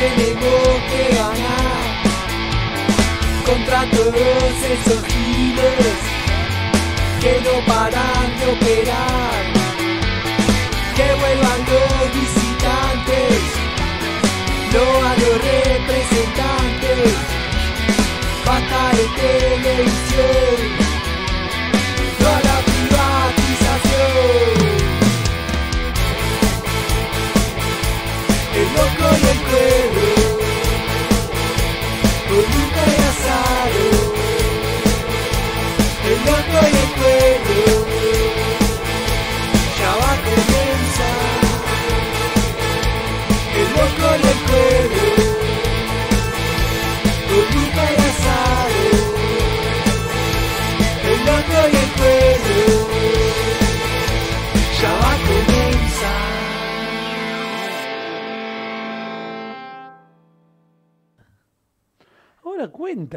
tengo que ganar contra todos esos giles que no paran de operar. Que vuelvan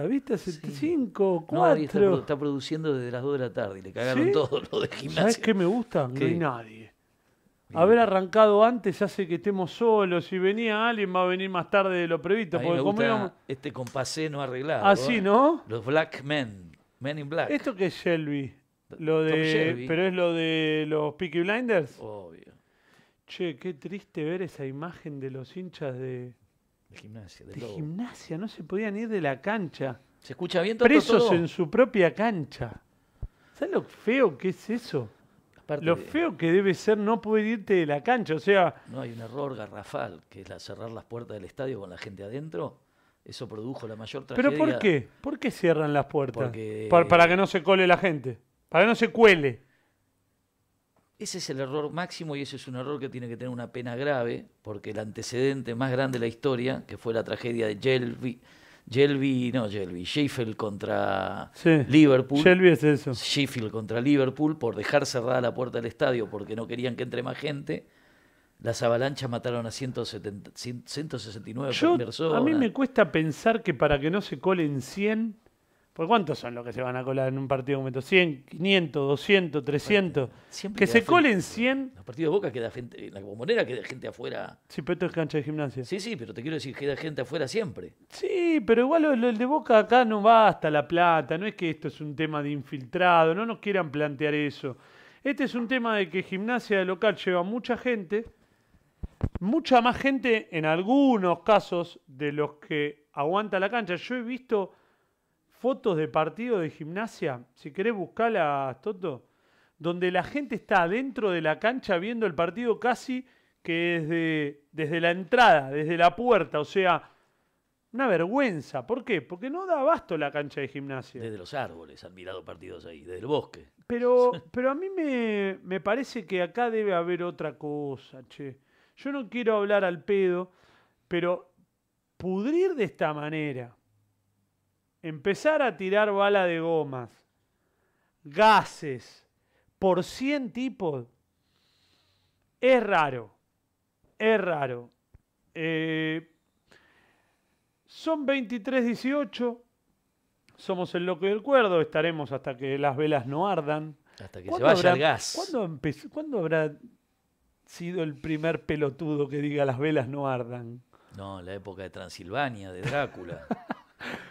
¿viste? Hace 5, está, produciendo desde las 2 de la tarde le cagaron todo lo de gimnasia. ¿Sabes qué me gusta? No hay nadie. Haber arrancado antes hace que estemos solos. Si venía alguien, va a venir más tarde de lo previsto. Este compasé no arreglado. Así, ah, ¿eh? ¿no? Los Black Men. Men in Black. ¿Esto qué es Shelby? Lo Shelby. pero es lo de los Peaky Blinders. Obvio. Che, qué triste ver esa imagen de los hinchas de, de gimnasia, de, de gimnasia, no se podían ir de la cancha. ¿Se escucha bien todo Presos en su propia cancha. ¿Sabes lo feo que es eso? lo feo que debe ser no poder irte de la cancha. O sea. No, hay un error garrafal, que es la cerrar las puertas del estadio con la gente adentro. Eso produjo la mayor tragedia. ¿Pero por qué? ¿Por qué cierran las puertas? Para, para que no se cole la gente. Para que no se cuele. Ese es el error máximo y ese es un error que tiene que tener una pena grave, porque el antecedente más grande de la historia, que fue la tragedia de Jelvi, no Sheffield contra Liverpool. Sheffield contra Liverpool por dejar cerrada la puerta del estadio porque no querían que entre más gente. Las avalanchas mataron a 169 personas. A mí me cuesta pensar que para que no se colen 100 ¿cuántos son los que se van a colar en un partido Un momento? 100, 500, 200, 300. que se colen 100. Los partidos de Boca queda gente, en la bombonera queda gente afuera. Sí, pero esto es cancha de gimnasia. Sí, sí, pero te quiero decir, que queda gente afuera siempre. Sí, pero igual lo, el de Boca acá no va hasta La Plata, no es que esto es un tema de infiltrado, no nos quieran plantear eso. Este es un tema de que gimnasia de local lleva mucha gente, mucha más gente en algunos casos de los que aguanta la cancha. Yo he visto fotos de partido de gimnasia, si querés buscarlas, Toto, donde la gente está dentro de la cancha viendo el partido casi que desde, desde la entrada, desde la puerta, o sea, una vergüenza. ¿Por qué? Porque no da abasto la cancha de gimnasia. Desde los árboles han mirado partidos ahí, desde el bosque. Pero, pero a mí me, me parece que acá debe haber otra cosa, che. Yo no quiero hablar al pedo, pero pudrir de esta manera, empezar a tirar bala de gomas, gases, por 100 tipos, es raro. Es raro. Eh, son 23.18. Somos el loco del cuerdo. Estaremos hasta que las velas no ardan. Hasta que se vaya el gas. ¿Cuándo habrá sido el primer pelotudo que diga las velas no ardan? No, la época de Transilvania, de Drácula.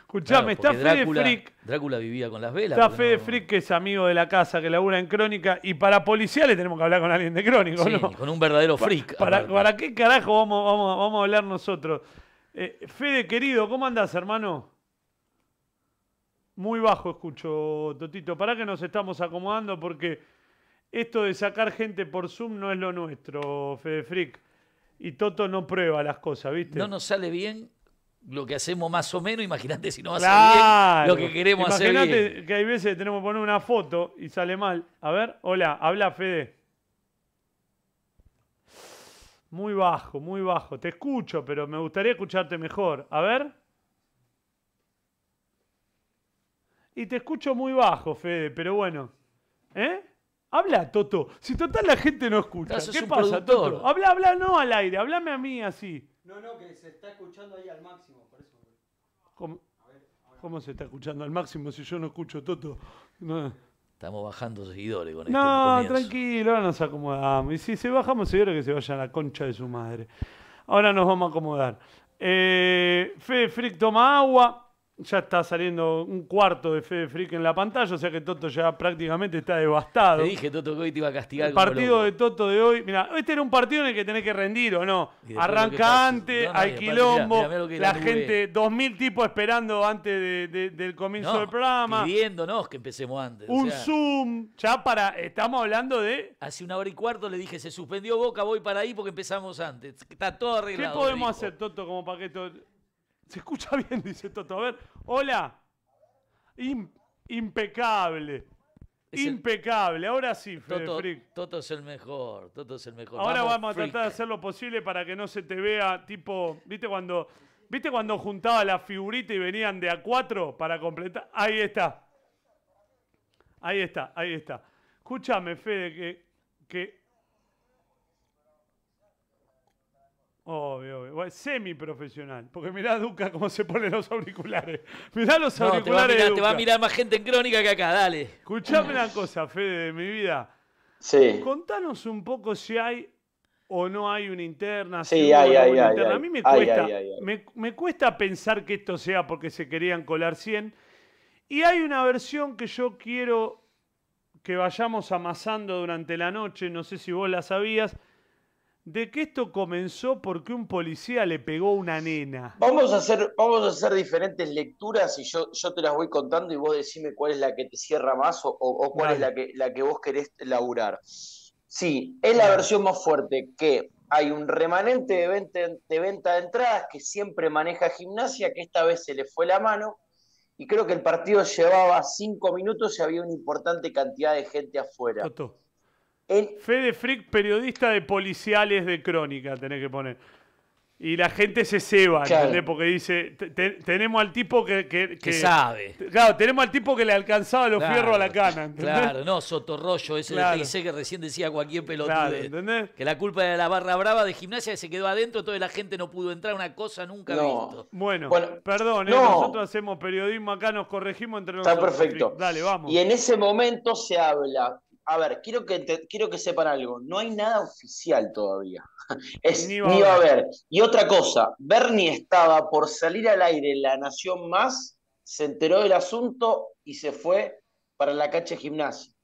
Escuchame, está Fede Frick. Drácula vivía con las velas. Está Fede Frick, que es amigo de la casa, que labura en Crónica. Y para policiales tenemos que hablar con alguien de Crónica, sí, con un verdadero Frick. ¿Para, qué carajo vamos, vamos, vamos, a hablar nosotros? Eh, Fede, querido, ¿cómo andás, hermano? Muy bajo escucho, Totito. Para qué nos estamos acomodando porque esto de sacar gente por Zoom no es lo nuestro, Fede Frick. Y Toto no prueba las cosas, ¿viste? No nos sale bien lo que hacemos más o menos, imagínate si no va a salir lo que queremos hacer. Imagínate que hay veces que tenemos que poner una foto y sale mal. A ver, hola, habla Fede. Muy bajo, muy bajo. Te escucho, pero me gustaría escucharte mejor. A ver. Y te escucho muy bajo, Fede, pero bueno. ¿Eh? Habla, Toto. Si total la gente no escucha. ¿Qué pasa, Toto? Habla, habla, no al aire. Háblame a mí así. No, no, que se está escuchando ahí al máximo, ¿Cómo, se está escuchando al máximo si yo no escucho Toto? Estamos bajando seguidores con esto. No, este tranquilo, ahora nos acomodamos. Y si se bajamos seguidores, que se vaya a la concha de su madre. Ahora nos vamos a acomodar. Eh, Fe, Fede Frick toma agua ya está saliendo un cuarto de Fede Frick en la pantalla, o sea que Toto ya prácticamente está devastado. Te dije, Toto, que hoy te iba a castigar. El partido de Toto de hoy, mira, este era un partido en el que tenés que rendir o no. Arranca antes, hay quilombo, la gente, dos mil tipos esperando antes del comienzo del programa. Pidiéndonos que empecemos antes. Un Zoom, ya para, estamos hablando de... Hace una hora y cuarto le dije, se suspendió Boca, voy para ahí porque empezamos antes. Está todo arreglado. ¿Qué podemos hacer, Toto, como para que Se escucha bien, dice Toto. A ver, hola. impecable. Impecable, ahora sí, Fede Toto, Toto es el mejor, Toto es el mejor. Ahora vamos, a tratar de hacer lo posible para que no se te vea, tipo, ¿viste cuando, ¿viste cuando juntaba la figurita y venían de a cuatro para completar? Ahí está. Ahí está, ahí está. Escúchame, Fede, que Obvio, obvio. semi profesional Porque mirá Duca cómo se ponen los auriculares. Mirá los auriculares. Te va, a mirar, más gente en crónica que acá, dale. Escuchame una cosa, Fede, de mi vida. Sí. Contanos un poco si hay o no hay una interna. Sí, hay, hay, hay, A mí me cuesta, me cuesta pensar que esto sea porque se querían colar 100. Y hay una versión que yo quiero que vayamos amasando durante la noche. No sé si vos la sabías de qué esto comenzó porque un policía le pegó una nena. Vamos a hacer, vamos a hacer diferentes lecturas y yo, yo te las voy contando y vos decime cuál es la que te cierra más o, cuál es la que, la que vos querés laburar. Sí, es la versión más fuerte que hay un remanente de venta, de entradas que siempre maneja gimnasia, que esta vez se le fue la mano, y creo que el partido llevaba cinco minutos y había una importante cantidad de gente afuera. Fede Frick, periodista de policiales de crónica, tenés que poner. Y la gente se ceba, ¿entendés? Porque dice, tenemos al tipo que, que, sabe. Claro, tenemos al tipo que le alcanzaba los fierros a la cana, Claro, no, Sotorroyo, ese es el que recién decía cualquier ¿Entendés? que la culpa era de la barra brava de gimnasia que se quedó adentro, toda la gente no pudo entrar, una cosa nunca visto. Bueno, bueno perdón, ¿eh? nosotros hacemos periodismo acá, nos corregimos entre nosotros. Está perfecto. Dale, vamos. Y en ese momento se habla a ver, quiero que, quiero que sepan algo, no hay nada oficial todavía. Es, ni, va, a haber. Y otra cosa, Bernie estaba por salir al aire en La Nación Más, se enteró del asunto y se fue para la cacha de gimnasio.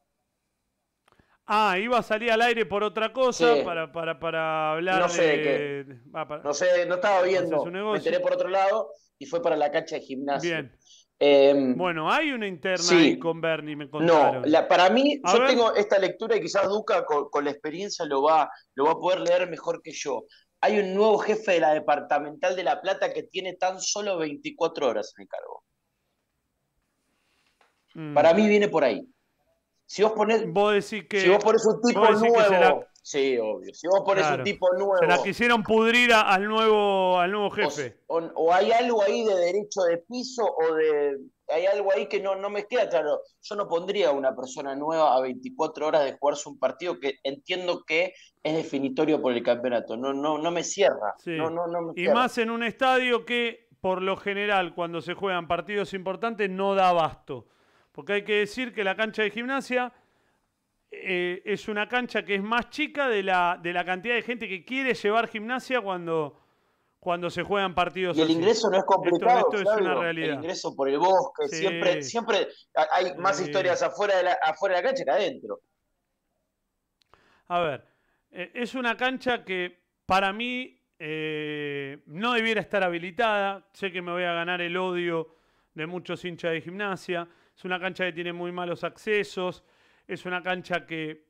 Ah, iba a salir al aire por otra cosa para, para, para, hablar. No sé de, qué. Ah, no sé, no estaba viendo. Me enteré por otro lado y fue para la cacha de gimnasio. Bien. Em, bueno, hay una interna con Bernie, No, para mí, yo tengo esta lectura y quizás Duca con, la experiencia lo va, lo va a poder leer mejor que yo. Hay un nuevo jefe de la departamental de La Plata que tiene tan solo 24 horas en el cargo. Para mm. mí viene por ahí. Si vos pones, ¿Vos decís que, si vos un tipo nuevo Sí, obvio. Si vos pones un tipo nuevo. Se la quisieron pudrir al, nuevo, al nuevo jefe. O, hay algo ahí de derecho de piso o de. Hay algo ahí que no, no me queda claro. Yo no pondría a una persona nueva a 24 horas de jugarse un partido que entiendo que es definitorio por el campeonato. No, no, no me cierra. No, no, no y más en un estadio que, por lo general, cuando se juegan partidos importantes, no da abasto. Porque hay que decir que la cancha de gimnasia eh, es una cancha que es más chica de la, cantidad de gente que quiere llevar gimnasia cuando, cuando se juegan partidos. Y el ingreso no es complicado. El ingreso por el bosque, siempre, hay más historias afuera de, la, afuera de la cancha que adentro. A ver, eh, es una cancha que para mí eh, no debiera estar habilitada. Sé que me voy a ganar el odio de muchos hinchas de gimnasia. Es una cancha que tiene muy malos accesos. Es una cancha que,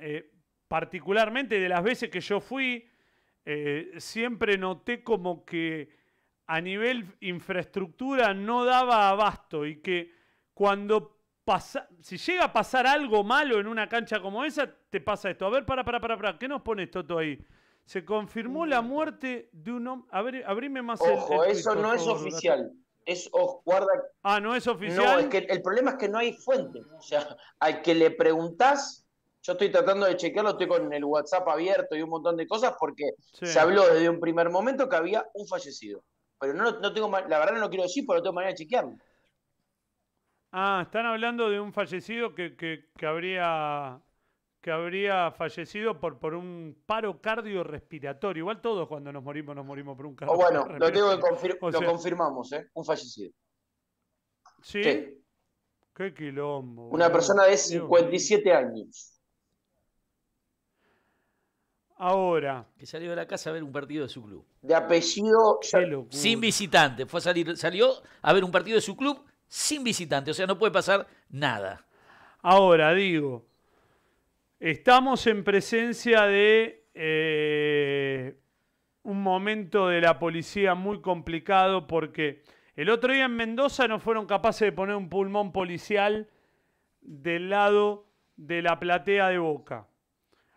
eh, particularmente de las veces que yo fui, eh, siempre noté como que a nivel infraestructura no daba abasto y que cuando pasa, si llega a pasar algo malo en una cancha como esa, te pasa esto. A ver, para, para, para, para, ¿qué nos pone Toto ahí? Se confirmó la mm. muerte de un hombre. A abrime más el, eso no es oficial es guarda. Ah, no es oficial. No, es que el problema es que no hay fuente. O sea, al que le preguntás, yo estoy tratando de chequearlo, estoy con el WhatsApp abierto y un montón de cosas porque se habló desde un primer momento que había un fallecido. Pero no, no tengo, la verdad no lo quiero decir, pero no tengo manera de chequearlo. Ah, están hablando de un fallecido que, que, que habría que habría fallecido por, por un paro cardiorrespiratorio. Igual todos cuando nos morimos, nos morimos por un cardio. bueno, lo, tengo lo confirmamos, ¿eh? Un fallecido. ¿Sí? Qué quilombo. Una persona de 57 años. Ahora. Que salió de la casa a ver un partido de su club. De apellido. Sin visitante. Fue salir, salió a ver un partido de su club sin visitante. O sea, no puede pasar nada. Ahora, digo, Estamos en presencia de eh, un momento de la policía muy complicado porque el otro día en Mendoza no fueron capaces de poner un pulmón policial del lado de la platea de Boca.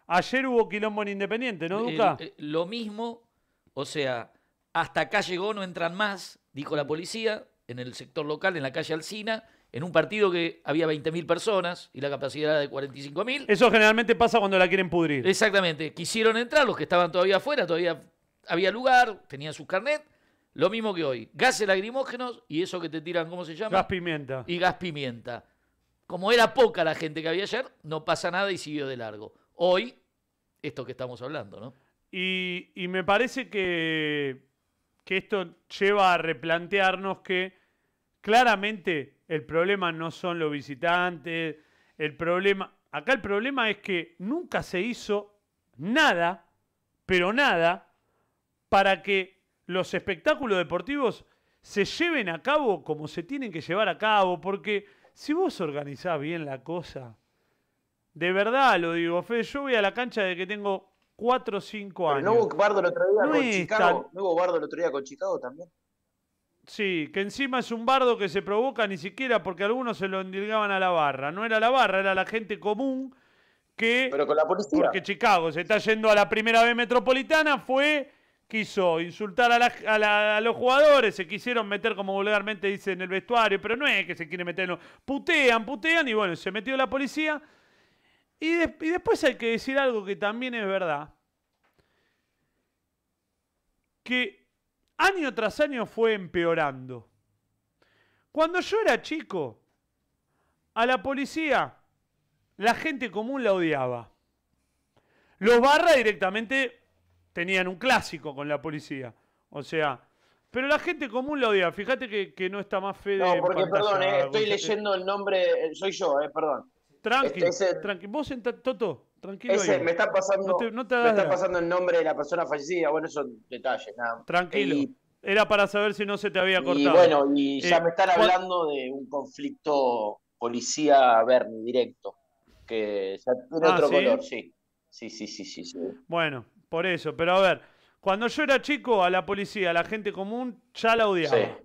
Ayer hubo quilombo en Independiente, ¿no, Duca? Eh, lo mismo, o sea, hasta acá llegó, no entran más, dijo la policía, en el sector local, en la calle Alcina, en un partido que había 20.000 personas y la capacidad era de 45.000. Eso generalmente pasa cuando la quieren pudrir. Exactamente. Quisieron entrar los que estaban todavía afuera, todavía había lugar, tenían sus carnet. Lo mismo que hoy. Gases lacrimógenos y eso que te tiran, ¿cómo se llama? Gas pimienta. Y gas pimienta. Como era poca la gente que había ayer, no pasa nada y siguió de largo. Hoy, esto que estamos hablando, ¿no? Y, y me parece que, que esto lleva a replantearnos que Claramente el problema no son los visitantes, el problema, acá el problema es que nunca se hizo nada, pero nada, para que los espectáculos deportivos se lleven a cabo como se tienen que llevar a cabo, porque si vos organizás bien la cosa, de verdad lo digo, Fede, yo voy a la cancha de que tengo 4 o 5 años. no bardo el otro día con Chicago, bardo el otro día con Chicago también. Sí, que encima es un bardo que se provoca ni siquiera porque algunos se lo endilgaban a la barra. No era la barra, era la gente común que. Pero con la policía. Porque Chicago se está yendo a la primera vez metropolitana, fue. Quiso insultar a, los jugadores, se quisieron meter, como vulgarmente dice, en el vestuario, pero no es que se quieren meter. Putean, putean, y bueno, se metió la policía. Y, y después hay que decir algo que también es verdad: que año tras año fue empeorando. Cuando yo era chico, a la policía la gente común la odiaba. Los barra directamente tenían un clásico con la policía. O sea, pero la gente común la odiaba. Fíjate que, no está más fe de. No, porque perdón, eh, estoy leyendo el nombre, eh, soy yo, eh, perdón. Tranqui, este, tranqui. Vos sentá, Toto, Tranquilo. me está pasando, el nombre de la persona fallecida. Bueno, esos detalles, nada. Tranquilo. Era para saber si no se te había cortado. Y bueno, y ya eh, me están hablando de un conflicto policía-Bernie directo. Que ya ah, otro color, sí. Sí, sí, sí, sí, Bueno, por eso. Pero a ver, cuando yo era chico, a la policía, a la gente común, ya la odiaba.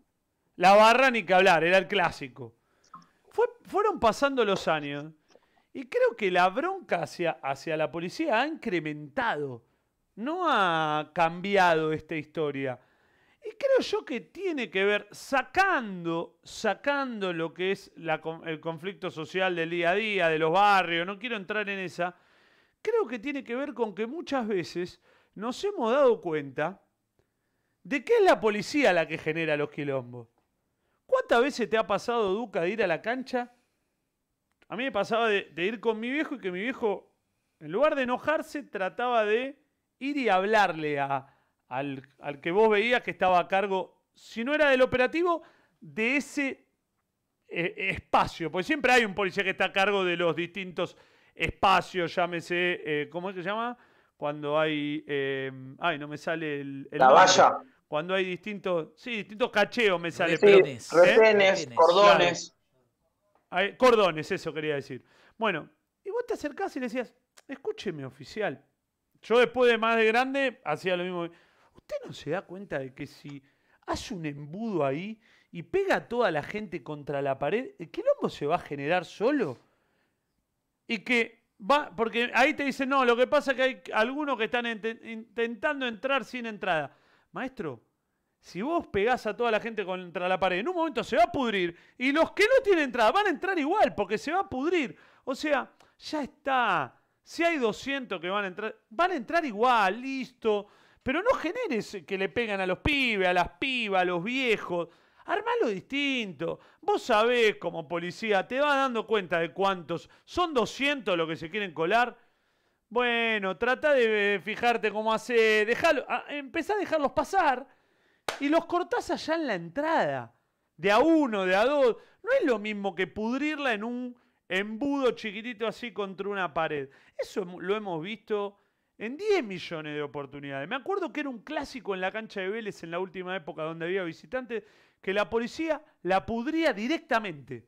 La barra ni que hablar, era el clásico. fueron pasando los años y creo que la bronca hacia, la policía ha incrementado, no ha cambiado esta historia. Y creo yo que tiene que ver sacando, sacando lo que es el conflicto social del día a día, de los barrios, no quiero entrar en esa, creo que tiene que ver con que muchas veces nos hemos dado cuenta de que es la policía la que genera los quilombos. ¿Cuántas veces te ha pasado, Duca, de ir a la cancha a mí me pasaba de, ir con mi viejo y que mi viejo, en lugar de enojarse, trataba de ir y hablarle al, que vos veías que estaba a cargo, si no era del operativo, de ese eh, espacio, porque siempre hay un policía que está a cargo de los distintos espacios, llámese, eh, ¿cómo se llama? Cuando hay, eh, ay, no me sale el... la valla. Cuando hay distintos, sí, distintos cacheos me sale. Sí, cordones cordones, eso quería decir. Bueno, y vos te acercás y le decías, escúcheme, oficial. Yo después de más de grande hacía lo mismo. ¿Usted no se da cuenta de que si hace un embudo ahí y pega a toda la gente contra la pared, el quilombo se va a generar solo? Y que va, porque ahí te dicen, no, lo que pasa es que hay algunos que están intentando entrar sin entrada. Maestro, si vos pegás a toda la gente contra la pared, en un momento se va a pudrir. Y los que no tienen entrada van a entrar igual, porque se va a pudrir. O sea, ya está. Si hay 200 que van a entrar, van a entrar igual, listo. Pero no generes que le pegan a los pibes, a las pibas, a los viejos. Armalo distinto. Vos sabés como policía, te vas dando cuenta de cuántos. Son 200 los que se quieren colar. Bueno, trata de eh, fijarte cómo hace. Dejalo, ah, empezá a dejarlos pasar y los cortás allá en la entrada. De a uno, de a dos. No es lo mismo que pudrirla en un embudo chiquitito así contra una pared. Eso lo hemos visto en 10 millones de oportunidades. Me acuerdo que era un clásico en la cancha de Vélez en la última época donde había visitantes, que la policía la pudría directamente.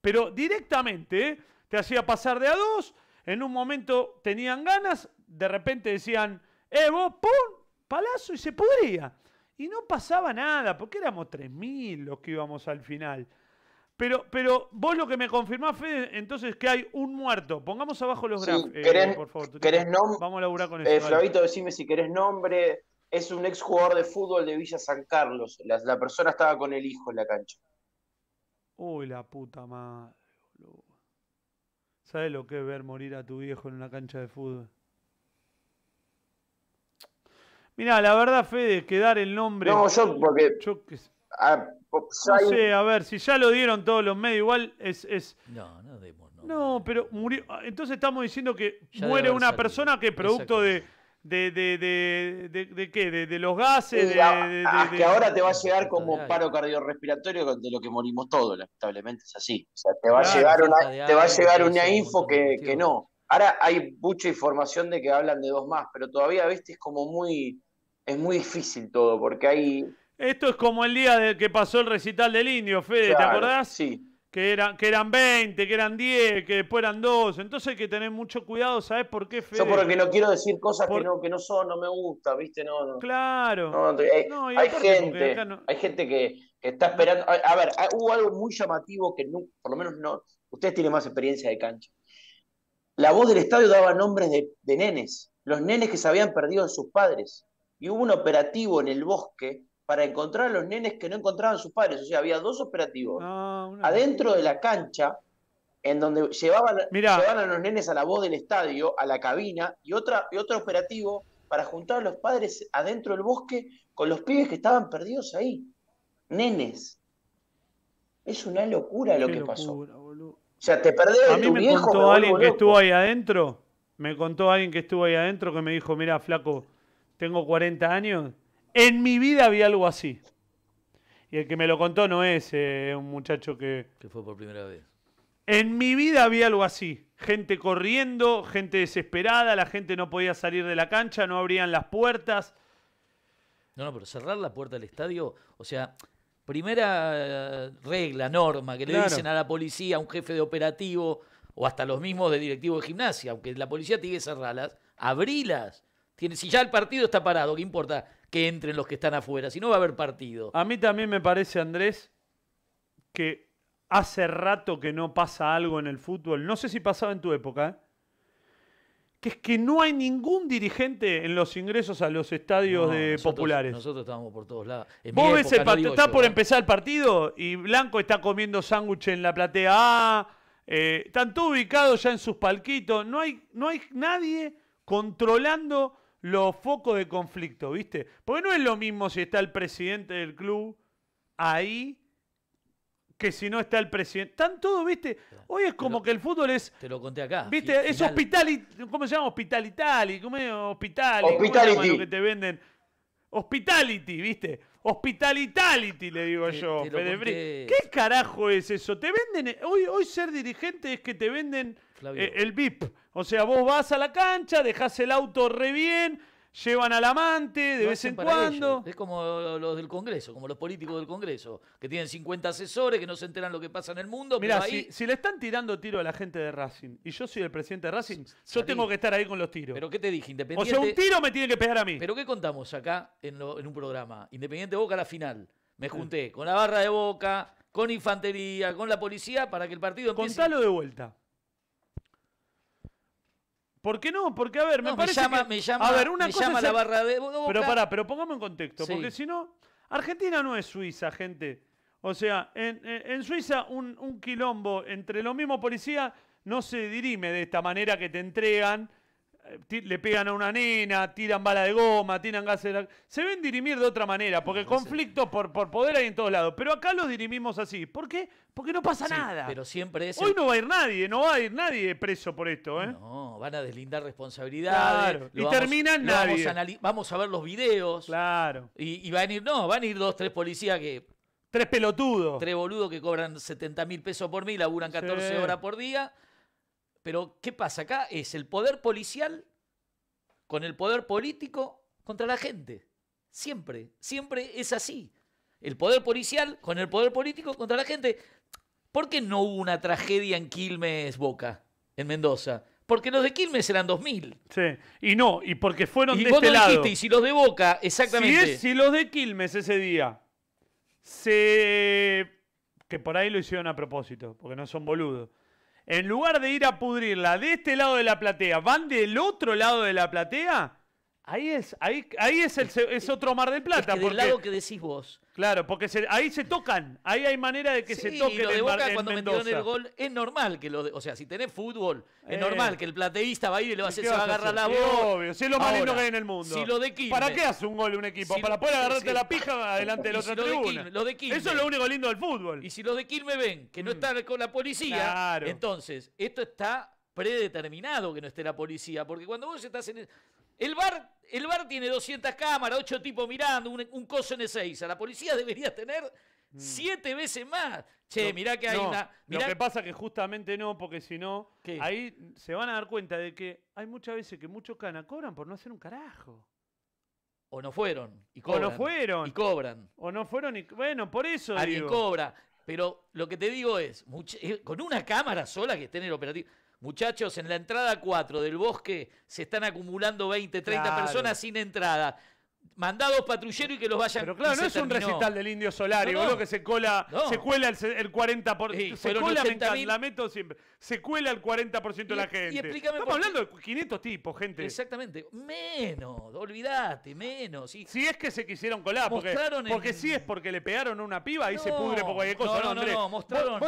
Pero directamente, ¿eh? te hacía pasar de a dos, en un momento tenían ganas, de repente decían, Evo, eh, ¡pum! Palazo y se pudría. Y no pasaba nada, porque éramos 3.000 los que íbamos al final. Pero, pero vos lo que me confirmás, Fede, entonces que hay un muerto. Pongamos abajo los gráficos, eh, por favor. Vamos a laburar con eh, eso. Flavito, decime si querés nombre. Es un ex jugador de fútbol de Villa San Carlos. La, persona estaba con el hijo en la cancha. Uy, la puta madre, ¿Sabes lo que es ver morir a tu viejo en una cancha de fútbol? Mira, la verdad, Fede, que dar el nombre. No, yo porque. no sé, a ver, si ya lo dieron todos los medios, igual es. es... No, no demos. No, pero murió. Ah, entonces estamos diciendo que muere una persona que producto de de, de, de, qué? De, los gases. De, que ahora te va a llegar como paro cardiorrespiratorio de lo que morimos todos, lamentablemente es así. O sea, te va a llegar una, te va a llegar una info que no. Ahora hay mucha información de que hablan de dos más, pero todavía, viste, es como muy, es muy difícil todo, porque hay... Esto es como el día de que pasó el recital del Indio, Fede, ¿te acordás? Sí. Que eran, que eran 20, que eran 10, que después eran 2. Entonces hay que tener mucho cuidado, ¿sabes por qué, Fede? Yo porque no quiero decir cosas que, no, que no son, no me gusta, ¿viste? No, Claro. Eh, no, hay, gente, hay gente que, está esperando. A, ver, hubo algo muy llamativo que por lo menos no. Ustedes tienen más experiencia de cancha la voz del estadio daba nombres de, nenes, los nenes que se habían perdido en sus padres. Y hubo un operativo en el bosque para encontrar a los nenes que no encontraban sus padres. O sea, había dos operativos. Adentro de la cancha, en donde llevaban, a los nenes a la voz del estadio, a la cabina, y, otra, otro operativo para juntar a los padres adentro del bosque con los pibes que estaban perdidos ahí. Nenes. Es una locura lo que pasó sea, te A mí me contó alguien que estuvo ahí adentro, me contó alguien que estuvo ahí adentro que me dijo, mira, flaco, tengo 40 años, en mi vida había algo así. Y el que me lo contó no es eh, un muchacho que... Que fue por primera vez. En mi vida había algo así. Gente corriendo, gente desesperada, la gente no podía salir de la cancha, no abrían las puertas. No, no, pero cerrar la puerta del estadio, o sea, primera eh, regla, norma que le dicen a la policía, a un jefe de operativo o hasta los mismos de directivo de gimnasia, aunque la policía tiene que cerrarlas, abrilas. Tiene, si ya el partido está parado, ¿qué importa que entren los que están afuera? Si no va a haber partido. A mí también me parece, Andrés, que hace rato que no pasa algo en el fútbol. No sé si pasaba en tu época, ¿eh? que es que no hay ningún dirigente en los ingresos a los estadios de populares. Nosotros estábamos por todos lados. está por ¿eh? empezar el partido y Blanco está comiendo sándwich en la platea eh, están todos ubicados ya en sus palquitos, no hay, no hay nadie controlando los focos de conflicto, ¿viste? Porque no es lo mismo si está el presidente del club ahí que si no está el presidente. Están todos, viste. Hoy es como que el fútbol es. Te lo conté acá. Viste, es hospitality ¿Cómo se llama? Hospitalitali. ¿Cómo es hospital? Hospitality. que te venden. Hospitality, viste. Hospitalitality, le digo yo. ¿Qué carajo es eso? Te venden. Hoy, hoy ser dirigente es que te venden eh, el VIP. O sea, vos vas a la cancha, dejás el auto re bien llevan al amante de vez en cuando. Es como los del Congreso, como los políticos del Congreso, que tienen 50 asesores, que no se enteran lo que pasa en el mundo. Mira, si, le están tirando tiro a la gente de Racing y yo soy el presidente de Racing, yo tengo que estar ahí con los tiros. Pero ¿qué te dije? Independiente. O sea, un tiro me tiene que pegar a mí. Pero ¿qué contamos acá en, un programa? Independiente Boca a la final. Me junté con la barra de Boca, con infantería, con la policía para que el partido empiece. Contalo de vuelta. ¿Por qué no? Porque, a ver, me parece. que, una la barra de. Pero pará, pero pongamos en contexto, porque si no. Argentina no es Suiza, gente. O sea, en, Suiza un, un, quilombo entre los mismos policías no se dirime de esta manera que te entregan le pegan a una nena, tiran bala de goma, tiran gases. De la... Se ven dirimir de otra manera, porque conflictos por, por poder hay en todos lados. Pero acá los dirimimos así. ¿Por qué? Porque no pasa nada. Pero siempre es. Hoy no va a ir nadie, no va a ir nadie preso por esto, ¿eh? No, van a deslindar responsabilidades. Y terminan nadie. Vamos a, ver los videos. Claro. Y, van a ir, no, van a ir dos, tres policías que Tres pelotudos. Tres boludos que cobran 70 mil pesos por mil, laburan 14 horas por día pero, ¿qué pasa acá? Es el poder policial con el poder político contra la gente. Siempre, siempre es así. El poder policial con el poder político contra la gente. ¿Por qué no hubo una tragedia en Quilmes Boca, en Mendoza? Porque los de Quilmes eran 2000. Sí, y no, y porque fueron y de vos este Dijiste, y si los de Boca, exactamente. Si, si los de Quilmes ese día se. que por ahí lo hicieron a propósito, porque no son boludos en lugar de ir a pudrirla de este lado de la platea, van del otro lado de la platea Ahí es, ahí, ahí es, es otro Mar del Plata. Es del lado que decís vos. Claro, porque ahí se tocan, ahí hay manera de que se toque. Lo de Boca cuando metieron el gol, es normal que lo, de, o sea, si tenés fútbol, es eh. normal que el plateísta va a ir y le va a hacer, se va a agarrar la Es Obvio, si es lo más lindo que hay en el mundo. Si lo de ¿Para qué hace un gol un equipo? Para poder agarrarte la pija delante de otro otra tribuna. Lo de lo de Eso es lo único lindo del fútbol. Y si los de Quilmes ven que no mm. está con la policía, entonces esto está predeterminado que no esté la policía, porque cuando vos estás en el bar, el bar tiene 200 cámaras, 8 tipos mirando, un, coso en Ezeiza. La policía debería tener mm. siete veces más. Che, mirá que hay una. Lo que pasa es que justamente no, porque si no, ahí se van a dar cuenta de que hay muchas veces que muchos canas cobran por no hacer un carajo. O no fueron y cobran. O no fueron. Y cobran. O no fueron y. Bueno, por eso. Alguien cobra. Pero lo que te digo es, eh, con una cámara sola que esté en el operativo. Muchachos, en la entrada 4 del bosque se están acumulando 20, 30 personas sin entrada mandados patrulleros y que los vayan. Pero claro, no es un recital del Indio Solari, no, que se cola, se cuela el, 40%. Por, se siempre. Se cuela el 40% de la gente. Y explícame Estamos hablando de 500 tipos, gente. Exactamente. Menos, olvídate, menos. Si es que se quisieron colar, porque, porque sí es porque le pegaron a una piba y se pudre por cualquier cosa. No, no, no, mostraron.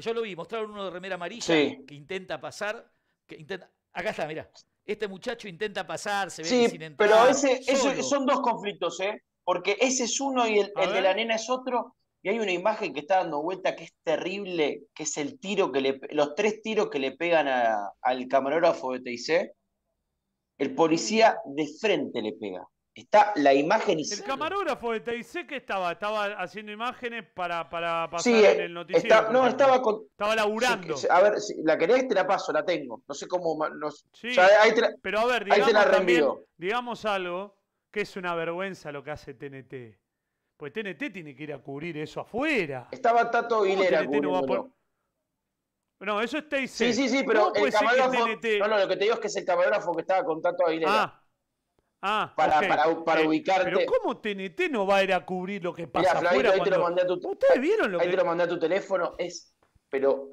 Yo lo vi, mostraron uno de remera amarilla que intenta pasar. Que intenta, acá está, mirá. Este muchacho intenta pasar, se ve sí, Pero ese, son dos conflictos, ¿eh? Porque ese es uno y el, de la nena es otro. Y hay una imagen que está dando vuelta que es terrible, que es el tiro que le, los tres tiros que le pegan al camarógrafo de TIC. El policía de frente le pega. Está la imagen y El camarógrafo de este, Teise que estaba, estaba haciendo imágenes para, para pasar en eh, el noticiero. no, estaba estaba laburando. a ver, si la querés te la paso, la tengo. No sé cómo sí, pero a ver, digamos, digamos algo que es una vergüenza lo que hace TNT. Pues TNT tiene que ir a cubrir eso afuera. Estaba Tato Aguilera No, eso es Teise Sí, sí, sí, pero el camarógrafo. No, no, lo que te digo es que es el camarógrafo que estaba con Tato Aguilera. Ah. Ah, para, para, para eh, ubicarte. Pero ¿cómo TNT no va a ir a cubrir lo que pasa? Ya, Flavito, ahí te lo mandé a tu... ¿Ustedes vieron lo ahí te lo mandé a tu teléfono, es pero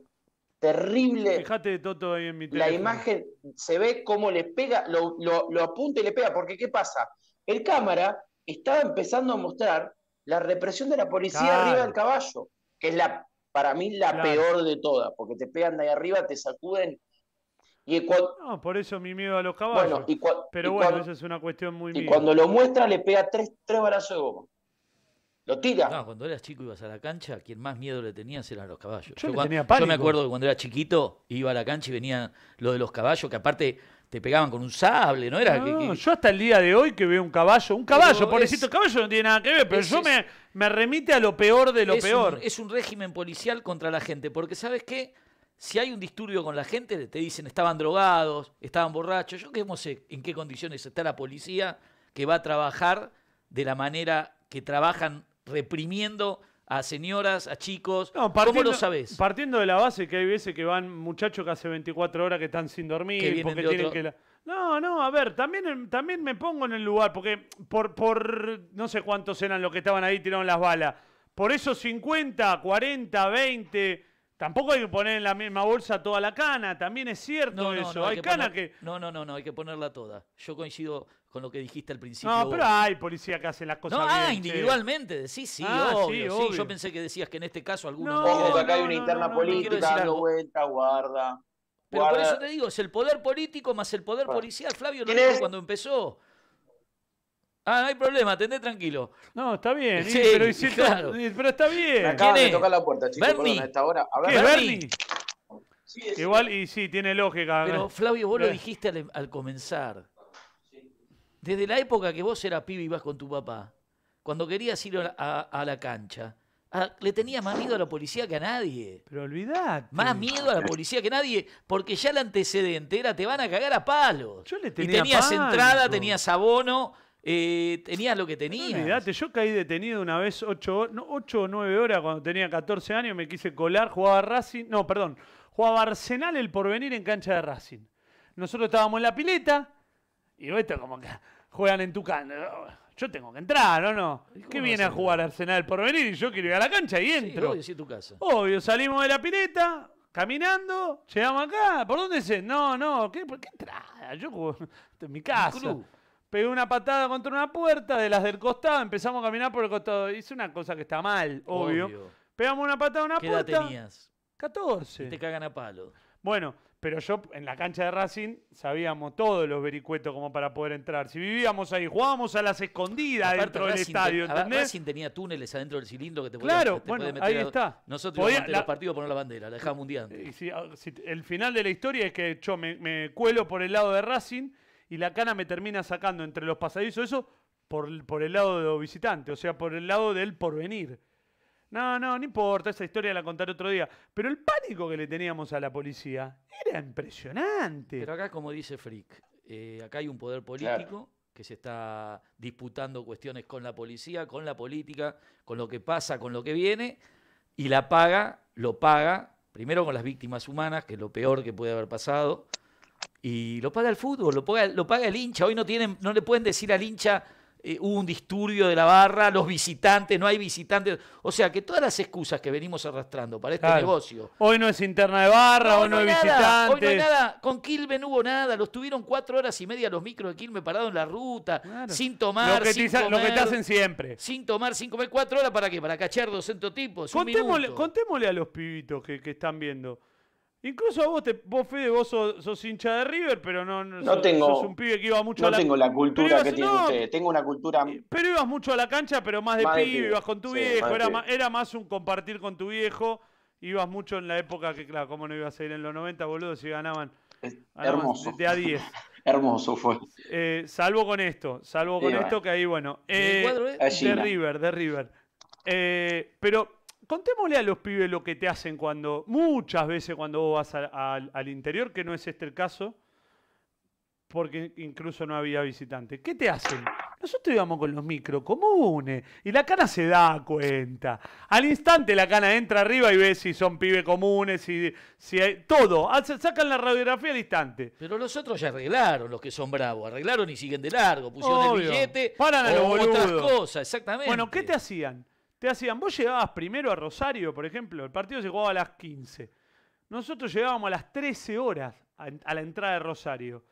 terrible. Fíjate de todo ahí en mi teléfono. La imagen se ve cómo le pega, lo, lo, apunta y le pega, porque ¿qué pasa? El cámara estaba empezando a mostrar la represión de la policía arriba del caballo, que es la, para mí la peor de todas, porque te pegan de ahí arriba, te sacuden no, por eso mi miedo a los caballos. Pero bueno, es una cuestión muy Y cuando lo muestra, le pega tres, tres balazos de goma. Lo tira. No, cuando eras chico ibas a la cancha, quien más miedo le tenías eran los caballos. Yo, me acuerdo que cuando era chiquito iba a la cancha y venían lo de los caballos, que aparte te pegaban con un sable, ¿no era? Yo hasta el día de hoy que veo un caballo, un caballo, pobrecito, caballo no tiene nada que ver, pero yo me, remite a lo peor de lo peor. es un régimen policial contra la gente, porque ¿sabes qué? si hay un disturbio con la gente, te dicen estaban drogados, estaban borrachos. Yo qué sé en qué condiciones está la policía que va a trabajar de la manera que trabajan reprimiendo a señoras, a chicos. ¿Cómo lo sabes? Partiendo de la base que hay veces que van muchachos que hace 24 horas que están sin dormir porque tienen que No, no, a ver, también, también me pongo en el lugar, porque por, por no sé cuántos eran los que estaban ahí tiraron las balas. Por esos 50, 40, 20 Tampoco hay que poner en la misma bolsa toda la cana, también es cierto eso. hay, cana que. No, no, no, no, hay que ponerla toda. Yo coincido con lo que dijiste al principio. No, pero hay policía que hace las cosas. bien, ah, individualmente, sí, sí, ah, Sí, yo pensé que decías que en este caso algunos. No, acá hay una interna política dando vuelta, guarda. Pero por eso te digo, es el poder político más el poder policial. Flavio lo dijo cuando empezó. Ah, no hay problema, atendé tranquilo. No, está bien, sí, pero, pero está bien. Me acaban de la puerta, chicos, Igual, y sí, tiene lógica. Pero Flavio, vos lo dijiste al, comenzar. Desde la época que vos eras pibe y vas con tu papá, cuando querías ir a, la cancha, le tenías más miedo a la policía que a nadie. Pero olvidate. Más miedo a la policía que a nadie, porque ya el antecedente era te van a cagar a palos. Yo le tenía y tenías entrada, tenías abono, eh, tenías lo que tenía. yo caí detenido una vez 8, o 9 horas cuando tenía 14 años, me quise colar, jugaba Racing, no, perdón, jugaba Arsenal el porvenir en cancha de Racing. Nosotros estábamos en la pileta y esto como que juegan en tu cancha. Yo tengo que entrar, ¿o no? ¿Qué viene a jugar Arsenal el porvenir? Y yo quiero ir a la cancha y entro. obvio, tu casa. Obvio, salimos de la pileta, caminando, llegamos acá. ¿Por dónde se? No, no, ¿qué, ¿por qué entrada? Yo juego en mi casa pegué una patada contra una puerta, de las del costado, empezamos a caminar por el costado. Hice una cosa que está mal, obvio. Pegamos una patada a una puerta. ¿Qué tenías? 14. Y te cagan a palo. Bueno, pero yo en la cancha de Racing sabíamos todos los vericuetos como para poder entrar. Si vivíamos ahí, jugábamos a las escondidas dentro del estadio, ¿entendés? Racing tenía túneles adentro del cilindro que te podían Claro, bueno, ahí está. Nosotros Podía, los partidos poner la bandera, la dejamos un día ah, el final de la historia es que yo me cuelo por el lado de Racing y la cana me termina sacando entre los pasadizos, eso por, por el lado de visitante, o sea, por el lado del porvenir. No, no, no importa, esa historia la contaré otro día. Pero el pánico que le teníamos a la policía era impresionante. Pero acá, como dice Frick, eh, acá hay un poder político que se está disputando cuestiones con la policía, con la política, con lo que pasa, con lo que viene, y la paga, lo paga, primero con las víctimas humanas, que es lo peor que puede haber pasado, y lo paga el fútbol, lo paga, lo paga el hincha. Hoy no, tienen, no le pueden decir al hincha eh, hubo un disturbio de la barra, los visitantes, no hay visitantes. O sea que todas las excusas que venimos arrastrando para este negocio. Hoy no es interna de barra, hoy no, hay visitantes. Hoy no hay nada. Con quilme hubo nada. Los tuvieron cuatro horas y media los micros de Quilme parados en la ruta, sin tomar. Lo que, te, hacen siempre. Sin tomar, sin comer. ¿Cuatro horas para qué? Para cachar 200 tipos. Contémosle, contémosle a los pibitos que, que están viendo. Incluso a vos, te, vos Fede, vos sos, hincha de River, pero no, no, sos, un pibe que iba mucho a la... No tengo la cultura que tiene usted. tengo una cultura... Eh, pero ibas mucho a la cancha, pero más de pibe, ibas con tu viejo, era, más, era más un compartir con tu viejo, ibas mucho en la época que, claro, cómo no ibas a ir en los 90, boludo, si ganaban... hermoso. De, a 10. hermoso fue. Eh, salvo con esto, salvo con esto que ahí, bueno. Eh, de River, de River. pero contémosle a los pibes lo que te hacen cuando, muchas veces cuando vos vas al interior, que no es este el caso, porque incluso no había visitantes. ¿Qué te hacen? Nosotros íbamos con los micro comunes y la cana se da cuenta. Al instante la cana entra arriba y ve si son pibes comunes, si, si hay, todo. Sacan la radiografía al instante. Pero los otros ya arreglaron, los que son bravos. Arreglaron y siguen de largo, pusieron el billete. otras cosas, exactamente. Bueno, ¿qué te hacían? te hacían, vos llegabas primero a Rosario, por ejemplo, el partido se jugaba a las 15. Nosotros llegábamos a las 13 horas a, la entrada de Rosario.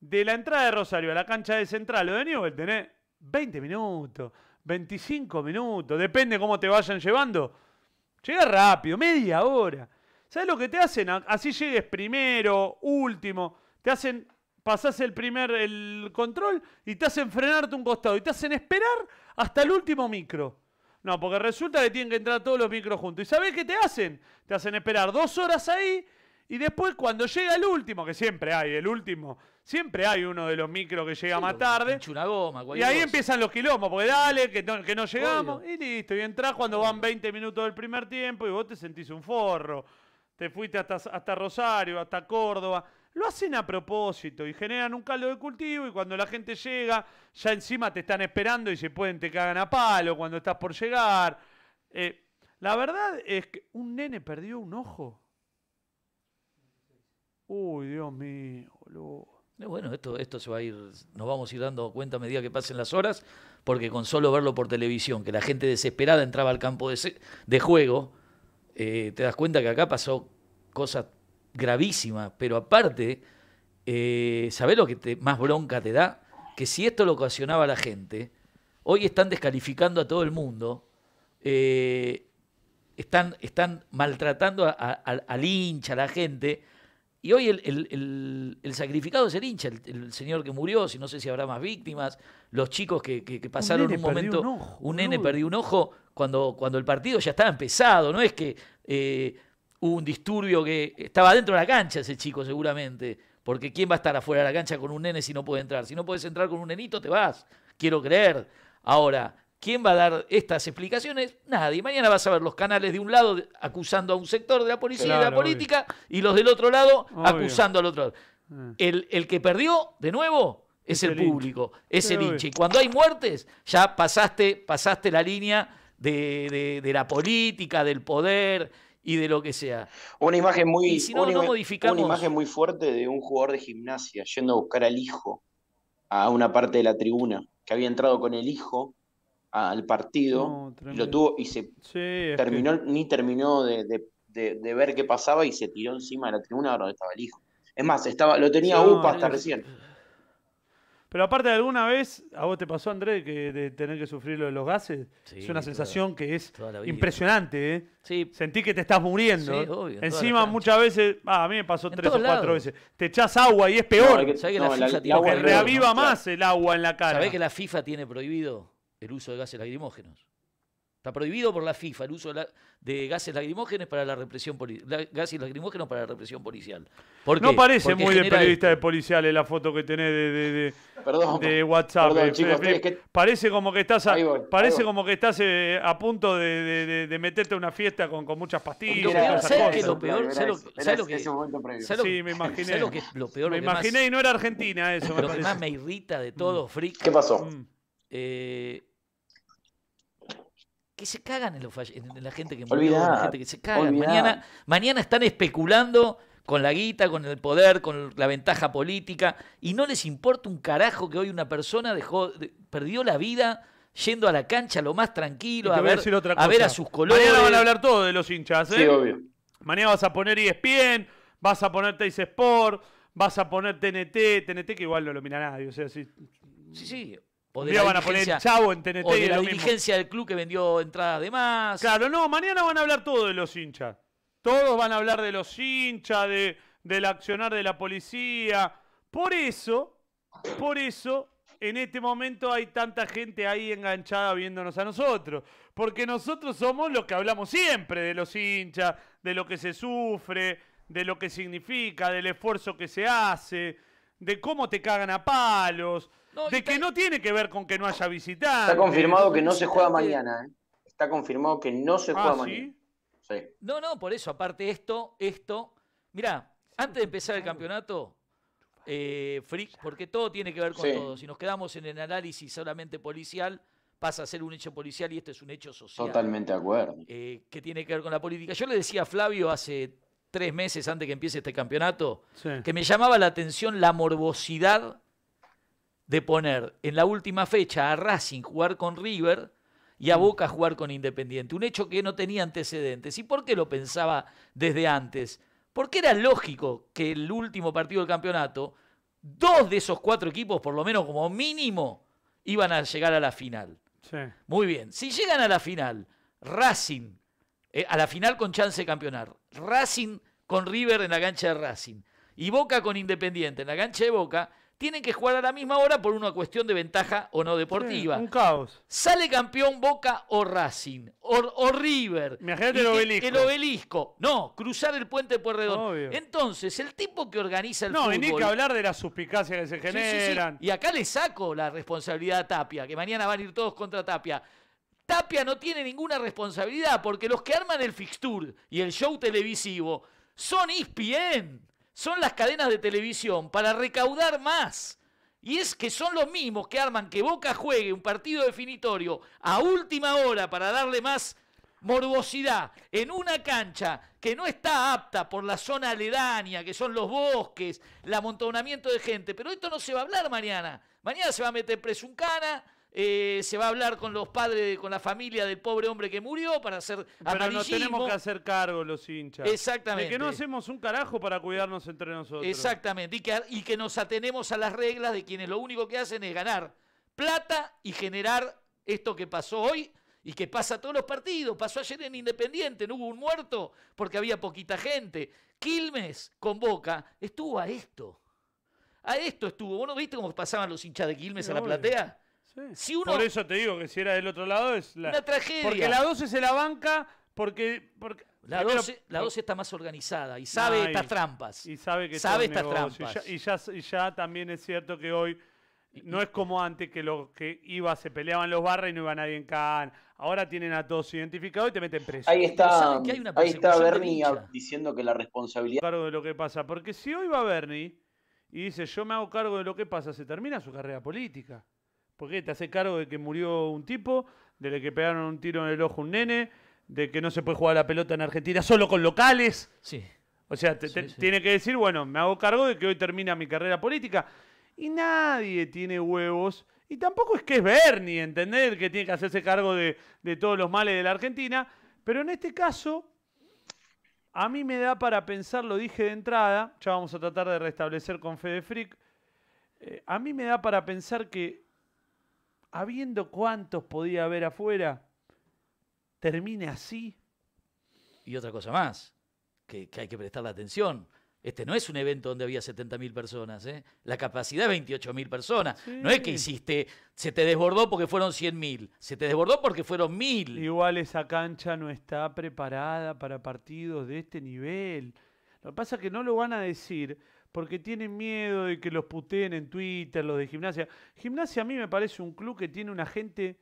De la entrada de Rosario a la cancha de Central o de Newell tenés 20 minutos, 25 minutos, depende cómo te vayan llevando. Llega rápido, media hora. ¿Sabes lo que te hacen? Así llegues primero, último. Te hacen, pasás el primer el control y te hacen frenarte un costado y te hacen esperar hasta el último micro. No, porque resulta que tienen que entrar todos los micros juntos. ¿Y sabés qué te hacen? Te hacen esperar dos horas ahí y después cuando llega el último, que siempre hay, el último, siempre hay uno de los micros que llega más tarde. y ahí empiezan los quilombos, porque dale, que no, llegamos. Y listo, y entras cuando van 20 minutos del primer tiempo y vos te sentís un forro. Te fuiste hasta, hasta Rosario, hasta Córdoba. Lo hacen a propósito y generan un caldo de cultivo y cuando la gente llega, ya encima te están esperando y se pueden te cagan a palo cuando estás por llegar. Eh, la verdad es que un nene perdió un ojo. Uy, Dios mío, eh, Bueno, esto, esto se va a ir, nos vamos a ir dando cuenta a medida que pasen las horas, porque con solo verlo por televisión, que la gente desesperada entraba al campo de, juego, eh, te das cuenta que acá pasó cosas gravísima, pero aparte, eh, ¿sabés lo que te, más bronca te da? Que si esto lo ocasionaba a la gente, hoy están descalificando a todo el mundo, eh, están, están, maltratando al hincha, a la gente, y hoy el, sacrificado es el hincha, el, señor que murió, si no sé si habrá más víctimas, los chicos que, pasaron un, momento, un, nene perdió un ojo cuando, cuando el partido ya estaba empezado, no es que eh, un disturbio que estaba dentro de la cancha ese chico seguramente, porque ¿quién va a estar afuera de la cancha con un nene si no puede entrar? Si no puedes entrar con un nenito, te vas, quiero creer. Ahora, ¿quién va a dar estas explicaciones? Nadie. Mañana vas a ver los canales de un lado acusando a un sector de la policía y de la política y los del otro lado acusando al otro. Ah. El, el que perdió, de nuevo, es, el, público, es el hincha. Y cuando hay muertes, ya pasaste, pasaste la línea de la política, del poder y de lo que sea. Una imagen muy, una, imagen muy fuerte de un jugador de gimnasia yendo a buscar al hijo a una parte de la tribuna, que había entrado con el hijo al partido, lo tuvo y se terminó, ni terminó de, ver qué pasaba y se tiró encima de la tribuna donde estaba el hijo. Es más, estaba, lo tenía UPA hasta recién. Pero aparte, de ¿alguna vez a vos te pasó, Andrés, que de tener que sufrir lo de los gases? es una sensación que es impresionante, ¿eh? Sentí que te estás muriendo. Encima muchas veces, ah, a mí me pasó tres o cuatro veces, te echas agua y es peor. que, reaviva más el agua en la cara. ¿Sabés que la FIFA tiene prohibido el uso de gases lacrimógenos? prohibido por la FIFA el uso de, gases lacrimógenos para la represión gases para la represión policial. no parece muy de periodista de policiales eh, la foto que tenés de, WhatsApp. Parece como que estás a, parece como que estás eh, a punto de, meterte a una fiesta con, muchas pastillas. Lo peor, lo que Sí, me imaginé. Lo que, me imaginé y no era Argentina eso. Lo que más me irrita de todo, mm. Frick. ¿Qué pasó? Mm, eh, que se cagan en, la gente que murió, que se cagan. Mañana, mañana están especulando con la guita, con el poder, con la ventaja política, y no les importa un carajo que hoy una persona dejó, perdió la vida yendo a la cancha lo más tranquilo, a ver, a, ver a sus colores. Mañana van a hablar todo de los hinchas, ¿eh? Sí, obvio. Mañana vas a poner ESPN, vas a poner Teis Sport, vas a poner TNT, TNT que igual no lo mira nadie, o sea, Sí, sí, o van a poner chavo en TNT. O de la dirigencia del club que vendió entradas de más. Claro, no, mañana van a hablar todo de los hinchas. Todos van a hablar de los hinchas, de, del accionar de la policía. Por eso, por eso, en este momento hay tanta gente ahí enganchada viéndonos a nosotros. Porque nosotros somos los que hablamos siempre de los hinchas, de lo que se sufre, de lo que significa, del esfuerzo que se hace, de cómo te cagan a palos, de que no tiene que ver con que no haya visitado Está confirmado que no se juega mañana, ¿eh? Está confirmado que no se ah, juega ¿Ah, ¿sí? Sí. No, no, por eso, aparte esto, esto. Mirá, antes de empezar el campeonato, eh, Frick, porque todo tiene que ver con todo. Si nos quedamos en el análisis solamente policial, pasa a ser un hecho policial y esto es un hecho social. Totalmente de acuerdo. Eh, que tiene que ver con la política. Yo le decía a Flavio hace tres meses antes que empiece este campeonato que me llamaba la atención la morbosidad de poner en la última fecha a Racing jugar con River y a mm. Boca jugar con Independiente. Un hecho que no tenía antecedentes. ¿Y por qué lo pensaba desde antes? Porque era lógico que el último partido del campeonato, dos de esos cuatro equipos, por lo menos como mínimo, iban a llegar a la final. Muy bien, si llegan a la final, Racing, eh, a la final con chance de campeonar, Racing con River en la cancha de Racing y Boca con Independiente en la cancha de Boca, tienen que jugar a la misma hora por una cuestión de ventaja o no deportiva. un caos. Sale campeón Boca o Racing o, River. Imagínate el obelisco. El obelisco. No, cruzar el puente por redondo. Entonces, el tipo que organiza el no, fútbol... No, que hablar de las suspicacias que se generan. y acá le saco la responsabilidad a Tapia, que mañana van a ir todos contra Tapia. Tapia no tiene ninguna responsabilidad porque los que arman el fixture y el show televisivo son ESPN son las cadenas de televisión para recaudar más. Y es que son los mismos que arman que Boca juegue un partido definitorio a última hora para darle más morbosidad en una cancha que no está apta por la zona aledaña, que son los bosques, el amontonamiento de gente. Pero esto no se va a hablar mañana. Mañana se va a meter presuncana eh, se va a hablar con los padres, con la familia del pobre hombre que murió para hacer Pero no tenemos que hacer cargo los hinchas. Exactamente. De que no hacemos un carajo para cuidarnos entre nosotros. Exactamente. Y que, que nos atenemos a las reglas de quienes lo único que hacen es ganar plata y generar esto que pasó hoy y que pasa a todos los partidos. Pasó ayer en Independiente, no hubo un muerto porque había poquita gente. Quilmes con Boca estuvo a esto. A esto estuvo. ¿Vos no viste cómo pasaban los hinchas de Quilmes a la platea? Por eso te digo que si era del otro lado es la, una tragedia. Porque la 12 se la banca porque... la 12, está más organizada y sabe estas trampas. Y sabe que sabe Y ya, ya, también es cierto que hoy... No es como antes que los que iba, se peleaban los barras y no iba nadie en Can. Ahora tienen a todos identificados y te meten preso. Ahí está, ahí está Bernie diciendo que la responsabilidad. Cargo de lo que pasa. Porque si hoy va Bernie y dice yo me hago cargo de lo que pasa, se termina su carrera política. ¿Por Te hace cargo de que murió un tipo, de que pegaron un tiro en el ojo un nene, de que no se puede jugar la pelota en Argentina solo con locales. Sí. O sea, te, tiene que decir, bueno, me hago cargo de que hoy termina mi carrera política. Y nadie tiene huevos. Y tampoco es que es Bernie, entender que tiene que hacerse cargo de, todos los males de la Argentina. Pero en este caso, a mí me da para pensar, lo dije de entrada, ya vamos a tratar de restablecer con Fede Frick. Eh, a mí me da para pensar que habiendo cuántos podía haber afuera, termine así. Y otra cosa más, que, hay que prestar la atención. Este no es un evento donde había 70.000 personas, ¿eh? la capacidad es 28.000 personas. No es que hiciste, se te desbordó porque fueron 100.000, se te desbordó porque fueron 1.000. Igual esa cancha no está preparada para partidos de este nivel. Lo que pasa es que no lo van a decir porque tienen miedo de que los puteen en Twitter, los de gimnasia. Gimnasia a mí me parece un club que tiene una gente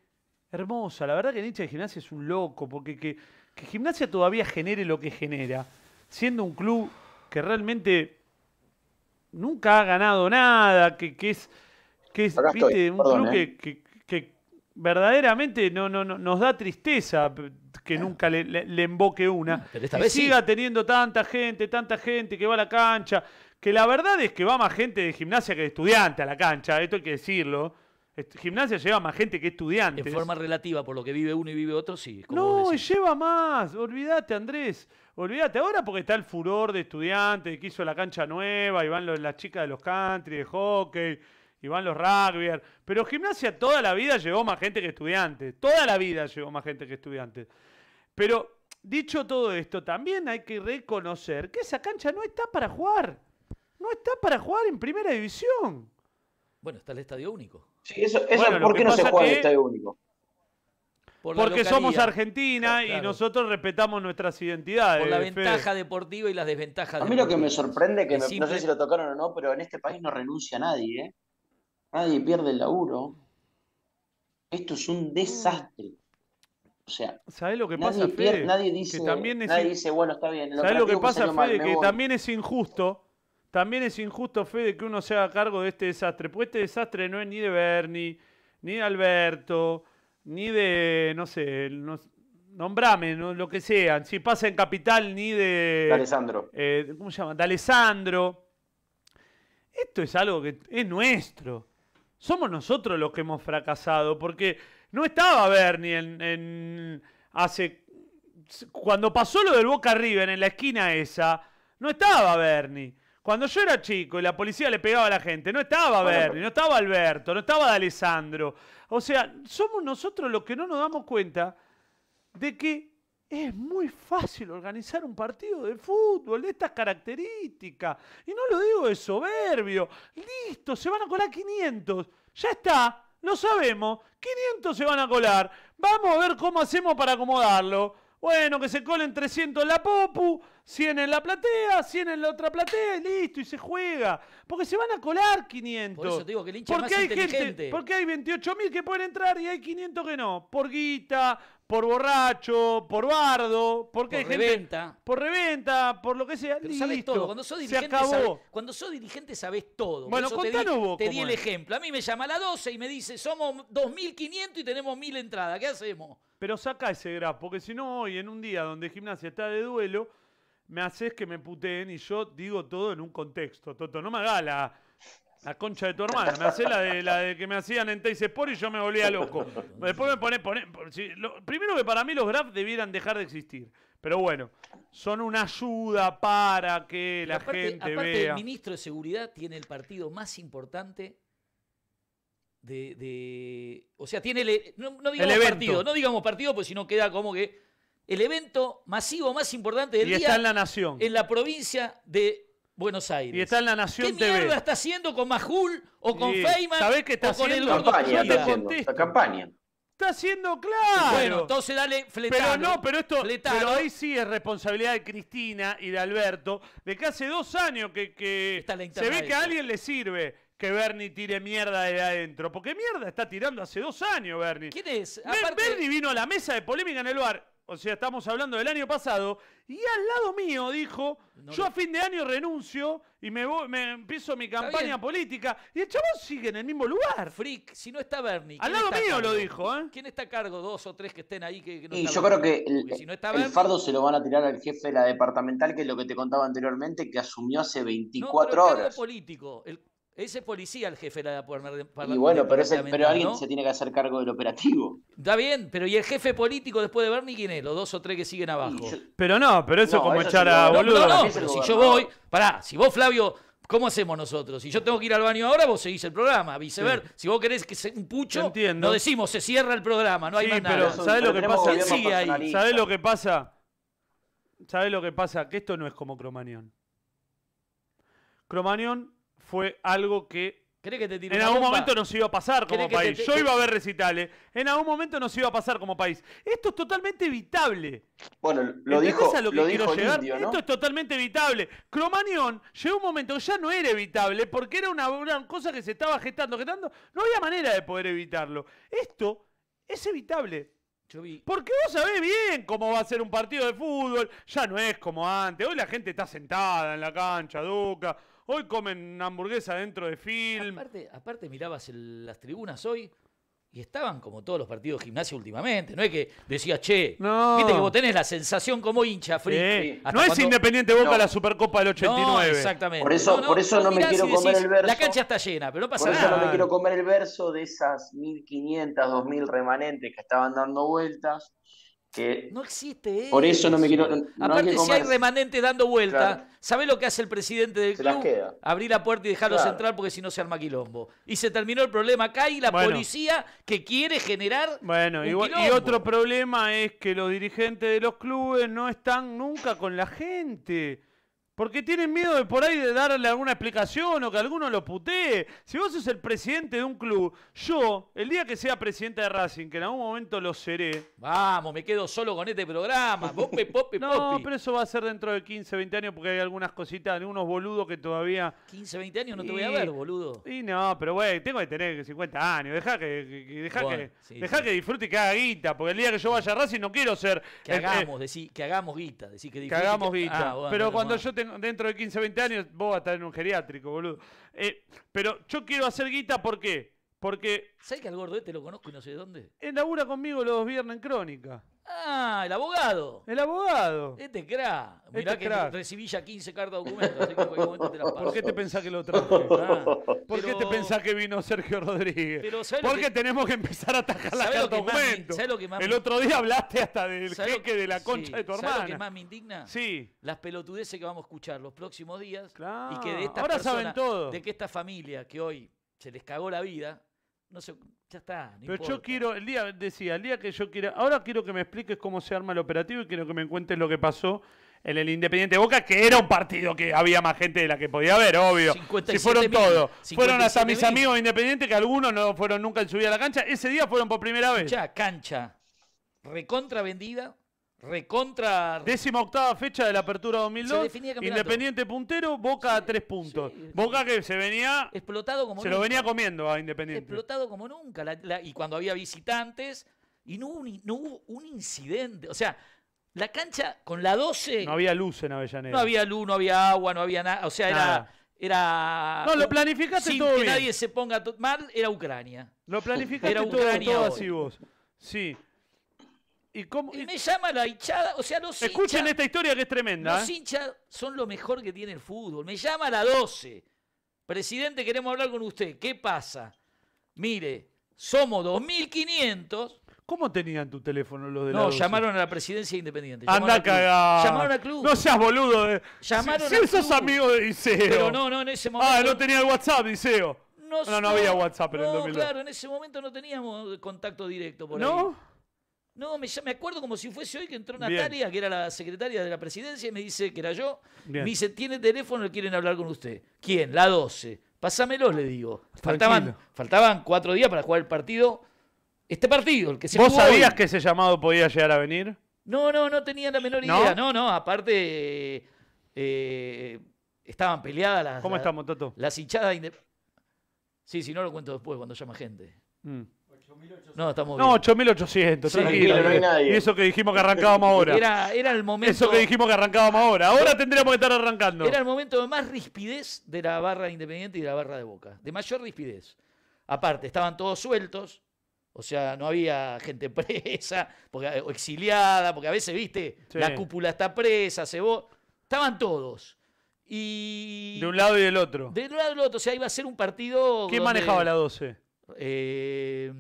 hermosa. La verdad que Nietzsche de gimnasia es un loco, porque que, gimnasia todavía genere lo que genera, siendo un club que realmente nunca ha ganado nada, que, es, que un club que, ¿eh? verdaderamente no, no, nos da tristeza que eh. nunca le, le, emboque una. que siga teniendo tanta gente, tanta gente que va a la cancha, que la verdad es que va más gente de gimnasia que de estudiante a la cancha, esto hay que decirlo. Gimnasia lleva más gente que estudiante. En forma relativa, por lo que vive uno y vive otro, sí. No, lleva más. Olvídate, Andrés. Olvídate. Ahora porque está el furor de estudiantes, que hizo la cancha nueva, y van los, las chicas de los country, de hockey, y van los rugby. Pero gimnasia toda la vida llevó más gente que estudiante. Toda la vida llevó más gente que estudiante. Pero dicho todo esto, también hay que reconocer que esa cancha no está para jugar. No está para jugar en primera división. Bueno, está el Estadio Único. Sí, eso, ¿por qué no se juega en el Estadio Único? porque somos Argentina y nosotros respetamos nuestras identidades. Por la ventaja deportiva y las desventajas. A mí lo que me sorprende, que no sé si lo tocaron o no, pero en este país no renuncia nadie. ¿eh? Nadie pierde el laburo. Esto es un desastre. O sea, ¿sabes lo que pasa, Fede? nadie dice, nadie dice, bueno, está bien. ¿Sabes lo que pasa, Fede? que también es injusto también es injusto, Fede, que uno se haga cargo de este desastre, Pues este desastre no es ni de Bernie, ni de Alberto, ni de, no sé, nombrame, lo que sea, Si pasa en Capital, ni de... Alessandro. Eh, ¿Cómo se llama? De Alessandro. Esto es algo que es nuestro. Somos nosotros los que hemos fracasado, porque no estaba Bernie en, hace cuando pasó lo del Boca River en la esquina esa, no estaba Bernie. Cuando yo era chico y la policía le pegaba a la gente, no estaba Bernie, no estaba Alberto, no estaba Alessandro. O sea, somos nosotros los que no nos damos cuenta de que es muy fácil organizar un partido de fútbol de estas características. Y no lo digo de soberbio. Listo, se van a colar 500. Ya está, lo sabemos. 500 se van a colar. Vamos a ver cómo hacemos para acomodarlo. Bueno, que se colen 300 en la popu, 100 en la platea, 100 en la otra platea, y listo, y se juega. Porque se van a colar 500. Por eso te digo que el hincha porque es más hay porque hay 28.000 que pueden entrar y hay 500 que no. Por guita, por borracho, por bardo, por reventa. por reventa, por lo que sea. listo, todo. Cuando sos dirigente, se acabó. Sabes, cuando dirigente todo. Bueno, contanos vos Te di el ejemplo. A mí me llama a 12 y me dice, somos 2.500 y tenemos 1.000 entradas. ¿Qué hacemos? Pero saca ese graf, porque si no, hoy en un día donde gimnasia está de duelo, me haces que me puteen y yo digo todo en un contexto. Toto, no me hagas la, concha de tu hermana. Me haces la de, la de que me hacían en Teis Sport y yo me volvía loco. Después me pones. primero que para mí los graphs debieran dejar de existir. Pero bueno, son una ayuda para que la gente aparte El ministro de Seguridad tiene el partido más importante de, de o sea, tiene el, no, digamos partido, no digamos partido, pues si no queda como que el evento masivo más importante del y está en la nación, en la provincia de Buenos Aires. Y está en la Nación ¿Qué mierda está haciendo con Majul o con sí. Feynman? ¿Sabés qué está haciendo? campaña, está haciendo, campaña. Está haciendo claro. Bueno, entonces dale fletado. Pero no, pero esto. Pero ahí sí es responsabilidad de Cristina y de Alberto, de que hace dos años que, que se ve que a alguien le sirve que Bernie tire mierda de adentro. Porque mierda está tirando hace dos años, Bernie. ¿Quién es? Bernie vino a la mesa de polémica en el bar. O sea, estamos hablando del año pasado. Y al lado mío dijo: Yo a fin de año renuncio y me, voy, me empiezo mi campaña política. Y el chabón sigue en el mismo lugar. freak si no está Bernie. Al lado mío lo dijo, ¿eh? ¿Quién está a cargo? Dos o tres que estén ahí. y yo creo que el, fardo se lo van a tirar al jefe de la departamental, que es lo que te contaba anteriormente, que asumió hace 24 no, el horas. político. Ese policía, el jefe de la Y bueno, pero, alguien se tiene que hacer cargo del operativo. Está bien, pero ¿y el jefe político después de Bernie quién es? Los dos o tres que siguen abajo. pero no, pero eso es como echar a boludo. No, no, pero si yo voy. Pará, si vos, Flavio, ¿Cómo hacemos nosotros? Si yo tengo que ir al baño ahora, vos seguís el programa. Viceversa, si vos querés que sea un pucho, no decimos, se cierra el programa, no sí, hay más pero ¿sabés lo que pasa? ¿Quién ahí? ¿Sabés lo que pasa? ¿Sabés lo que pasa? Que esto no es como Cromañón. Cromañón fue algo que que te en algún momento nos iba a pasar como país. Yo iba a ver recitales. En algún momento nos iba a pasar como país. Esto es totalmente evitable. Bueno, lo dijo, lo quiero Esto es totalmente evitable. Cromañón llegó un momento que ya no era evitable porque era una, cosa que se estaba gestando, gestando. No había manera de poder evitarlo. Esto es evitable. Yo vi. Porque vos sabés bien cómo va a ser un partido de fútbol. Ya no es como antes. Hoy la gente está sentada en la cancha, Duca. Hoy comen hamburguesa dentro de film. Aparte, mirabas las tribunas hoy y estaban como todos los partidos de gimnasia últimamente. No es que decías, che, viste que vos tenés la sensación como hincha, No es Independiente Boca la Supercopa del 89. exactamente. Por eso- por eso no me quiero comer el verso. La cancha está llena, pero no pasa Por eso no me quiero comer el verso de esas 1500, 2000 remanentes que estaban dando vueltas. Que No existe Por eso no me quiero- Aparte, si hay remanentes dando vueltas, ¿Sabés lo que hace el presidente del club? Abrir la puerta y dejarlo central porque si no se arma quilombo. Y se terminó el problema acá y la policía que quiere generar. Bueno, y otro problema es que los dirigentes de los clubes no están nunca con la gente. Porque tienen miedo de por ahí de darle alguna explicación o que alguno lo putee. Si vos sos el presidente de un club, yo, el día que sea presidente de Racing, que en algún momento lo seré. Vamos, me quedo solo con este programa. no, pero eso va a ser dentro de 15, 20 años porque hay algunas cositas, algunos boludos que todavía. 15, 20 años no te voy a ver, boludo. Y no, pero güey, tengo que tener 50 años. Deja que, que, disfrute y que haga guita. Porque el día que yo vaya a Racing no quiero ser. Que eh, hagamos, decir que hagamos guita. que, hagamos guita. Ah, pero cuando yo tengo dentro de 15, 20 años, vos vas a estar en un geriátrico, boludo. Eh, pero yo quiero hacer guita, ¿por qué? Porque. ¿Sabes que al gordo este lo conozco y no sé de dónde? Inaugura conmigo los viernes en Crónica. Ah, el abogado. El abogado. Este cra. Este Mirá que recibí ya 15 cartas de documentos, ¿Por qué te pensás que lo traje? Ah, ¿Por qué te pensás que vino Sergio Rodríguez? Porque tenemos que empezar a atacar las cartas de documentos. El otro día hablaste hasta del jeque de la concha de tu hermana. ¿Sabes lo que más me indigna? Sí. Las pelotudeces que vamos a escuchar los próximos días. Y que de esta Ahora saben todo. De que esta familia que hoy se les cagó la vida, no sé, ya está. Pero yo quiero, el día, decía, el día que yo quiero ahora quiero que me expliques cómo se arma el operativo y quiero que me cuentes lo que pasó en el Independiente Boca, que era un partido que había más gente de la que podía haber, obvio. Si fueron todos. Fueron hasta mis amigos independientes, que algunos no fueron nunca en su vida a la cancha. Ese día fueron por primera vez. Ya, cancha recontra vendida, recontra. Décima octava fecha de la apertura 2002. Independiente puntero, Boca a tres puntos. Boca que se venía. Explotado como Se lo venía comiendo a Independiente. Explotado como nunca. y cuando había visitantes. Y no hubo, un, no hubo un incidente. O sea, la cancha con la 12. No había luz en Avellaneda. No había luz, no había agua, no había nada. O sea, era. No, lo planificaste sin todo que nadie se ponga mal, era Ucrania. Lo planificaste era todo así vos. Sí. ¿Y, me llama la hinchada, o sea, los Escuchen esta historia que es tremenda. Los ¿eh? hinchas son lo mejor que tiene el fútbol. Me llama a la 12. Presidente, queremos hablar con usted. ¿Qué pasa? Mire, somos 2.500. ¿Cómo tenían tu teléfono los de la No, llamaron a la presidencia independiente. Anda cagada. Llamaron al club. No seas boludo. De... Eh. Llamaron si, sos amigo de Iseo. Pero no, no, en ese ah, momento. Ah, no tenía el WhatsApp, Iseo. No, no, había WhatsApp en no, el Claro, en ese momento no teníamos contacto directo por ahí. ¿No? No, me, acuerdo como si fuese hoy que entró Natalia, que era la secretaria de la presidencia, y me dice que era yo. Me dice, tiene teléfono, quieren hablar con usted. ¿Quién? La 12. Pásamelo, le digo. Faltaban, faltaban cuatro días para jugar el partido. Este partido, el que se ¿Vos sabías que ese llamado podía llegar a venir? No, no, no tenía la menor idea. No, no, aparte eh, estaban peleadas las... ¿Cómo estamos, Toto? Las hinchadas... Sí, si no lo cuento después cuando llama gente. Mm. No, estamos No, 8800, tranquilo. Y eso que dijimos que arrancábamos ahora. Era, era el momento. Eso que dijimos que arrancábamos ahora. Ahora tendríamos que estar arrancando. Era el momento de más rispidez de la barra Independiente y de la barra de Boca. De mayor rispidez. Aparte, estaban todos sueltos. O sea, no había gente presa, o exiliada, porque a veces, viste, la cúpula está presa, se Estaban todos. Y. De un lado y del otro. De un lado y del otro. O sea, iba a ser un partido. ¿Quién manejaba la 12? Eh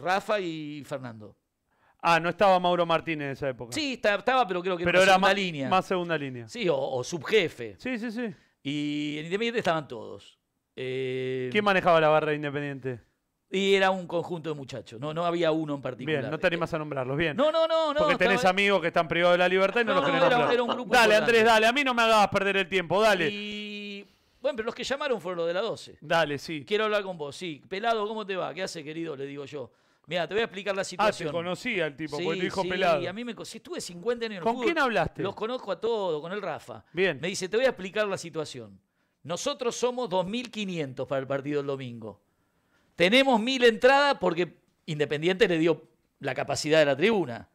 Rafa y Fernando. Ah, no estaba Mauro Martínez en esa época. Sí, estaba, pero creo que pero era más, línea. Más segunda línea. Sí, o, subjefe. Sí, sí, sí. Y en Independiente estaban todos. Eh, ¿Quién manejaba la barra de Independiente? Y era un conjunto de muchachos, no, no había uno en particular. Bien, no te animas a nombrarlos, bien. No, no, no. no Porque tenés amigos que están privados de la libertad y no, los querés dale, Andrés, dale, a mí no me hagas perder el tiempo, dale. Y... Bueno, pero los que llamaron fueron los de la 12. Dale, sí. Quiero hablar con vos, sí. Pelado, ¿cómo te va? ¿Qué hace, querido? Le digo yo. Mira, te voy a explicar la situación. Ah, te conocía el tipo, porque te dijo sí, Y a mí me estuve 50 años en el ¿Con quién hablaste? Los conozco a todos, con el Rafa. Bien. Me dice, te voy a explicar la situación. Nosotros somos 2.500 para el partido del domingo. Tenemos 1.000 entradas porque Independiente le dio la capacidad de la tribuna.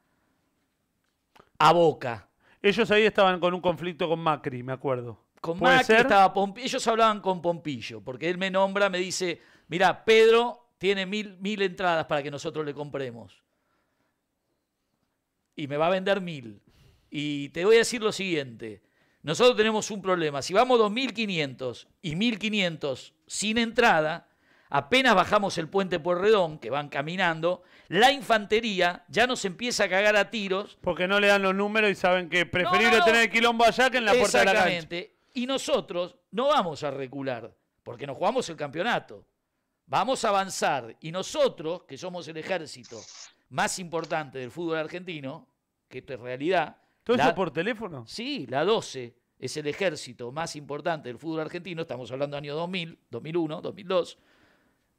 A Boca. Ellos ahí estaban con un conflicto con Macri, me acuerdo. Con Macri estaba Pompillo. ellos hablaban con Pompillo, porque él me nombra, me dice, mira, Pedro tiene mil, entradas para que nosotros le compremos. Y me va a vender mil. Y te voy a decir lo siguiente. Nosotros tenemos un problema. Si vamos 2.500 y 1.500 sin entrada, apenas bajamos el puente por redón, que van caminando, la infantería ya nos empieza a cagar a tiros. Porque no le dan los números y saben que es preferible tener el quilombo allá que en la puerta de la cancha. Y nosotros no vamos a recular, porque nos jugamos el campeonato. Vamos a avanzar. Y nosotros, que somos el ejército más importante del fútbol argentino, que esto es realidad. ¿Todo eso por teléfono? Sí, la 12 es el ejército más importante del fútbol argentino. Estamos hablando del año 2000, 2001, 2002.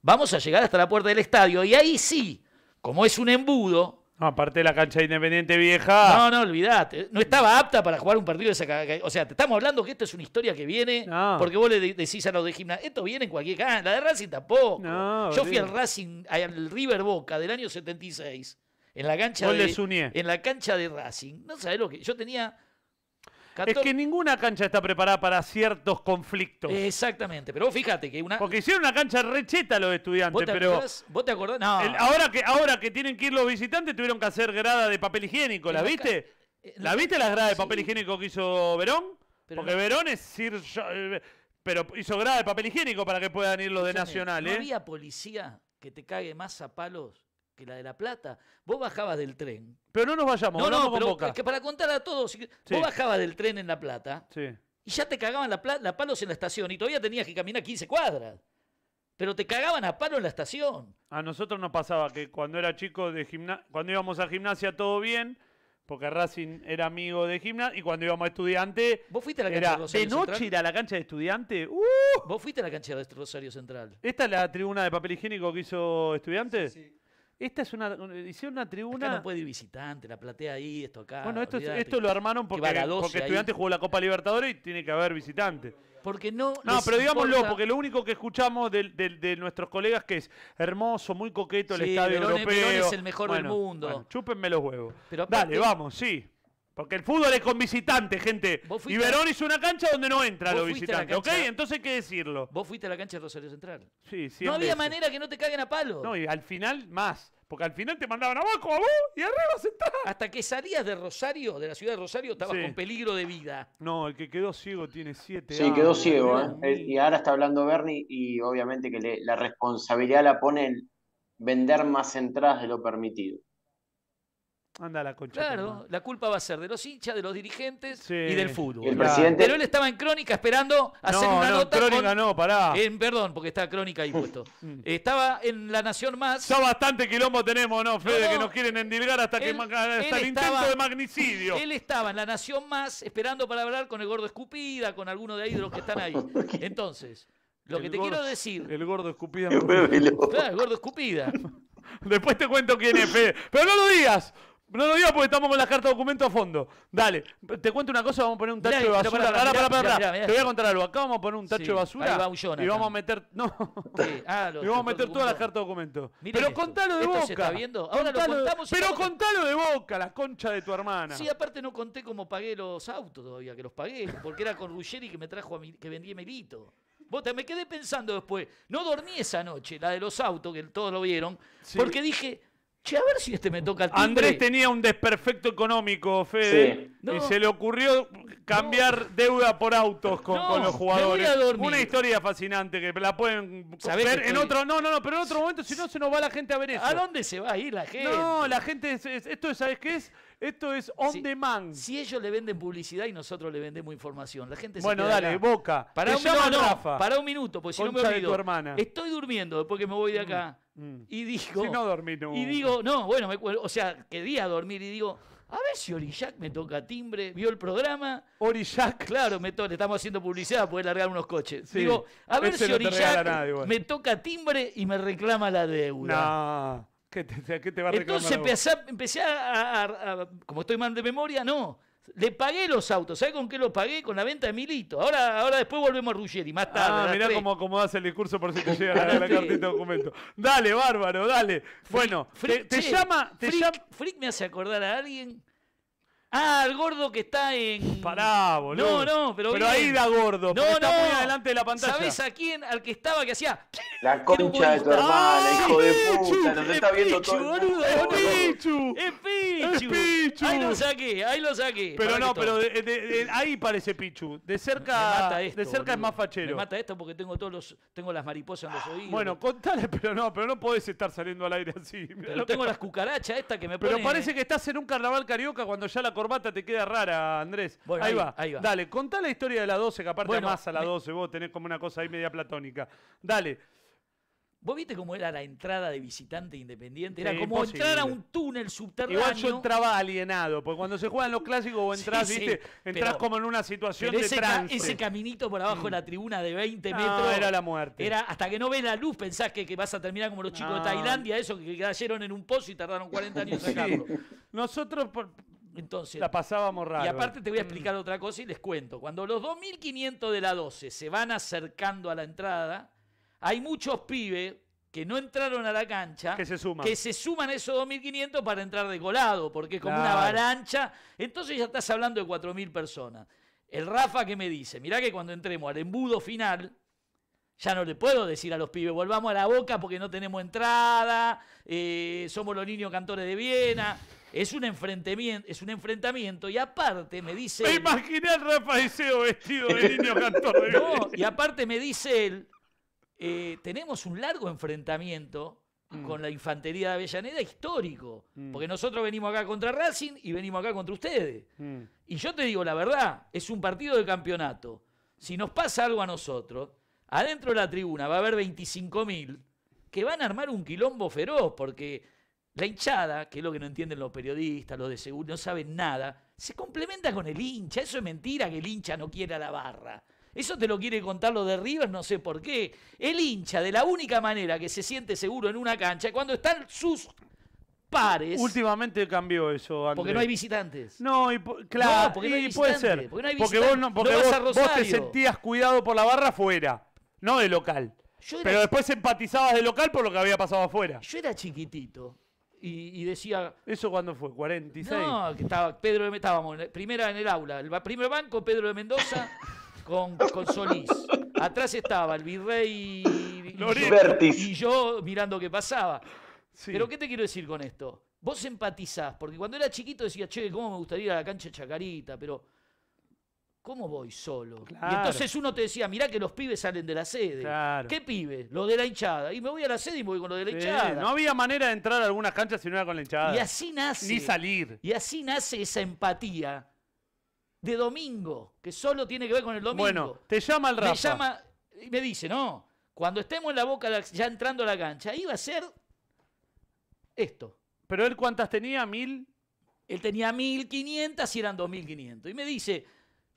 Vamos a llegar hasta la puerta del estadio y ahí sí, como es un embudo, aparte de la cancha Independiente vieja. No, no, olvidate. No estaba apta para jugar un partido de esa O sea, te estamos hablando que esto es una historia que viene. Porque vos le decís a los de gimnasia, esto viene en cualquier cancha. La de Racing tampoco. Yo fui al Racing, al River Boca del año 76. En la cancha de. en la cancha de Racing. No sabés lo que. Yo tenía es que ninguna cancha está preparada para ciertos conflictos. Exactamente, pero fíjate que una. Porque hicieron una cancha recheta los estudiantes, ¿Vos te pero. ¿Vos te acordás? ahora, que, ahora que tienen que ir los visitantes, tuvieron que hacer grada de papel higiénico, ¿la viste? Eh, ¿La viste la grada de papel higiénico que hizo Verón? Porque Verón es eh, Pero hizo grada de papel higiénico para que puedan ir los de Nacional. ¿eh? No había policía que te cague más a palos que la de La Plata, vos bajabas del tren. Pero no nos vayamos, no, no, pero que para contar a todos, vos bajabas del tren en La Plata sí. y ya te cagaban la, la, palos en la estación y todavía tenías que caminar 15 cuadras. Pero te cagaban a palos en la estación. A nosotros nos pasaba que cuando era chico de gimnasia, cuando íbamos a gimnasia todo bien, porque Racing era amigo de gimnasia y cuando íbamos a estudiante. ¿Vos fuiste a la cancha de Rosario de noche ir era la cancha de estudiante. ¡uh! ¿Vos fuiste a la cancha de Rosario Central? ¿Esta es la tribuna de papel higiénico que hizo estudiante? sí. Esta es una. Hicieron una tribuna. no puede ir visitante, la platea ahí, esto acá. Bueno, esto, esto lo armaron porque, porque Estudiantes jugó la Copa Libertadores y tiene que haber visitante. Porque no. No, pero digámoslo, porque lo único que escuchamos de, nuestros colegas que es hermoso, muy coqueto el estadio europeo. es el mejor del mundo. Bueno, chúpenme los huevos. Dale, vamos, sí. Porque el fútbol es con visitantes, gente. Y Verón hizo una cancha donde no entra los visitantes, ¿ok? Entonces qué decirlo. Vos fuiste a la cancha de Rosario Central. Sí, sí. No había manera que no te caguen a palo. No, y al final más. Porque al final te mandaban abajo a vos y arriba Central. Hasta que salías de Rosario, de la ciudad de Rosario, estabas con peligro de vida. No, el que quedó ciego tiene siete años Sí, quedó ciego, ¿eh? ¿eh? Y ahora está hablando Bernie y obviamente que la responsabilidad la pone vender más entradas de lo permitido. Anda la concha. Claro, la culpa va a ser de los hinchas, de los dirigentes y del fútbol. Pero él estaba en crónica esperando hacer no, una no, nota. Crónica no, pará. perdón, porque está crónica ahí puesto. Mm. estaba en La Nación Más. Ya bastante quilombo tenemos, ¿no, Fede? que nos quieren endilgar hasta, que, el intento de magnicidio. Él estaba en La Nación Más esperando para hablar con el gordo Escupida, con alguno de ahí de los que están ahí. Entonces. Lo que te quiero decir. El gordo escupida. Claro, el gordo escupida. Después te cuento quién es, Fede. Pero no lo digas. No lo digas porque estamos con las cartas de documento a fondo. Dale, te cuento una cosa, vamos a poner un tacho de basura. Te voy a contar algo. Acá vamos a poner un tacho de basura y vamos a meter. No. Ah, y vamos a meter todas las cartas de documento. pero contalo de boca. está viendo. Ahora lo contamos. Pero contalo de boca, la concha de tu hermana. Sí, aparte no conté cómo pagué los autos todavía, que los pagué, porque era con Ruggeri que me trajo a mi, que vendí Melito. Vos te me quedé pensando después. No dormí esa noche, la de los autos, que todos lo vieron, porque dije Che, a ver si este me toca el Andrés tenía un desperfecto económico, Fede. Y se le ocurrió cambiar deuda por autos con, los jugadores. Una historia fascinante que la pueden ver en otro. No, no, no, pero en otro momento, si no, se nos va la gente a ver eso. ¿A dónde se va a ir la gente? No, la gente. esto, ¿sabes qué es? Esto es on demand. Si ellos le venden publicidad y nosotros le vendemos información, la gente bueno, dale, boca. Para un, minuto, para un minuto, porque si no me olvido. Estoy durmiendo después que me voy de acá. Mm, mm. Y digo. Si no dormí, nunca. Y digo, no, bueno, o sea, quería dormir y digo. A ver si Orillac me toca timbre, vio el programa. Orillac. Claro, me le estamos haciendo publicidad, puede largar unos coches. digo, a ver si Orillac me toca timbre y me reclama la deuda. No. ¿Qué te, va a Entonces empecé, a, como estoy mal de memoria, no. Le pagué los autos. ¿Sabes con qué los pagué? Con la venta de Milito. Ahora, ahora después volvemos a Ruggeri, más tarde. Ah, mirá cómo, cómo el discurso por si te llega la, la cartita de documento. Dale, bárbaro, dale. Bueno, te, llama. Te Frick me hace acordar a alguien Ah, el gordo que está en. Pará, boludo. No, no, pero. Pero ahí da gordo. No, no. Está muy adelante de la pantalla. ¿Sabés a quién? Al que estaba, que hacía. La concha de tu hermana, hijo de puta. Nos es está Pichu, viendo todo. Boludo, ¡Es Pichu! ¡Es Pichu! ¡Es Pichu! Ahí lo saqué, ahí lo saqué. Pero no, pero ahí parece Pichu. De cerca, mata de cerca es más fachero. Me mata esto porque tengo todos los, tengo las mariposas en los oídos. Bueno, contale, pero no, pero no podés estar saliendo al aire así. Pero tengo las cucarachas estas que me ponen. Pero parece que estás en un carnaval carioca cuando ya la corbata te queda rara, Andrés. ahí, va. ahí, va. Dale, contá la historia de la 12, que aparte más a la 12, vos tenés como una cosa ahí media platónica. Dale. ¿Vos viste cómo era la entrada de visitante independiente? Era como entrar a un túnel subterráneo. Igual yo entraba alienado, porque cuando se juegan los clásicos vos entrás, viste, entrás como en una situación de ese ese caminito por abajo de la tribuna de 20 metros. No, era la muerte. Era hasta que no ves la luz, pensás que, vas a terminar como los chicos de Tailandia, eso que cayeron en un pozo y tardaron 40 años en sacarlo. Nosotros, por, entonces, la pasábamos raro. Y aparte te voy a mm. explicar otra cosa y les cuento. Cuando los 2.500 de la 12 se van acercando a la entrada, hay muchos pibes que no entraron a la cancha, que se suman, que esos 2.500 para entrar de colado, porque es como una avalancha. Entonces ya estás hablando de 4.000 personas. El Rafa que me dice, mirá que cuando entremos al embudo final, ya no le puedo decir a los pibes, volvamos a la boca porque no tenemos entrada, eh, somos los niños cantores de Viena. Es un enfrentamiento, es un enfrentamiento y aparte me dice. Me imaginé al vestido de niño cantor No, y aparte me dice él: eh, tenemos un largo enfrentamiento mm. con la infantería de Avellaneda histórico. Mm. Porque nosotros venimos acá contra Racing y venimos acá contra ustedes. Mm. Y yo te digo la verdad: es un partido de campeonato. Si nos pasa algo a nosotros, adentro de la tribuna va a haber 25.000 que van a armar un quilombo feroz porque la hinchada, que es lo que no entienden los periodistas, los de seguro, no saben nada, se complementa con el hincha. Eso es mentira que el hincha no quiera la barra. Eso te lo quiere contar lo de rivas, no sé por qué. El hincha, de la única manera que se siente seguro en una cancha, cuando están sus pares. Últimamente cambió eso, Porque no hay visitantes. No, claro, porque no puede ser. Porque, no hay porque vos, no, porque vos, te sentías cuidado por la barra fuera, no de local. Pero después empatizabas de local por lo que había pasado afuera. Yo era chiquitito y, decía. ¿Eso cuándo fue? ¿46? No, que estaba Pedro de Mendoza. primera en el aula. El primer banco, Pedro de Mendoza con, con Solís. Atrás estaba el virrey y, y yo mirando qué pasaba. Pero ¿qué te quiero decir con esto? Vos empatizás, porque cuando era chiquito decía, che, ¿cómo me gustaría ir a la cancha de Chacarita? Pero ¿cómo voy solo? Y entonces uno te decía, mirá que los pibes salen de la sede. ¿Qué pibe? Lo de la hinchada. Y me voy a la sede y me voy con lo de la hinchada. No había manera de entrar a algunas canchas si no era con la hinchada. Y así nace. Ni salir. Y así nace esa empatía de domingo, que solo tiene que ver con el domingo. Bueno, te llama al Rafa. Me llama y me dice, no, cuando estemos en la boca, ya entrando a la cancha, iba a ser esto. ¿Pero él cuántas tenía? ¿Mil? Él tenía 1500 y eran 2500. Y me dice,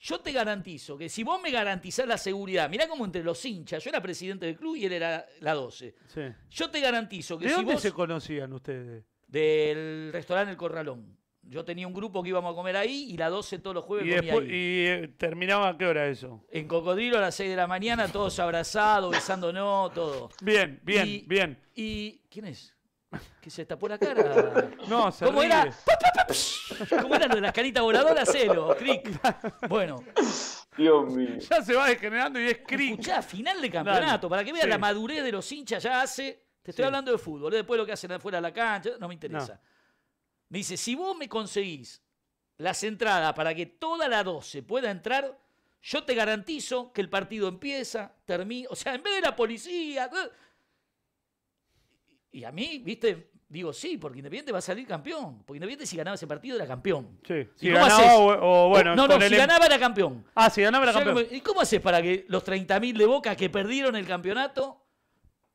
yo te garantizo que si vos me garantizás la seguridad, mirá como entre los hinchas, yo era presidente del club y él era la 12. Yo te garantizo que ¿De dónde se conocían ustedes? Del restaurante El Corralón. Yo tenía un grupo que íbamos a comer ahí y la 12 todos los jueves y comía ahí. ¿Y eh, terminaba a qué hora eso? En Cocodrilo a las 6 de la mañana, todos abrazados, besándonos, todo. Bien, bien, bien. ¿Y quién es? Que se tapó la cara. No, se ¿Cómo era? ¿Cómo era lo de las caritas voladoras? Cero, Bueno. Dios mío. Ya se va degenerando y es cric. Ya, final de campeonato. Para que veas la madurez de los hinchas, ya hace. Te estoy hablando de fútbol. ¿eh? Después lo que hacen afuera de la cancha, no me interesa. Me dice: si vos me conseguís las entradas para que toda la 12 pueda entrar, yo te garantizo que el partido empieza, termina. O sea, en vez de la policía y a mí, viste, digo, sí, porque Independiente va a salir campeón. Porque Independiente si ganaba ese partido era campeón. Sí, si ganaba eh, No, no, si em- ganaba era campeón. Ah, si ganaba era campeón. ¿Y cómo haces para que los 30.000 de Boca que perdieron el campeonato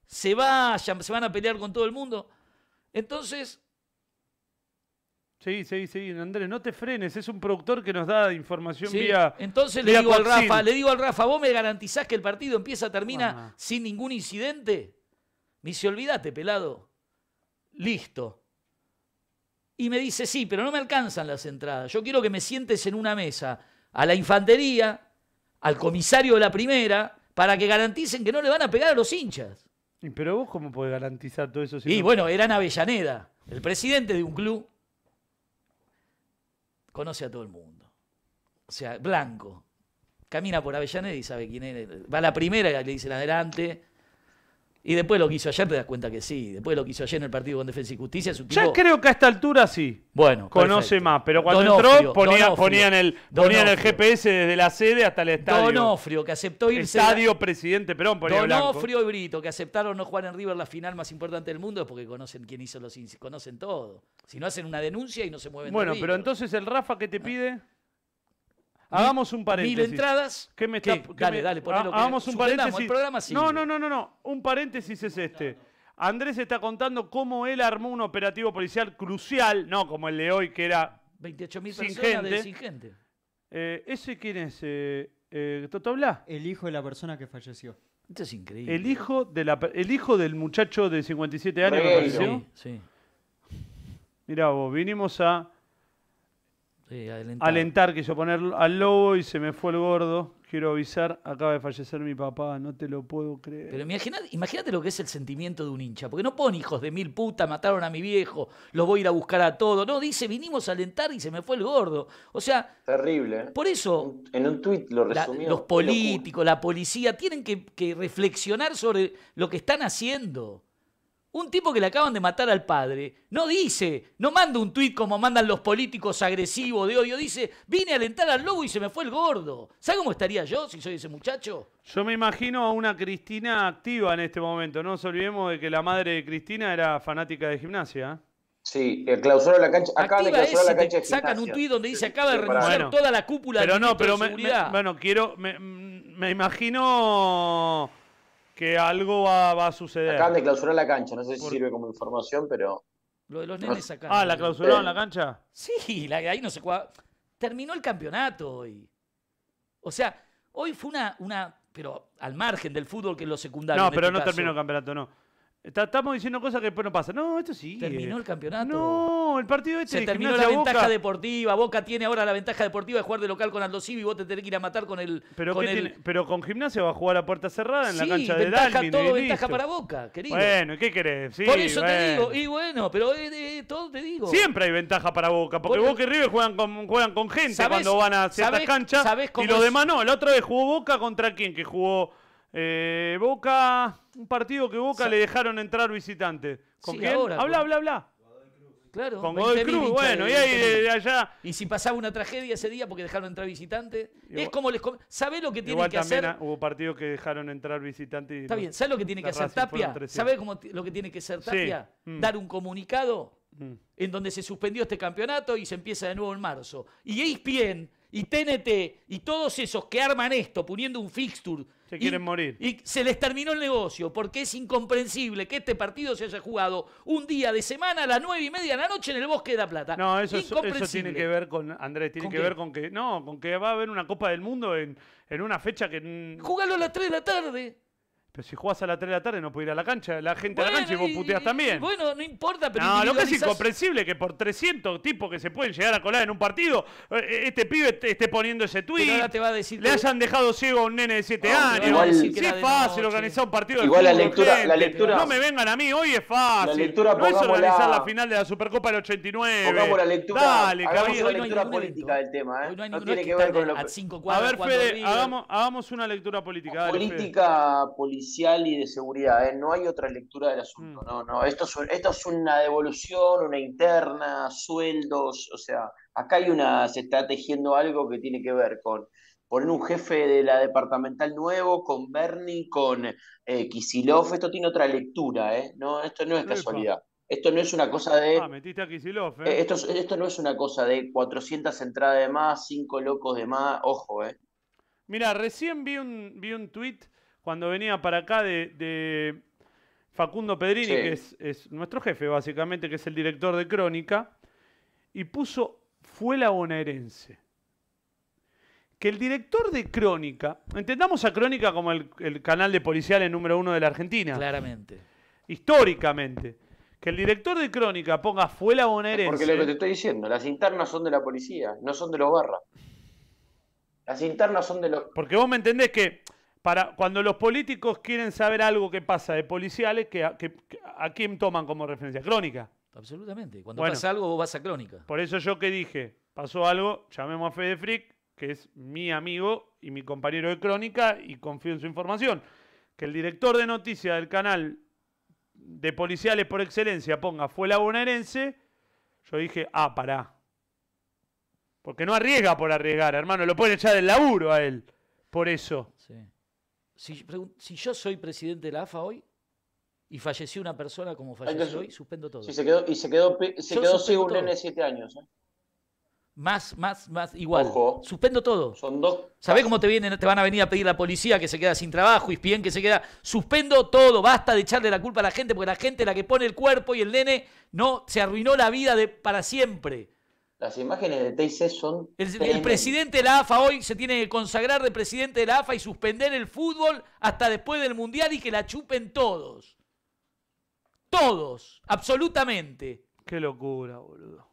se vayan, se van a pelear con todo el mundo? Entonces... Sí, sí, sí, Andrés, no te frenes, es un productor que nos da información vía... Entonces le digo al Rafa, le digo al Rafa, vos me garantizás que el partido empieza, termina sin ningún incidente. Me dice, olvídate, pelado. Listo. Y me dice, sí, pero no me alcanzan las entradas. Yo quiero que me sientes en una mesa a la infantería, al comisario de la primera, para que garanticen que no le van a pegar a los hinchas. pero vos cómo podés garantizar todo eso? y bueno, eran Avellaneda, el presidente de un club. Conoce a todo el mundo. O sea, blanco. Camina por Avellaneda y sabe quién es. Va a la primera, y le dicen adelante. Y después lo que hizo ayer te das cuenta que sí. Después lo que hizo ayer en el partido con Defensa y Justicia su Ya creo que a esta altura sí. Bueno. Conoce más. Pero cuando entró ponía, ponían, el, el GPS desde la sede hasta el estadio. Donofrio, que aceptó irse. Estadio Presidente Perón, ponía Donofrio blanco. y Brito, que aceptaron no jugar en River la final más importante del mundo, es porque conocen quién hizo los conocen todo. Si no hacen una denuncia y no se mueven. Bueno, pero entonces el Rafa, que te pide? Hagamos un paréntesis. entradas. ¿Qué me está, dale, dale, ah, ponelo. Hagamos un paréntesis. no, no, no, no, Un paréntesis es este. Andrés está contando cómo él armó un operativo policial crucial, no como el de hoy, que era 28.000 personas sin gente. Eh, ¿Ese quién es? Eh, eh, ¿Toto El hijo de la persona que falleció. Esto es increíble. El hijo, de el hijo del muchacho de 57 años que falleció. Sí, sí. Mirá vos, vinimos a eh, alentar. quiso poner al lobo y se me fue el gordo. Quiero avisar, acaba de fallecer mi papá, no te lo puedo creer. Pero imagínate lo que es el sentimiento de un hincha, porque no pon hijos de mil putas, mataron a mi viejo, los voy a ir a buscar a todos. No, dice, vinimos a alentar y se me fue el gordo. O sea. Terrible. ¿eh? Por eso. En un los políticos, la policía, tienen que reflexionar sobre lo que están haciendo. Un tipo que le acaban de matar al padre no dice, no manda un tuit como mandan los políticos agresivos de odio, dice, vine a alentar al lobo y se me fue el gordo. ¿Sabe cómo estaría yo si soy ese muchacho? Yo me imagino a una Cristina activa en este momento. No nos olvidemos de que la madre de Cristina era fanática de gimnasia. ¿eh? Sí, de la cancha. Acaba de clausurar la cancha. De sacan un tuit donde dice acaba de renunciar toda la cúpula de la no, pero no, pero bueno, quiero. me imagino que algo va, va a suceder. Acaban de clausurar la cancha, no sé si sirve como información, pero. Lo de los nenes acá. Ah, ¿la clausuraron la cancha? Sí, ahí no se juega. Terminó el campeonato hoy. O sea, hoy fue una, una. Pero al margen del fútbol que es lo secundario. No, pero este no terminó el campeonato, no estamos diciendo cosas que después no pasan. No, esto sí. Terminó el campeonato. No, el partido este. Se terminó la ventaja deportiva. Boca tiene ahora la ventaja deportiva de jugar de local con Aldosivi y vos te tenés que ir a matar con el. Pero, con gimnasia va a jugar a puerta cerrada en la cancha de ventaja, todo ventaja para Boca, querido. Bueno, qué querés? Por eso te digo, y bueno, pero eh, eh, todo te digo. Siempre hay ventaja para Boca, porque Boca y River juegan con, juegan con gente cuando van a ciertas canchas y lo demás no. La otra vez jugó Boca contra quién que jugó eh, Boca, un partido que Boca le dejaron entrar visitantes ¿Con quién? habla, habla, habla. Claro, con Godoy Cruz, bueno, y ahí de, allá. Y si pasaba una tragedia ese día porque dejaron entrar visitantes, es como les. ¿Sabés lo que tiene que hacer? Hubo partidos que dejaron entrar visitantes. Está bien, ¿sabés lo que tiene que hacer Tapia? ¿Sabés cómo lo que tiene que hacer Tapia? Mm. Dar un comunicado mm. en donde se suspendió este campeonato y se empieza de nuevo en marzo. Y ESPN y TNT y todos esos que arman esto poniendo un fixture se quieren morir. Y se les terminó el negocio, porque es incomprensible que este partido se haya jugado un día de semana a las nueve y media de la noche en el Bosque de la Plata. No, eso, eso tiene que ver con, Andrés, tiene que ver con que, no, con que va a haber una Copa del Mundo en, una fecha que... jugarlo a las tres de la tarde. Pero si jugás a las 3 de la tarde no puedes ir a la cancha, la gente a la cancha y vos puteas también. Bueno, no importa, pero. No, lo que es incomprensible que por 300 tipos que se pueden llegar a colar en un partido, eh, este pibe esté poniendo ese tweet. le hayan dejado ciego a un nene de 7 años. Igual, es fácil organizar un partido. Igual la lectura, No me vengan a mí, hoy es fácil. La lectura, no es organizar la... final de la Supercopa del 89. Pongamos la lectura. Dale, hagamos una lectura no política del tema. ¿eh? no, tiene que, ver con lo A ver, Fede, hagamos una lectura política. Política, política y de seguridad, ¿eh? no hay otra lectura del asunto, mm. no, no, esto es, esto es una devolución, una interna, sueldos, o sea, acá hay una, se está tejiendo algo que tiene que ver con poner un jefe de la departamental nuevo, con Bernie, con eh, Kisilov, esto tiene otra lectura, ¿eh? no, esto no es casualidad. Esto no es una cosa de. Ah, metiste a ¿eh? Eh, esto, esto, no es una cosa de 400 entradas de más, 5 locos de más. Ojo, ¿eh? Mira, recién vi un, vi un tuit cuando venía para acá de, Facundo Pedrini, que es, nuestro jefe básicamente, que es el director de Crónica, y puso fue la bonaerense. Que el director de Crónica, entendamos a Crónica como el, canal de policiales número uno de la Argentina. Claramente. Históricamente. Que el director de Crónica ponga fue la bonaerense. Porque lo que te estoy diciendo, las internas son de la policía, no son de los barras. Las internas son de los. Porque vos me entendés que para, cuando los políticos quieren saber algo que pasa de policiales, ¿a quién toman como referencia? Crónica. Absolutamente. Cuando pasa algo, vos vas a crónica. Por eso yo que dije, pasó algo, llamemos a Fede Frick, que es mi amigo y mi compañero de crónica, y confío en su información. Que el director de noticias del canal de policiales por excelencia ponga fue la bonaerense, yo dije, ah, pará. Porque no arriesga por arriesgar, hermano, lo pueden echar del laburo a él. Por eso si, yo soy presidente de la AFA hoy, y falleció una persona como falleció hoy, suspendo todo. y se quedó, se sin un nene 7 años. ¿eh? Más, más, más, igual. Suspendo todo. Son dos. ¿Sabés cómo te vienen, te van a venir a pedir la policía que se queda sin trabajo, y piden que se queda. Suspendo todo, basta de echarle la culpa a la gente, porque la gente es la que pone el cuerpo y el nene no se arruinó la vida de, para siempre. Las imágenes de TIC son. El, presidente de la AFA hoy se tiene que consagrar de presidente de la AFA y suspender el fútbol hasta después del Mundial y que la chupen todos. Todos, absolutamente. Qué locura, boludo.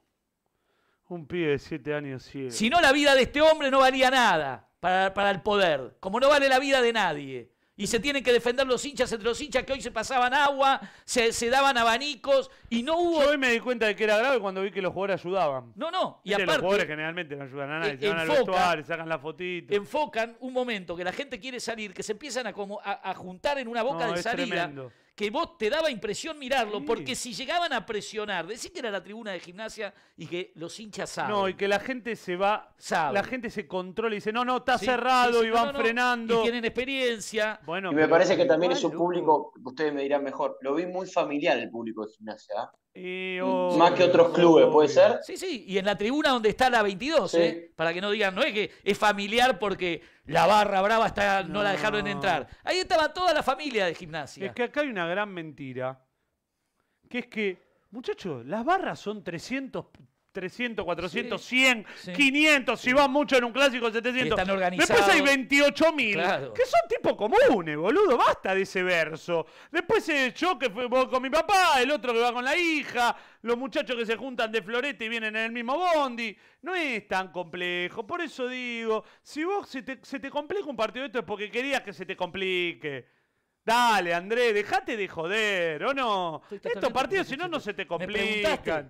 Un pibe de 7 años ciego. Si no, la vida de este hombre no valía nada para, para el poder, como no vale la vida de nadie y se tienen que defender los hinchas entre los hinchas que hoy se pasaban agua, se, daban abanicos y no hubo. Yo hoy me di cuenta de que era grave cuando vi que los jugadores ayudaban. No, no, y aparte. Los jugadores generalmente no ayudan a nadie, se e, van enfocan, al vestuario, sacan la fotito. Enfocan un momento que la gente quiere salir, que se empiezan a, como, a, juntar en una boca de salida que vos te daba impresión mirarlo, porque si llegaban a presionar, decís que era la tribuna de gimnasia y que los hinchas saben. No, y que la gente se va, la gente se controla y dice, no, no, está cerrado y van frenando. Y tienen experiencia. Bueno, y me parece que también es un público, ustedes me dirán mejor, lo vi muy familiar el público de gimnasia. ¿ah? Eh, Más que otros clubes, ¿puede ser? Sí, sí, y en la tribuna donde está la 22, ¿eh? para que no digan, no es que es familiar porque la barra brava no, la dejaron entrar. Ahí estaba toda la familia de gimnasia. Es que acá hay una gran mentira, que es que, muchachos, las barras son 300 300, 400, 100, 500, si va mucho en un clásico, 700. Después hay 28.000, que son tipos comunes, boludo, basta de ese verso. Después eh, yo que fue con mi papá, el otro que va con la hija, los muchachos que se juntan de florete y vienen en el mismo bondi. No es tan complejo, por eso digo, si vos se te, se te complica un partido de esto es porque querías que se te complique. Dale, André, dejate de joder, ¿o no? Estos partidos, si no, no se te complican.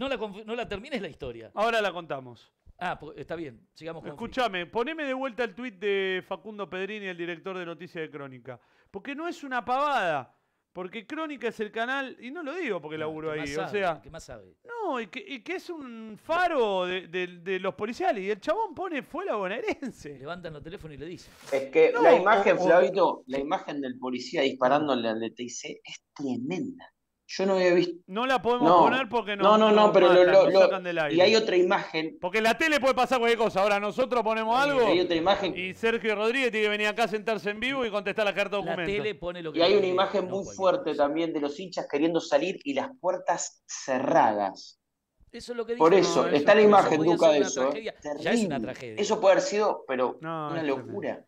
no, la termines la historia. Ahora la contamos. Ah, está bien, sigamos con Escúchame, poneme de vuelta el tuit de Facundo Pedrini, el director de Noticias de Crónica. Porque no es una pavada. Porque Crónica es el canal, y no lo digo porque laburo ahí, o sea... ¿Qué más sabe? No, y que, y que es un faro de, los policiales, y el chabón pone fue la bonaerense. Levantan los teléfonos y le dicen. Es que la imagen, Flavito, la imagen del policía disparándole al DTIC es tremenda. Yo no había visto. No la podemos poner porque no. No, no, pero lo, Y hay otra imagen. Porque la tele puede pasar cualquier cosa. Ahora nosotros ponemos eh, algo. Y hay otra imagen. Y Sergio Rodríguez tiene que venir acá a sentarse en vivo y contestar la carta de documento. La y hay una imagen muy fuerte también de los hinchas queriendo salir y las puertas cerradas. Eso es lo que Por eso, está la imagen, de eso. ¿eh? Ya es una tragedia. Eso puede haber sido, pero no, una locura.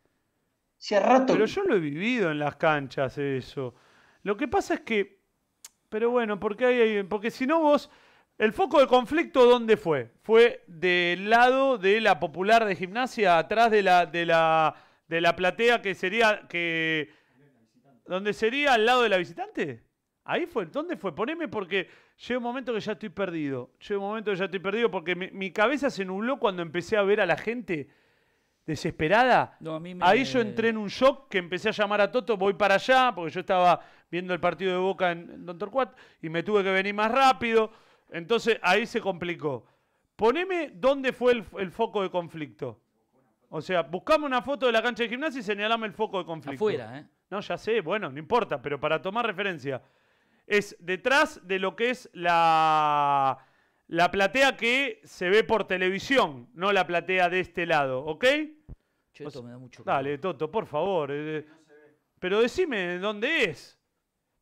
Si a rato. Pero yo lo he vivido en las canchas, eso. Lo que pasa es que pero bueno, porque, hay, porque si no vos, el foco de conflicto, ¿dónde fue? Fue del lado de la popular de gimnasia, atrás de la, de la, de la platea que sería, que, donde sería al lado de la visitante. Ahí fue, ¿dónde fue? Poneme porque llega un momento que ya estoy perdido. Llega un momento que ya estoy perdido porque mi cabeza se nubló cuando empecé a ver a la gente desesperada, ahí yo entré en un shock que empecé a llamar a Toto, voy para allá, porque yo estaba viendo el partido de Boca en, Don y me tuve que venir más rápido. Entonces ahí se complicó. Poneme dónde fue el, foco de conflicto. O sea, buscame una foto de la cancha de gimnasia y señalame el foco de conflicto. Afuera, ¿eh? No, ya sé, bueno, no importa, pero para tomar referencia. Es detrás de lo que es la la platea que se ve por televisión, no la platea de este lado, ¿ok? me da mucho. Dale, Toto, por favor. Eh, pero decime dónde es.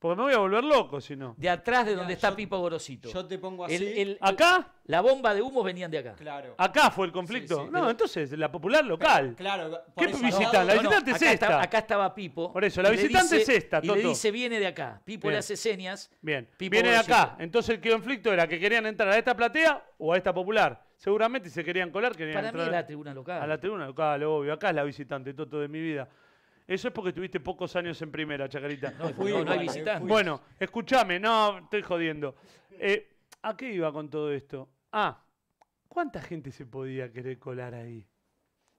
Porque me voy a volver loco si no. De atrás de donde está Pipo Gorosito. Yo te pongo así. El- ¿Acá? la bomba de humo venían de acá. Claro. ¿Acá fue el conflicto? no, entonces, la popular local. Claro. ¿Qué visitante? La visitante es acá, esta. estaba- acá estaba Pipo. Por eso, la visitante es esta, Y le dice, viene de acá. Pipo le hace señas. Bien, Pipo viene de acá. Entonces el conflicto era que querían entrar a esta platea o a esta popular. Seguramente se querían colar, querían Para mí la tribuna local. a la tribuna local, obvio. Acá es la visitante, todo de mi vida. Eso es porque tuviste pocos años en primera, Chacarita. No, fui, no, no hay visitantes. Bueno, escúchame, no, estoy jodiendo. ¿A qué iba con todo esto? Ah, ¿cuánta gente se podía querer colar ahí?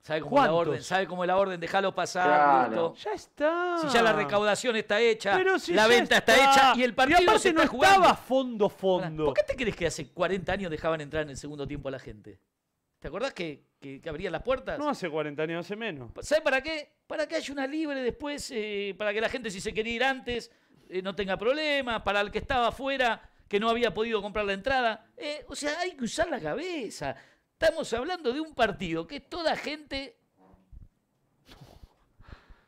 Sabe cómo la orden, sabe cómo la orden, déjalo pasar, Ya está. Si ya la recaudación está hecha, la venta está. hecha y el partido se no jugaba fondo fondo. ¿Por qué te crees que hace 40 años dejaban entrar en el segundo tiempo a la gente? ¿Te acordás que que, abrían las puertas. No hace 40 años, hace menos. sabes para qué? Para que haya una libre después, eh, para que la gente si se quería ir antes eh, no tenga problemas, para el que estaba afuera que no había podido comprar la entrada. Eh, o sea, hay que usar la cabeza. Estamos hablando de un partido que toda gente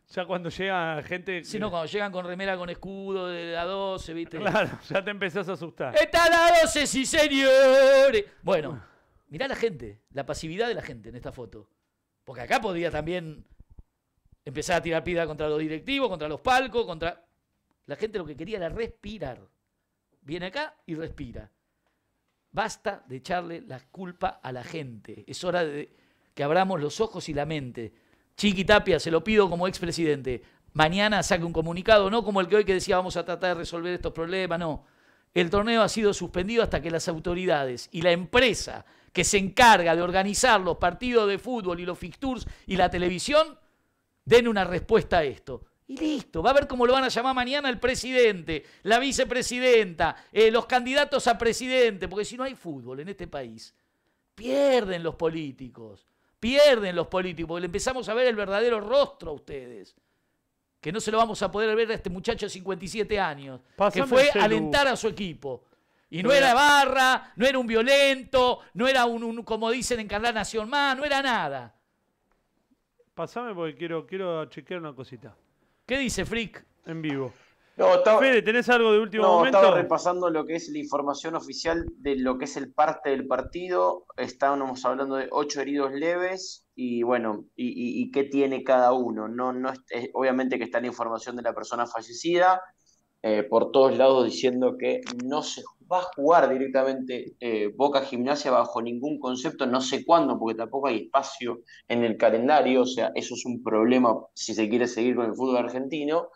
ya cuando llega gente. Si no, cuando llegan con remera con escudo de la 12, ¿viste? Claro, ya te empezás a asustar. Está la 12, sí, señores. Bueno. Mirá la gente, la pasividad de la gente en esta foto. Porque acá podría también empezar a tirar pida contra los directivos, contra los palcos, contra... La gente lo que quería era respirar. Viene acá y respira. Basta de echarle la culpa a la gente. Es hora de que abramos los ojos y la mente. Chiqui Tapia, se lo pido como expresidente, mañana saque un comunicado, no como el que hoy que decía vamos a tratar de resolver estos problemas, no. El torneo ha sido suspendido hasta que las autoridades y la empresa que se encarga de organizar los partidos de fútbol y los fixtures y la televisión, den una respuesta a esto. Y listo, va a ver cómo lo van a llamar mañana el presidente, la vicepresidenta, eh, los candidatos a presidente, porque si no hay fútbol en este país, pierden los políticos, pierden los políticos, porque le empezamos a ver el verdadero rostro a ustedes, que no se lo vamos a poder ver a este muchacho de 57 años, que fue alentar a su equipo. Y no, era, barra, no era un violento, no era un, como dicen en Canal Nación más, no era nada. Pasame porque quiero, quiero chequear una cosita. ¿Qué dice Frick? En vivo. No, ¿tenés algo de último momento? Estaba repasando lo que es la información oficial de lo que es el parte del partido. Estábamos hablando de ocho heridos leves y bueno, y, qué tiene cada uno. No, no obviamente que está la información de la persona fallecida eh, por todos lados diciendo que no se va a jugar directamente eh, Boca Gimnasia bajo ningún concepto, no sé cuándo, porque tampoco hay espacio en el calendario, o sea, eso es un problema si se quiere seguir con el fútbol argentino.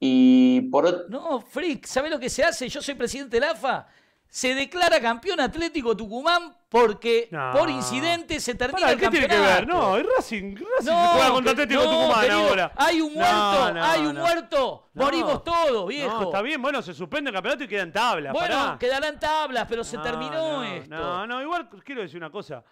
Y por No, Frick, ¿sabes lo que se hace? Yo soy presidente de la AFA se declara campeón Atlético Tucumán porque por incidente se termina el campeonato. ¿qué tiene que ver? No, es Racing, Racing no, juega contra Atlético Tucumán ahora. Hay un muerto, hay un muerto, morimos todos, viejo. está bien, bueno, se suspende el campeonato y quedan tablas. Bueno, quedarán tablas, pero se terminó esto. No, no, igual quiero decir una cosa.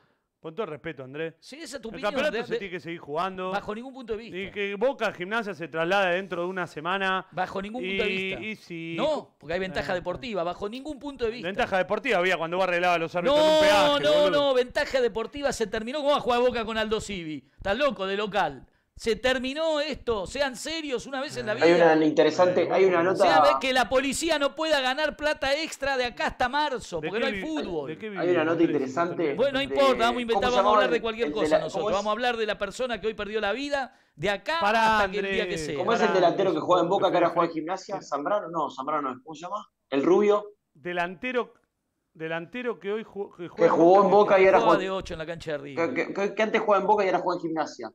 Con todo respeto, Andrés. Sí, esa es tu opinión. campeonato se tiene que seguir jugando. Bajo ningún punto de vista. Y que Boca Gimnasia se traslade dentro de una semana. Bajo ningún punto de vista. Y si... No, porque hay ventaja ah. deportiva. Bajo ningún punto de vista. Ventaja deportiva había cuando vos arreglabas los árbitros no, en un peaje, No, no, no, ventaja deportiva se terminó. ¿Cómo va a jugar Boca con Aldo Civi? Estás loco, de local. Se terminó esto. Sean serios una vez en la vida. Hay una interesante, hay una nota. que la policía no pueda ganar plata extra de acá hasta marzo, porque no hay fútbol. Hay, una nota interesante. Bueno, no importa, vamos a inventar, vamos a hablar de cualquier cosa nosotros. Vamos a hablar de la persona que hoy perdió la vida, de acá hasta el día que sea. ¿Cómo es el delantero que juega en Boca, que ahora juega en gimnasia? ¿Zambrano? No, Zambrano ¿Cómo se llama? ¿El rubio? Delantero delantero que hoy jugó en Boca y ahora juega de 8 en la cancha de arriba. Que, antes jugaba en Boca y ahora juega en gimnasia.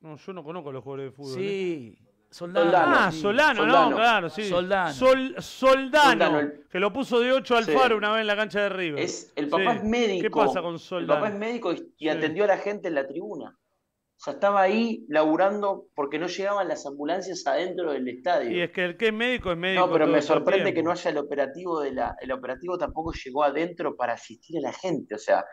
No, yo no conozco los jugadores de fútbol. Sí. ¿eh? Soldano. Ah, Solano, no, claro, sí. Soldano. Soldano, que lo puso de 8 al Faro una vez en la cancha de River. Es, el papá es médico. ¿Qué pasa con Soldano? El papá es médico y, atendió a la gente en la tribuna. O sea, estaba ahí laburando porque no llegaban las ambulancias adentro del estadio. Y es que el que es médico es médico. No, pero me este sorprende que no haya el operativo de la. El operativo tampoco llegó adentro para asistir a la gente. O sea,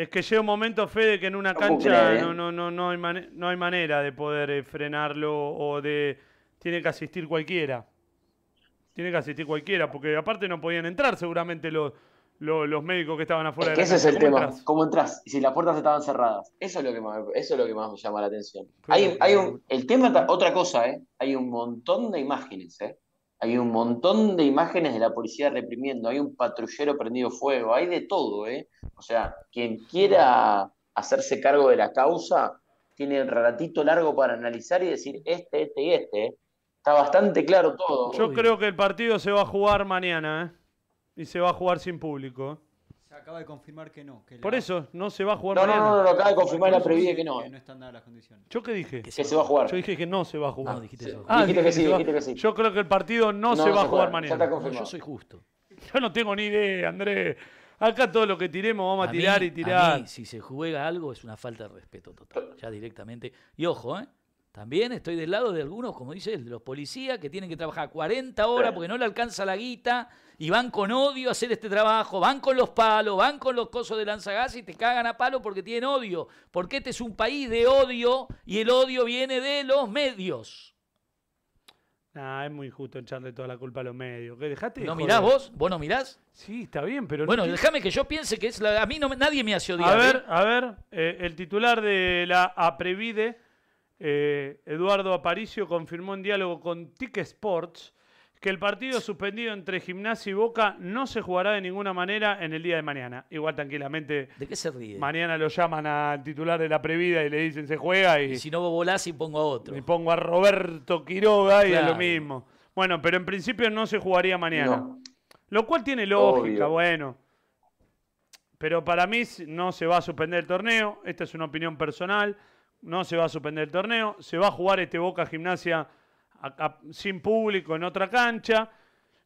es que llega un momento, Fede, que en una cancha ¿eh? no, no, no, no, hay manera de poder eh, frenarlo o de... Tiene que asistir cualquiera. Tiene que asistir cualquiera, porque aparte no podían entrar seguramente los, los, médicos que estaban afuera. Es ese es el tema, cómo entras y si las puertas estaban cerradas. Eso es lo que más, eso es lo que más me llama la atención. hay, un, el tema, otra cosa, ¿eh? hay un montón de imágenes. ¿eh? hay un montón de imágenes de la policía reprimiendo, hay un patrullero prendido fuego, hay de todo, ¿eh? O sea, quien quiera hacerse cargo de la causa tiene un ratito largo para analizar y decir este, este y este. ¿eh? Está bastante claro todo. Yo creo que el partido se va a jugar mañana, ¿eh? Y se va a jugar sin público. ¿eh? acaba de confirmar que no. Por eso, no se va a jugar no, No, no, no, acaba de confirmar la previa que no. no están dadas las condiciones. ¿Yo qué dije? Que se, se va a jugar. Yo dije que no se va a jugar. No, dijiste eso. Ah, dijiste, que sí, dijiste que sí. Yo creo que el partido no, se va a jugar mañana. yo soy justo. Yo no tengo ni idea, Andrés. Acá todo lo que tiremos vamos a, tirar y tirar. A mí, si se juega algo es una falta de respeto total. Ya directamente. Y ojo, ¿eh? También estoy del lado de algunos, como dice él, de los policías que tienen que trabajar 40 horas porque no le alcanza la guita y van con odio a hacer este trabajo, van con los palos, van con los cosos de lanzagas y te cagan a palo porque tienen odio. Porque este es un país de odio y el odio viene de los medios. Ah, es muy injusto echarle toda la culpa a los medios. ¿Qué dejaste? ¿No mirás vos? ¿Vos no mirás? Sí, está bien, pero. Bueno, déjame que yo piense que es a mí nadie me hace odio. A ¿eh? ver, a ver, eh, el titular de la APREVIDE eh, Eduardo Aparicio confirmó en diálogo con Tic Sports que el partido suspendido entre Gimnasia y Boca no se jugará de ninguna manera en el día de mañana. Igual tranquilamente. ¿De qué se ríe? Mañana lo llaman al titular de la previda y le dicen se juega y. si no vos volás y pongo a otro. Y pongo a Roberto Quiroga y a es lo mismo. Bueno, pero en principio no se jugaría mañana. Lo cual tiene lógica, bueno. Pero para mí no se va a suspender el torneo. Esta es una opinión personal no se va a suspender el torneo, se va a jugar este Boca Gimnasia sin público en otra cancha,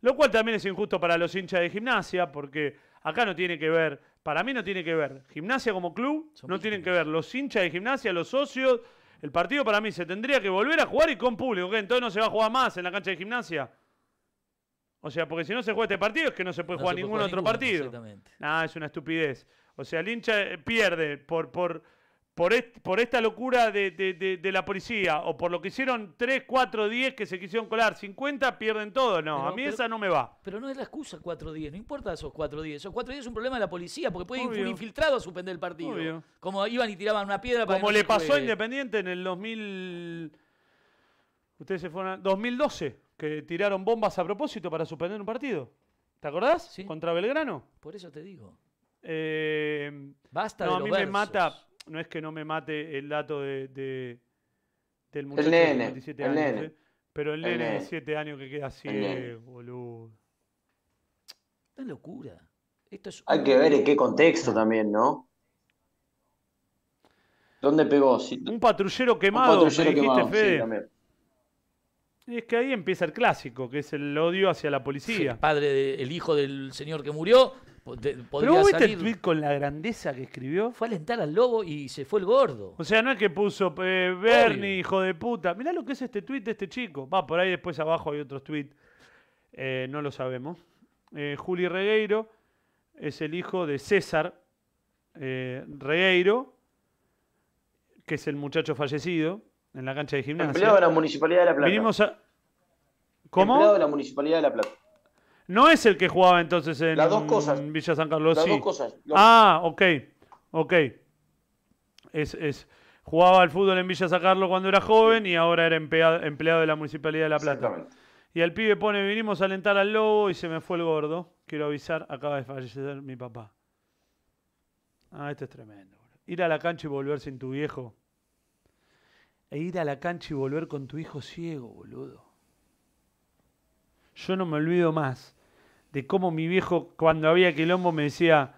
lo cual también es injusto para los hinchas de Gimnasia, porque acá no tiene que ver, para mí no tiene que ver, Gimnasia como club, no tienen que ver los hinchas de Gimnasia, los socios, el partido para mí se tendría que volver a jugar y con público, que entonces no se va a jugar más en la cancha de Gimnasia. O sea, porque si no se juega este partido es que no se puede jugar ningún otro partido. Exactamente. Nada, es una estupidez. O sea, el hincha eh, pierde por, por por, esta locura de, la policía o por lo que hicieron 3, 4, 10 que se quisieron colar 50, pierden todo. No, a mí esa no me va. Pero no es la excusa 4, días no importa esos 4, días Esos 4, días es un problema de la policía porque puede ir un infiltrado a suspender el partido. Como iban y tiraban una piedra para Como le pasó a Independiente en el 2000. Ustedes se fueron. 2012, que tiraron bombas a propósito para suspender un partido. ¿Te acordás? Sí. Contra Belgrano. Por eso te digo. Eh, Basta no, a mí me mata no es que no me mate el dato de, del muchacho el nene, de 27 años. ¿eh? Pero el, nene, de 7 años que queda así, eh, boludo. Una locura. Hay que ver en qué contexto ah. también, ¿no? ¿Dónde pegó? Si... Un patrullero quemado. Un patrullero quemado, Y es que ahí empieza el clásico, que es el odio hacia la policía. El padre, el hijo del señor que murió, Podría Pero vos viste el tweet con la grandeza que escribió. Fue alentar al lobo y se fue el gordo. O sea, no es que puso eh, Bernie, hijo de puta. Mirá lo que es este tweet de este chico. Va, por ahí después abajo hay otros tweets. Eh, no lo sabemos. Eh, Juli Regueiro es el hijo de César Regueiro, que es el muchacho fallecido en la cancha de gimnasia. Empleado de la Municipalidad de La Plata. ¿Cómo? Empleado de la Municipalidad de La Plata. No es el que jugaba entonces en, Villa San Carlos. Las dos cosas. Ah, ok, ok. Es, es, jugaba al fútbol en Villa San Carlos cuando era joven y ahora era empleado, de la Municipalidad de La Plata. Exactamente. Y al pibe pone, vinimos a alentar al lobo y se me fue el gordo. Quiero avisar, acaba de fallecer mi papá. Ah, esto es tremendo. Ir a la cancha y volver sin tu viejo. E ir a la cancha y volver con tu hijo ciego, boludo yo no me olvido más de cómo mi viejo, cuando había quilombo, me decía,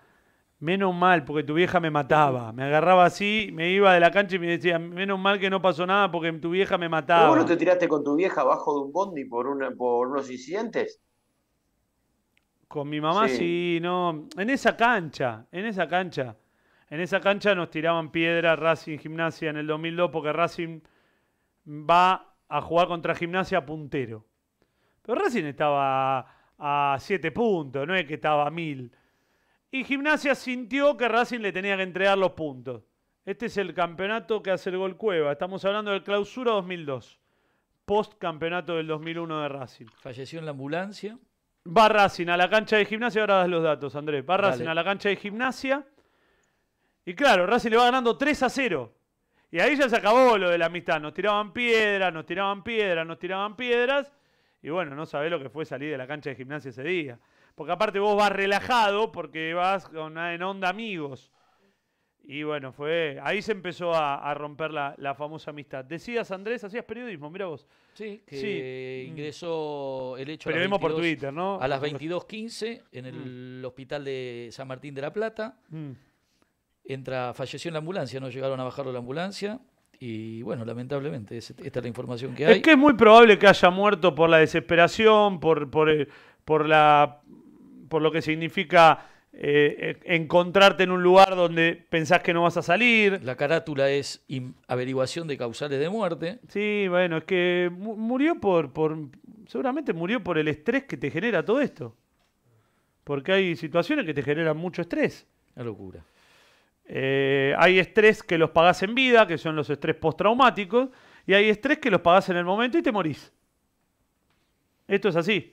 menos mal, porque tu vieja me mataba. Me agarraba así, me iba de la cancha y me decía, menos mal que no pasó nada porque tu vieja me mataba. ¿Cómo no te tiraste con tu vieja abajo de un bondi por, por unos incidentes? Con mi mamá sí. sí. no. En esa cancha, en esa cancha. En esa cancha nos tiraban piedra Racing Gimnasia en el 2002 porque Racing va a jugar contra Gimnasia puntero. Pero Racing estaba a 7 puntos, no es que estaba a 1000. Y Gimnasia sintió que Racing le tenía que entregar los puntos. Este es el campeonato que hace el gol Cueva. Estamos hablando del clausura 2002. Post campeonato del 2001 de Racing. Falleció en la ambulancia. Va Racing a la cancha de gimnasia. Ahora das los datos, Andrés. Va Racing a la cancha de gimnasia. Y claro, Racing le va ganando 3 a 0. Y ahí ya se acabó lo de la amistad. Nos tiraban piedras, nos tiraban piedras, nos tiraban piedras. Y bueno, no sabés lo que fue salir de la cancha de gimnasia ese día. Porque aparte vos vas relajado porque vas con, ah, en onda amigos. Y bueno, fue. Ahí se empezó a, romper la, famosa amistad. Decías, Andrés, hacías periodismo, mira vos. Sí, que ingresó el hecho. Periodismo por Twitter, ¿no? A las 22.15 en el hospital de San Martín de la Plata. Mm. Entra, falleció en la ambulancia, no llegaron a bajarlo la ambulancia. Y bueno, lamentablemente, esta es la información que hay. Es que es muy probable que haya muerto por la desesperación, por, por, eh, por, la, por lo que significa eh, e-, encontrarte en un lugar donde pensás que no vas a salir. La carátula es averiguación de causales de muerte. Sí, bueno, es que murió por, por. Seguramente murió por el estrés que te genera todo esto. Porque hay situaciones que te generan mucho estrés. la locura. Eh, hay estrés que los pagás en vida, que son los estrés postraumáticos, y hay estrés que los pagás en el momento y te morís. Esto es así.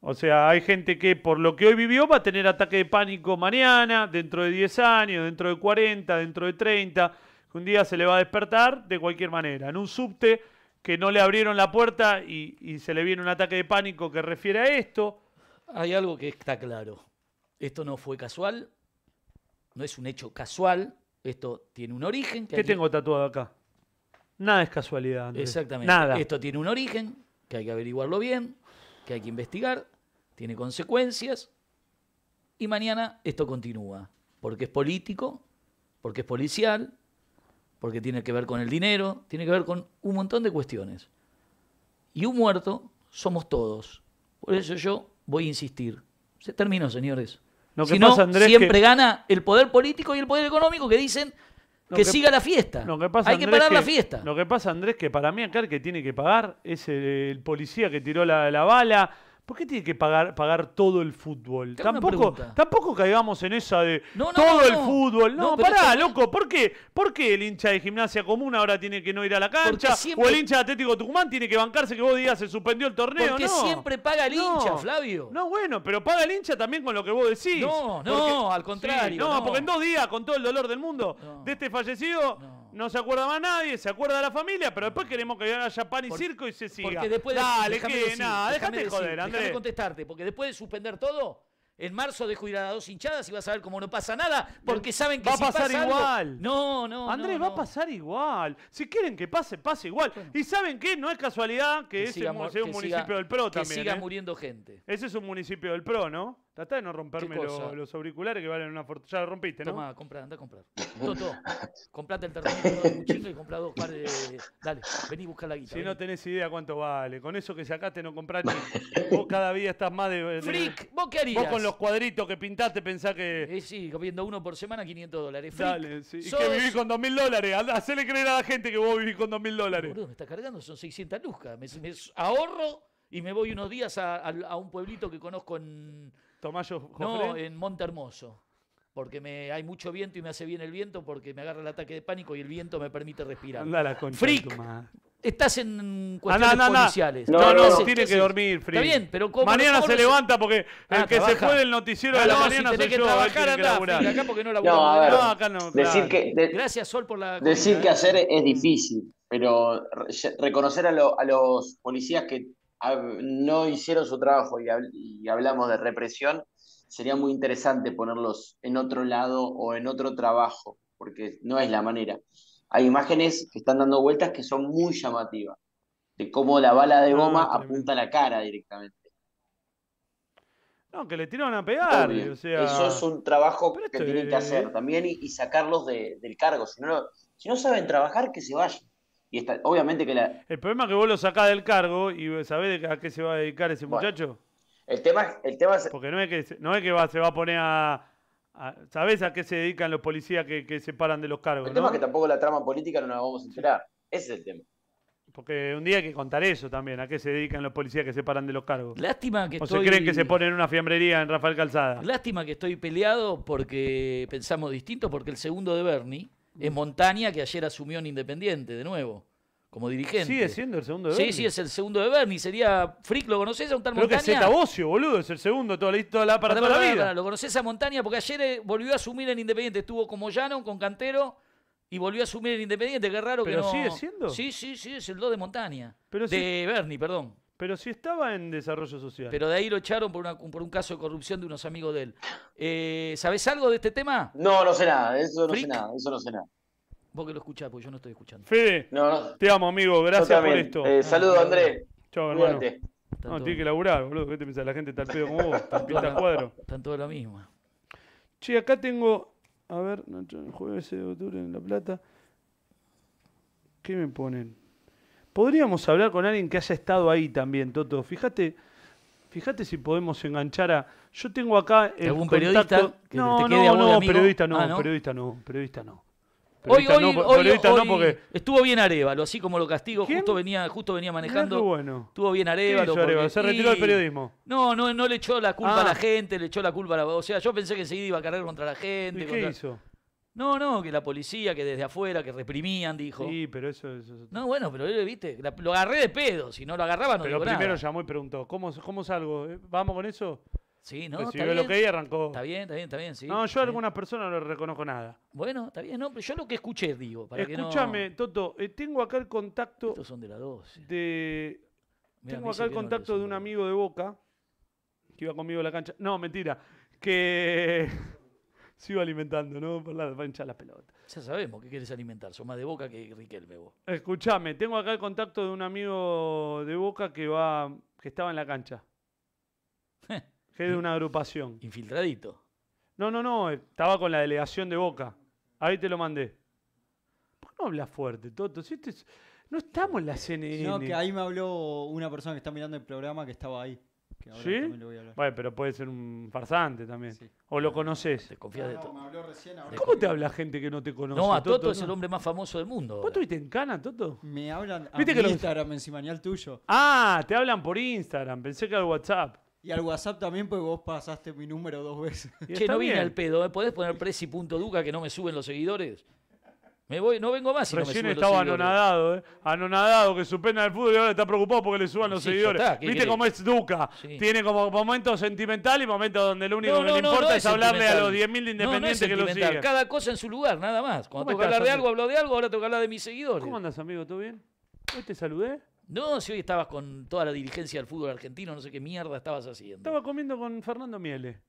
O sea, hay gente que por lo que hoy vivió va a tener ataque de pánico mañana, dentro de 10 años, dentro de 40, dentro de 30, un día se le va a despertar de cualquier manera. En un subte que no le abrieron la puerta y, y se le viene un ataque de pánico que refiere a esto. Hay algo que está claro. Esto no fue casual, no es un hecho casual, esto tiene un origen. Que ¿Qué tengo tatuado acá? Nada es casualidad. Exactamente. Nada. Esto tiene un origen, que hay que averiguarlo bien, que hay que investigar, tiene consecuencias. Y mañana esto continúa, porque es político, porque es policial, porque tiene que ver con el dinero, tiene que ver con un montón de cuestiones. Y un muerto somos todos. Por eso yo voy a insistir. Se terminó, señores. Lo que pasa, Andrés, siempre gana el poder político y el poder económico que dicen que, siga la fiesta. Lo que pasa, Hay que parar la fiesta. Lo que pasa, Andrés, que para mí acá el que tiene que pagar es el, policía que tiró la bala, ¿Por qué tiene que pagar, pagar todo el fútbol? tampoco, tampoco caigamos en esa de todo el fútbol. No, pará, loco. ¿por qué? ¿Por qué el hincha de gimnasia común ahora tiene que no ir a la cancha? O el hincha de Atlético Tucumán tiene que bancarse que vos digas se suspendió el torneo. Porque siempre paga el hincha, Flavio. No, bueno, pero paga el hincha también con lo que vos decís. No, no, al contrario. no, porque en dos días, con todo el dolor del mundo, de este fallecido no se acuerda más nadie, se acuerda de la familia, pero después queremos que a pan y circo y se siga. Porque después Dale, nada, déjate joder, contestarte, porque después de suspender todo, en marzo dejo ir a las dos hinchadas y vas a ver cómo no pasa nada, porque saben que Va a pasar igual. no, no, Andrés, va a pasar igual. Si quieren que pase, pase igual. Y ¿saben qué? No es casualidad que, ese siga un municipio del PRO que también. siga ¿eh? muriendo gente. Ese es un municipio del PRO, ¿no? Tratá de no romperme los auriculares que valen una fortuna. Ya lo rompiste, ¿no? Toma, compra, anda a comprar. Toto, comprate el terreno de y comprá dos pares de... Dale, vení a buscar la guita. Si no tenés idea cuánto vale. Con eso que sacaste no compraste. vos cada día estás más de... Freak, ¿vos qué harías? Vos con los cuadritos que pintaste pensás que... Eh, sí, comiendo uno por semana 500 dólares. Dale, sí. Y que vivís con 2.000 dólares. Hacele creer a la gente que vos vivís con 2.000 dólares. Boludo, me está cargando, son 600 lucas. Me, ahorro y me voy unos días a, a un pueblito que conozco en Tomayo Jofre. No, en Monte Hermoso. Porque me, hay mucho viento y me hace bien el viento porque me agarra el ataque de pánico y el viento me permite respirar. Anda estás en cuestiones policiales. No, no, tiene que dormir, Frick. Está bien, pero ¿cómo? Mañana se levanta porque ah, el que se fue del noticiero de la mañana se soy que yo. acá porque no la No, a ¿eh? ver, no acá no. Decir que, Gracias, Sol, por la... Decir que hacer es difícil, pero reconocer a los policías que no hicieron su trabajo y, hablamos de represión, sería muy interesante ponerlos en otro lado o en otro trabajo, porque no es la manera. Hay imágenes que están dando vueltas que son muy llamativas, de cómo la bala de goma apunta a la cara directamente. No, que le tiran a pegar. Eso es un trabajo que tienen que hacer también y, sacarlos del cargo. Si no, si no saben trabajar, que se vayan está, obviamente que El problema es que vos lo sacás del cargo y sabés a qué se va a dedicar ese muchacho. El tema, el tema Porque no es que, no es que se va a poner a... ¿Sabés a qué se dedican los policías que, se paran de los cargos? El tema es que tampoco la trama política no la vamos a enterar. Ese es el tema. Porque un día hay que contar eso también, a qué se dedican los policías que se paran de los cargos. Lástima que o se creen que se ponen una fiambrería en Rafael Calzada. Lástima que estoy peleado porque pensamos distinto, porque el segundo de Bernie es Montaña que ayer asumió en Independiente de nuevo como dirigente. Sigue siendo el segundo de Berni. Sí, sí, es el segundo de Berni. Sería Frick, ¿lo conoces a un tal Creo Montaña? que es Bocio, boludo, es el segundo toda la, para, toda la vida. lo conoces a Montaña porque ayer eh, volvió a asumir en Independiente. Estuvo como Llano, con Cantero y volvió a asumir en Independiente. Qué raro que no. sigue siendo? Sí, sí, sí, es el dos de Montaña. de Berni, perdón. Pero si estaba en desarrollo social. Pero de ahí lo echaron por, un caso de corrupción de unos amigos de él. Eh, ¿Sabés algo de este tema? No, no sé nada, eso no sé nada, eso no Vos que lo escuchás, porque yo no estoy escuchando. Fede, te amo, amigo, gracias por esto. Eh, saludos, Andrés. Chau. hermano. No, tiene que laburar, boludo. ¿Qué te pensás? La gente está al pedo como vos, tan pinta cuadro. Están todos lo mismo. Che, acá tengo. A ver, el jueves de eh, octubre en La Plata. ¿Qué me ponen? Podríamos hablar con alguien que haya estado ahí también, Toto. Fíjate, fíjate si podemos enganchar a. Yo tengo acá el ¿Algún periodista? no, no, ah, periodista no, periodista no, periodista no, hoy, no. Hoy, periodista no porque... estuvo bien Arevalo, así como lo castigo, justo venía, justo venía manejando. Estuvo bien Arevalo. Porque... Se retiró del periodismo. No, no, no le echó la culpa a la ah. gente, le echó la culpa a la. O sea, yo pensé que enseguida iba a cargar contra la gente. ¿Y ¿Qué hizo? No, no, que la policía, que desde afuera, que reprimían, dijo. Sí, pero eso es. No, bueno, pero eh, viste, lo agarré de pedo. Si no lo agarraba, no Pero primero llamó y preguntó, ¿cómo, cómo salgo? Eh, ¿Vamos con eso? Sí, no, está bien. lo que ahí arrancó. Está bien, está bien, está bien, sí. no, yo a algunas personas no le reconozco nada. Bueno, está bien, no, pero yo lo que escuché, digo. Para Que Escúchame, Toto, eh, tengo acá el contacto Estos son de las dos. de. Tengo acá el contacto de un amigo de Boca que iba conmigo a la cancha. No, mentira. Que sigo alimentando, ¿no? Por la pancha la pelota. Ya sabemos qué quieres alimentar, son más de boca que Riquelme vos. Escuchame, tengo acá el contacto de un amigo de boca que va. que estaba en la cancha. que de una agrupación. Infiltradito. No, no, no, estaba con la delegación de Boca. Ahí te lo mandé. ¿Por qué no hablas fuerte, Toto? Este no estamos en la CNN. No, que ahí me habló una persona que está mirando el programa que estaba ahí. ¿Sí? Bueno, pero puede ser un farsante también. O lo conoces. de ¿Cómo te habla gente que no te conoce? No, a Toto, es el hombre más famoso del mundo. ¿Vos estuviste en Cana, Toto? Me hablan a Instagram encima, ni al tuyo. Ah, te hablan por Instagram, pensé que al WhatsApp. Y al WhatsApp también, pues vos pasaste mi número dos veces. Que no viene al pedo, podés poner presi.duca que no me suben los seguidores? voy, no vengo más. Si Recién no estaba anonadado, ¿eh? Anonadado, que su pena del fútbol y ahora está preocupado porque le suban los seguidores. ¿Viste cómo es Duca? Tiene como momentos sentimental y momentos donde lo único que le importa es, hablarle a los 10.000 de independientes que lo siguen. Cada cosa en su lugar, nada más. Cuando tengo que hablar de algo, hablo de algo, ahora tengo que hablar de mis seguidores. ¿Cómo andas, amigo? ¿Todo bien? ¿Hoy te saludé? No, si hoy estabas con toda la dirigencia del fútbol argentino, no sé qué mierda estabas haciendo. Estaba comiendo con Fernando Miele.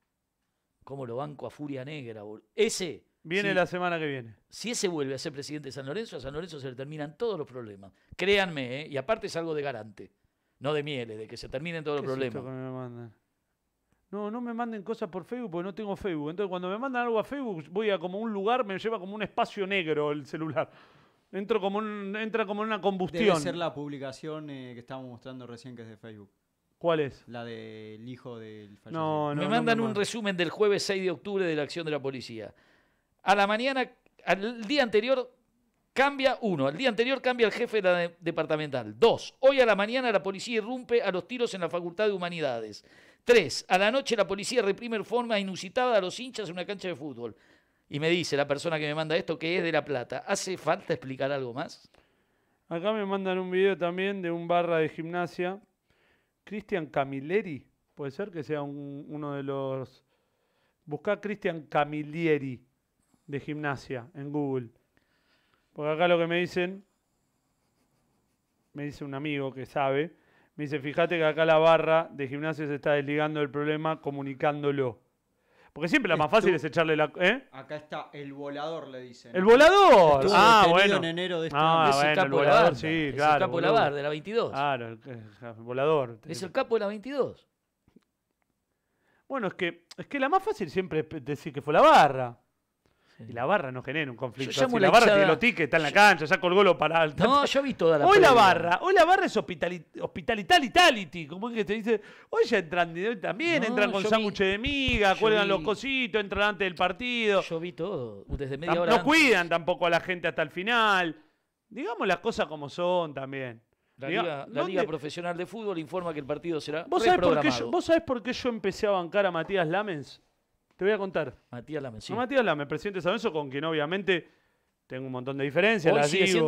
¿Cómo lo banco a Furia Negra, boludo? Ese Viene la semana que viene. Si ese vuelve a ser presidente de San Lorenzo, a San Lorenzo se le terminan todos los problemas. Créanme, ¿eh? y aparte es algo de garante, no de mieles, de que se terminen todos los problemas. no, no me manden cosas por Facebook porque no tengo Facebook. Entonces, cuando me mandan algo a Facebook, voy a como un lugar, me lleva como un espacio negro el celular. Entro como un, entra como en una combustión. Debe ser la publicación eh, que estábamos mostrando recién que es de Facebook. ¿Cuál es? La del hijo del fallecido. No, no, me mandan un resumen del jueves 6 de octubre de la acción de la policía a la mañana, al día anterior cambia uno, al día anterior cambia el jefe de la departamental. Dos, hoy a la mañana la policía irrumpe a los tiros en la Facultad de Humanidades. Tres, a la noche la policía reprime de forma inusitada a los hinchas en una cancha de fútbol. Y me dice la persona que me manda esto que es de La Plata. ¿Hace falta explicar algo más? Acá me mandan un video también de un barra de gimnasia. Cristian Camilleri, puede ser que sea uno de los... Buscá Cristian Camilleri de gimnasia en Google. Porque acá lo que me dicen, me dice un amigo que sabe, me dice, fíjate que acá la barra de gimnasia se está desligando del problema comunicándolo. Porque siempre la más fácil es echarle la. ¿eh? Acá está el volador, le dicen. ¡El volador! ah, bueno. en enero de este ah, Es el el capo de la barra, de la 22. Claro, volador. Es el capo de la 22. Bueno, es que, es que la más fácil siempre es decir que fue la barra. Y la barra no genera un conflicto. la, barra tiene los tickets, está en la cancha, ya colgó lo para alto. No, yo vi toda la Hoy la barra, hoy la barra es y hospitalitality, como es que te dice. Hoy ya entran también, entran con sándwiches de miga, cuelgan los cositos, entran antes del partido. Yo vi todo, desde media hora. No cuidan tampoco a la gente hasta el final. Digamos las cosas como son también. La, Liga, Profesional de Fútbol informa que el partido será ¿Vos Sabés por qué yo, ¿Vos sabés por qué yo empecé a bancar a Matías Lamens? Te voy a contar. Matías Lame, sí. Matías Lame, presidente de San Lorenzo, con quien obviamente tengo un montón de diferencias. ¿Hoy sigue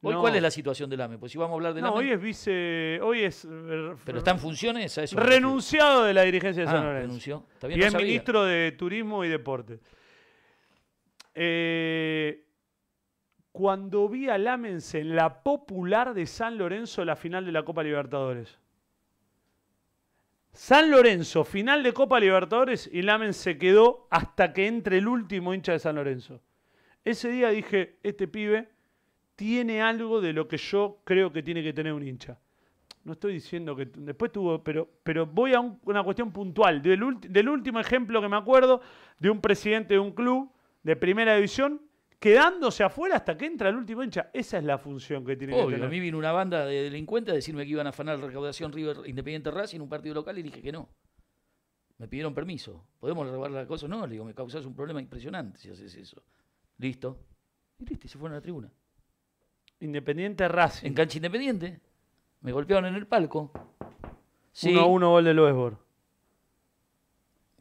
¿Hoy cuál es la situación de Lame? Pues si vamos a hablar de Lame. No, hoy es vice. Hoy es. Eh, Pero está en funciones. A eso renunciado de la dirigencia de ah, San Lorenzo. Renunció. y es ministro de Turismo y Deporte. Eh, cuando vi a Lamens en la popular de San Lorenzo la final de la Copa Libertadores. San Lorenzo, final de Copa Libertadores y Lamen se quedó hasta que entre el último hincha de San Lorenzo. Ese día dije, este pibe tiene algo de lo que yo creo que tiene que tener un hincha. No estoy diciendo que después tuvo, pero, pero voy a una cuestión puntual. del último ejemplo que me acuerdo de un presidente de un club de primera división quedándose afuera hasta que entra el último hincha. Esa es la función que tiene Obvio, que A mí vino una banda de delincuentes a decirme que iban a afanar recaudación River Independiente Racing, un partido local, y dije que no. Me pidieron permiso. ¿Podemos robar la cosa? No, le digo, me causas un problema impresionante si haces eso. Listo. Y listo, y se fueron a la tribuna. Independiente Racing. En cancha independiente. Me golpearon en el palco. 1-1 gol de Loesbor.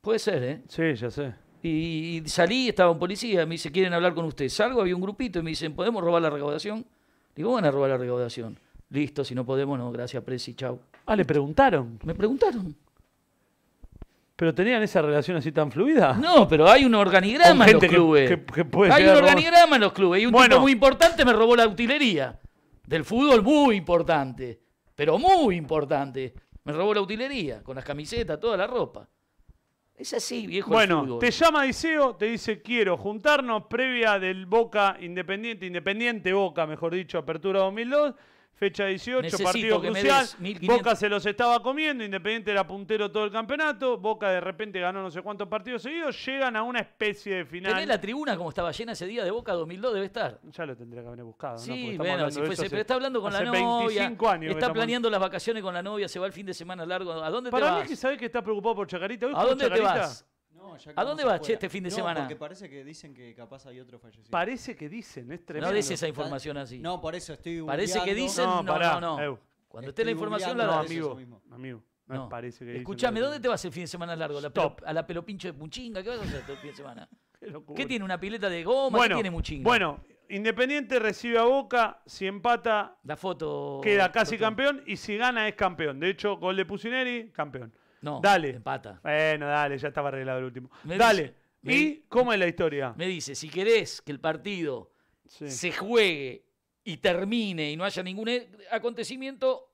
Puede ser, ¿eh? Sí, ya sé. Y, salí, estaba un policía, me dice, ¿quieren hablar con usted? Salgo, había un grupito y me dicen, ¿podemos robar la recaudación? Digo, van a robar la recaudación. Listo, si no podemos, no, gracias, Presi, chau. Ah, le preguntaron. Me preguntaron. ¿Pero tenían esa relación así tan fluida? No, pero hay un organigrama en los clubes. hay un organigrama en los clubes. Y un bueno. tipo muy importante me robó la utilería. Del fútbol muy importante. Pero muy importante. Me robó la utilería, con las camisetas, toda la ropa. Es así, viejo. Bueno, te llama Diceo, te dice quiero juntarnos previa del Boca Independiente, Independiente Boca, mejor dicho, Apertura 2002 Fecha 18, partido crucial. Boca se los estaba comiendo, Independiente era puntero todo el campeonato. Boca de repente ganó no sé cuántos partidos seguidos. Llegan a una especie de final. ¿Tenés la tribuna como estaba llena ese día de Boca 2002? Debe estar. Ya lo tendría que haber buscado. Sí, bueno, si pero está hablando con la novia. está planeando las vacaciones con la novia, se va el fin de semana largo. ¿A dónde te vas? Para mí que sabés que está preocupado por Chacarita. ¿A dónde te vas? ¿A dónde vas este fin de semana? Porque parece que dicen que capaz hay otro fallecido. Parece que dicen, es tremendo. No des esa información así. No, por eso estoy Parece que dicen, no, no, no. Cuando esté la información la No, amigo, amigo. No, parece Escuchame, ¿dónde te vas el fin de semana largo? La pelo, a la pelopincho de Puchinga, ¿qué vas a hacer este fin de semana? Qué, tiene? ¿Una pileta de goma? Bueno, tiene Muchinga? Bueno, Independiente recibe a Boca, si empata, la foto queda casi campeón y si gana es campeón. De hecho, gol de Pusineri, campeón. No, dale. empata. Bueno, dale, ya estaba arreglado el último. dale. ¿Y cómo es la historia? Me dice, si querés que el partido se juegue y termine y no haya ningún acontecimiento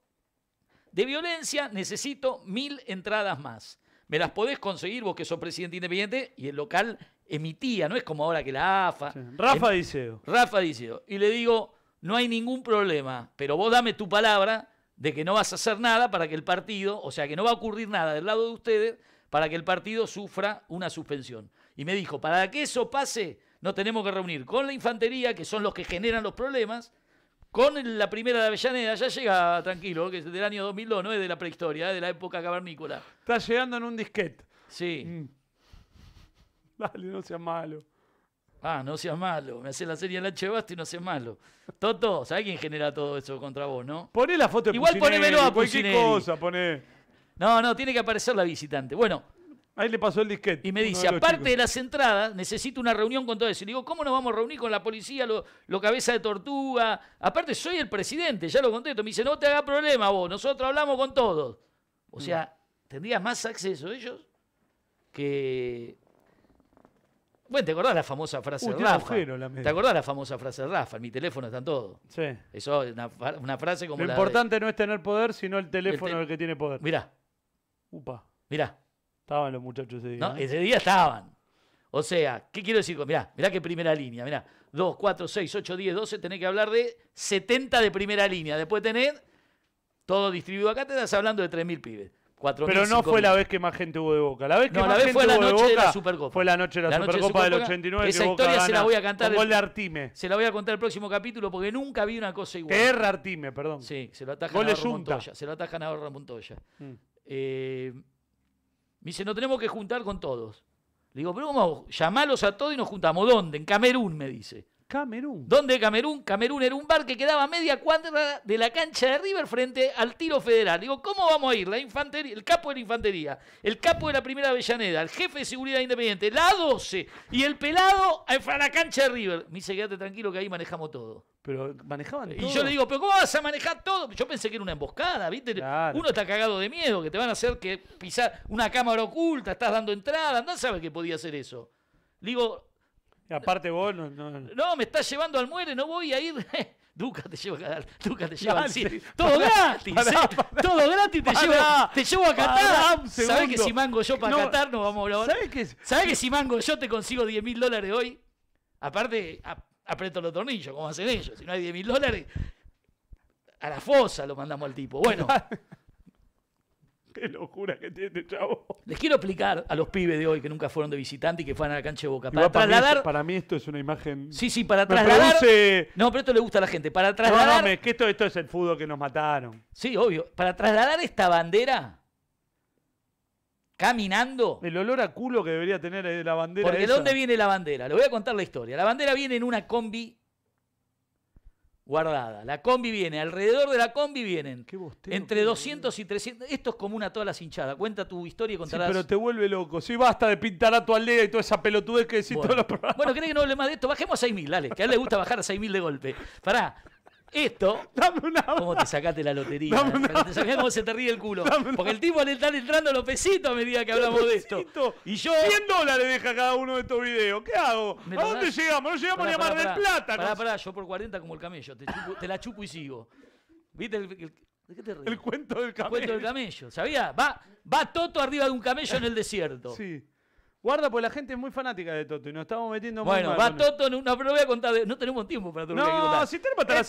de violencia, necesito mil entradas más. Me las podés conseguir vos que sos presidente independiente y el local emitía, no es como ahora que la AFA. Rafa em Diceo. Rafa Diceo. Y le digo, no hay ningún problema, pero vos dame tu palabra de que no vas a hacer nada para que el partido, o sea, que no va a ocurrir nada del lado de ustedes para que el partido sufra una suspensión. Y me dijo, para que eso pase, nos tenemos que reunir con la infantería, que son los que generan los problemas, con la primera de Avellaneda, ya llega tranquilo, que es del año 2002, no es de la prehistoria, de la época cavernícola. Está llegando en un disquete. Sí. Mm. Dale, no sea malo. Ah, no seas malo. Me hace la serie en la Chebasto y no seas malo. Toto, ¿sabes quién genera todo eso contra vos, no? Poné la foto de Igual ponémelo a Cualquier poné. No, no, tiene que aparecer la visitante. Bueno. Ahí le pasó el disquete. Y me dice, aparte de las entradas, necesito una reunión con todo eso. Y le digo, ¿cómo nos vamos a reunir con la policía, lo, lo cabeza de tortuga? Aparte, soy el presidente, ya lo contesto. Me dice, no te haga problema vos, nosotros hablamos con todos. O sea, mm. tendrías más acceso ellos que bueno, ¿te acordás la famosa frase uh, de Rafa? ¿Te acordás la famosa frase de Rafa? En mi teléfono está todo. Sí. Eso es una, frase como. Lo importante no es tener poder, sino el teléfono el, que tiene poder. Mirá. Upa. Mirá. Estaban los muchachos ese día. No, ese día estaban. O sea, ¿qué quiero decir? Mirá, mirá qué primera línea. Mirá. 2, 4, 6, 8, 10, 12. Tenés que hablar de 70 de primera línea. Después tenés todo distribuido acá, te estás hablando de 3.000 pibes. Pero no fue la vez que más gente hubo de Boca. La vez que más la vez gente fue la noche de, Boca, la Supercopa. Fue la noche de la, Supercopa del 89. Esa que historia se la voy a cantar. gol de Artime. Se la voy a contar el próximo capítulo porque nunca vi una cosa igual. Que erra Artime, perdón. Sí, se lo atajan a Montoya. Se lo atajan a Montoya. Mm. Eh, me dice, nos tenemos que juntar con todos. Le digo, pero vamos, llamalos a todos y nos juntamos. ¿Dónde? En Camerún, me dice. Camerún. ¿Dónde Camerún? Camerún era un bar que quedaba a media cuadra de la cancha de River frente al tiro federal. Digo, ¿cómo vamos a ir? La infantería, el capo de la infantería, el capo de la primera Avellaneda, el jefe de seguridad independiente, la 12 y el pelado a la cancha de River. Me dice, quédate tranquilo que ahí manejamos todo. Pero manejaban todo. Y yo le digo, ¿pero cómo vas a manejar todo? Yo pensé que era una emboscada, ¿viste? Uno está cagado de miedo, que te van a hacer que pisar una cámara oculta, estás dando entrada, no sabes que podía hacer eso. digo, aparte vos no, no, me estás llevando al muere, no voy a ir. Duca te lleva, a Duca te lleva al cine. Todo gratis, ¿eh? todo gratis te llevo, te llevo a Qatar. ¿Sabes que si mango yo para Qatar no vamos a grabar? ¿Sabes que si mango yo te consigo 10 mil dólares hoy? Aparte, aprieto los tornillos, como hacen ellos. Si no hay 10 mil dólares, a la fosa lo mandamos al tipo. Bueno. Qué locura que tiene este chavo. Les quiero explicar a los pibes de hoy que nunca fueron de visitante y que fueron a la cancha de Boca. Para, Mí esto, para mí esto es una imagen. Sí, sí, para trasladar. No, pero esto le gusta a la gente. Para trasladar. No, no, que esto, esto es el fútbol que nos mataron. Sí, obvio. Para trasladar esta bandera caminando. El olor a culo que debería tener eh, la bandera. Porque ¿de dónde viene la bandera? Le voy a contar la historia. La bandera viene en una combi guardada. La combi viene, alrededor de la combi vienen. Qué entre 200 y 300. Esto es común a todas las hinchadas. Cuenta tu historia y contarás. Sí, pero te vuelve loco. Sí, basta de pintar a tu aldea y toda esa pelotudez que decís todos los programas. Bueno, ¿crees que no hable más de esto? Bajemos a 6.000, dale. Que a él le gusta bajar a 6.000 de golpe. Pará. Esto, ¿cómo te sacaste la lotería? sabías cómo se te ríe el culo? Porque el tipo le está entrando los pesitos a medida que hablamos de esto. Y yo. 100 dólares deja cada uno de estos videos. ¿Qué hago? ¿A dónde llegamos? No llegamos ni a Mar del Plata. Pará, pará, yo por 40 como el camello. Te, la chupo y sigo. ¿Viste el, ¿De qué te ríes? El cuento del camello. El cuento del camello. sabía Va, va Toto arriba de un camello en el desierto. Sí. Guarda, porque la gente es muy fanática de Toto y nos estamos metiendo muy muy Bueno, va Toto, no, una pero voy a contar, no tenemos tiempo para todo que No, si tenemos para las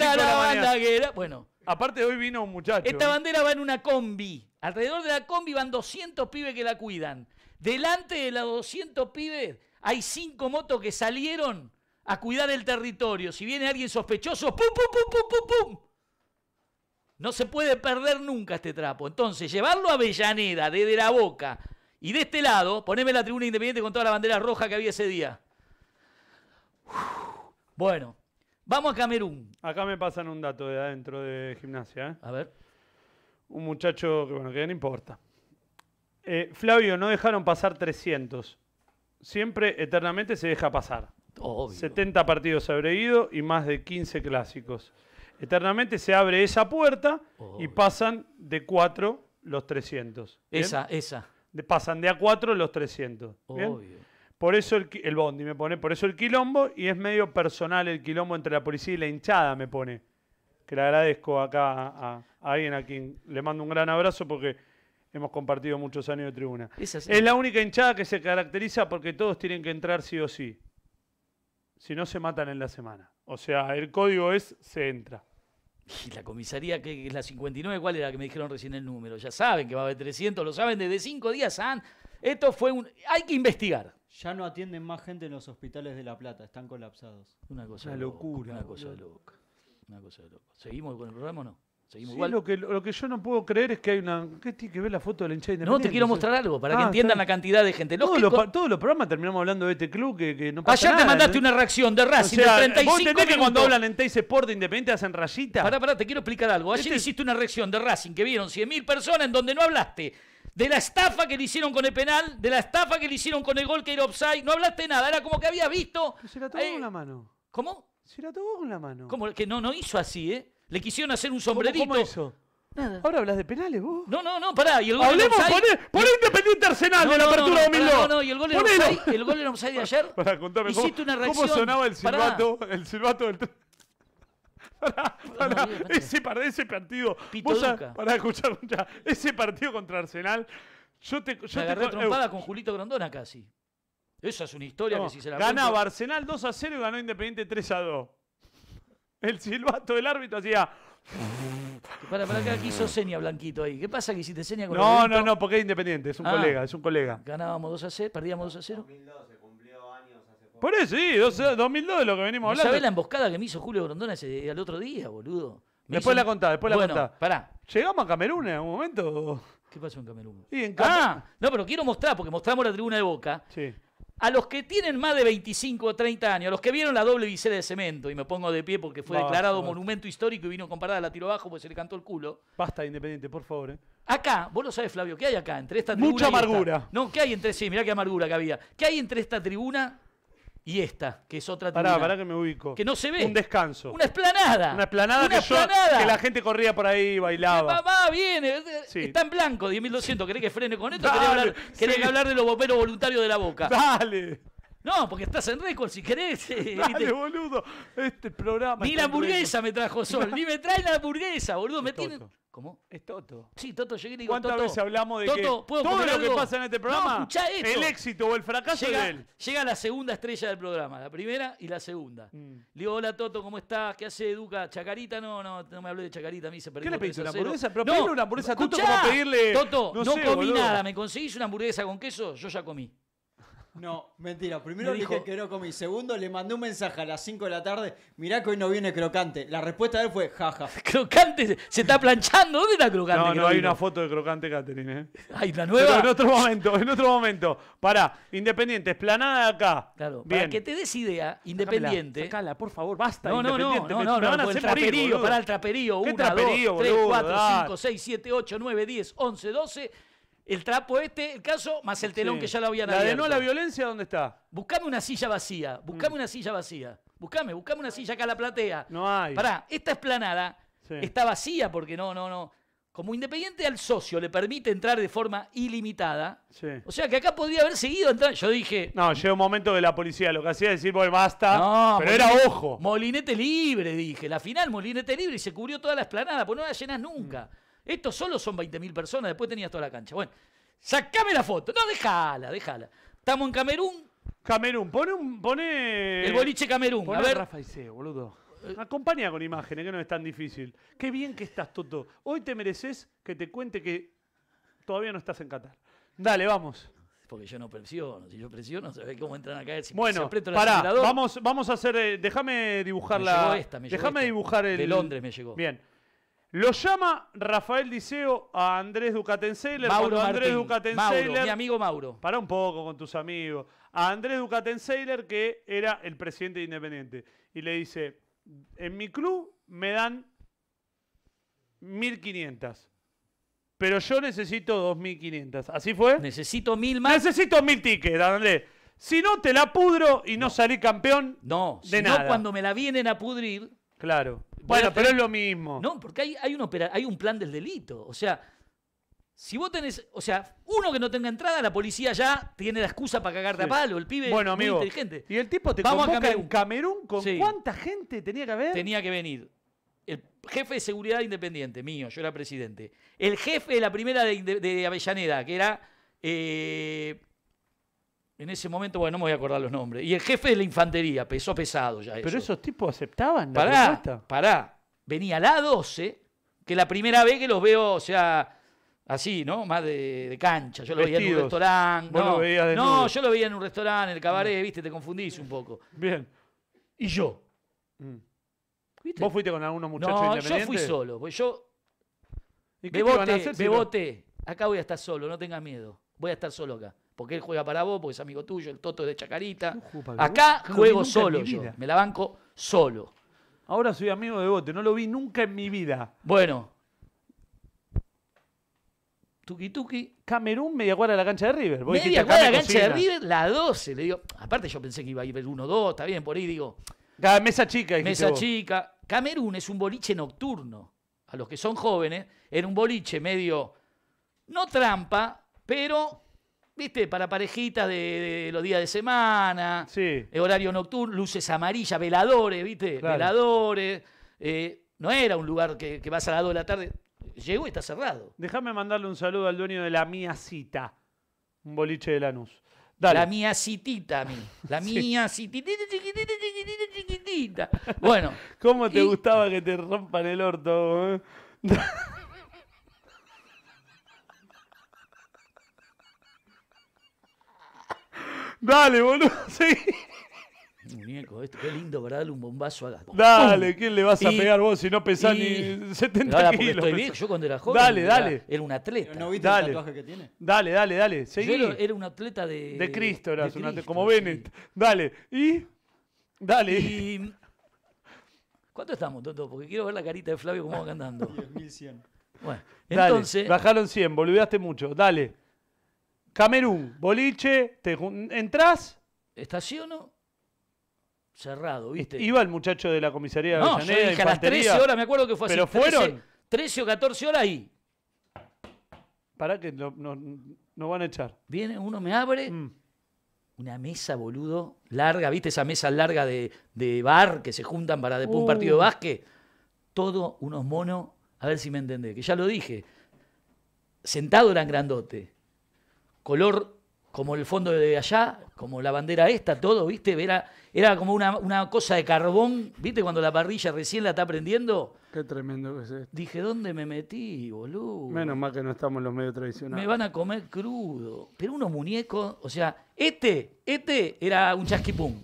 la, la bueno. Aparte hoy vino un muchacho. Esta bandera va en una combi. Alrededor de la combi van 200 pibes que la cuidan. Delante de los 200 pibes hay cinco motos que salieron a cuidar el territorio. Si viene alguien sospechoso, ¡pum, pum, pum, pum, pum, pum! No se puede perder nunca este trapo. Entonces, llevarlo a Avellaneda, desde la boca y de este lado, poneme la tribuna independiente con toda la bandera roja que había ese día. Bueno, vamos a Camerún. Acá me pasan un dato de adentro de gimnasia. ¿eh? A ver. Un muchacho que, bueno, que no importa. Eh, Flavio, no dejaron pasar 300. Siempre, eternamente, se deja pasar. Obvio. 70 partidos ido y más de 15 clásicos. Eternamente se abre esa puerta y pasan de 4 los 300. Esa, esa pasan de a 4 los 300. Por eso el, bondi me pone, por eso el quilombo y es medio personal el quilombo entre la policía y la hinchada me pone. Que le agradezco acá a, alguien a quien le mando un gran abrazo porque hemos compartido muchos años de tribuna. es la única hinchada que se caracteriza porque todos tienen que entrar sí o sí. Si no se matan en la semana. O sea, el código es se entra. Y la comisaría, que es la 59, ¿cuál era la que me dijeron recién el número? Ya saben que va a haber 300, lo saben desde cinco días han Esto fue un... Hay que investigar. Ya no atienden más gente en los hospitales de La Plata, están colapsados. Una cosa una locura. una cosa loca. Una cosa de ¿Seguimos con el programa o no? sí, igual. Lo que, lo que yo no puedo creer es que hay una. ¿Qué tiene que ver la foto del hincha de No, te quiero mostrar algo para que ah, entiendan la cantidad de gente. todos, los, programas terminamos hablando de este club que, que no pasa Ayer te mandaste ¿eh? una reacción de Racing o sea, 35 vos que cuando hablan en Teis Sport de Independiente hacen rayitas? Pará, pará, te quiero explicar algo. Ayer este hiciste una reacción de Racing que vieron 100.000 personas en donde no hablaste de la estafa que le hicieron con el penal, de la estafa que le hicieron con el gol que era offside. No hablaste nada, era como que había visto. se la tomó eh, con la mano. ¿Cómo? Se la tomó con la mano. ¿Cómo? que no, no hizo así, ¿eh? Le quisieron hacer un sombrerito. ¿Cómo, Nada. Ahora hablas de penales vos. No, no, no, pará. Y el gol Hablemos, poné, Independiente Arsenal no, de la no, apertura de no, 2002. No, no, y el gol en de el gol de ayer. hiciste una reacción. ¿Cómo sonaba el silbato? El silbato del. Pará, pará, ese, ese partido. Vos Duca. pará, escuchar, ya, ese partido contra Arsenal. Yo te. Yo agarré te, trompada con Julito Grandona casi. Esa es una historia que si se la Ganaba Arsenal 2 a 0 y ganó Independiente 3 a 2 el silbato del árbitro hacía. Para, para acá, aquí hizo seña Blanquito ahí. ¿Qué pasa que hiciste seña con el el no, no, no, porque es independiente, es un ah. colega, es un colega. Ganábamos 2 a 0, perdíamos 2 a 0. 2012. se cumplió años hace poco. Por eso, sí, 2002 es lo que venimos hablando. sabés la emboscada que me hizo Julio Grondona ese, al otro día, boludo? Después la contá, después la bueno, contá. pará. ¿Llegamos a Camerún en algún momento? ¿Qué pasó en Camerún? en Ah, no, pero quiero mostrar, porque mostramos la tribuna de Boca. Sí a los que tienen más de 25 o 30 años, a los que vieron la doble visera de cemento, y me pongo de pie porque fue declarado monumento histórico y vino comparada a la tiro abajo porque se le cantó el culo. Basta, Independiente, por favor. Eh. Acá, vos lo sabes, Flavio, ¿qué hay acá entre esta tribuna? Mucha amargura. No, ¿qué hay entre sí? Mirá qué amargura que había. ¿Qué hay entre esta tribuna y esta, que es otra Pará, pará que me ubico. Que no se ve. Un descanso. Una esplanada. Una esplanada, que, yo- que la gente corría por ahí y bailaba. va, viene. Está en blanco, 10.200. ¿Querés que frene con esto? ¿Querés, hablar, hablar de los bomberos voluntarios de la boca? Dale, No, porque estás en récord, si querés. Eh, dale, boludo. Este programa. Ni la hamburguesa me trajo Sol, ni me trae la hamburguesa, boludo. Me tienen... ¿Cómo? Es Toto. Sí, Toto, llegué y digo, ¿Cuántas veces hablamos de que todo lo que pasa en este programa, el éxito o el fracaso llega, de él? Llega la segunda estrella del programa, la primera y la segunda. Mm. Le digo, hola Toto, ¿cómo estás? ¿Qué hace Educa? ¿Chacarita? No, no, no me hablé de Chacarita, me hice ¿Qué le pediste? ¿Una hamburguesa? Pero no, una hamburguesa Toto como pedirle... Toto, no, comí nada, ¿me conseguís una hamburguesa con queso? Yo ya comí. No, mentira. Primero le dije que no comí. Segundo, le mandé un mensaje a las 5 de la tarde. Mirá que hoy no viene crocante. La respuesta de él fue jaja. Crocante se- está planchando. ¿Dónde está Crocante? No, no, hay una foto de Crocante Catherine, ¿eh? la nueva! Pero nueva. en otro momento, en otro momento. Pará, Independiente, esplanada de acá. Claro, para que te des idea, Independiente. Acá, por favor, basta. No, no, no, Independiente, no, no, no, para el traperío, para el traperío, ¿Qué 1, 2, 3, 4, 5, 6, 7, 8, 9, 10, 11, 12, el trapo este, el caso, más el telón que ya lo habían ¿La abierto. ¿La de no a la violencia dónde está? Buscame una silla vacía, buscame mm. una silla vacía. Buscame, buscame una silla acá a la platea. No hay. Pará, esta esplanada está vacía porque no, no, no. Como independiente al socio le permite entrar de forma ilimitada. Sí. O sea que acá podría haber seguido entrando. Yo dije. No, llegó un momento de la policía lo que hacía es decir, basta. No, pero era ojo. Molinete libre, dije. La final, molinete libre. Y se cubrió toda la esplanada, pues no la llenas nunca. Mm. Estos solo son 20.000 personas, después tenías toda la cancha. Bueno, sacame la foto. No, déjala, déjala. Estamos en Camerún. Camerún, pone un. Pone... El boliche Camerún. a ver. boludo. Acompaña con imágenes, que no es tan difícil. Qué bien que estás, Toto. Hoy te mereces que te cuente que todavía no estás en Qatar. Dale, vamos. Porque yo no presiono. Si yo presiono, ¿sabés cómo entran acá? Si bueno, pará, vamos, vamos a hacer. Eh, déjame dibujar la. Déjame dibujar el. De Londres me llegó. Bien. Lo llama Rafael Diceo a Andrés Ducatenseiler. Mauro Andrés mi amigo Mauro. Para un poco con tus amigos. A Andrés Ducatenseiler, que era el presidente de Independiente. Y le dice: En mi club me dan 1500. Pero yo necesito 2500. ¿Así fue? Necesito mil más. Necesito mil tickets, Andrés. Si no, te la pudro y no, salí campeón. No, de si no, cuando me la vienen a pudrir. Claro. Bueno, pero es lo mismo. No, porque hay, hay, un hay un plan del delito. O sea, si vos tenés, o sea, uno que no tenga entrada, la policía ya tiene la excusa para cagarte a palo. El pibe es muy inteligente. Y el tipo te Vamos a en Camerún con cuánta gente tenía que haber. Tenía que venir. El jefe de seguridad independiente, mío, yo era presidente. El jefe de la primera de, Avellaneda, que era. Eh, en ese momento, bueno, no me voy a acordar los nombres. Y el jefe de la infantería, pesó pesado ya Pero esos tipos aceptaban la pará, Pará, venía la 12, que la primera vez que los veo, o sea, así, ¿no? Más de, de cancha. Yo lo veía en un restaurante. no, no yo lo veía en un restaurante, en el cabaret, mm. viste, te confundís un poco. Bien. Y yo. Mm. ¿Vos fuiste con algunos muchachos no, yo fui solo. Porque yo... ¿Y qué bebote, bebote, acá voy a estar solo, no tengas miedo. Voy a estar solo acá. Porque él juega para vos, porque es amigo tuyo, el Toto es de Chacarita. Acá juego solo yo. Me la banco solo. Ahora soy amigo de Bote, no lo vi nunca en mi vida. Bueno. Tuki Tuki, Camerún, media cuadra de la cancha de River. media cuadra de la cancha de River, la 12. Le digo, aparte yo pensé que iba a ir el 1-2, está bien, por ahí digo. mesa chica. Mesa chica. Camerún es un boliche nocturno. A los que son jóvenes, era un boliche medio, no trampa, pero ¿Viste? Para parejitas de, los días de semana, sí. Eh, horario nocturno, luces amarillas, veladores, ¿viste? Veladores. Eh, no era un lugar que, vas a las 2 de la tarde. Llegó y está cerrado. Déjame mandarle un saludo al dueño de la mía cita, un boliche de Lanús. Dale. La mía citita a mí. La mía citita chiquitita, chiquitita, chiquitita. Bueno. ¿Cómo te gustaba que te rompan el orto? Eh? Dale, boludo, sí. Muñeco, esto, qué lindo para darle un bombazo a gas. Dale, ¿quién le vas a pegar vos si no pesás ni 70 kilos? estoy yo cuando era joven Dale, dale. era un atleta. ¿No viste Dale. el tatuaje que tiene? Dale, dale, dale. Seguí. Yo era, un atleta de... de Cristo eras, como ven, Dale, y. Dale. Y... ¿Cuánto estamos, Toto? Porque quiero ver la carita de Flavio cómo va cantando. 10.100. Bueno, entonces... bajaron 100, boludeaste mucho. Dale. Camerún, boliche, entras. Estaciono. Cerrado, ¿viste? Iba el muchacho de la comisaría de No, yo dije a las 13 horas, me acuerdo que fue así. ¿Pero fueron? 13 o 14 horas ahí. Pará que no, nos van a echar. Viene, uno me abre, mm. una mesa, boludo, larga, ¿viste? Esa mesa larga de, bar que se juntan para después un partido de uh. básquet. Todo unos monos, a ver si me entendés, que ya lo dije. Sentado eran grandote color como el fondo de allá, como la bandera esta, todo, ¿viste? Era, era como una, cosa de carbón, ¿viste? Cuando la parrilla recién la está prendiendo. Qué tremendo que es Dije, ¿dónde me metí, boludo? Menos mal que no estamos en los medios tradicionales. Me van a comer crudo. Pero unos muñecos, o sea, este, este era un chasquipum.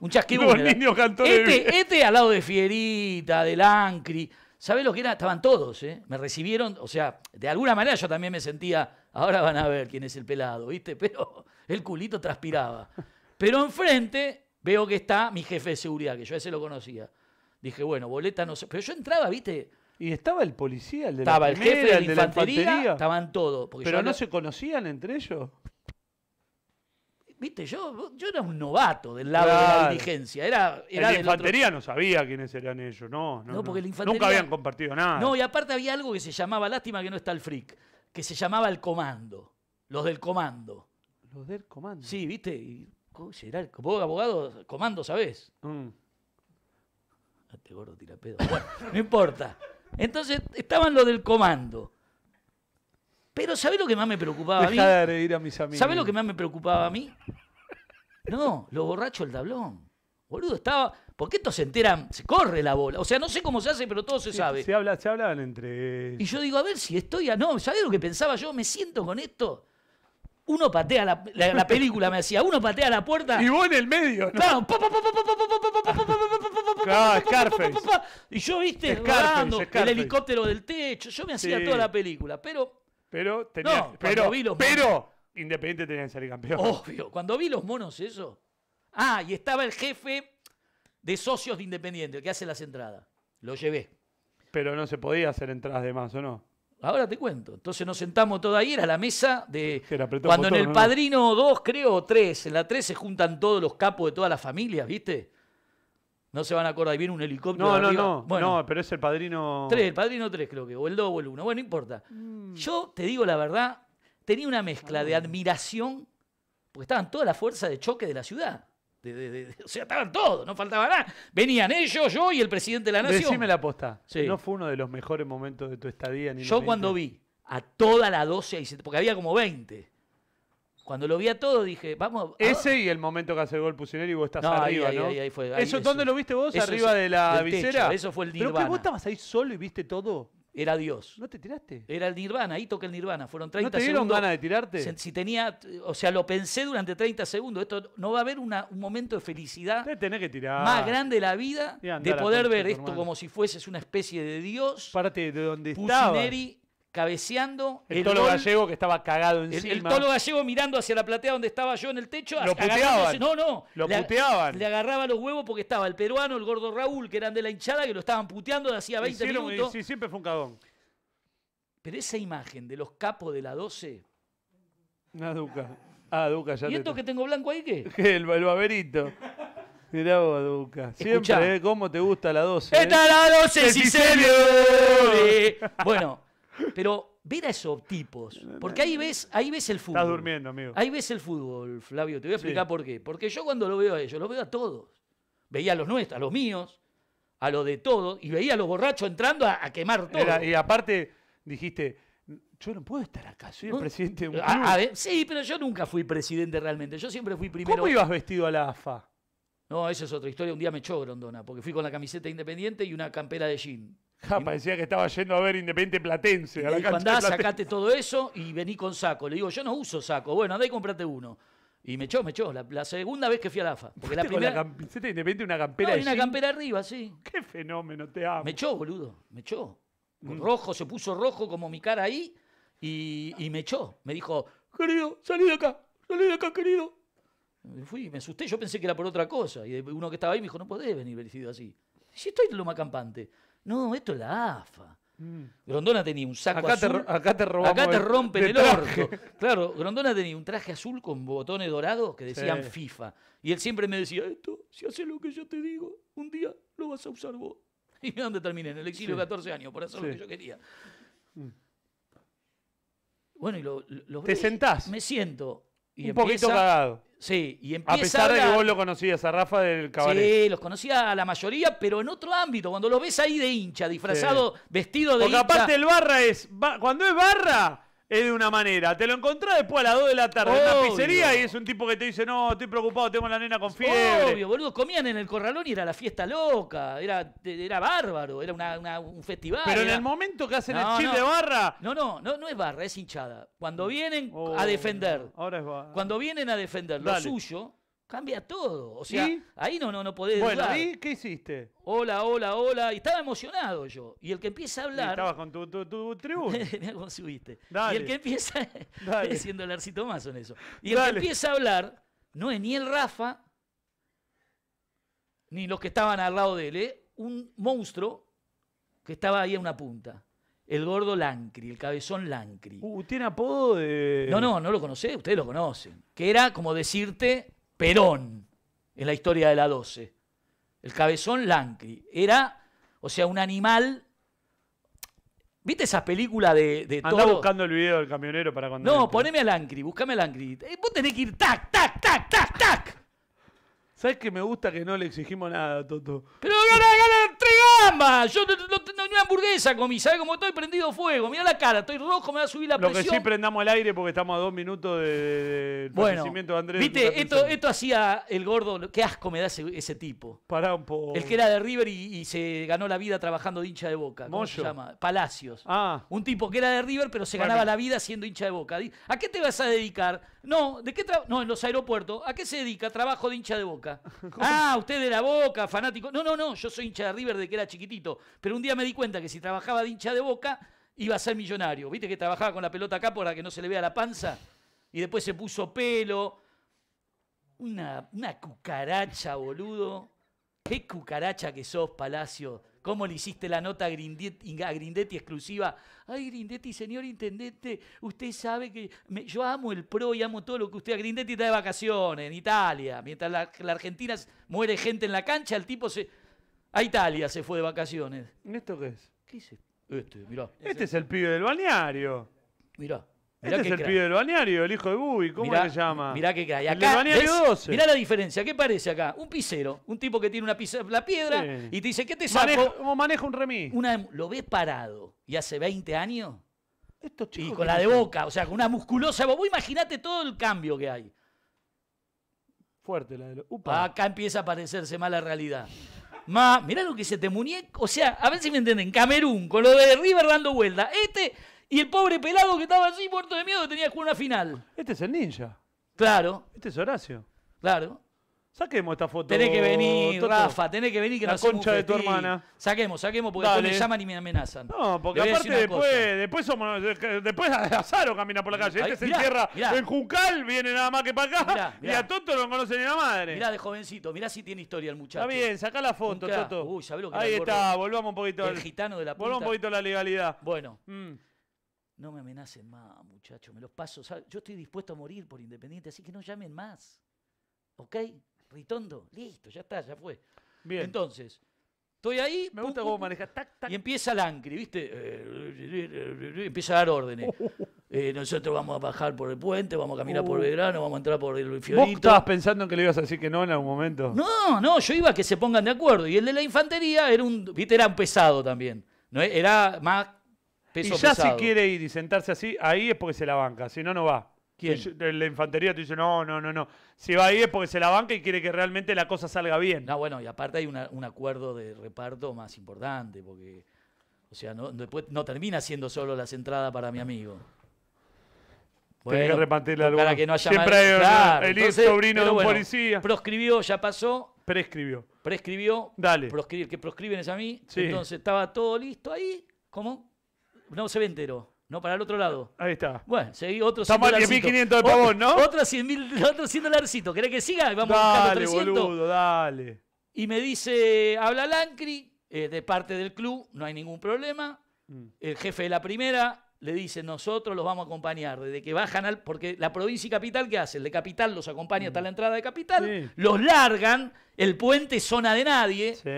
Un chasquipum. Los niños este, este al lado de Fierita, de Lancri. ¿Sabés lo que era? Estaban todos, ¿eh? Me recibieron, o sea, de alguna manera yo también me sentía Ahora van a ver quién es el pelado, ¿viste? Pero el culito transpiraba. Pero enfrente veo que está mi jefe de seguridad, que yo ese lo conocía. Dije, bueno, boleta no sé. Pero yo entraba, ¿viste? ¿Y estaba el policía, el de estaba el jefe de, la, infantería, Estaban todos. ¿Pero no se conocían entre ellos? Viste, yo, yo era un novato del lado de la dirigencia. Era, era infantería no sabía quiénes eran ellos, no. no, no porque el Nunca habían compartido nada. No, y aparte había algo que se llamaba, lástima que no está el freak que se llamaba El Comando. Los del Comando. Los del Comando. Sí, ¿viste? Y, vos, abogado, Comando, ¿sabés? Mm. Ah, este gordo tira pedo. Bueno, no importa. Entonces estaban los del Comando. Pero ¿sabés lo que más me preocupaba a mí? De a mis amigos. ¿Sabés lo que más me preocupaba a mí? No, los borrachos del tablón. Boludo, estaba. ¿por qué estos se enteran, se corre la bola. O sea, no sé cómo se hace, pero todo se sabe. Se habla, se hablan entre. Y yo digo, a ver si estoy a. No, ¿sabés lo que pensaba yo? Me siento con esto. Uno patea la, la, película, me decía, uno patea la puerta. Y vos en el medio, ¿no? Claro, Y yo, viste, Scarface, el helicóptero del techo. Yo me hacía toda la película, pero. Pero, tenía, no, pero, vi pero, Independiente tenía que salir campeón. Obvio, cuando vi los monos eso. Ah, y estaba el jefe de socios de Independiente, el que hace las entradas. Lo llevé. Pero no se podía hacer entradas de más, ¿o no? Ahora te cuento. Entonces nos sentamos todos ahí, era la mesa de... Cuando en el Padrino 2, creo, o 3, en la 3 se juntan todos los capos de todas las familias, ¿viste? No se van a acordar, viene un helicóptero. No, no, no, bueno, pero es el Padrino... 3, el Padrino 3 creo que, o el 2 o el 1, bueno, no importa. Mm. Yo te digo la verdad, tenía una mezcla de ah. admiración, porque estaban toda la fuerza de choque de la ciudad o sea, estaban todos, no faltaba nada. Venían ellos, yo y el presidente de la nación. Decime la aposta No fue uno de los mejores momentos de tu estadía. Ni yo cuando vi a toda la 12, porque había como 20. Cuando lo vi a todo dije, vamos. Ese y el momento que hace el gol Pusineri y vos estás arriba, ¿no? Ahí, fue, eso, ¿Dónde lo viste vos? ¿Arriba de la visera? eso fue el ¿Pero que vos estabas ahí solo y viste todo? Era Dios. ¿No te tiraste? Era el Nirvana, ahí toqué el Nirvana. Fueron 30 segundos. ¿No te dieron ganas de tirarte? Si, tenía, o sea, lo pensé durante 30 segundos. Esto no va a haber un momento de felicidad que tirar. más grande la vida de poder ver esto como si fueses una especie de Dios. Parte de donde estás cabeceando. El, tolo gallego que estaba cagado encima. El, el, tolo gallego mirando hacia la platea donde estaba yo en el techo. Lo puteaban. No, no. Lo le, puteaban. Le agarraba los huevos porque estaba el peruano, el gordo Raúl, que eran de la hinchada, que lo estaban puteando hacía 20 minutos. Sí, siempre fue un cagón. Pero esa imagen de los capos de la 12. Ah, Duca. Ah, Duca, ya ¿Y esto que tengo blanco ahí qué? el, baberito. Mirá vos, Duca. Siempre, ¿eh? ¿Cómo te gusta la 12? ¡Esta eh? la 12, Cicilio! Bueno. Pero ver a esos tipos, porque ahí ves, ahí ves el fútbol. Estás durmiendo, amigo. Ahí ves el fútbol, Flavio, te voy a explicar por qué. Porque yo cuando lo veo a ellos, lo veo a todos. Veía a los nuestros, a los míos, a los de todos, y veía a los borrachos entrando a, quemar todo. y aparte dijiste, yo no puedo estar acá, soy el presidente de sí, pero yo nunca fui presidente realmente, yo siempre fui primero. ¿Cómo ibas vestido a la AFA? No, esa es otra historia, un día me echó Grondona, porque fui con la camiseta independiente y una campera de jean parecía que estaba yendo a ver Independiente Platense. A la sacate todo eso y vení con saco. Le digo, yo no uso saco. Bueno, andá y comprate uno. Y me echó, me echó. La, segunda vez que fui a la AFA. Porque la primera... Independiente una campera no, una campera arriba, sí. Qué fenómeno, te amo. Me echó, boludo. Me echó. Mm. Rojo, se puso rojo como mi cara ahí y, me echó. Me dijo, querido, salí de acá. Salí de acá, querido. Me fui, me asusté. Yo pensé que era por otra cosa. Y uno que estaba ahí me dijo, no podés venir vestido así. Si estoy en Loma Campante. No, esto es la AFA. Mm. Grondona tenía un saco azul. acá te Acá te rompen el, orto. Claro, Grondona tenía un traje azul con botones dorados que decían FIFA. Y él siempre me decía, esto, si haces lo que yo te digo, un día lo vas a usar vos. Y dónde terminé, en el exilio 14 años, por hacer lo que yo quería. Mm. Bueno, y lo, lo Te sentás. Me siento. Y un poquito cagado. Sí, y a pesar de que vos lo conocías a Rafa del cabaret. Sí, los conocía a la mayoría, pero en otro ámbito, cuando los ves ahí de hincha, disfrazado, vestido de Porque aparte el barra es, cuando es barra, es de una manera. Te lo encontrás después a las 2 de la tarde en la pizzería y es un tipo que te dice, no, estoy preocupado, tengo la nena con fiebre. Obvio, boludo, comían en el corralón y era la fiesta loca, era, era bárbaro, era una, un festival. Pero en el momento que hacen el chip de barra... No, no, no, no es barra, es hinchada. Cuando vienen a oh, defender. Ahora es barra. Cuando vienen a defender lo suyo, cambia todo. O sea, ahí no, no, no podés Bueno, ¿y qué hiciste? Hola, hola, hola. Y estaba emocionado yo. Y el que empieza a hablar. Estabas con tu, tu, tu tribuna. subiste. Y el que empieza. Dale. siendo arcito más en eso. Y el que empieza a hablar no es ni el Rafa, ni los que estaban al lado de él, ¿eh? un monstruo que estaba ahí a una punta. El gordo Lancri, el cabezón Lancri. Uh, tiene apodo de. No, no, no lo conocé, ustedes lo conocen. Que era como decirte Perón, en la historia de la 12. El cabezón Lancri. Era, o sea, un animal. ¿Viste esa película de, de Andá buscando el video del camionero para cuando. No, poneme a Lancri, buscame a Lancri. Eh, vos tenés que ir tac, tac, tac, tac, tac. ¿Sabes que me gusta que no le exigimos nada, Toto? Pero gana, gana, gamba! Yo no, tengo ni una hamburguesa comí, ¿sabes cómo estoy prendido fuego? mira la cara, estoy rojo, me va a subir la presión. Lo que sí prendamos el aire porque estamos a dos minutos del de bueno, de Andrés. Viste, esto, esto hacía el gordo, qué asco me da ese, tipo. Pará un poco. El que era de River y, se ganó la vida trabajando de hincha de boca. ¿Cómo se llama? Palacios. Ah. Un tipo que era de River pero se ganaba la vida siendo hincha de boca. ¿A qué te vas a dedicar? No, ¿de qué trabajo? No, en los aeropuertos. ¿A qué se dedica? Trabajo de hincha de boca. ah, usted de la boca, fanático. No, no, no, yo soy hincha de River desde que era chiquitito. Pero un día me di cuenta que si trabajaba de hincha de boca, iba a ser millonario. ¿Viste que trabajaba con la pelota acá para que no se le vea la panza? Y después se puso pelo. Una, una cucaracha, boludo. Qué cucaracha que sos, Palacio. ¿Cómo le hiciste la nota a Grindetti, exclusiva? Ay, Grindetti, señor intendente, usted sabe que yo amo el PRO y amo todo lo que usted... A Grindetti está de vacaciones en Italia. Mientras la, Argentina muere gente en la cancha, el tipo se... A Italia se fue de vacaciones. ¿Esto qué es? ¿Qué es Este, mirá. Este es el pibe del balneario. Mirá. Mirá este que es el pibe del balneario, el hijo de Bubi, ¿cómo que se llama? Mirá que Acá, Mirá la diferencia, ¿qué parece acá? Un pisero, un tipo que tiene una la piedra y te dice, ¿qué te saco? ¿Cómo maneja un remis. Una, em, lo ves parado y hace 20 años Estos y con la de boca, o sea, con una musculosa. Vos imaginate todo el cambio que hay. Fuerte la de upa. Acá empieza a parecerse más la realidad. Ma, mirá lo que se te este muñeco. O sea, a ver si me entienden. Camerún, con lo de River dando vuelta. Este y el pobre pelado que estaba así muerto de miedo tenía que jugar una final. Este es el ninja. Claro. Este es Horacio. Claro. Saquemos esta foto. Tenés que venir, Rafa, tenés que venir que La concha de tu hermana. Saquemos, saquemos porque después me llaman y me amenazan. No, porque aparte después, después a Después Azaro camina por la calle. Este se entierra encierra en Juncal, viene nada más que para acá. Y a Toto no lo conoce ni la madre. Mirá de jovencito, mirá si tiene historia el muchacho. Está bien, saca la foto, Toto. Ahí está, volvamos un poquito. El gitano de la punta. Volvamos un poquito a la legalidad. Bueno. Mm no me amenacen más, muchachos, me los paso. Yo estoy dispuesto a morir por Independiente, así que no llamen más. ¿Ok? Ritondo, listo, ya está, ya fue. Bien. Entonces, estoy ahí. Me gusta cómo manejas. Y empieza el ancre, ¿viste? Eh, empieza a dar órdenes. Eh, nosotros vamos a bajar por el puente, vamos a caminar por uh. Belgrano, vamos a entrar por el Fiorito. ¿Vos estabas pensando en que le ibas a decir que no en algún momento? No, no, yo iba a que se pongan de acuerdo. Y el de la infantería era un, ¿viste? Era un pesado también. ¿no? Era más y ya si quiere ir y sentarse así, ahí es porque se la banca, si no, no va. ¿Quién? La infantería te dice, no, no, no, no. Si va ahí es porque se la banca y quiere que realmente la cosa salga bien. No, bueno, y aparte hay un acuerdo de reparto más importante, porque, o sea, no, después no termina siendo solo las entradas para mi amigo. que repartirle algo. Para que no haya Siempre hay el sobrino de un policía. Proscribió, ya pasó. Prescribió. Prescribió. Dale. que proscriben es a mí. Entonces estaba todo listo ahí. ¿Cómo? no se ve entero. No, para el otro lado. Ahí está. Bueno, seguí otro Estamos 10.500 de pavón, ¿no? Otro 100, otro 100 dolarcitos. ¿Querés que siga? Vamos dale, a 300. boludo, dale. Y me dice, habla Lancri, eh, de parte del club, no hay ningún problema. Mm. El jefe de la primera le dice, nosotros los vamos a acompañar. Desde que bajan al... Porque la provincia y capital, ¿qué El De capital los acompaña hasta mm. la entrada de capital. Los largan, el puente zona de nadie. Sí.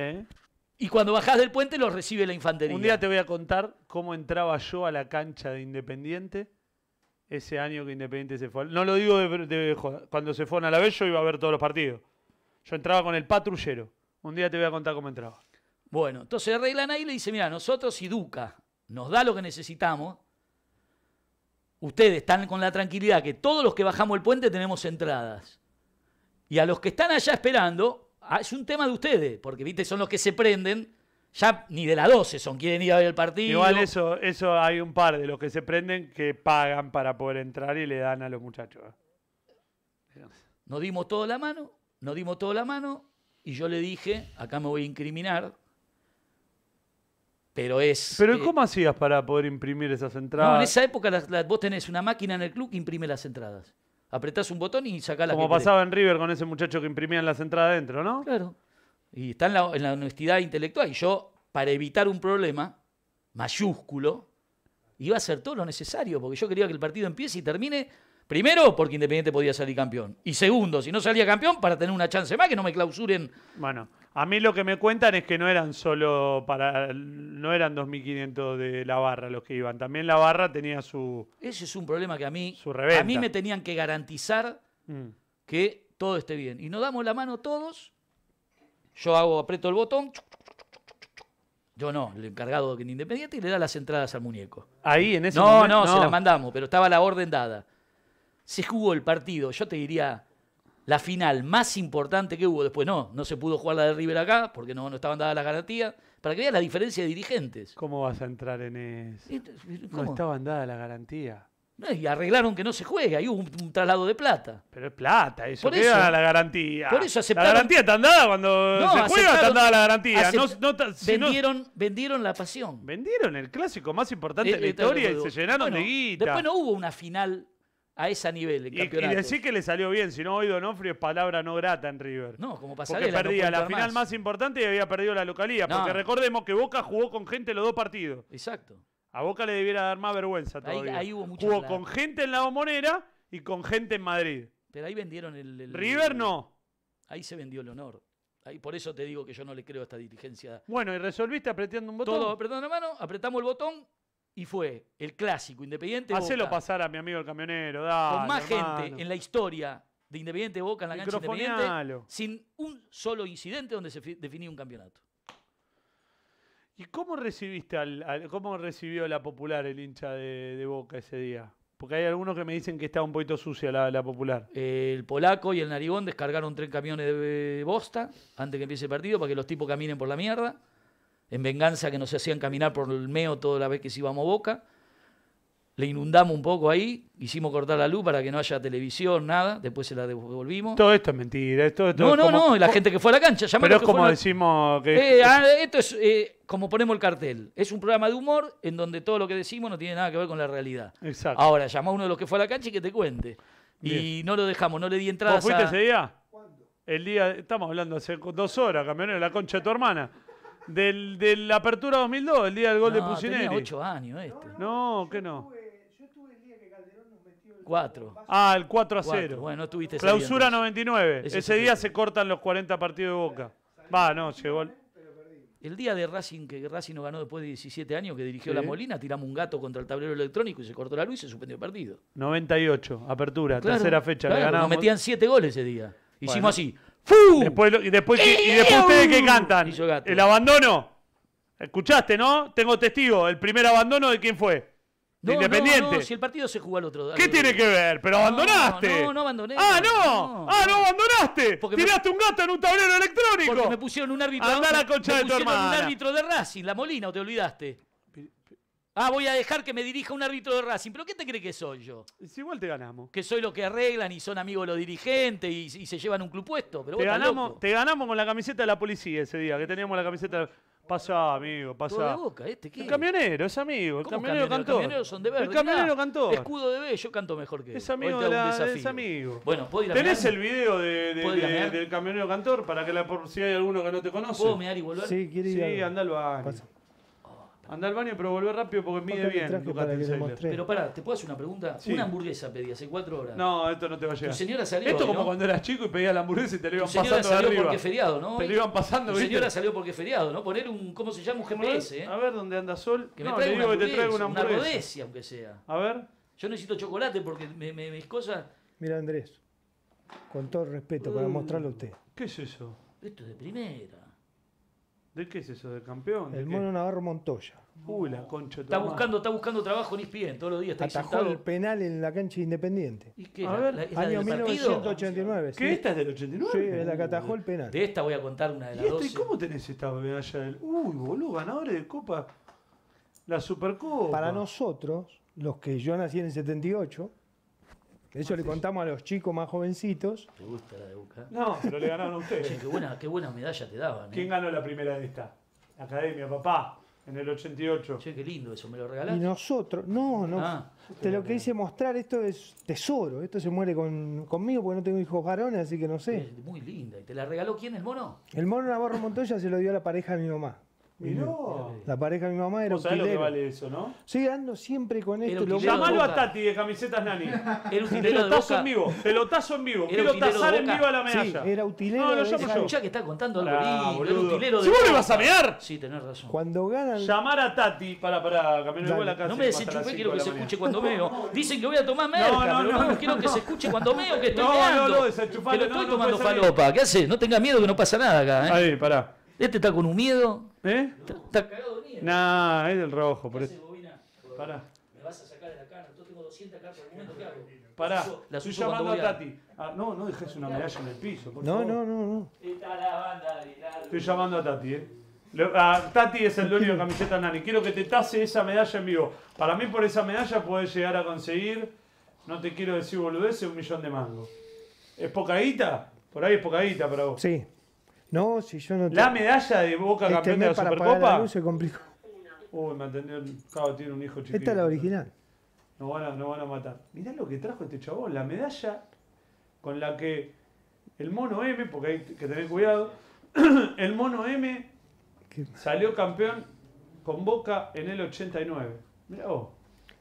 Y cuando bajás del puente los recibe la infantería. Un día te voy a contar cómo entraba yo a la cancha de Independiente ese año que Independiente se fue. No lo digo de, cuando se fue a la iba a ver todos los partidos. Yo entraba con el patrullero. Un día te voy a contar cómo entraba. Bueno, entonces arreglan ahí y le dice, mira, nosotros si Duca nos da lo que necesitamos, ustedes están con la tranquilidad que todos los que bajamos el puente tenemos entradas. Y a los que están allá esperando, Ah, es un tema de ustedes, porque viste, son los que se prenden. Ya ni de la 12 son, quieren ir a ver el partido. Igual eso, eso hay un par de los que se prenden que pagan para poder entrar y le dan a los muchachos. Nos dimos toda la mano, no dimos toda la mano, y yo le dije, acá me voy a incriminar, pero es. ¿Pero cómo hacías para poder imprimir esas entradas? en esa época vos tenés una máquina en el club que imprime las entradas apretás un botón y sacás la Como pasaba en River con ese muchacho que en las entradas adentro, ¿no? Claro. Y está en la, en la honestidad intelectual. Y yo, para evitar un problema mayúsculo, iba a hacer todo lo necesario, porque yo quería que el partido empiece y termine Primero, porque Independiente podía salir campeón. Y segundo, si no salía campeón, para tener una chance más, que no me clausuren. Bueno, a mí lo que me cuentan es que no eran solo para. No eran 2.500 de la barra los que iban. También la barra tenía su. Ese es un problema que a mí. A mí me tenían que garantizar mm. que todo esté bien. Y nos damos la mano todos. Yo hago, aprieto el botón. Yo no, el encargado de Independiente y le da las entradas al muñeco. Ahí, en ese momento. No, no, se las mandamos, pero estaba la orden dada se jugó el partido, yo te diría, la final más importante que hubo después. No, no se pudo jugar la de River acá porque no, no estaban dadas las garantías. Para que veas la diferencia de dirigentes. ¿Cómo vas a entrar en eso? No estaban dadas las garantías. y arreglaron que no se juegue, ahí hubo un, traslado de plata. Pero es plata, eso, por la garantía? Por eso aceptaron... La garantía está andada cuando no, se juega, está andada la garantía. No, vendieron, la pasión. Vendieron el clásico más importante de eh, la eh, historia y eh, se llenaron de guita. Después no hubo una final a ese nivel el y, Y decir que le salió bien, si no oído nofrio es palabra no grata en River. No, como pasaría. Porque perdía la final más. importante y había perdido la localía. Porque recordemos que Boca jugó con gente los dos partidos. Exacto. A Boca le debiera dar más vergüenza todavía. Ahí, hubo Jugó con gente en la bombonera y con gente en Madrid. Pero ahí vendieron el... River no. Ahí se vendió el honor. Ahí, por eso te digo que yo no le creo a esta diligencia. Bueno, y resolviste apretando un botón. Todo apretando la mano, apretamos el botón y fue el clásico Independiente Hacelo Boca. pasar a mi amigo el camionero, dale, Con más gente en la historia de Independiente Boca en la cancha Independiente, sin un solo incidente donde se definía un campeonato. ¿Y cómo recibiste al, cómo recibió la popular el hincha de, Boca ese día? Porque hay algunos que me dicen que está un poquito sucia la, la popular. El polaco y el narigón descargaron tres camiones de bosta antes que empiece el partido para que los tipos caminen por la mierda en venganza que nos hacían caminar por el meo toda la vez que íbamos Boca. Le inundamos un poco ahí, hicimos cortar la luz para que no haya televisión, nada, después se la devolvimos. Todo esto es mentira, esto, esto No, no, no, la gente que fue a la cancha, Pero es como decimos que... Eh, ah, esto es eh, como ponemos el cartel, es un programa de humor en donde todo lo que decimos no tiene nada que ver con la realidad. Exacto. Ahora, llama a uno de los que fue a la cancha y que te cuente. Y no lo dejamos, no le di entrada. ¿Vos fuiste ese día? ¿Cuándo? El día, estamos hablando hace dos horas, camionero, la concha de tu hermana del, de la apertura 2002, el día del gol de Pusineri. Tenía 8 años este. No, no que no. Cuatro. Ah, el 4 a 0. Bueno, tuviste Clausura 99. Ese, día se cortan los 40 partidos de Boca. Va, no, llegó. El... ¿eh? el día de Racing, que Racing no ganó después de 17 años, que dirigió la Molina, tiramos un gato contra el tablero electrónico y se cortó la luz y se suspendió el partido. 98, apertura, tercera fecha. Claro, ganamos. Nos metían 7 goles ese día. Hicimos así. Después, y después, y, después ustedes que cantan. El abandono. Escuchaste, ¿no? Tengo testigo. El primer abandono de quién fue. De Independiente. si el partido se jugó al otro. ¿Qué tiene que ver? Pero abandonaste. No, no, abandoné. Ah, no. Ah, no abandonaste. Tiraste un gato en un tablero electrónico. Porque me pusieron un árbitro. concha de tu hermana. un árbitro de Racing, la Molina, o te olvidaste. Ah, voy a dejar que me dirija un árbitro de Racing. ¿Pero qué te cree que soy yo? igual te ganamos. Que soy lo que arreglan y son amigos los dirigentes y, se llevan un club puesto. te, ganamos, te ganamos con la camiseta de la policía ese día, que teníamos la camiseta. pasada, amigo, pasa. ¿este el camionero, es amigo. El camionero, cantó. El camionero cantó. Escudo de B, yo canto mejor que él. Es amigo. De es amigo. Bueno, ¿puedo ir a ¿Tenés el video de, del camionero cantor para que la, si hay alguno que no te conoce? ¿Puedo mirar y volver? Sí, quiere ir. Sí, anda al baño. Anda al baño, pero volver rápido porque mide bien. pero pará, ¿te puedo hacer una pregunta? Una hamburguesa pedí hace cuatro horas. No, esto no te va a llegar. Tu señora salió. Esto es como cuando eras chico y pedías la hamburguesa y te la iban pasando señora salió porque feriado, ¿no? Te la iban pasando, tu señora salió porque feriado, ¿no? Poner un, ¿cómo se llama? Un GPS. ¿eh? A ver, ¿dónde anda Sol? Que me no, le digo que te traigo una hamburguesa. Una rodesia, aunque sea. A ver. Yo necesito chocolate porque me, me, mis cosas... Mira, Andrés, con todo respeto, para uh, mostrarlo a usted. ¿Qué es eso? Esto es de primera. ¿De qué es eso? ¿De campeón? el mono Navarro Montoya. Uy, la concha. Está buscando, está buscando trabajo en ESPN todos los días. Está Atajó el penal en la cancha independiente. ¿Y qué? A ver, año 1989. ¿Qué? ¿Esta es del 89? Sí, la que atajó el penal. De esta voy a contar una de las dos. ¿Y cómo tenés esta medalla? Del... Uy, boludo, ganadores de Copa. La Supercopa. Para nosotros, los que yo nací en el 78, eso le contamos a los chicos más jovencitos. ¿Te gusta la de Boca? No, pero le ganaron a ustedes. qué buena, qué medalla te daban. ¿Quién eh. ganó la primera de esta? La academia, papá. En el 88. Che, qué lindo eso, me lo regalaste. Y nosotros, no, no. Ah, te lo que hice mostrar, esto es tesoro. Esto se muere conmigo porque no tengo hijos varones, así que no sé. muy linda. ¿Y te la regaló quién, el mono? El mono Navarro Montoya se lo dio a la pareja de mi mamá. Miró. La pareja de mi mamá era ¿Vos sabés lo que vale eso, no? Sí, ando siempre con esto. lo Llamalo a Tati de camisetas Nani. Era un Pelotazo en vivo, el pelotazo en vivo. Quiero tazar en vivo a la Sí, era utilero. No, yo. que está contando algo ah, lindo. utilero de. Si vos le vas a mear. Sí, tenés razón. Cuando ganan. Llamar a Tati para para camino de la casa. No me desenchufé, quiero que se escuche cuando meo. Dicen que voy a tomar merca, no, no, no, no, quiero que se escuche cuando meo que estoy No, no, no, desenchufalo, no, estoy tomando ¿Qué haces? No tengas miedo que no pasa nada acá. ¿eh? Ahí, pará. Este está con un miedo. ¿Eh? Está, miedo. Nah, es del rojo. Por eso. Pará. Me vas a sacar de la cara. Yo tengo 200 acá por el momento. ¿Qué hago? Pará. Estoy llamando a Tati. Ah, no, no dejes una medalla en el piso. no, no, no, no. Está la banda Estoy llamando a Tati, ¿eh? Tati es el dueño de camiseta Nani. Quiero que te tase esa medalla en vivo. Para mí, por esa medalla puedes llegar a conseguir, no te quiero decir boludeces, un millón de mangos. ¿Es poca guita? Por ahí es poca guita para vos. Sí. No, si yo no tengo... La medalla de Boca este campeón de la Supercopa. Uy, me atendió un hijo Esta es la original. Nos van, a, matar. Mirá lo que trajo este chabón, la medalla con la que el mono M, porque hay que tener cuidado, el mono M salió campeón con Boca en el 89. Mirá vos.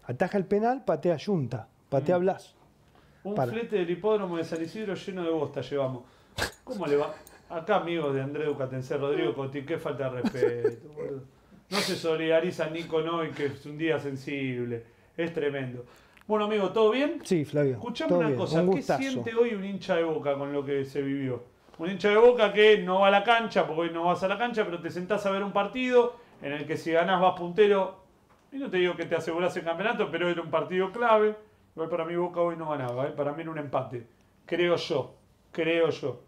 Ataja el penal, patea Junta, patea mm. Blas. Un flete del hipódromo de San Isidro lleno de bosta llevamos. ¿Cómo le va? Acá, amigos de André Ducatense, Rodrigo Cotín, qué falta de respeto. No se solidariza ni con hoy, que es un día sensible. Es tremendo. Bueno, amigo, ¿todo bien? Sí, Flavio. Escuchame una cosa, ¿qué siente hoy un hincha de boca con lo que se vivió? Un hincha de boca que no va a la cancha, porque hoy no vas a la cancha, pero te sentás a ver un partido en el que si ganás vas puntero. Y no te digo que te aseguras el campeonato, pero era un partido clave. Igual para mí Boca hoy no ganaba, ¿eh? para mí era un empate. Creo yo, creo yo.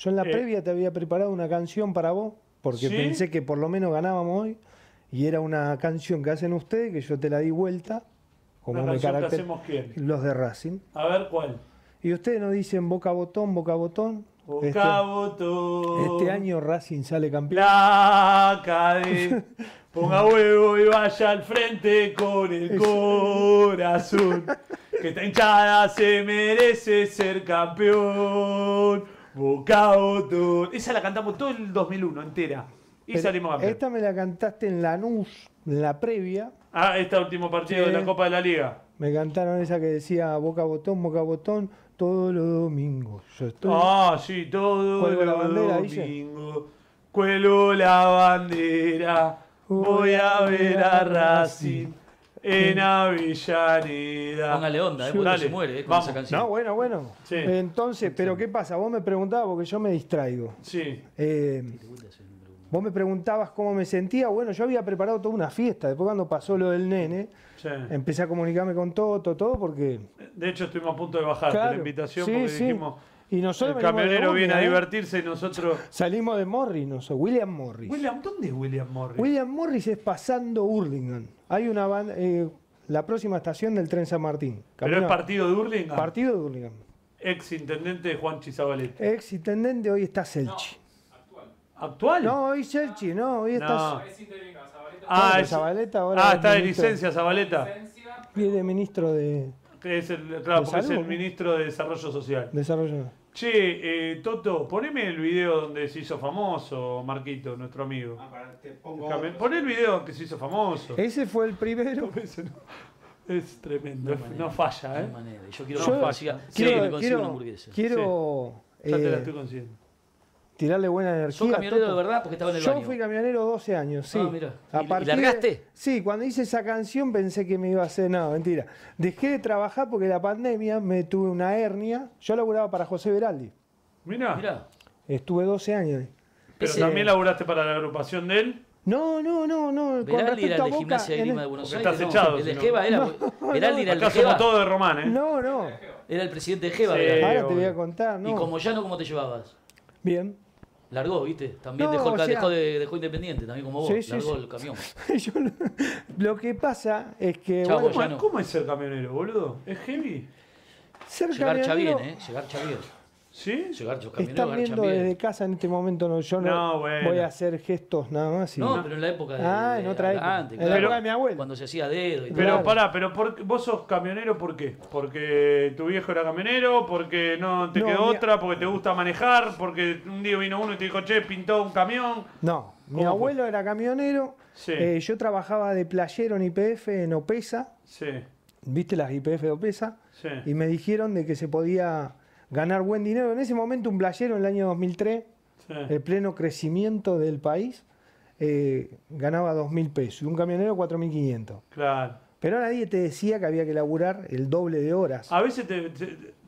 Yo en la eh, previa te había preparado una canción para vos, porque pensé que por lo menos ganábamos hoy, y era una canción que hacen ustedes, que yo te la di vuelta, como una que hacemos quién? Los de Racing. A ver cuál. Y ustedes nos dicen boca botón, boca botón. Boca a este botón. Este año Racing sale campeón. La cadena ponga huevo y vaya al frente con el corazón. Que esta hinchada se merece ser campeón. Boca Botón, Esa la cantamos todo el 2001 entera. Y salimos a ver. Esta me la cantaste en Lanús, en la previa. Ah, este último partido de la Copa de la Liga. Me cantaron esa que decía boca botón, boca botón, todos los domingos. Ah, sí, todos los domingos. Cuelo la bandera, voy a ver a Racing en Avillaneda. Póngale onda, eh, se muere eh, con esa canción. No, bueno, bueno. Entonces, pero ¿qué pasa? Vos me preguntabas, porque yo me distraigo. Sí. Eh, vos me preguntabas cómo me sentía. Bueno, yo había preparado toda una fiesta. Después, cuando pasó lo del nene, empecé a comunicarme con todo, todo, todo, porque. De hecho, estuvimos a punto de bajar la invitación porque Y nosotros el camionero viene a ¿eh? divertirse y nosotros. Salimos de Morris, nosotros. William Morris. William, ¿Dónde es William Morris? William Morris es pasando Hurlingham. Hay una banda, eh, la próxima estación del tren San Martín. ¿Pero es partido de Hurlingham? Partido de Hurlingham. Ex intendente Juan Zabaleta. Ex intendente, hoy está Selchi. actual. ¿Actual? No, hoy Selchi, no, hoy está. ah, Zabaleta Ah, ah está de licencia Zabaleta. Y ministro de. ministro es el, claro, es el ministro de Desarrollo Social. Desarrollo. Che, eh, Toto, poneme el video donde se hizo famoso Marquito, nuestro amigo. Ah, te pon el video que se hizo famoso. Ese fue el primero. Es tremendo, no, falla, ¿eh? Yo quiero, no quiero que me consiga una hamburguesa. Quiero. te la eh, estoy Tirarle buena energía. ¿Sos camionero de verdad? Porque estaba en el Yo fui camionero 12 años, sí. Ah, mira. ¿Y largaste? Sí, cuando hice esa canción pensé que me iba a hacer. nada mentira. Dejé de trabajar porque la pandemia me tuve una hernia. Yo laburaba para José Veraldi. Mira. Estuve 12 años. Pero también laburaste para la agrupación de él. No, no, no, no. era el de Gimnasia de Lima de Buenos Aires. Estás echado. El de Jeva era. No, era el de todo de Román, ¿eh? No, no. Era el presidente de Jeva. Sí, ahora te voy a contar, ¿no? ¿Y como ya no, cómo te llevabas? Bien. Largó, ¿viste? También dejó, dejó, de, dejó, Independiente, también como vos. Sí, sí, largó el camión. lo que pasa es que. ¿Cómo es ser camionero, boludo? ¿Es heavy? Ser Llegar camionero. ¿eh? Llegar bien. ¿Sí? Están viendo desde casa en este momento, no, yo no, voy a hacer gestos nada más. No, pero en la época de, ah, en otra época. la época de mi abuelo. Cuando se hacía dedo y Pero pará, pero vos sos camionero, ¿por qué? ¿Porque tu viejo era camionero? ¿Porque no te quedó otra? ¿Porque te gusta manejar? ¿Porque un día vino uno y te dijo, che, pintó un camión? No, mi abuelo era camionero, eh, yo trabajaba de playero en IPF, en Opesa. Sí. ¿Viste las IPF de Opesa? Sí. Y me dijeron de que se podía ganar buen dinero. En ese momento un playero en el año 2003, el pleno crecimiento del país, eh, ganaba 2.000 pesos y un camionero 4.500. Claro. Pero nadie te decía que había que laburar el doble de horas. A veces te,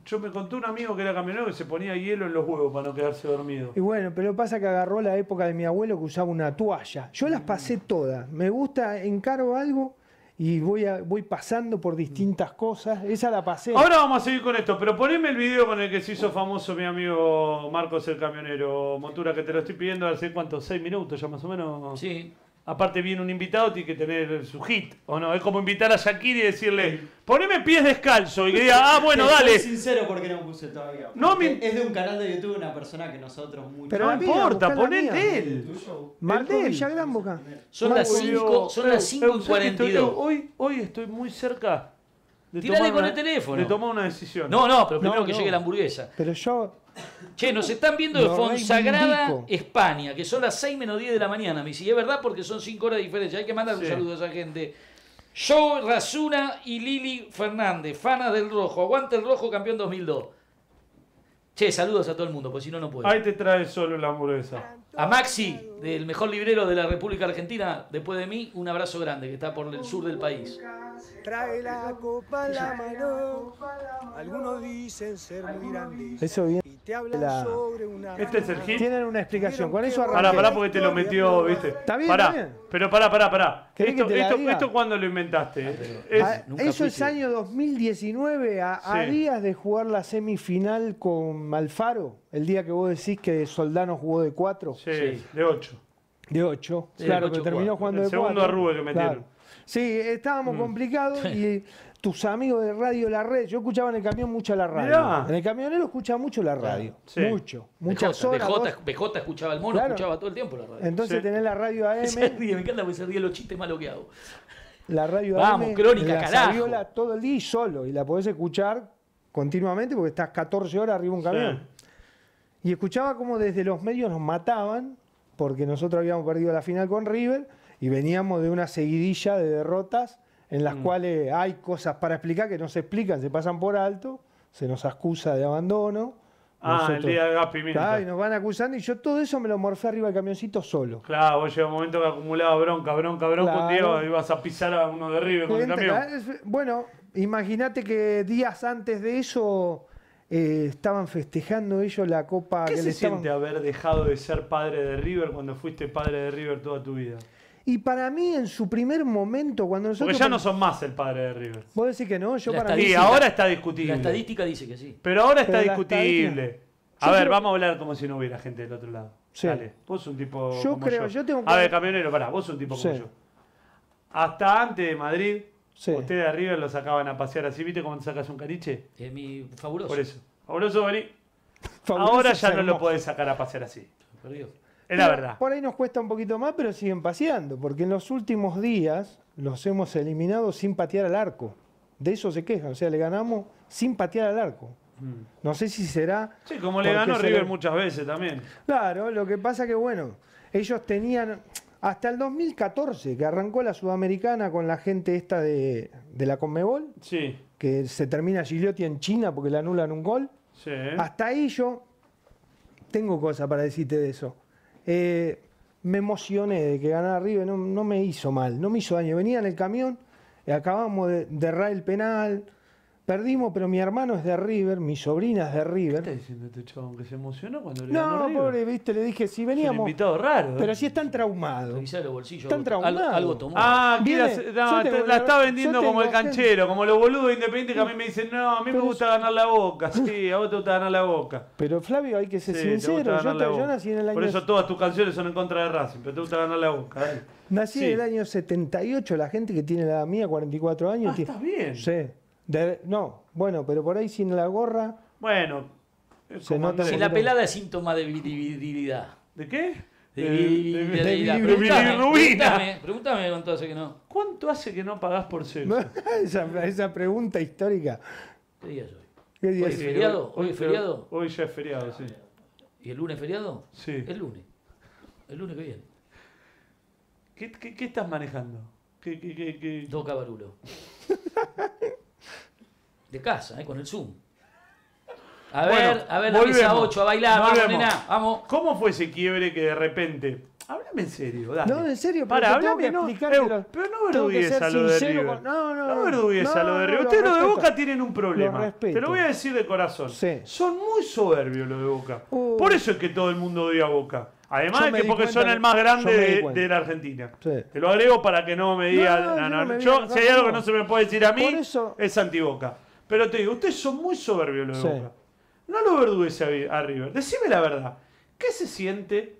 yo me contó un amigo que era camionero que se ponía hielo en los huevos para no quedarse dormido. Y bueno, pero pasa que agarró la época de mi abuelo que usaba una toalla. Yo las mm. pasé todas. Me gusta, encargo algo y voy, a, voy pasando por distintas mm. cosas. Esa la pasé. Ahora vamos a seguir con esto, pero poneme el video con el que se hizo famoso mi amigo Marcos el Camionero. Montura, que te lo estoy pidiendo hace cuántos, seis minutos ya más o menos. Sí. Aparte viene un invitado, tiene que tener su hit, ¿o no? Es como invitar a Shakira y decirle, poneme pies descalzo. Y que diga, ah, bueno, dale. Soy sincero porque no puse todavía. No, Es de un canal de YouTube una persona que nosotros mucho... Pero no importa, ponete él. ¿Ya gran Boca. Son las 5 y 42. Hoy, hoy estoy muy cerca de con el teléfono. Le tomar una decisión. No, no, pero primero que llegue la hamburguesa. Pero yo Che, nos están viendo de Fonsagrada, España, que son las 6 menos 10 de la mañana. Me dice, es verdad porque son 5 horas de diferencia. Hay que mandar un saludo a esa gente. Yo, Razuna y Lili Fernández, fanas del rojo. Aguanta el rojo, campeón 2002. Che, saludos a todo el mundo, Porque si no, no puedo. Ahí te trae solo la hamburguesa. A Maxi, del mejor librero de la República Argentina, después de mí, un abrazo grande, que está por el sur del país trae la copa en la mano. Algunos dicen ser muy grandes. Eso bien. Y te hablan sobre una. Este es el hit. Tienen una explicación. Con eso arruga. Pará, pará, porque te lo metió, viste. Está bien, bien. Pero pará, pará, pará. Esto, esto, esto, cuando lo inventaste. Ah, es, ah, eso es año 2019, a, días de jugar la semifinal con Alfaro, el día que vos decís que Soldano jugó de 4. Sí, de 8. De 8, claro, que terminó jugando de 4. Segundo arrugue que metieron. Sí, estábamos mm. complicados y tus amigos de Radio La Red, yo escuchaba en el camión mucho la radio. En el camionero escuchaba mucho la radio. Mucho. Muchas BJ, BJ, escuchaba el mono, escuchaba todo el tiempo la radio. Entonces tenés la radio AM. me encanta porque se ríe los chistes La radio AM. crónica, la carajo. todo el día y solo. Y la podés escuchar continuamente porque estás 14 horas arriba de un camión. Y escuchaba como desde los medios nos mataban porque nosotros habíamos perdido la final con River y veníamos de una seguidilla de derrotas en las mm. cuales hay cosas para explicar que no se explican, se pasan por alto, se nos acusa de abandono. Ah, el día de gas pimienta. y nos van acusando y yo todo eso me lo morfé arriba del camioncito solo. Claro, vos un momento que acumulaba bronca, bronca, bronca, un día ibas a pisar a uno de River con el camión. Bueno, imagínate que días antes de eso eh, estaban festejando ellos la copa ¿Qué se haber dejado de ser padre de River cuando fuiste padre de River toda tu vida? Y para mí, en su primer momento, cuando nosotros. Porque ya no son más el padre de River. Vos decís que no, yo para mí. Sí, ahora está discutible. La estadística dice que sí. Pero ahora está discutible. A ver, vamos a hablar como si no hubiera gente del otro lado. Dale, vos un tipo. Yo creo, yo. tengo A ver, camionero, pará, vos un tipo como yo. Hasta antes de Madrid, ustedes de River lo sacaban a pasear así, ¿viste cómo te sacas un cariche? Es mi fabuloso. Por eso. Fabuloso, vení. ahora ya no lo podés sacar a pasear así. perdió por ahí nos cuesta un poquito más, pero siguen paseando, porque en los últimos días los hemos eliminado sin patear al arco. De eso se quejan, o sea, le ganamos sin patear al arco. Mm. No sé si será... Sí, como le ganó River muchas veces también. Claro, lo que pasa que, bueno, ellos tenían... Hasta el 2014, que arrancó la Sudamericana con la gente esta de, la Conmebol, sí. que se termina Gigliotti en China porque le anulan un gol. Sí. Hasta ahí tengo cosas para decirte de eso. Eh, me emocioné de que ganara River, no, me hizo mal, no me hizo daño. Venía en el camión, acabamos de, de errar el penal, Perdimos, pero mi hermano es de River, mi sobrina es de River. ¿Qué está diciendo este chabón que se emocionó cuando le ganó No, pobre, viste, le dije, si Es un invitado raro. ¿eh? Pero si están traumados. Están algo- traumados. algo tomó. Ah, mira, la, está vendiendo como el canchero, como los boludos independientes que a mí me dicen, no, a mí me gusta ganar la boca, sí, a vos te gusta ganar la boca. Pero Flavio, hay que ser sincero. Yo, nací en el año, Por eso todas tus canciones son en contra de Racing, pero te gusta ganar la boca. nací en el año 78. La gente que tiene la mía, 44 años. Ah, tiene- estás bien. Sí no, bueno, pero por ahí sin la gorra. Bueno, eh, se nota si la pelada es síntoma de virilidad. ¿De qué? De, eh, virilidad. Pregúntame, cuánto hace que no. ¿Cuánto hace que no pagás por sexo? esa, esa pregunta histórica. ¿Qué día es hoy? ¿Qué día es feriado? ¿Hoy es eh, feriado? Hoy ya es feriado, sí. ¿Y el lunes feriado? Sí. El lunes. El lunes que viene. ¿Qué, qué, qué estás manejando? ¿Qué, qué, qué, de casa, eh, con el Zoom. A ver, a ver, la 8, a bailar, vamos, nena, vamos. ¿Cómo fue ese quiebre que de repente? Háblame en serio, dale. No, en serio, para tengo no, pero, no verdugues a lo de River. Ustedes No, no, no a lo de Ustedes lo de Boca tienen un problema. Te lo voy a decir de corazón. Son muy soberbios los de Boca. Por eso es que todo el mundo odia a Boca. Además de que porque son el más grande de, la Argentina. Te lo agrego para que no me digan. yo, si hay algo que no se me puede decir a mí, es antiboca. Pero te digo, ustedes son muy soberbios los de Boca. No lo Verdues a, a River. Decime la verdad. ¿Qué se siente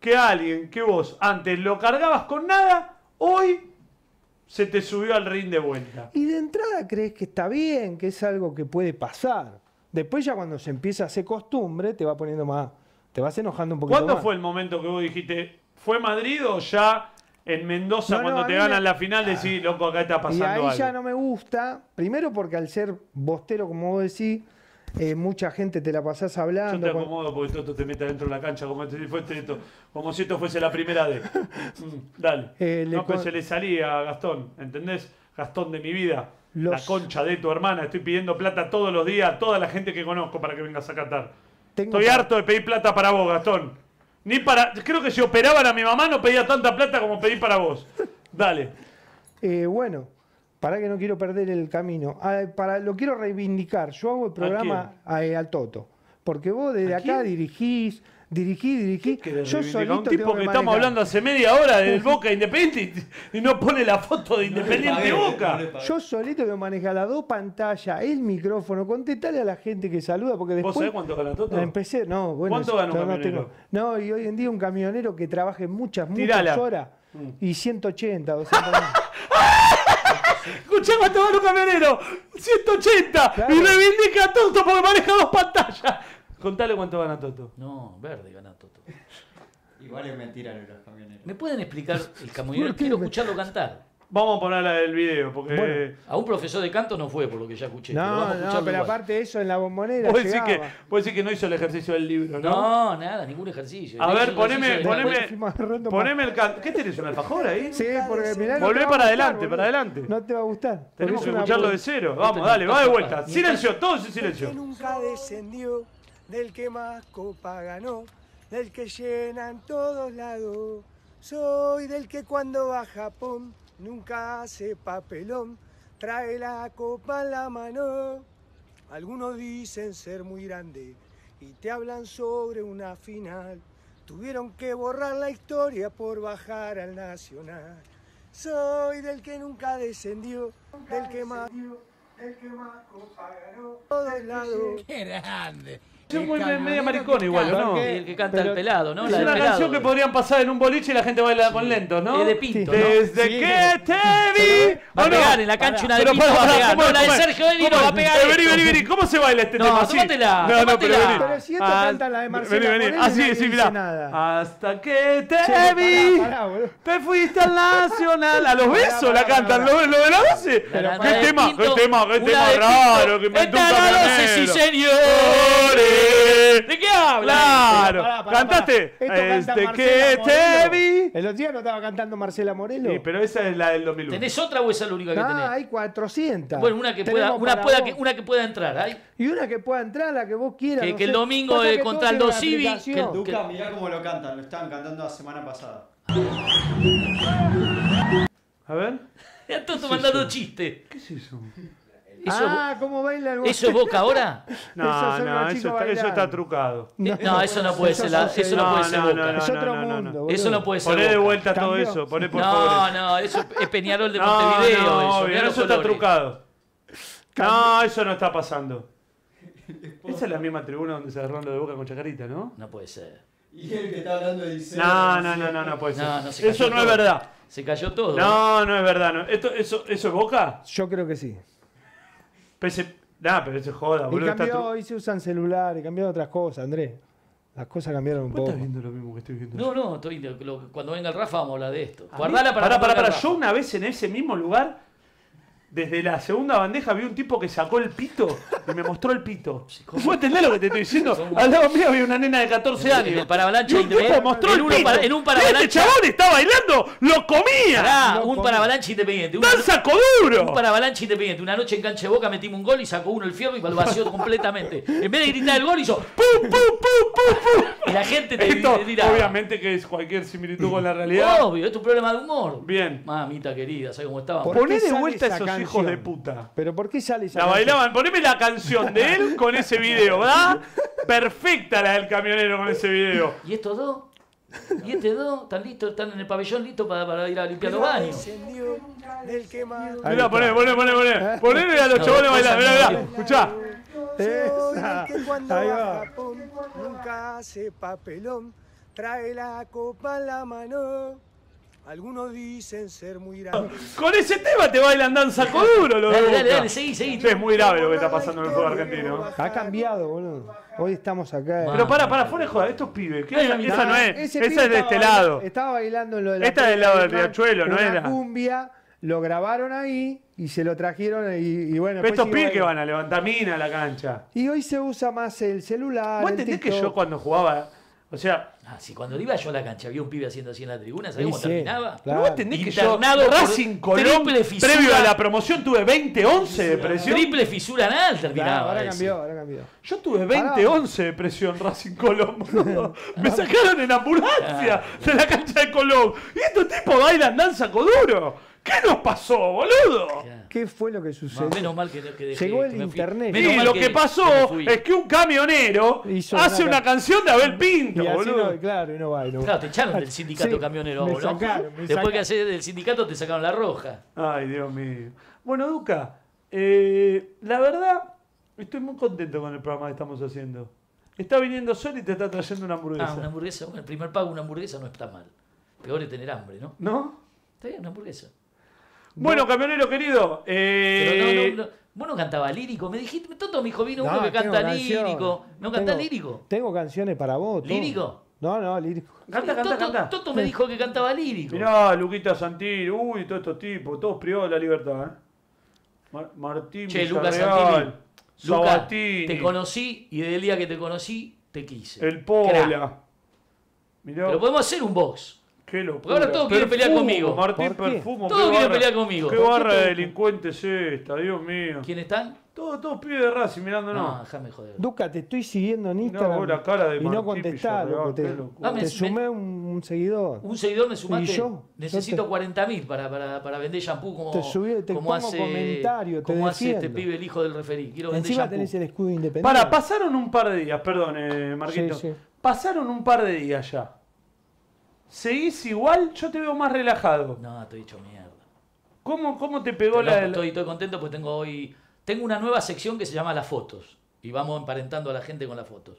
que alguien que vos antes lo cargabas con nada, hoy se te subió al ring de vuelta? Y de entrada crees que está bien, que es algo que puede pasar. Después ya cuando se empieza a hacer costumbre, te va poniendo más, te vas enojando un poquito ¿Cuándo fue el momento que vos dijiste, fue Madrid o ya en Mendoza, cuando te ganan la final, decís, ah. loco, acá está pasando. Y ahí ya no me gusta, primero porque al ser bostero, como vos decís, eh, mucha gente te la pasás hablando. Yo te acomodo porque esto te mete dentro de la cancha como, si esto fuese la primera de. Mm, dale. Eh, pues se le salía a Gastón, ¿entendés? Gastón de mi vida. La concha de tu hermana. Estoy pidiendo plata todos los días a toda la gente que conozco para que vengas a Qatar. Estoy harto de pedir plata para vos, Gastón. Ni para. Creo que si operaban a mi mamá no pedía tanta plata como pedí para vos. Dale. Eh, bueno, para que no quiero perder el camino. Ah, para, lo quiero reivindicar. Yo hago el programa eh, al Toto. Porque vos desde acá dirigís, dirigí, dirigí. Yo solito un tipo que, estamos hablando hace media hora del Boca Independiente y no pone la foto de Independiente Boca. yo solito que maneja las dos pantallas, el micrófono, contestale a la gente que saluda porque después. ¿Vos sabés cuánto ganó Toto? Empecé, no, bueno. ¿Cuánto ganó un No, y hoy en día un camionero que trabaje muchas, muchas horas mm. y 180, 200 Escuchá cuánto gana un camionero, 180 y reivindica a Toto porque maneja dos pantallas. Contale cuánto gana Toto. No, verde gana Toto. Igual es mentira lo de los camioneros. ¿Me pueden explicar el camionero? Quiero escucharlo cantar. Vamos a ponerla del video, porque. A un profesor de canto no fue, por lo que ya escuché. No, pero, vamos a no, pero eso en la bombonera. Puede decir que, que no hizo el ejercicio del libro, ¿no? No, nada, ningún ejercicio. A ver, poneme, poneme, poneme el canto. ¿Qué tenés, un alfajor ahí? Sí, porque mirá. Volvé para adelante, para adelante. No te va a gustar. Tenemos que escucharlo de cero. Vamos, dale, va de vuelta. Silencio, todos en silencio. Nunca descendió del que más copa ganó, del que llenan todos lados. Soy del que cuando va a Japón nunca hace papelón, trae la copa en la mano. Algunos dicen ser muy grande y te hablan sobre una final. Tuvieron que borrar la historia por bajar al Nacional. Soy del que nunca descendió, del que más, del que más copa ganó. Todos lados. ¡Qué grande! Es muy medio maricón igual, ¿no? El que canta el pelado, ¿no? Es una canción que podrían pasar en un boliche y la gente baila con lento ¿no? Es de Pinto, Desde que te vi... Va a pegar en la cancha una de Pinto, va a pegar. la de Sergio Denis va a pegar Vení, vení, vení. ¿Cómo se baila este tema? No, tómatela. No, no, pero vení. Pero si canta la de Marcelo Vení, Así, ah, mira. Hasta que te vi, te fuiste al Nacional. A los besos la cantan, lo de la base. ¿Qué tema? ¿Qué tema? ¿Qué tema raro? que inventó un camionero? sí, señores! ¿De, qué hablas? Claro. ¿Cantaste? ¿De qué canta te vi. El otro día no estaba cantando Marcela Morelo. Sí, pero esa es la del 2001. ¿Tenés otra o esa es la única que ah, tenés? Ah, hay 400. Bueno, una que, pueda, una pueda una que pueda entrar. Y una que pueda entrar, la que vos quieras. Que, el domingo eh, contra el Dosivi. Duca, mirá cómo lo cantan. Lo estaban cantando la semana pasada. A ver. Están mandando chistes. ¿Qué es eso? Eso, ah, baila el ¿Eso es boca ahora? Eh, no, eso, no, eso está, trucado. No, eso no puede ser, eso no, puede ser boca. Eso no puede ser. Poné de vuelta todo eso, por favor. No, no, eso es Peñarol de Montevideo. No, eso, está trucado. No, eso no está pasando. Esa es la misma tribuna donde se agarraron lo de boca con Chacarita, ¿no? No puede ser. Y el que está hablando de No, no, no, no, no puede ser. eso no es verdad. Se cayó todo. No, no es verdad. eso, ¿Eso es boca? Yo creo que sí pero ese joda, boludo. Y cambió, hoy se usan celulares, cambiaron otras cosas, Andrés. Las cosas cambiaron un poco. viendo lo mismo que estoy No, no, estoy, cuando venga el Rafa vamos a hablar de esto. Guardala para. para para, Yo una vez en ese mismo lugar desde la segunda bandeja vi un tipo que sacó el pito y me mostró el pito. ¿Vos entendés lo que te estoy diciendo? Al lado mío había una nena de 14 años. el paravalancha y un tipo mostró el pito. Para, en Este chabón estaba bailando, lo comía. un paravalanche independiente. Un, ¡Danza coduro! Un paravalanche independiente. Una noche en cancha de boca metimos un gol y sacó uno el fierro y lo completamente. En vez de gritar el gol hizo ¡pum, pum, pum, pum, pum! Y la gente te, Esto, dirá. Obviamente que es cualquier similitud con la realidad. Obvio, es tu problema de humor. Bien. Mamita querida, ¿sabes cómo estaba? Poné de vuelta esos hijos de puta. Pero ¿por qué sale La bailaban, poneme la canción de él con ese video, ¿verdad? Perfecta la del camionero con ese video. ¿Y estos dos? ¿Y estos dos? ¿Están listos? ¿Están en el pabellón listos para, ir a limpiar los baños? Del va, poneme poneme poné, poné, poné, poné. Poneme ah. a los No, chabones bailar, mira, mira. Escuchá. que cuando va a Japón nunca hace papelón. Trae la copa en la mano algunos dicen ser muy grave. Con ese tema te bailan danza coduro, lo Dale, dale, dale, seguí, seguí. Es muy grave lo que está pasando en el fútbol argentino. Ha cambiado, boludo. Hoy estamos acá. Pero para, para, fuera de joda, estos pibes. esa, no es. Esa es de este lado. Estaba bailando en lo de la Esta es del lado del riachuelo, ¿no era? La cumbia, lo grabaron ahí y se lo trajeron y, bueno. estos pibes que van a levantar mina a la cancha. Y hoy se usa más el celular. ¿Vos entendés que yo cuando jugaba o sea. Ah, si cuando iba yo a la cancha, había un pibe haciendo así en la tribuna, ¿sabés cómo terminaba? Claro. Vos entendés que yo Racing Colón, previo a la promoción, tuve 20-11 de presión. Triple fisura nada, terminaba. ahora cambió, ahora cambió. Yo tuve 20-11 de presión Racing Colón, Me sacaron en ambulancia ah. de la cancha de Colón. Y estos tipos bailan danza coduro. ¿Qué nos pasó, boludo? ¿Qué fue lo que sucedió? Menos mal que, que dejé, Llegó el internet. Menos lo que, pasó es que un camionero hace una canción de Abel mm. Pinto, boludo. claro, y no va, no Claro, te echaron del ah, sindicato camionero, boludo. Después que del sindicato te sacaron la roja. Ay, Dios mío. Bueno, Duca, eh, la verdad, estoy muy contento con el programa que estamos haciendo. Está viniendo Sol y te está trayendo una hamburguesa. Ah, una hamburguesa. Bueno, el primer pago una hamburguesa no está mal. Peor es tener hambre, ¿no? ¿No? Está bien, una hamburguesa. Bueno, camionero querido. Eh... Pero no, no, eh, no. Vos no cantabas lírico. Me dijiste, Toto, mi hijo vino uno que canta lírico. ¿No cantás lírico? Tengo canciones para vos. ¿Lírico? No, no, lírico. Canta, canta, Toto, canta. Toto me dijo que cantaba lírico. Mirá, Luquita Santini uy, todos estos tipos, todos privados de la libertad, ¿eh? Martín, che, Lucas Santino, Luca, te conocí y desde el día que te conocí, te quise. El Pola. Pero podemos hacer un box. Ahora todos quieren pelear conmigo. Martín Perfumo. Todos quieren pelear conmigo. Qué barra de delincuentes esta, Dios mío. ¿Quién están? Todos, todos pibes de Racing mirándonos. No, déjame joder. Duca, te estoy siguiendo en Instagram. No, la cara de y no contestás, loco. Te, ah, sumé un, seguidor. Un seguidor me sumaste. ¿Y yo? Necesito 40.000 para, para, para vender shampoo como, como hace, comentario, como hace este pibe, el hijo del referí. Quiero vender Encima tenés el escudo independiente. Para, pasaron un par de días, perdón, eh, Marquito. Pasaron un par de días ya. ¿Seguís igual? Yo te veo más relajado. No, estoy hecho mierda. ¿Cómo, cómo te pegó la.? estoy, estoy contento porque tengo hoy. Tengo una nueva sección que se llama Las fotos. Y vamos emparentando a la gente con las fotos.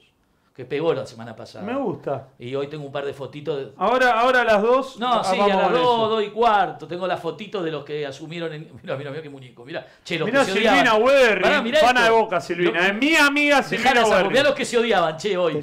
Que pegó la semana pasada. Me gusta. Y hoy tengo un par de fotitos. Ahora, ahora a las dos. No, ah, sí, a las dos, dos y cuarto. Tengo las fotitos de los que asumieron. Mira, mira, mira qué muñeco. Mira, che, los Silvina se de boca, Silvina. Es mi amiga Silvina. Mirá los que se odiaban, che, hoy.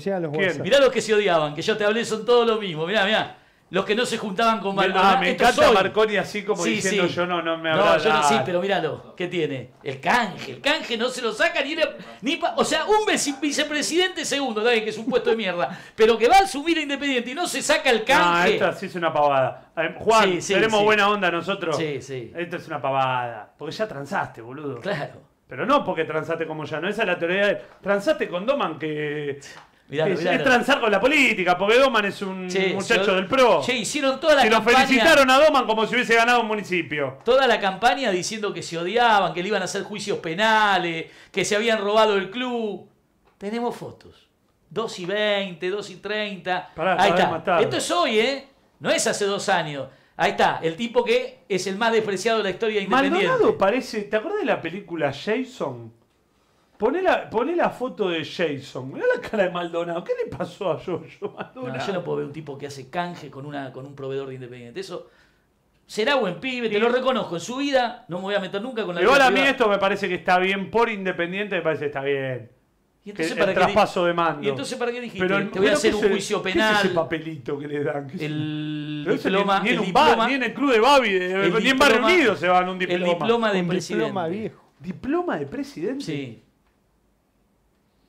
Mirá los que se odiaban, que yo te hablé, son todos lo mismo. mira mirá los que no se juntaban con Marconi. Ah, me encanta Marconi así como diciendo yo no, no me hablaba. No, yo sí, pero míralo, ¿qué tiene? El canje, el canje no se lo saca ni, ni o sea, un vicepresidente segundo, ¿sabes? que es un puesto de mierda, pero que va a subir a Independiente y no se saca el canje. Ah, esto sí es una pavada. Eh, Juan, tenemos buena onda nosotros. Sí, sí. Esto es una pavada, porque ya transaste, boludo. Claro. Pero no porque transaste como ya, no, esa es la teoría de... Transaste con Doman que Es transar con la política, porque Doman es un muchacho del PRO. hicieron toda la se lo felicitaron a Doman como si hubiese ganado un municipio. Toda la campaña diciendo que se odiaban, que le iban a hacer juicios penales, que se habían robado el club. Tenemos fotos. 2 y 20, 2 y 30. Ahí está. Esto es hoy, ¿eh? No es hace dos años. Ahí está, el tipo que es el más despreciado de la historia Independiente. Maldonado parece, ¿te acuerdas de la película Jason? Poné la, poné la, foto de Jason. Mirá la cara de Maldonado. ¿Qué le pasó a Jojo Maldonado? No, yo no puedo ver un tipo que hace canje con, una, con un proveedor de Independiente. Eso será buen pibe, te lo reconozco. En su vida no me voy a meter nunca con la Igual a mí esto me parece que está bien. Por Independiente me parece que está bien. Y entonces, para el traspaso de mando. ¿Y entonces para qué dijiste? Pero, te voy a hacer un juicio penal. ¿qué es ese papelito que le dan? El diploma, ni, en el diploma, club de Babi, eh, ni en Barrio Unido se van un diploma. El diploma de presidente. ¿Diploma de presidente? Sí.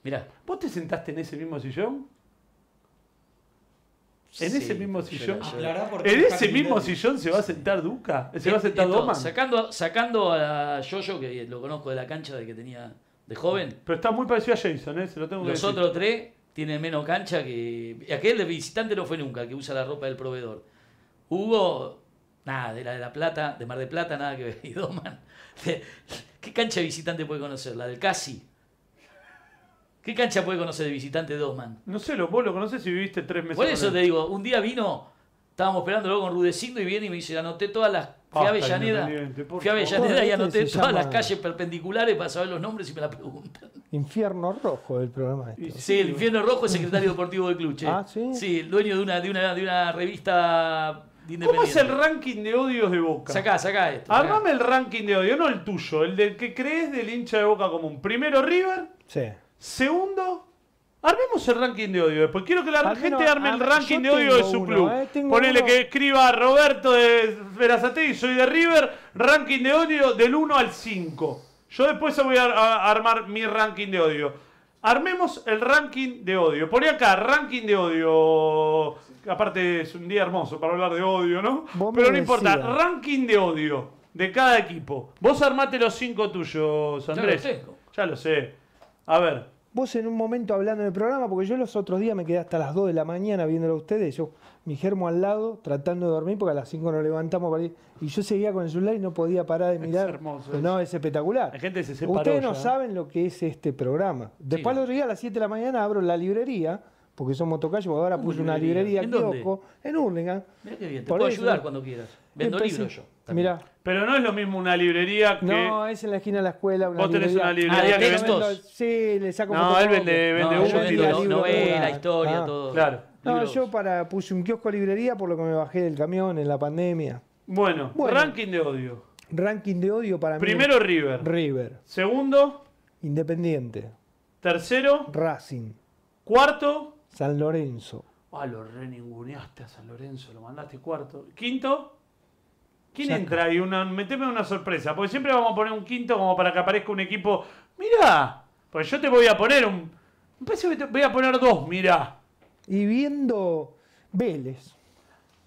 Mira, ¿Vos te sentaste en ese mismo sillón? En ese mismo sillón. en ese mismo sillón se va a sentar Duca. Se va a sentar Doman. Sacando, sacando a Jojo, que lo conozco de la cancha de que tenía de joven. Pero está muy parecido a Jason, ¿eh? Se lo tengo Los otros tres tienen menos cancha que. Aquel de visitante no fue nunca, que usa la ropa del proveedor. Hugo, nada, de la de La Plata, de Mar de Plata, nada que ver. Y ¿qué cancha de visitante puede conocer? La del Casi. ¿Qué cancha puede conocer de visitante Dosman? No sé, vos lo conoces si viviste tres meses. Por eso te digo, un día vino, estábamos esperando luego con Rudecindo y viene y me dice, anoté todas las. Fui a Avellaneda, y anoté todas las calles perpendiculares para saber los nombres y me la preguntan. Infierno Rojo el programa. Este. Sí, el Infierno Rojo es secretario deportivo de club. Ah, sí. Sí, el dueño de una, de una, de una revista ¿Cómo es el ranking de odios de Boca? Sacá, sacá esto. el ranking de odio, no el tuyo, el del que crees del hincha de Boca común. Primero River. Sí. Segundo, armemos el ranking de odio después. Quiero que la gente arme el ranking de odio de su club. Eh, Ponele que escriba Roberto de y soy de River, ranking de odio del 1 al 5. Yo después voy a, armar mi ranking de odio. Armemos el ranking de odio. Poné acá, ranking de odio. Aparte es un día hermoso para hablar de odio, ¿no? Pero no importa, ranking de odio de cada equipo. Vos armate los cinco tuyos, Andrés. Ya lo sé. A ver. Vos en un momento hablando en el programa, porque yo los otros días me quedé hasta las 2 de la mañana viéndolo a ustedes, yo, mi germo al lado, tratando de dormir, porque a las 5 nos levantamos para ir, y yo seguía con el celular y no podía parar de mirar. Es hermoso. no, es espectacular. La gente se Ustedes no saben lo que es este programa. Después el otro día a las 7 de la mañana abro la librería, porque son motocalles, ahora puse una librería ¿En dónde? en Mira qué bien, te puedo ayudar cuando quieras. Vendo libros yo. Pero no es lo mismo una librería que. No, es en la esquina de la escuela. Vos tenés una ah, librería textos? sí, le saco No, él vende, vende no, de novela, historia, ah. todo. Claro. No, yo para, puse un kiosco a librería por lo que me bajé del camión en la pandemia. Bueno, ranking de odio. Ranking de odio para Primero, mí. Primero River. River. Segundo. Independiente. Tercero. Racing. Cuarto. San Lorenzo. Ah, lo re ninguneaste a San Lorenzo, lo mandaste cuarto. Quinto. ¿Quién entra y una, meteme una sorpresa? Porque siempre vamos a poner un quinto como para que aparezca un equipo. Mira, pues yo te voy a poner un. voy a poner dos, Mira. Y viendo Vélez.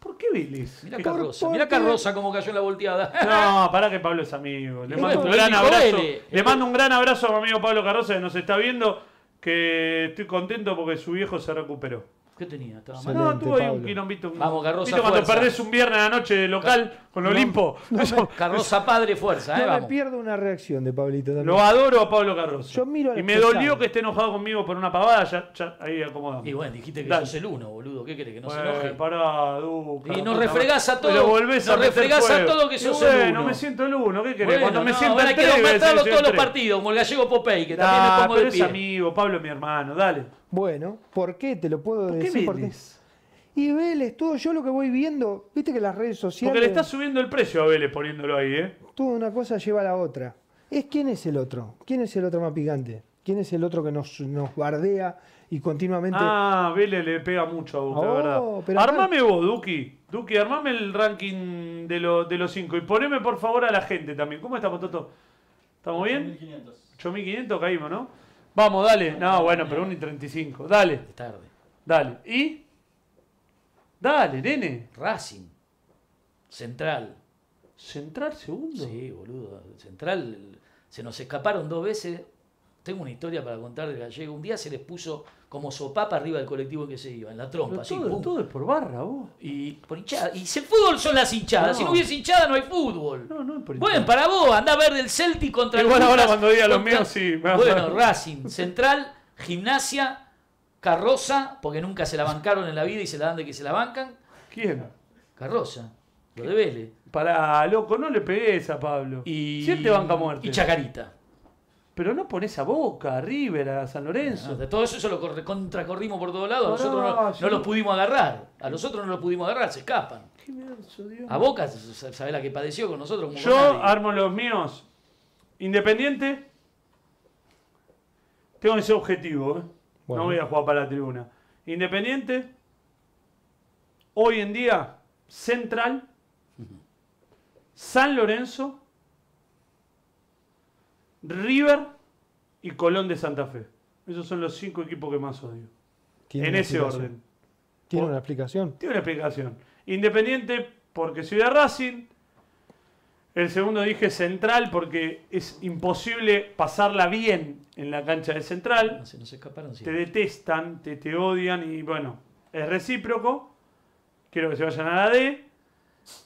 ¿Por qué Vélez? Mirá Carrosa, mirá Carrosa como cayó en la volteada. No, pará que Pablo es amigo. Le mando un gran abrazo. Le mando un gran abrazo a mi amigo Pablo Carrosa que nos está viendo. Que estoy contento porque su viejo se recuperó. ¿Qué tenía? Estaba mal. No, tú ahí un Pablo. quilombito. un- Vamos, Carroza, ¿Viste cuando te perdés un viernes a la noche local con Olimpo? Carroza padre, fuerza, ¿eh? No me pierdo una reacción de Pablito también. lo adoro a Pablo Carroza. Yo miro y me dolió que esté enojado conmigo por una pavada. Ya, ahí acomodamos. Y bueno, dijiste que Dale. sos el uno, boludo. ¿Qué querés? Que no se enoje. Para. pará, Y nos refregas a todo, pues Lo volvés nos a a todo que sos el uno. No me siento el uno. ¿Qué querés? Bueno, Cuando me siento el uno. tres, voy todos los partidos, como el gallego Popey, que también me ah, pongo de es pie. amigo, Pablo es mi hermano, dale. Bueno, ¿por qué? Te lo puedo ¿Por decir. Qué Vélez? Y Vélez, todo yo lo que voy viendo, viste que las redes sociales. Porque le está subiendo el precio a Vélez poniéndolo ahí, ¿eh? Todo una cosa lleva a la otra. Es quién es el otro. ¿Quién es el otro más picante? ¿Quién es el otro que nos, nos bardea y continuamente. Ah, Vélez le pega mucho a vos, la oh, verdad. Armame vos, Duki. Duki, armame el ranking de, de los cinco. Y poneme por favor a la gente también. ¿Cómo estamos, Toto? ¿Estamos bien? 8.500. 8.500 caímos, ¿no? Vamos, dale. No, bueno, pero 1 y 35. Dale. Es Tarde. Dale. ¿Y? Dale, nene. Racing. Central. ¿Central segundo? Sí, boludo. Central. Se nos escaparon dos veces tengo una historia para contar de gallego. Un día se les puso como sopapa arriba del colectivo que se iba, en la trompa. todo, es por barra, vos. Y por hinchada. Y si el fútbol son las hinchadas. Si no hubiese hinchada, no hay fútbol. Bueno, para vos, anda a ver del Celtic contra Igual el bueno, ahora cuando diga los míos, sí. Bueno, Racing, Central, Gimnasia, Carroza, porque nunca se la bancaron en la vida y se la dan de que se la bancan. ¿Quién? Carroza. Lo de Vélez. Para, loco, no le pegues a Pablo. Y... Siete banca muerte. Y Chacarita pero no pones a Boca, a River, a San Lorenzo. Ah, de todo eso, eso lo contracorrimos por todos lados. Nosotros no, los pudimos agarrar. A nosotros no los pudimos agarrar, se escapan. Qué Dios. A Boca, ¿sabés la que padeció con nosotros? Yo armo los míos. Independiente. Tengo ese objetivo. ¿eh? No voy a jugar para la tribuna. Independiente. Hoy en día, Central. San Lorenzo River y Colón de Santa Fe. Esos son los cinco equipos que más odio. En ese orden. ¿Tiene una explicación? Tiene una explicación. Independiente porque soy de Racing. El segundo dije central porque es imposible pasarla bien en la cancha de central. se nos escaparon. Te detestan, te, te odian y bueno, es recíproco. Quiero que se vayan a la D.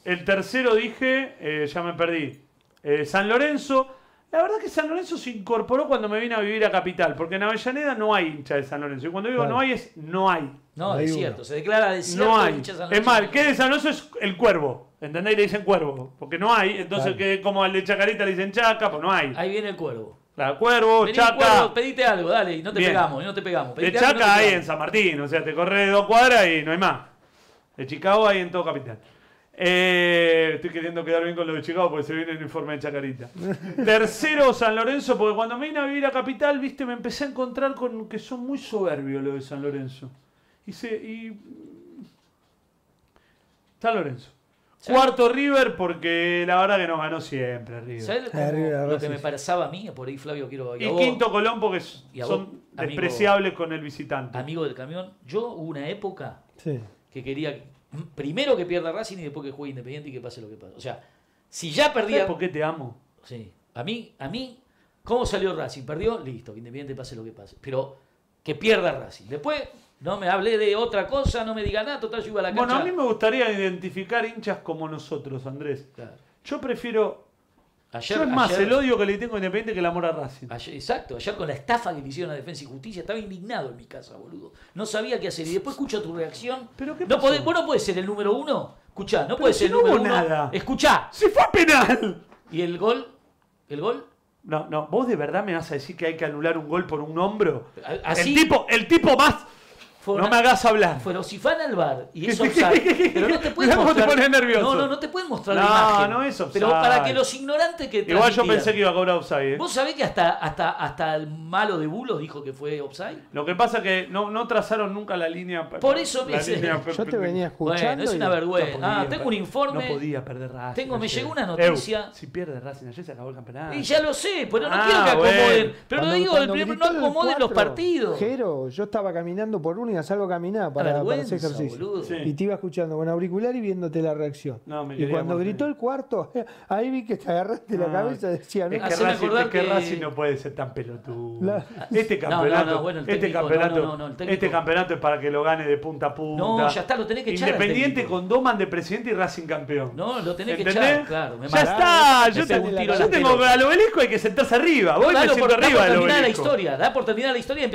El tercero dije, eh, ya me perdí, eh, San Lorenzo. La verdad que San Lorenzo se incorporó cuando me vine a vivir a Capital, porque en Avellaneda no hay hincha de San Lorenzo. Y cuando digo no hay, es no hay. No, es cierto, Se declara desierto. No de San Lorenzo. Es mal. que de San Lorenzo es el cuervo. ¿entendéis? Le dicen cuervo. Porque no hay. Entonces, que como al de Chacarita le dicen chaca, pues no hay. Ahí viene el cuervo. Claro, cuervo, chaca. Cuervo, pedite algo, dale, y no te pegamos, no te pegamos. de chaca hay en San Martín, o sea, te corres dos cuadras y no hay más. De Chicago hay en todo capital. Eh, estoy queriendo quedar bien con los de Chicago porque se viene el informe de Chacarita. Tercero, San Lorenzo, porque cuando me vine a vivir a Capital, viste, me empecé a encontrar con que son muy soberbios los de San Lorenzo. Y San Lorenzo. Cuarto River, porque la verdad que nos ganó siempre River. Eh, lo, que me parecía a mí? Por ahí Flavio quiero... Y, y quinto Colón, porque son despreciables con el visitante. Amigo del camión, yo hubo una época que quería primero que pierda Racing y después que juegue Independiente y que pase lo que pase. O sea, si ya perdía. ¿Por qué te amo? Sí. A mí, a mí, ¿cómo salió Racing? ¿Perdió? Listo, que Independiente pase lo que pase. Pero que pierda Racing. Después, no me hablé de otra cosa, no me diga nada, total, yo iba a la cancha. Bueno, a mí me gustaría identificar hinchas como nosotros, Andrés. Yo prefiero yo es más el odio que le tengo Independiente que el amor a Racing. exacto, ayer con la estafa que le hicieron a Defensa y Justicia, estaba indignado en mi casa, boludo. No sabía qué hacer. Y después escucho tu reacción. ¿Pero No vos no podés ser el número uno. Escuchá, no puede ser el no número hubo uno. nada. Escuchá. Si fue penal! ¿Y el gol? ¿El gol? No, no, vos de verdad me vas a decir que hay que anular un gol por un hombro. Así, el tipo, el tipo más no me hagas hablar. van al bar. Y es offside. pero no te pueden mostrar. No, no, te pueden mostrar la imagen. No, no es Pero para que los ignorantes que Igual yo pensé que iba a cobrar offside. ¿eh? ¿Vos sabés que hasta, hasta, hasta el malo de Bulos dijo que fue offside? Lo que pasa es que no, no trazaron nunca la línea. Por eso Yo te venía escuchando. Bueno, es una vergüenza. Ah, tengo un informe. No podía perder Racing. Tengo, me llegó una noticia. si pierde Racing ayer se acabó el campeonato. Y ya lo sé, pero no ah, quiero que acomoden. Pero lo digo, no acomoden los partidos. Jero, yo estaba caminando por una y salgo a caminar para, para hacer ejercicio. Y te iba escuchando con auricular y viéndote la reacción. y cuando gritó el cuarto, ahí vi que te agarraste la ah. cabeza y decía, no, es que, Racing, que, Racing no puede ser tan pelotudo. Este campeonato, este, campeonato este campeonato es para que lo gane de punta a punta. No, ya está, lo tenés que echar. Independiente con Doman de presidente y Racing campeón. No, lo tenés que echar, ya está, yo, te, tiro yo tengo obelisco hay que sentarse arriba. Voy me siento arriba Da por terminar la historia, da por terminar la historia y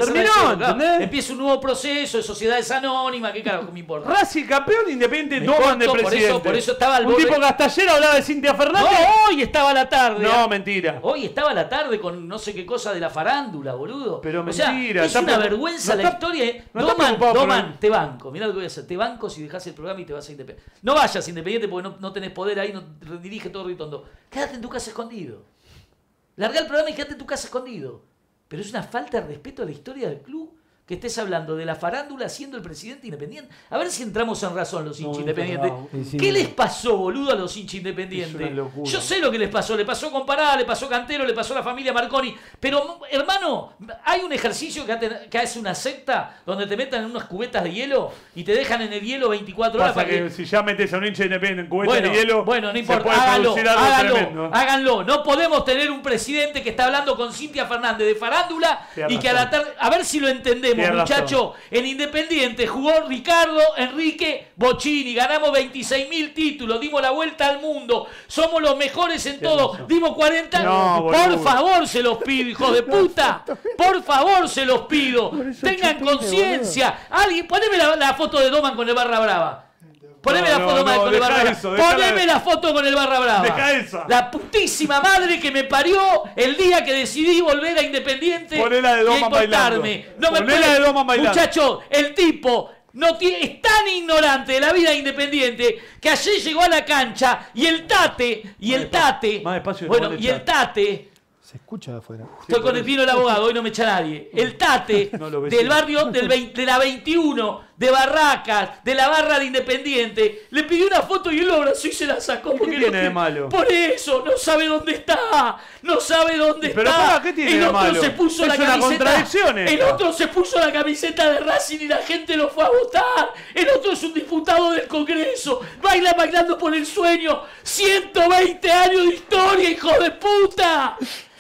empieza un nuevo proceso eso de sociedades anónimas, ¿qué carajo me importa? Racing campeón independiente, no de por eso- por eso estaba al Un tipo ayer hablaba de Cintia Fernández. hoy estaba a la tarde. No, mentira. Hoy estaba la tarde con no sé qué cosa de la farándula, boludo. Pero mentira, es una vergüenza la historia. Eh. no te banco. Mirá lo que voy a hacer. Te banco si dejás el programa y te vas a Independiente. No vayas Independiente porque no, tenés poder ahí, no dirige todo ritondo. Quédate en tu casa escondido. Larga el programa y quédate en tu casa escondido. Pero es una falta de respeto a la historia del club que estés hablando de la farándula siendo el presidente independiente. A ver si entramos en razón los hinchas independientes. ¿Qué les pasó, boludo, a los hinchas independientes? Yo sé lo que les pasó. Le pasó Comparada, le pasó Cantero, le pasó a la familia Marconi. Pero, hermano, hay un ejercicio que, hace una secta donde te metan en unas cubetas de hielo y te dejan en el hielo 24 horas. para que, si ya metes a un hincha independiente en cubetas de hielo. Bueno, no importa. Háganlo, háganlo, háganlo. No podemos tener un presidente que está hablando con Cintia Fernández de farándula y que a la tarde. A ver si lo entendemos muchacho muchachos. En Independiente jugó Ricardo Enrique Bocini. Ganamos 26 mil títulos. Dimos la vuelta al mundo. Somos los mejores en todo. Dimos 40. Por favor, se los pido, hijos de puta. Por favor, se los pido. Tengan conciencia. Alguien, poneme la foto de Doman con el barra brava. Poneme la foto con el barra eso, brava. Poneme la... foto con el barra brava. La putísima madre que me parió el día que decidí volver a Independiente y importarme. Bailando. No me de bailando. Muchacho, el tipo no es tan ignorante de la vida independiente que ayer llegó a la cancha y el Tate, y el Tate, más bueno, y el Tate. Se escucha de afuera. Estoy con el vino del abogado, hoy no me echa nadie. El Tate del barrio del de la 21 de Barracas, de la barra de Independiente, le pidió una foto y él lo abrazó y se la sacó. ¿Qué tiene de malo? Por eso, no sabe dónde está, no sabe dónde está. ¿qué tiene el otro se puso es la camiseta. El otro se puso la camiseta de Racing y la gente lo fue a votar. El otro es un diputado del Congreso, baila bailando por el sueño. 120 años de historia, hijo de puta.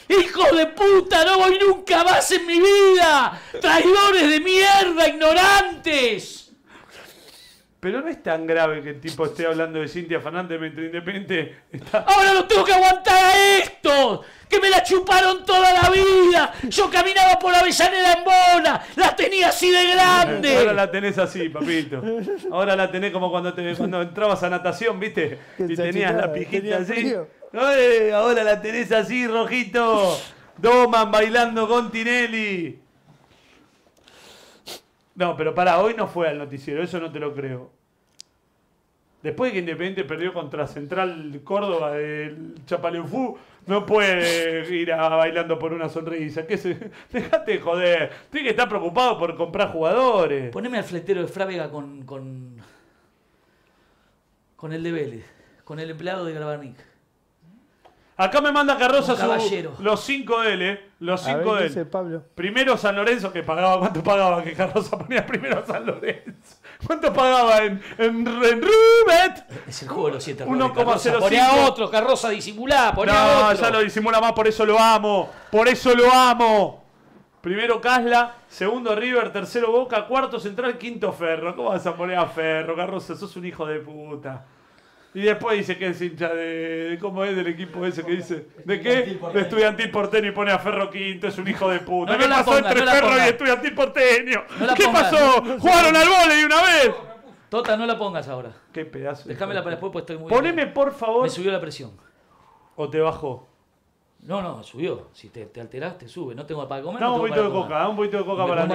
¡Hijo de puta! ¡No voy nunca más en mi vida! ¡Traidores de mierda! ¡Ignorantes! Pero no es tan grave que el tipo esté hablando de Cintia Fernández mientras Independiente ¡Ahora los tengo que aguantar a estos! ¡Que me la chuparon toda la vida! Yo caminaba por Avellaneda en bola, la tenía así de grande. Ahora la tenés así, papito. Ahora la tenés como cuando, te, entrabas a natación, ¿viste? Y tenías la pijita así. Ahora la tenés así, rojito. Doman bailando con Tinelli. No, pero para hoy no fue al noticiero, eso no te lo creo. Después de que Independiente perdió contra Central Córdoba del Chapaleufú, no puede ir a bailando por una sonrisa. ¿Qué se... joder. Tiene que estar preocupado por comprar jugadores. Poneme al fletero de Frávega con, con, con el de Vélez, con el empleado de Grabarnik. Acá me manda Carrosa los 5 L. Eh, los 5 L. Primero San Lorenzo, que pagaba. ¿Cuánto pagaba? Que Carrosa ponía primero a San Lorenzo. ¿Cuánto pagaba en, en, Rubet? Es el juego de los 7 1,05. Ponía otro, Carrosa disimulaba. Ponía no, ya lo disimula más, por eso lo amo. Por eso lo amo. Primero Casla, segundo River, tercero Boca, cuarto Central, quinto Ferro. ¿Cómo vas a poner a Ferro, Carrosa Sos un hijo de puta. Y después dice que es hincha de. ¿Cómo es del equipo ese que dice? ¿De qué? De estudiantil porteño y pone a Ferro Quinto, es un hijo de puta. ¿Qué pasó entre Ferro y estudiantil porteño? ¿Qué pasó? ¡Jugaron al volei una vez! Tota, no la pongas ahora. Qué pedazo. Déjamela para después, porque estoy muy. Poneme, por favor. Me subió la presión. ¿O te bajó? No, no, subió. Si te, te alteraste, sube. No tengo para comer. No, un poquito de coca, un poquito de coca para mí.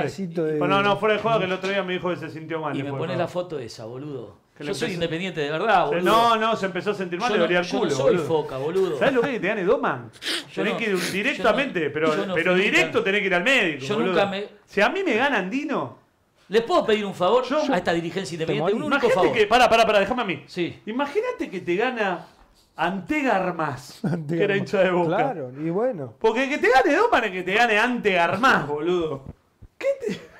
No, no, fuera de juego que el otro día me dijo que se sintió mal. Y me pones la foto esa, boludo yo soy independiente de verdad, boludo. No, no, se empezó a sentir mal, de le dolía el culo. Yo soy foca, boludo. ¿Sabes lo que te gane Doman? tenés que ir directamente, pero, pero directo tenés que ir al médico. boludo. Si a mí me ganan Dino. ¿Les puedo pedir un favor a esta dirigencia independiente? Un único favor. Que, para para pará, déjame a mí. Sí. Imagínate que te gana Antegar más que era hincha de boca. Claro, y bueno. Porque que te gane Doman es que te gane más, boludo. ¿Qué te.?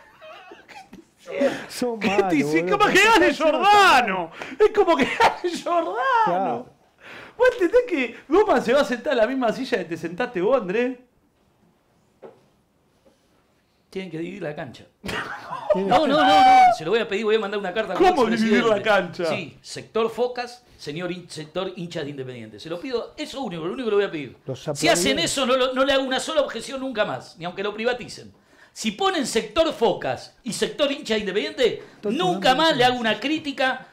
Son malos. Es como que gane Jordano. Es como que gane Jordano. ¿Vos entendés que Goma se va a sentar en la misma silla que te sentaste vos, André Tienen que dividir la cancha. No, no, no, no, se lo voy a pedir, voy a mandar una carta. ¿Cómo dividir la cancha? Sí, sector Focas, señor sector hinchas de Independiente. Se lo pido, eso único, lo único que lo voy a pedir. Si hacen eso, no le hago una sola objeción nunca más, ni aunque lo privaticen. Si ponen sector Focas y sector hincha independiente, nunca más le hago una crítica.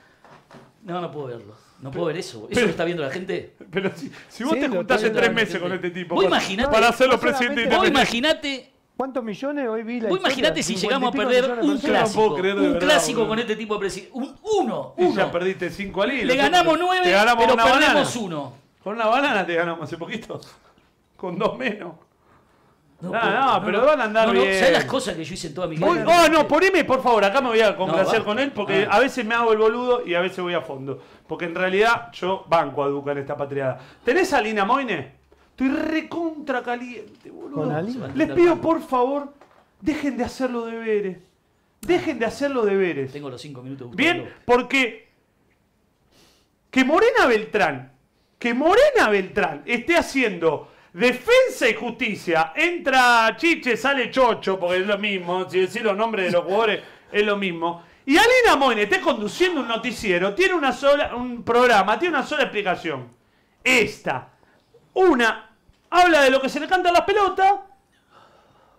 No, no puedo verlo. No puedo ver eso. ¿Eso lo está viendo la gente? Pero si, si vos te juntás en tres meses con este tipo, para, ser los presidentes presidente Vos imaginate ¿Cuántos millones hoy vi la Vos imaginate si llegamos a perder un clásico. un clásico con este tipo de presidente. uno, uno. ya perdiste cinco al hilo. Le ganamos nueve, pero perdemos uno. Con una banana te ganamos hace poquito. Con dos menos. Ah, no, no, pero van a andar bien. ¿Sabes las cosas que yo hice en toda mi vida? Ah, no, poneme, por favor, acá me voy a complacer con él porque ah. a veces me hago el boludo y a veces voy a fondo. Porque en realidad yo banco a Duca en esta patriada. ¿Tenés a Lina Moine? Estoy recontra caliente, boludo. Les pido por favor, dejen de hacer los deberes. Dejen de hacer los deberes. Tengo los cinco minutos. Bien, porque que Morena Beltrán, que Morena Beltrán esté haciendo Defensa y justicia. Entra Chiche, sale Chocho, porque es lo mismo. Si decir los nombres de los jugadores, es lo mismo. Y Alina Moine está conduciendo un noticiero, tiene una sola, un programa, tiene una sola explicación. Esta. Una habla de lo que se le canta a las pelota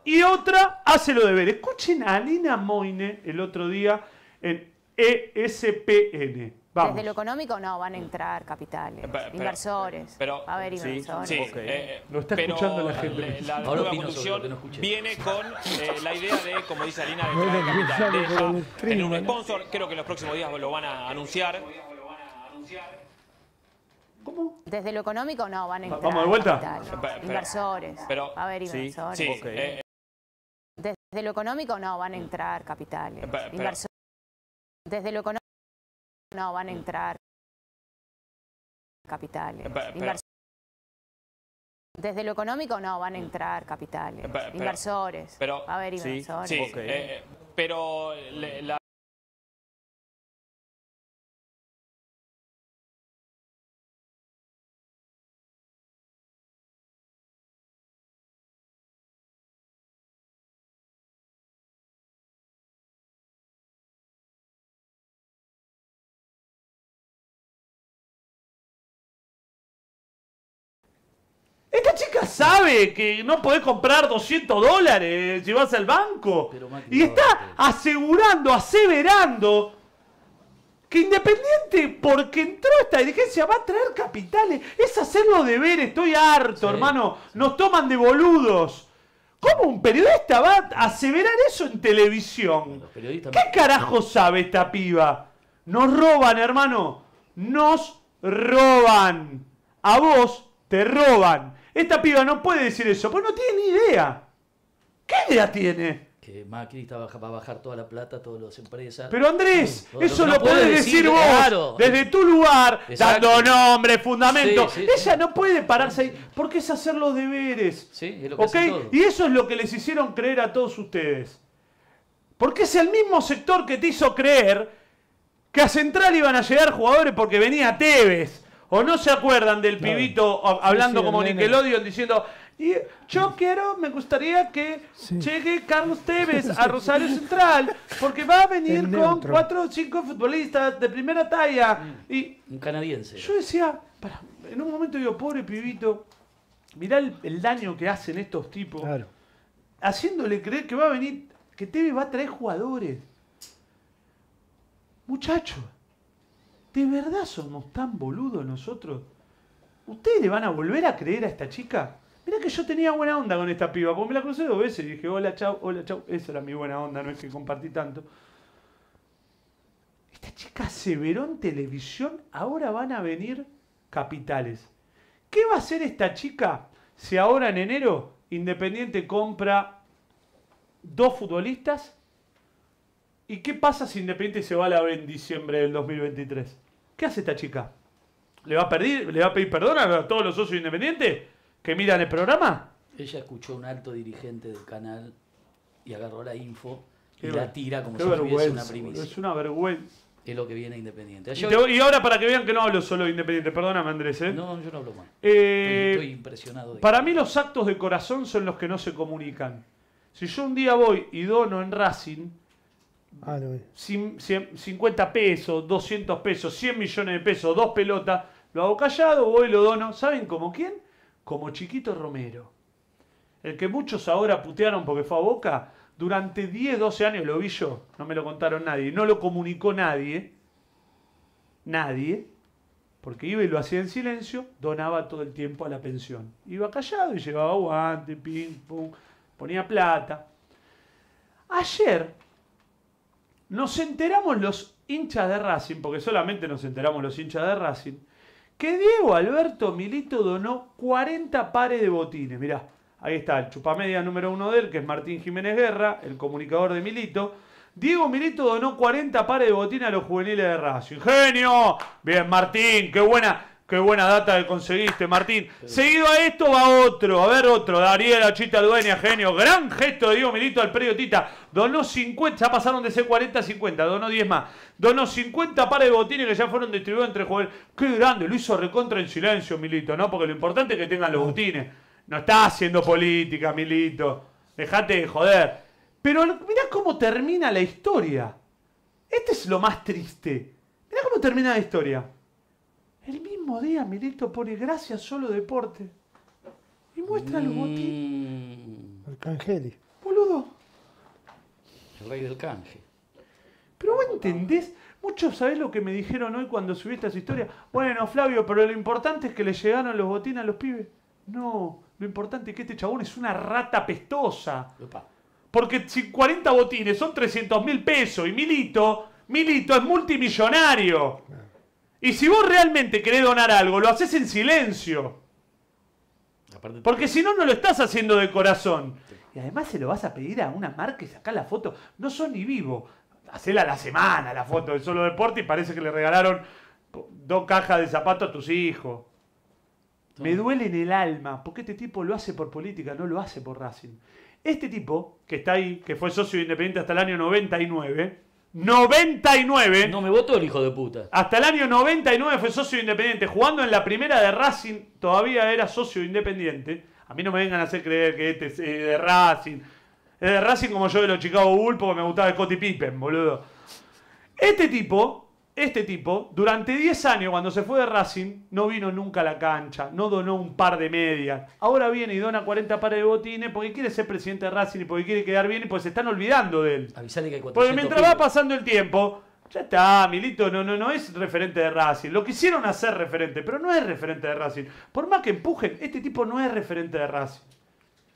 y otra hace lo de ver Escuchen a Alina Moine el otro día en ESPN. Desde lo económico no, van a entrar capitales, eh, inversores, pero, a ver inversores. Sí, sí, eh, lo está escuchando la gente. Eh, la, nueva viene con la idea de, como dice Alina, de en un sponsor, creo que en los próximos días lo van a anunciar. ¿Cómo? Desde lo económico no, van a entrar Vamos vuelta. Capitales, inversores, a ver inversores. sí, desde lo económico no, van a entrar capitales, inversores. Desde lo económico no, van a mm. entrar capitales. Eh, Desde lo económico, no, van a mm. entrar capitales, eh, inversores. Pero, a ver inversores. Eh, pero la... sabe que no podés comprar 200 dólares si al banco. y está asegurando, aseverando que Independiente, porque entró esta dirigencia, va a traer capitales. Es hacer los deberes, estoy harto, hermano. Nos toman de boludos. ¿Cómo un periodista va a aseverar eso en televisión? ¿Qué carajo sabe esta piba? Nos roban, hermano. Nos roban. A vos te roban. Esta piba no puede decir eso, pues no tiene ni idea. ¿Qué idea tiene? Que Macri va a bajar toda la plata, todas las empresas. Pero Andrés, mm, eso lo, no podés decir, vos, desde tu lugar, dando nombre, fundamento. Ella no puede pararse ahí, porque es hacer los deberes. Es lo que Y eso es lo que les hicieron creer a todos ustedes. Porque es el mismo sector que te hizo creer que a Central iban a llegar jugadores porque venía Tevez ¿O no se acuerdan del pibito hablando como Nickelodeon diciendo, yo quiero, me gustaría que llegue Carlos Tevez a Rosario Central, porque va a venir con cuatro o cinco futbolistas de primera talla. Mm. Y un canadiense. Yo decía, para, en un momento digo, pobre pibito, mirá el, daño que hacen estos tipos, haciéndole creer que va a venir, que Tevez va a traer jugadores. Muchachos. ¿De verdad somos tan boludos nosotros? ¿Ustedes le van a volver a creer a esta chica? Mira que yo tenía buena onda con esta piba, porque me la crucé dos veces y dije, hola, chau, hola, chau. Esa era mi buena onda, no es que compartí tanto. Esta chica severón en televisión, ahora van a venir capitales. ¿Qué va a hacer esta chica si ahora en enero Independiente compra dos futbolistas ¿Y qué pasa si Independiente se va a la B en diciembre del 2023? ¿Qué hace esta chica? ¿Le va a, pedir, ¿Le va a pedir perdón a todos los socios independientes que miran el programa? Ella escuchó a un alto dirigente del canal y agarró la info y la tira como si fuese una primicia. Es una vergüenza. Es lo que viene Independiente. y, ahora para que vean que no hablo solo de Independiente, perdóname Andrés. ¿eh? No, yo no hablo más. Eh, estoy, impresionado. para mí los actos de corazón son los que no se comunican. Si yo un día voy y dono en Racing, 50 ah, pesos, 200 pesos, 100 millones de pesos, dos pelotas, lo hago callado, voy lo dono. ¿Saben como quién? Como Chiquito Romero. El que muchos ahora putearon porque fue a Boca, durante 10, 12 años lo vi yo, no me lo contaron nadie, no lo comunicó nadie, nadie, porque iba y lo hacía en silencio, donaba todo el tiempo a la pensión. Iba callado y llevaba guantes pum, ponía plata. Ayer nos enteramos los hinchas de Racing, porque solamente nos enteramos los hinchas de Racing, que Diego Alberto Milito donó 40 pares de botines. Mirá, ahí está el chupamedia número uno de él, que es Martín Jiménez Guerra, el comunicador de Milito. Diego Milito donó 40 pares de botines a los juveniles de Racing. ¡Genio! Bien, Martín, qué buena. Qué buena data que conseguiste, Martín. Seguido a esto va otro. A ver, otro. la Chita Dueña, genio. Gran gesto de Diego Milito al periodista. Donó 50, ya pasaron de ser 40 a 50, donó 10 más. Donó 50 pares de botines que ya fueron distribuidos entre jugadores. Qué grande, lo hizo recontra en silencio, Milito, ¿no? Porque lo importante es que tengan los botines. No está haciendo política, Milito. Dejate de joder. Pero mirá cómo termina la historia. Este es lo más triste. Mirá cómo termina la historia. El mismo día Milito pone gracias solo deporte. Y muestra los mm. botines Arcangeli. Boludo. El rey del canje. Pero vos entendés, muchos sabés lo que me dijeron hoy cuando subí esta historia. Bueno, Flavio, pero lo importante es que le llegaron los botines a los pibes. No, lo importante es que este chabón es una rata pestosa. Porque si 40 botines son 300 mil pesos y Milito, Milito es multimillonario. Y si vos realmente querés donar algo, lo haces en silencio. Porque si no, no lo estás haciendo de corazón. Y además se lo vas a pedir a una marca y sacar la foto. No son ni vivo. Hacela la semana la foto del solo deporte y parece que le regalaron dos cajas de zapatos a tus hijos. Me duele en el alma, porque este tipo lo hace por política, no lo hace por Racing. Este tipo, que está ahí, que fue socio independiente hasta el año 99, 99. No me votó el hijo de puta. Hasta el año 99 fue socio independiente. Jugando en la primera de Racing, todavía era socio independiente. A mí no me vengan a hacer creer que este es eh, de Racing. Es de Racing como yo de los Chicago Bull porque me gustaba el Pippen, boludo. Este tipo este tipo, durante 10 años, cuando se fue de Racing, no vino nunca a la cancha, no donó un par de medias. Ahora viene y dona 40 pares de botines porque quiere ser presidente de Racing y porque quiere quedar bien y pues se están olvidando de él. Avisale que hay Porque mientras va pasando el tiempo, ya está, Milito no, no, no es referente de Racing. Lo quisieron hacer referente, pero no es referente de Racing. Por más que empujen, este tipo no es referente de Racing.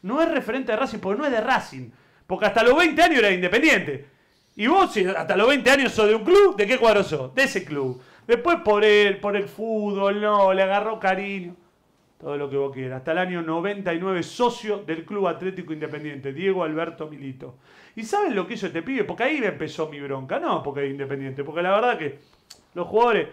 No es referente de Racing porque no es de Racing. Porque hasta los 20 años era independiente. Y vos, si hasta los 20 años sos de un club, ¿de qué cuadro sos? De ese club. Después por él, por el fútbol, no, le agarró cariño. Todo lo que vos quieras. Hasta el año 99, socio del Club Atlético Independiente, Diego Alberto Milito. ¿Y saben lo que hizo este pibe? Porque ahí empezó mi bronca. No, porque es Independiente. Porque la verdad que los jugadores.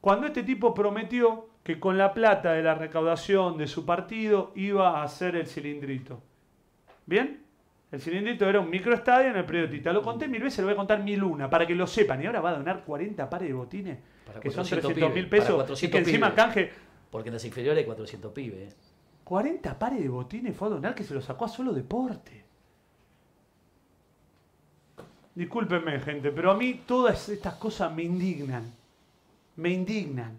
Cuando este tipo prometió que con la plata de la recaudación de su partido iba a hacer el cilindrito. ¿Bien? El cilindrito era un microestadio en el periodista Tita. Lo conté mil veces, lo voy a contar mil una, para que lo sepan. Y ahora va a donar 40 pares de botines, que son 300 mil pesos, y encima canje... Porque en las inferiores hay 400 pibes. 40 eh. pares de botines fue a donar que se lo sacó a solo deporte. Discúlpenme, gente, pero a mí todas estas cosas me indignan. Me indignan.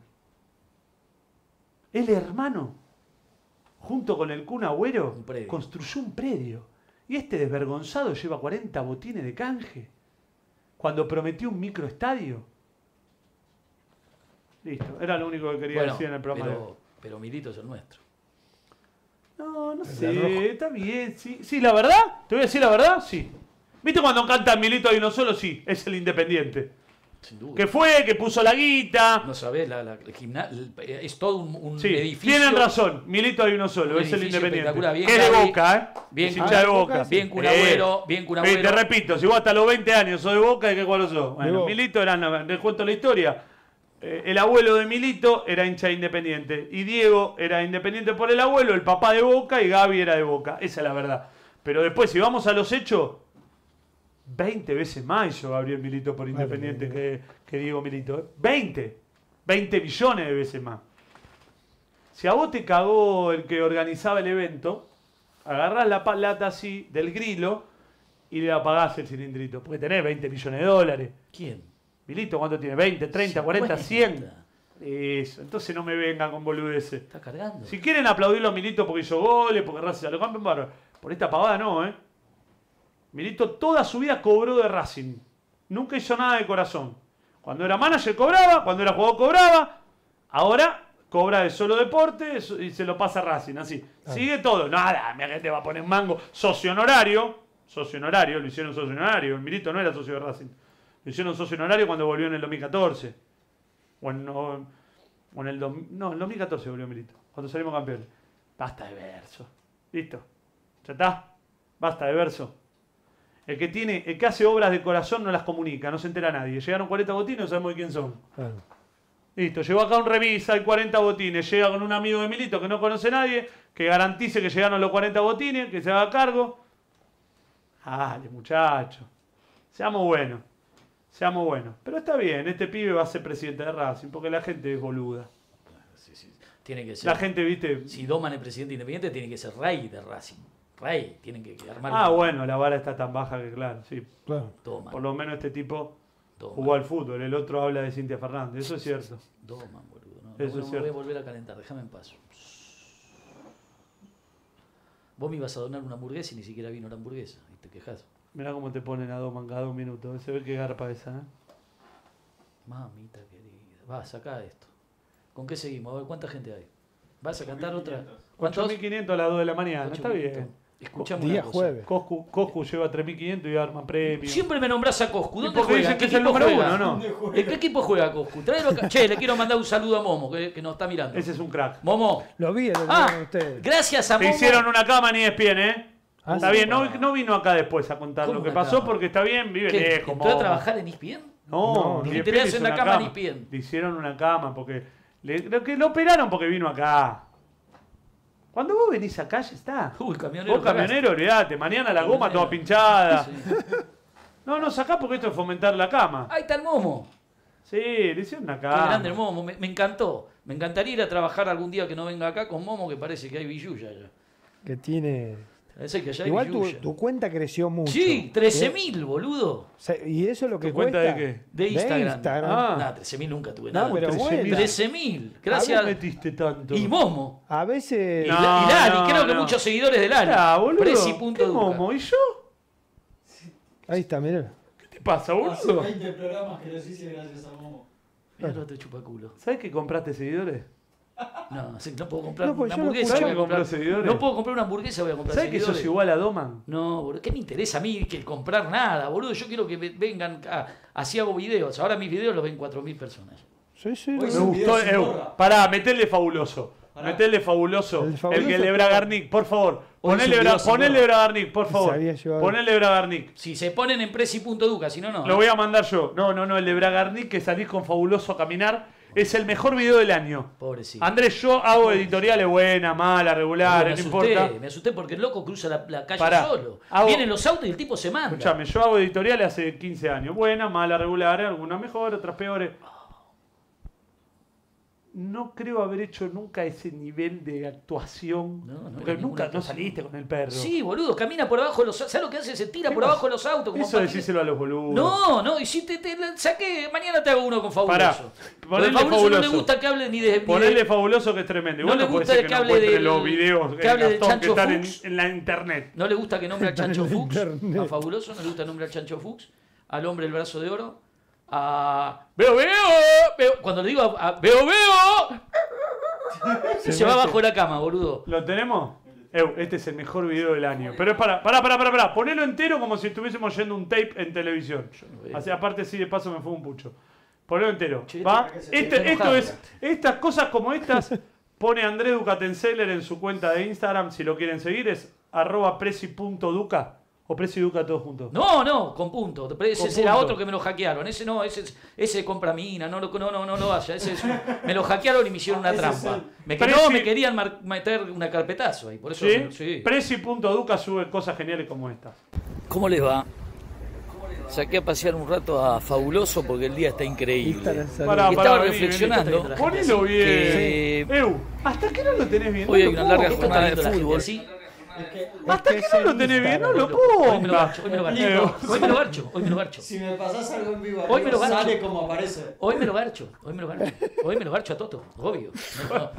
El hermano, junto con el cuna güero, construyó un predio y este desvergonzado lleva 40 botines de canje. Cuando prometió un microestadio. Listo, era lo único que quería decir en el programa. Pero, pero Milito es el nuestro. No, no sé, está bien, sí. Sí, la verdad, te voy a decir la verdad, sí. ¿Viste cuando canta Milito y no solo? Sí, es el independiente. Que fue, que puso la guita. No sabés, la, es todo un, edificio. Tienen razón, Milito hay uno solo, es el independiente. que es de boca, ¿eh? Bien, hincha de boca. Bien curabuero. Eh, bien te repito, si vos hasta los 20 años sos de boca, ¿de qué cuadro sos? Bueno, Milito era, les cuento la historia. Eh, el abuelo de Milito era hincha de independiente. Y Diego era independiente por el abuelo, el papá de boca y Gaby era de boca. Esa es la verdad. Pero después, si vamos a los hechos, 20 veces más yo Gabriel Milito por Independiente que, que, Diego Milito. 20. ¿eh? 20 millones de veces más. Si a vos te cagó el que organizaba el evento, agarrás la palata así del grilo y le apagás el cilindrito. Porque tenés 20 millones de dólares. ¿Quién? Milito, ¿cuánto tiene? ¿20, 30, 40, 100? Eso, entonces no me vengan con boludeces. Está cargando. Si quieren aplaudir a Milito porque hizo goles, porque gracias a los campeones, por esta pavada no, ¿eh? Milito toda su vida cobró de Racing. Nunca hizo nada de corazón. Cuando era manager cobraba, cuando era jugador cobraba. Ahora cobra de solo deporte y se lo pasa a Racing, así. Ah. Sigue todo. Nada, que te va a poner mango. Socio honorario. Socio honorario, lo hicieron socio honorario. El Milito no era socio de Racing. Lo hicieron socio honorario cuando volvió en el 2014. o en el, no, en el 2014 volvió Milito, cuando salimos campeones. Basta de verso. Listo. Ya está. Basta de verso. El que, tiene, que hace obras de corazón no las comunica, no se entera nadie. Llegaron 40 botines, no sabemos quién son. Listo, llegó acá un revisa, hay 40 botines. Llega con un amigo de Milito que no conoce nadie, que garantice que llegaron los 40 botines, que se haga cargo. Dale, muchacho. Seamos buenos. Seamos buenos. Pero está bien, este pibe va a ser presidente de Racing, porque la gente es boluda. Sí, sí. Tiene que ser. La gente, viste. Si Doman es presidente independiente, tiene que ser rey de Racing rey, tienen que armar. Ah, bueno, la vara está tan baja que, claro, sí. Claro. Por lo menos este tipo jugó al fútbol, el otro habla de Cintia Fernández, eso es cierto. Toma, boludo. No, eso no, voy a volver a calentar, déjame en paz. Vos me ibas a donar una hamburguesa y ni siquiera vino la hamburguesa, y te quejas. Mirá cómo te ponen a dos mangas, un minuto se ve que garpa esa, ¿eh? Mamita querida. Va, saca esto. ¿Con qué seguimos? A ver, ¿cuánta gente hay? ¿Vas a cantar otra? mil 8.500 a las 2 de la mañana, está bien. Escuchame Día jueves. Coscu, lleva 3.500 y arma premio. Siempre me nombras a Coscu. ¿Dónde juega? que es el lugar número ¿no? ¿En qué equipo juega Coscu? acá. Che, le quiero mandar un saludo a Momo, que, que nos está mirando. Ese es un crack. Momo. Lo vi, lo Ah, ustedes. gracias a Momo. Te hicieron una cama ni es ¿eh? Ah, está bien, no, vino acá después a contar lo que pasó porque está bien, vive ¿Qué, lejos. vas a trabajar en ESPN? No, No, ni e la una cama, ni ESPN. Te hicieron una cama porque. lo operaron porque vino acá. Cuando vos venís acá ya está. Uy, camionero. Vos camionero, olvidate, mañana la goma toda pinchada. No, no sacá porque esto es fomentar la cama. Ahí está el momo. Sí, le hicieron una Qué grande el momo, me, encantó. Me encantaría ir a trabajar algún día que no venga acá con momo que parece que hay villuya ya. Que tiene Igual tu, cuenta creció mucho. Sí, 13.000, ¿Eh? boludo. ¿Y eso es lo que cuenta de qué? De Instagram. Ah. 13.000 nunca tuve nada. pero 13.000. Gracias. metiste tanto? Y Momo. A veces. y, Lali, creo que muchos seguidores del Lani. Ah, boludo. Preci. Momo? ¿Y yo? Ahí está, mirá. ¿Qué te pasa, boludo? Hace 20 programas que los hice gracias a Momo. Mirá, te chupaculo. ¿Sabes que compraste seguidores? No, no puedo comprar pues una hamburguesa. No puedo comprar una hamburguesa, voy a comprar ¿Sabes que es igual a Doman? No, boludo, ¿qué me interesa a mí que el comprar nada, boludo? Yo quiero que vengan, a, así hago videos. Ahora mis videos los ven 4.000 personas. Sí, sí. me gustó. Eh, pará, metele fabuloso. Pará. Metele fabuloso. El, fabuloso el por favor. Ponele, bra, ponele por favor. Ponele Bragarnik. Si se ponen en presi.duca, si no, no. Lo voy a mandar yo. No, no, no, el de Bragarnik que salís con fabuloso a caminar es el mejor video del año. Pobrecito. Andrés, yo hago editoriales buenas, malas, regulares, no importa. Me asusté porque el loco cruza la, calle solo. Vienen los autos y el tipo se manda. Escuchame, yo hago editoriales hace 15 años. Buena, malas, regulares, algunas mejores, otras peores no creo haber hecho nunca ese nivel de actuación. porque nunca no saliste con el perro. Sí, boludo, camina por abajo los ¿Sabes lo que hace? Se tira por abajo de los autos. Como Eso decíselo a los boludos. No, no, y si te, te saqué, mañana te hago uno con Fabuloso. Pará, fabuloso, fabuloso, no le gusta que hable ni de. Por Ponerle de, Fabuloso que es tremendo. no le gusta que, que, hable de los videos que, hable de que están en, la internet. No le gusta que nombre al Chancho Fuchs. A Fabuloso no le gusta el nombre al Chancho Fuchs. Al hombre el brazo de oro. Ah, veo, veo, Cuando le digo ah, ah, veo, veo, se, lleva va bajo la cama, boludo. ¿Lo tenemos? Eh, este es el mejor video del año. Pero es para, para, para, para, para. Ponelo entero como si estuviésemos yendo un tape en televisión. Así, aparte, sí, de paso me fue un pucho. Ponelo entero. ¿Va? Este, esto es, estas cosas como estas pone André Ducatenseller en su cuenta de Instagram. Si lo quieren seguir, es arroba presi.duca precio y todos juntos? No, no, con punto. Ese era otro que me lo hackearon. Ese no, ese, ese compra mina, no, no, no, no, no Ese es, me lo hackearon y me hicieron una trampa. Me, me querían meter una carpetazo ahí. Por eso, ¿Sí? Precio y punto Duca suben cosas geniales como estas. ¿Cómo les va? Saqué a pasear un rato a Fabuloso porque el día está increíble. y estaba reflexionando. Ponelo bien. ¿Hasta qué no lo tenés bien? Hoy hay una larga jornada de fútbol. ¿sí? Hasta que, no lo tenés bien, no lo puedo. Hoy me lo barcho, hoy me lo barcho. Eh, hoy me lo Si me pasás algo en vivo, hoy me sale como aparece. Hoy me lo garcho, hoy me lo garcho. Hoy me lo a Toto, obvio.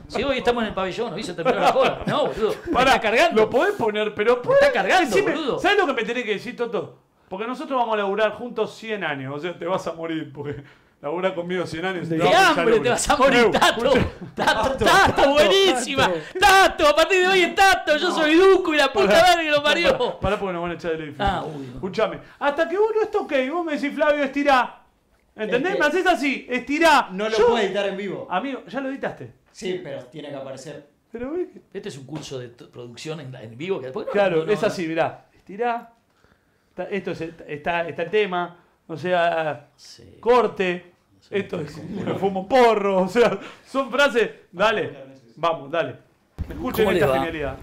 Si hoy estamos en el pabellón, hoy se terminó la joda. No, boludo. Para, cargando. Lo podés poner, pero. Podés... Está cargando, boludo. ¿Sabes lo que me tenés que decir, Toto? Porque nosotros vamos a laburar juntos 100 años, o sea, te vas a morir. Porque Labura conmigo 100 años. De hambre te vas a morir, Tato. Tato, Tato, buenísima. Tato, a partir de hoy es Tato. Yo soy Duco y la puta madre que lo parió. Pará porque nos van a echar el edificio. Ah, Hasta que uno toque ok, vos me decís, Flavio, estirá. ¿Entendés? Me haces así, estirá. No lo puedo editar en vivo. Amigo, ya lo editaste. Sí, pero tiene que aparecer. Pero, este es un curso de producción en, vivo. Que después claro, es así, mirá. Estirá. Esto está, está el tema. O sea, corte esto es me fumo porro, o sea, son frases, dale, vamos, dale. Escuchen esta genialidad.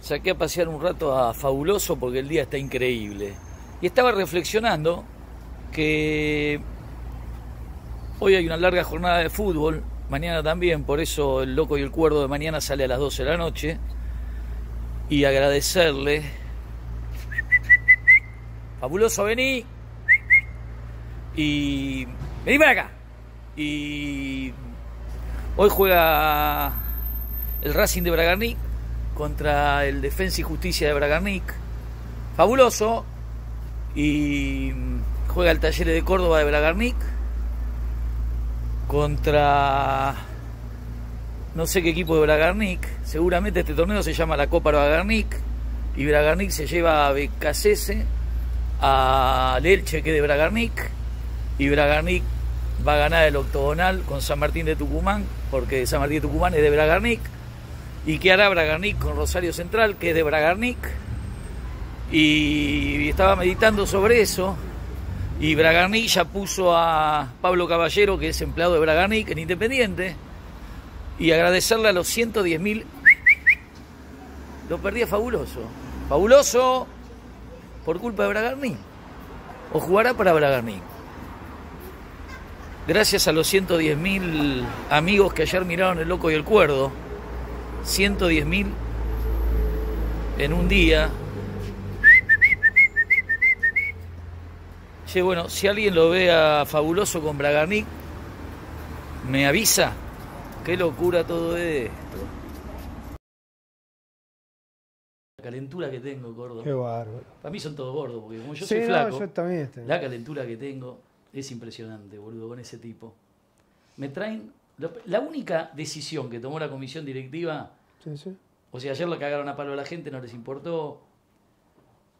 Saqué a pasear un rato a Fabuloso porque el día está increíble. Y estaba reflexionando que hoy hay una larga jornada de fútbol, mañana también, por eso el loco y el cuerdo de mañana sale a las 12 de la noche. Y agradecerle. Fabuloso, vení. Y Vení acá. Y hoy juega el Racing de Bragarnik contra el Defensa y Justicia de Bragarnik. Fabuloso. Y juega el Talleres de Córdoba de Bragarnik contra no sé qué equipo de Bragarnik. Seguramente este torneo se llama la Copa Bragarnik. Y Bragarnik se lleva a Becasese, Al Elche que es de Bragarnik. Y Bragarnik va a ganar el octogonal con San Martín de Tucumán, porque San Martín de Tucumán es de Bragarnik. ¿Y que hará Bragarnik con Rosario Central, que es de Bragarnik? Y estaba meditando sobre eso. Y Bragarnik ya puso a Pablo Caballero, que es empleado de Bragarnik, en Independiente. Y agradecerle a los 110 mil. Lo perdía fabuloso. Fabuloso por culpa de Bragarnik. O jugará para Bragarnik. Gracias a los 110.000 amigos que ayer miraron El Loco y el Cuerdo, 110.000 en un día. Che, bueno, si alguien lo vea fabuloso con Bragarnik, me avisa. Qué locura todo esto. La calentura que tengo, gordo. Qué bárbaro. Para mí son todos gordos, porque como yo soy flaco, la calentura que tengo. Es impresionante, boludo, con ese tipo. Me traen. La única decisión que tomó la comisión directiva. Sí, sí. O sea, ayer le cagaron a palo a la gente, no les importó.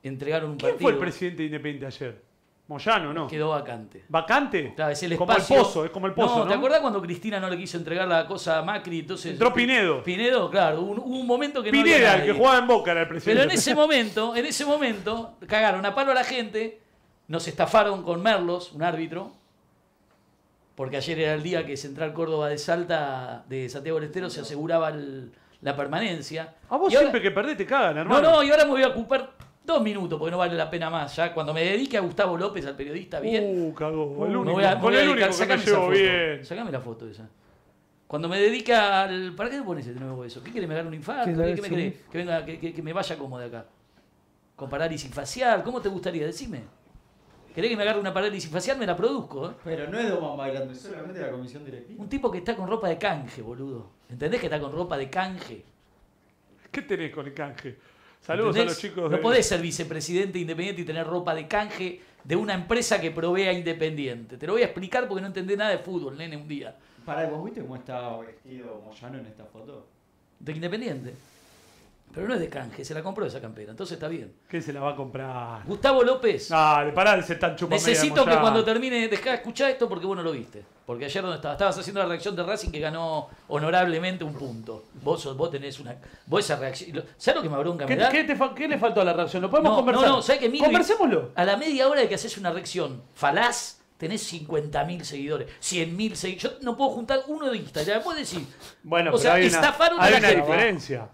Entregaron un partido. ¿Quién fue el presidente independiente ayer? Moyano, ¿no? Quedó vacante. ¿Vacante? Claro, es el espacio. Como el pozo, es como el pozo. No, ¿te acuerdas cuando Cristina no le quiso entregar la cosa a Macri? Entonces, Entró este, Pinedo. Pinedo, claro, hubo un, momento que no. Pineda, el que jugaba en Boca, era el presidente. Pero en ese momento, en ese momento, cagaron a palo a la gente nos estafaron con Merlos, un árbitro, porque ayer era el día que Central Córdoba de Salta, de Santiago del Estero, se aseguraba la permanencia. A vos siempre que perdés te cagan, hermano. No, no, y ahora me voy a ocupar dos minutos, porque no vale la pena más. Ya cuando me dedique a Gustavo López, al periodista, bien. Uh, cagó. El único, que bien. Sacame la foto esa. Cuando me dedica al. ¿Para qué pones de nuevo eso? ¿Qué quiere? ¿Me gane un infarto? ¿Qué, me Que, venga, que, me vaya cómodo de acá. Con parálisis facial. ¿Cómo te gustaría? Decime. ¿Querés que me agarre una parálisis facial? Me la produzco. ¿eh? Pero no es Doman bailando, es solamente la comisión directiva. Un tipo que está con ropa de canje, boludo. ¿Entendés que está con ropa de canje? ¿Qué tenés con el canje? Saludos a los chicos. De... No podés ser vicepresidente independiente y tener ropa de canje de una empresa que provea independiente. Te lo voy a explicar porque no entendés nada de fútbol, nene, un día. Pará, ¿vos viste cómo estaba vestido Moyano en esta foto? De independiente. Pero no es de canje, se la compró esa campera, entonces está bien. ¿Qué se la va a comprar? Gustavo López. Dale, pará, se están chupando. Necesito que cuando termine, de escuchar esto porque vos no lo viste. Porque ayer donde estabas, estabas haciendo la reacción de Racing que ganó honorablemente un punto. Vos, vos tenés una. Vos esa reacción. ¿Sabes lo que me bronca? ¿Qué, ¿Qué, le faltó a la reacción? ¿Lo podemos conversar? No, no, ¿sabes que Conversémoslo. A la media hora de que haces una reacción falaz, tenés 50.000 seguidores, 100.000 seguidores. Yo no puedo juntar uno de Instagram. Puedes decir. Bueno, o sea, hay una, hay una diferencia.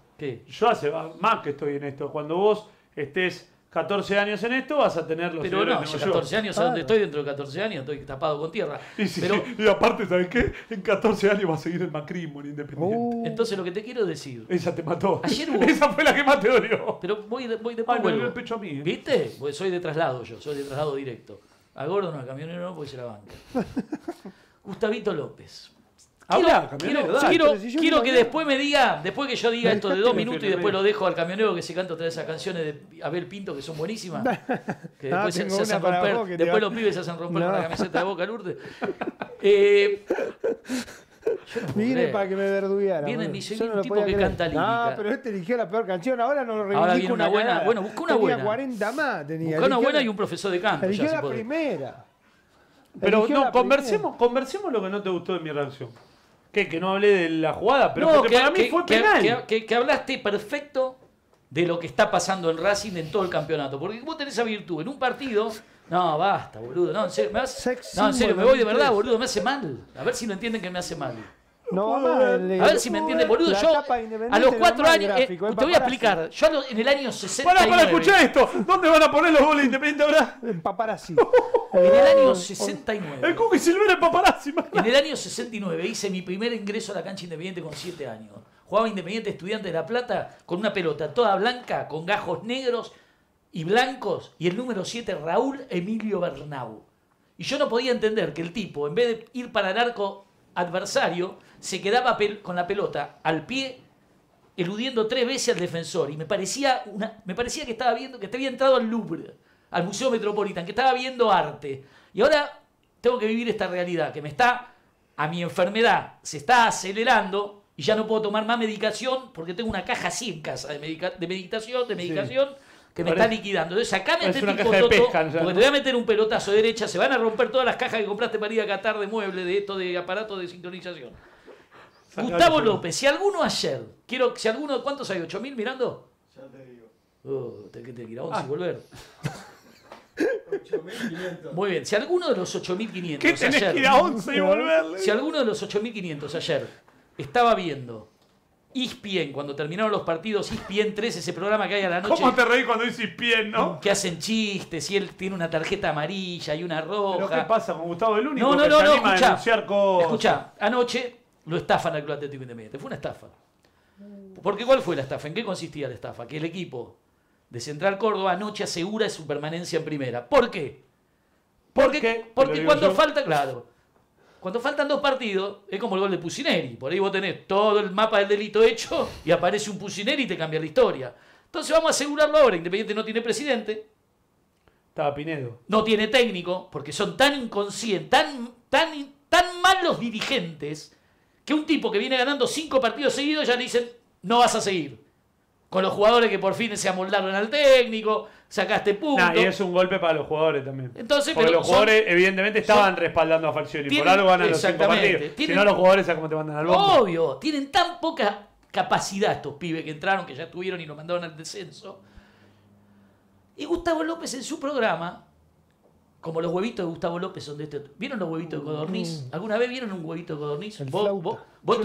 Yo hace más que estoy en esto. Cuando vos estés 14 años en esto, vas a tener los Pero no, yo 14 años, a donde estoy dentro de 14 años, estoy tapado con tierra. Y, aparte, ¿sabes qué? En 14 años va a seguir el macrismo en Independiente. Oh. Entonces, lo que te quiero decir. Esa te mató. Ayer hubo... Esa fue la que más te dolió. Pero voy, de, voy después. Ay, el pecho a mí. ¿eh? ¿Viste? Pues soy de traslado yo, soy de traslado directo. A Gordo no, a camionero no, porque se la banca. Gustavito López quiero, quiero, quiero, que después me diga, después que yo diga esto de dos minutos y después lo dejo al camionero que se canta de esas canciones de Abel Pinto que son buenísimas. Que ah, después, se, hacen romper, después los pibes se hacen romper con la camiseta de Boca Lourdes. eh, para que me verdubiara. Viene el un tipo que canta lírica. Ah, pero este eligió la peor canción, ahora no lo reivindico Ahora viene una, buena. Bueno, busca una tenía buena. 40 más tenía. una buena y un profesor de canto. Eligió la primera. Pero no, conversemos, conversemos lo que no te gustó de mi reacción. ¿Qué? Que no hablé de la jugada, pero que, para mí fue penal. Que, hablaste perfecto de lo que está pasando en Racing en todo el campeonato. Porque vos tenés esa virtud en un partido. No, basta, boludo. No, en serio, me, vas... no, en serio, me voy de verdad, boludo. Me hace mal. A ver si lo entienden que me hace mal. No, a ver si me entiende, boludo. Eh, yo a los cuatro años. te voy a explicar. Yo en el año 60. Para, para, escuchar esto. ¿Dónde van a poner los goles independientes ahora? En paparazzi. En el año 69. El paparazzi. En el año 69 hice mi primer ingreso a la cancha independiente con 7 años. Jugaba Independiente Estudiante de La Plata con una pelota toda blanca, con gajos negros y blancos, y el número 7, Raúl Emilio Bernau. Y yo no podía entender que el tipo, en vez de ir para el arco adversario, se quedaba con la pelota al pie, eludiendo tres veces al defensor. Y me parecía, una, me parecía que estaba viendo que te había entrado al Louvre al Museo Metropolitano, que estaba viendo arte. Y ahora tengo que vivir esta realidad que me está, a mi enfermedad, se está acelerando y ya no puedo tomar más medicación porque tengo una caja así en casa de, medicación, de medicación. Que me está liquidando. Entonces, acá este tipo toto, porque te voy a meter un pelotazo de derecha, se van a romper todas las cajas que compraste para ir a Qatar de muebles, de esto, de aparatos de sintonización. Gustavo López, si alguno ayer, quiero, si alguno, ¿cuántos hay? ¿8.000 mirando? Ya te digo. Oh, que te ir a ah. volver. 8.500. Muy bien, si alguno de los 8.500 ¿Qué tenés que ir a 11 y volverle? Si alguno de los 8.500 ayer estaba viendo ESPN cuando terminaron los partidos, ESPN 3, ese programa que hay a la noche. ¿Cómo te reí cuando dices ESPN, no? Que hacen chistes y él tiene una tarjeta amarilla y una roja. ¿Pero qué pasa con Gustavo el único no, no, que no, no, anima escuchá, anoche lo estafan al Club Atlético Independiente, fue una estafa. ¿Por qué? ¿cuál fue la estafa? ¿En qué consistía la estafa? Que el equipo de Central Córdoba anoche asegura su permanencia en primera. ¿Por qué? Porque, porque cuando falta, claro, cuando faltan dos partidos, es como el gol de Pucineri Por ahí vos tenés todo el mapa del delito hecho y aparece un Pusineri y te cambia la historia. Entonces vamos a asegurarlo ahora. Independiente no tiene presidente. Estaba Pinedo. No tiene técnico, porque son tan inconscientes, tan, tan, tan malos dirigentes, que un tipo que viene ganando cinco partidos seguidos ya le dicen, no vas a seguir con los jugadores que por fin se amoldaron al técnico, sacaste puntos. y es un golpe para los jugadores también. Entonces, Porque pero los jugadores, evidentemente, estaban respaldando a Falcioni. por algo a los cinco partidos. si no, los jugadores, cómo te mandan al banco? Obvio, tienen tan poca capacidad estos pibes que entraron, que ya tuvieron y lo mandaron al descenso. Y Gustavo López en su programa, como los huevitos de Gustavo López son de este. ¿Vieron los huevitos de codorniz? Mm. ¿Alguna vez vieron un huevito de codorniz? vos,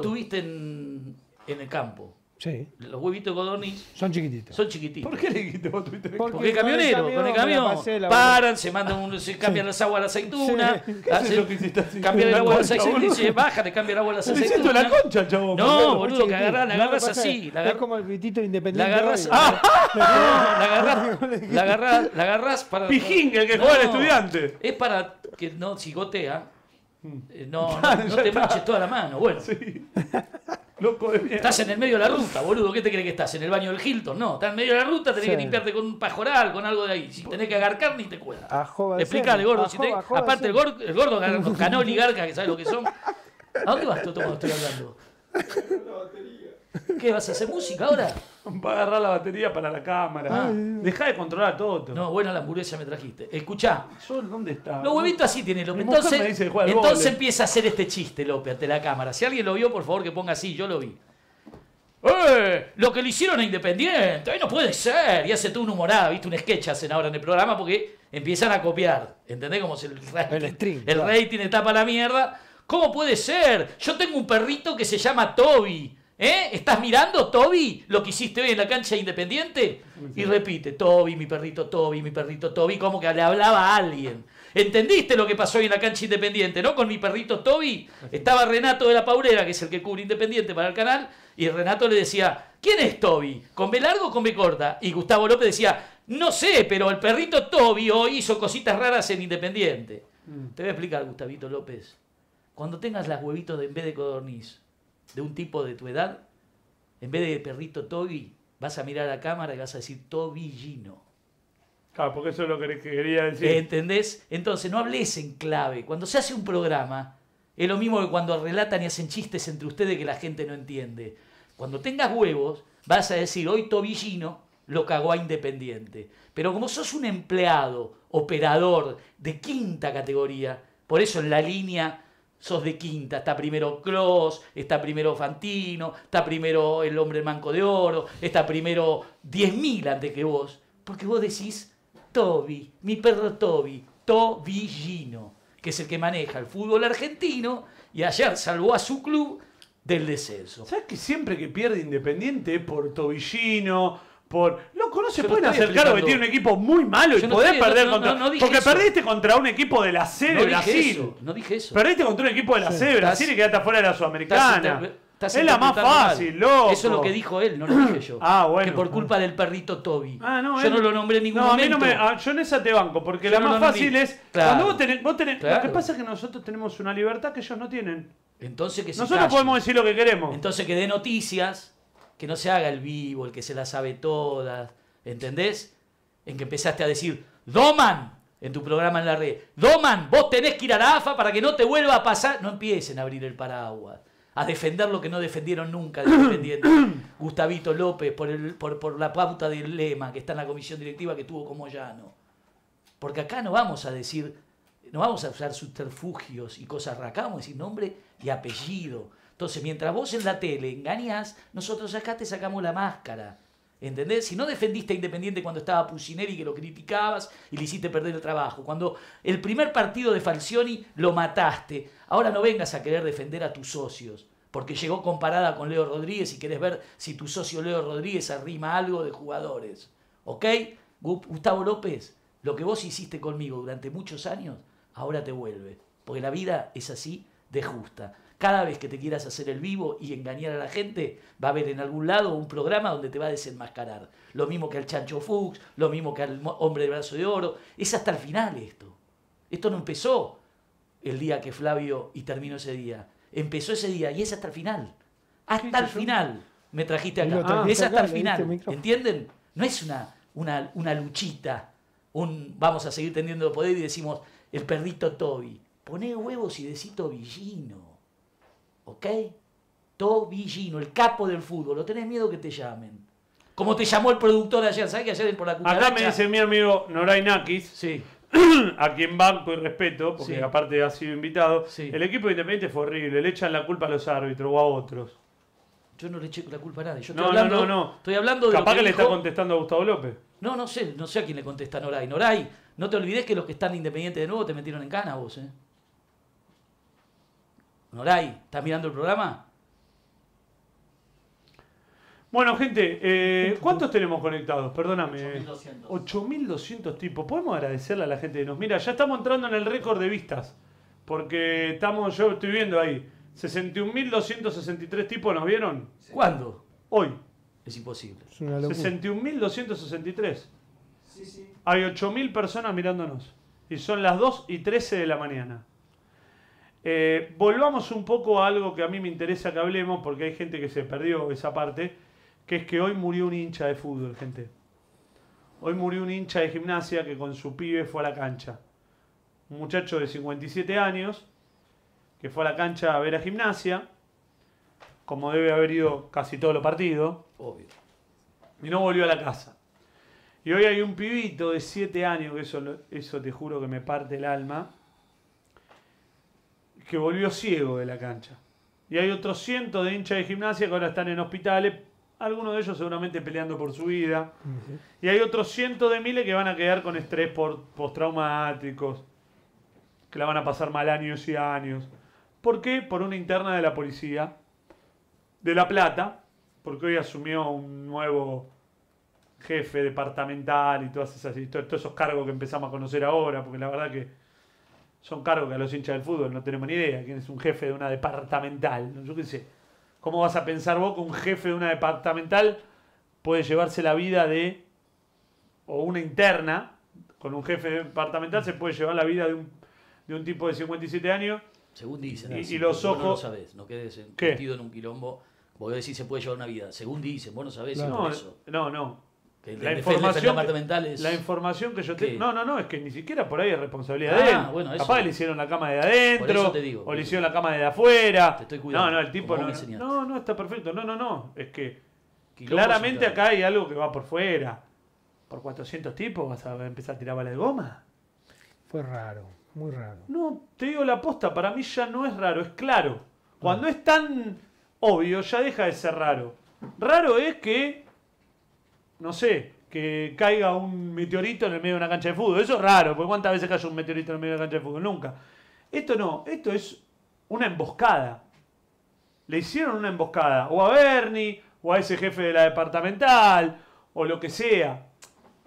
tuviste, en el campo. Los huevitos de codorniz. Son chiquititos. Son chiquititos. ¿Por qué le quitas vos Porque, el camionero, con el camión, paran, se mandan un, se cambian las aguas a la aceituna, ah, cambian el agua a la aceituna, dice, baja, te cambian el agua a la aceituna. la concha, chabón. No, boludo, que agarrás, agarras así. La agarras, es como el gritito independiente. Ah, la agarras. la agarras, la agarras, para. Pijín, el que juega el estudiante. Es para que no, si gotea. Hmm. Eh, no, no, te manches toda la mano. Bueno. Sí. Estás en el medio de la ruta, boludo. ¿Qué te crees que estás? ¿En el baño del Hilton? No, estás en medio de la ruta, tenés que limpiarte con un pajoral, con algo de ahí. Si tenés que agarcar, ni te cuesta. Explícale, gordo. Aparte, el gordo, el gordo ganó que sabes lo que son. ¿A dónde vas tú, cuando Estoy hablando. ¿Qué vas a hacer música ahora? Va a agarrar la batería para la cámara. Ah. Deja de controlar todo. No, bueno, la hamburguesa me trajiste. Escuchá. dónde está? Los huevitos así tiene López. Entonces, empieza a hacer este chiste, López, ante la cámara. Si alguien lo vio, por favor que ponga así, yo lo vi. ¡Eh! Lo que le hicieron a Independiente, ¡ay, eh, no puede ser! Y hace tú un humorado, ¿viste? Un sketch hacen ahora en el programa porque empiezan a copiar. ¿Entendés Como si el rating? El stream, rating está la mierda. ¿Cómo puede ser? Yo tengo un perrito que se llama Toby. ¿Eh? ¿Estás mirando, Toby, lo que hiciste hoy en la cancha Independiente? Y repite, Toby, mi perrito, Toby, mi perrito, Toby, como que le hablaba a alguien. ¿Entendiste lo que pasó hoy en la cancha Independiente, no? Con mi perrito Toby. Estaba Renato de la Paulera, que es el que cubre Independiente para el canal, y Renato le decía, ¿quién es Toby? ¿Con B largo o con B corta? Y Gustavo López decía, no sé, pero el perrito Toby hoy hizo cositas raras en Independiente. Mm. Te voy a explicar, Gustavito López. Cuando tengas las huevitos de, en vez de codorniz, de un tipo de tu edad, en vez de perrito Toby, vas a mirar a cámara y vas a decir Tobillino. Claro, porque eso es lo que quería decir. ¿Entendés? Entonces, no hables en clave. Cuando se hace un programa, es lo mismo que cuando relatan y hacen chistes entre ustedes que la gente no entiende. Cuando tengas huevos, vas a decir, hoy Tobillino lo cagó a Independiente. Pero como sos un empleado, operador de quinta categoría, por eso en la línea sos de quinta, está primero Cross, está primero Fantino, está primero el hombre manco de oro, está primero 10.000 antes que vos, porque vos decís Toby, mi perro Toby, Tobillino, que es el que maneja el fútbol argentino y ayer salvó a su club del descenso. ¿Sabes que siempre que pierde Independiente por Tobillino, Loco, no se pueden acercar o metir un equipo muy malo y poder perder contra. porque perdiste contra un equipo de la C de Brasil. no dije eso. Perdiste contra un equipo de la sí. C de Brasil y quedaste afuera de la Sudamericana. es la más fácil, loco. Eso es lo que dijo él, no lo dije yo. Ah, bueno. Que por culpa del perrito Toby. Ah, no, yo no lo nombré en ningún no, A mí no me... Ah, yo en esa te banco, porque la más fácil es. Cuando vos tenés. Lo que pasa es que nosotros tenemos una libertad que ellos no tienen. Entonces que se Nosotros podemos decir lo que queremos. Entonces que dé noticias que no se haga el vivo, el que se la sabe todas, ¿entendés? En que empezaste a decir, Doman, en tu programa en la red, Doman, vos tenés que ir a la AFA para que no te vuelva a pasar, no empiecen a abrir el paraguas, a defender lo que no defendieron nunca, defendiendo Gustavito López por, por, la pauta del lema que está en la comisión directiva que tuvo como llano. Porque acá no vamos a decir, no vamos a usar subterfugios y cosas racamos vamos a decir nombre y apellido entonces, mientras vos en la tele engañás, nosotros acá te sacamos la máscara. ¿Entendés? Si no defendiste a Independiente cuando estaba y que lo criticabas y le hiciste perder el trabajo. Cuando el primer partido de Falcioni lo mataste. Ahora no vengas a querer defender a tus socios. Porque llegó comparada con Leo Rodríguez y querés ver si tu socio Leo Rodríguez arrima algo de jugadores. ¿Ok? Gustavo López, lo que vos hiciste conmigo durante muchos años, ahora te vuelve. Porque la vida es así de justa. Cada vez que te quieras hacer el vivo y engañar a la gente, va a haber en algún lado un programa donde te va a desenmascarar. Lo mismo que al Chancho Fuchs, lo mismo que al Hombre de Brazo de Oro. Es hasta el final esto. Esto no empezó el día que Flavio y terminó ese día. Empezó ese día y es hasta el final. Hasta el final me trajiste acá. es hasta el final. ¿Entienden? No es una, una, luchita, un vamos a seguir teniendo poder y decimos el perrito Toby. Poné huevos y decí villino. ¿ok? Tobillino, el capo del fútbol, lo tenés miedo que te llamen. Como te llamó el productor ayer, ¿sabes que ayer por la cucaracha? Acá me dice mi amigo Noray sí. a quien banco y respeto, porque aparte ha sido invitado, el equipo independiente fue horrible, le echan la culpa a los árbitros o a otros. Yo no le eché la culpa a nadie. Yo estoy no, no, no, Estoy hablando Capaz que, le está contestando a Gustavo López. No, no sé, no sé a quién le contesta Noray. Noray, no te olvides que los que están independientes de nuevo te metieron en cana vos, ¿eh? Noray, ¿estás mirando el programa? Bueno, gente, eh, ¿cuántos tenemos conectados? Perdóname. 8.200. 8.200 tipos. ¿Podemos agradecerle a la gente que nos mira? Ya estamos entrando en el récord de vistas. Porque estamos, yo estoy viendo ahí. 61.263 tipos nos vieron. ¿Cuándo? Hoy. Es imposible. 61.263. Sí, sí. Hay 8.000 personas mirándonos. Y son las 2 y 13 de la mañana. Eh, volvamos un poco a algo que a mí me interesa que hablemos, porque hay gente que se perdió esa parte, que es que hoy murió un hincha de fútbol, gente. Hoy murió un hincha de gimnasia que con su pibe fue a la cancha. Un muchacho de 57 años que fue a la cancha a ver a gimnasia, como debe haber ido casi todos los partidos. Obvio. Y no volvió a la casa. Y hoy hay un pibito de 7 años, que eso, eso te juro que me parte el alma que volvió ciego de la cancha. Y hay otros cientos de hinchas de gimnasia que ahora están en hospitales, algunos de ellos seguramente peleando por su vida. Y hay otros cientos de miles que van a quedar con estrés postraumáticos, que la van a pasar mal años y años. ¿Por qué? Por una interna de la policía de La Plata, porque hoy asumió un nuevo jefe departamental y todas esas todos esos cargos que empezamos a conocer ahora, porque la verdad que son cargos que a los hinchas del fútbol no tenemos ni idea. ¿Quién es un jefe de una departamental? Yo qué sé. ¿Cómo vas a pensar vos que un jefe de una departamental puede llevarse la vida de. o una interna, con un jefe departamental, se puede llevar la vida de un, de un tipo de 57 años? Según dicen. Y, ah, los ojos. no lo sabés, no quedes metido en un quilombo. a decir, se puede llevar una vida. Según dicen, vos no sabés. No, no, no la, información, la información que yo tengo. No, no, no, es que ni siquiera por ahí es responsabilidad de ah, él. Bueno, Capaz le hicieron la cama de adentro. o le hicieron la cama de afuera. Te estoy cuidando, no, no, el tipo no. No, no, está perfecto. No, no, no. Es que claramente acá hay algo que va por fuera. Por 400 tipos vas a empezar a tirar bala de goma. Fue raro, muy raro. No, te digo la aposta, para mí ya no es raro, es claro. Ah. Cuando es tan obvio, ya deja de ser raro. Raro es que no sé, que caiga un meteorito en el medio de una cancha de fútbol. Eso es raro, porque ¿cuántas veces cae un meteorito en el medio de una cancha de fútbol? Nunca. Esto no, esto es una emboscada. Le hicieron una emboscada, o a Bernie, o a ese jefe de la departamental, o lo que sea.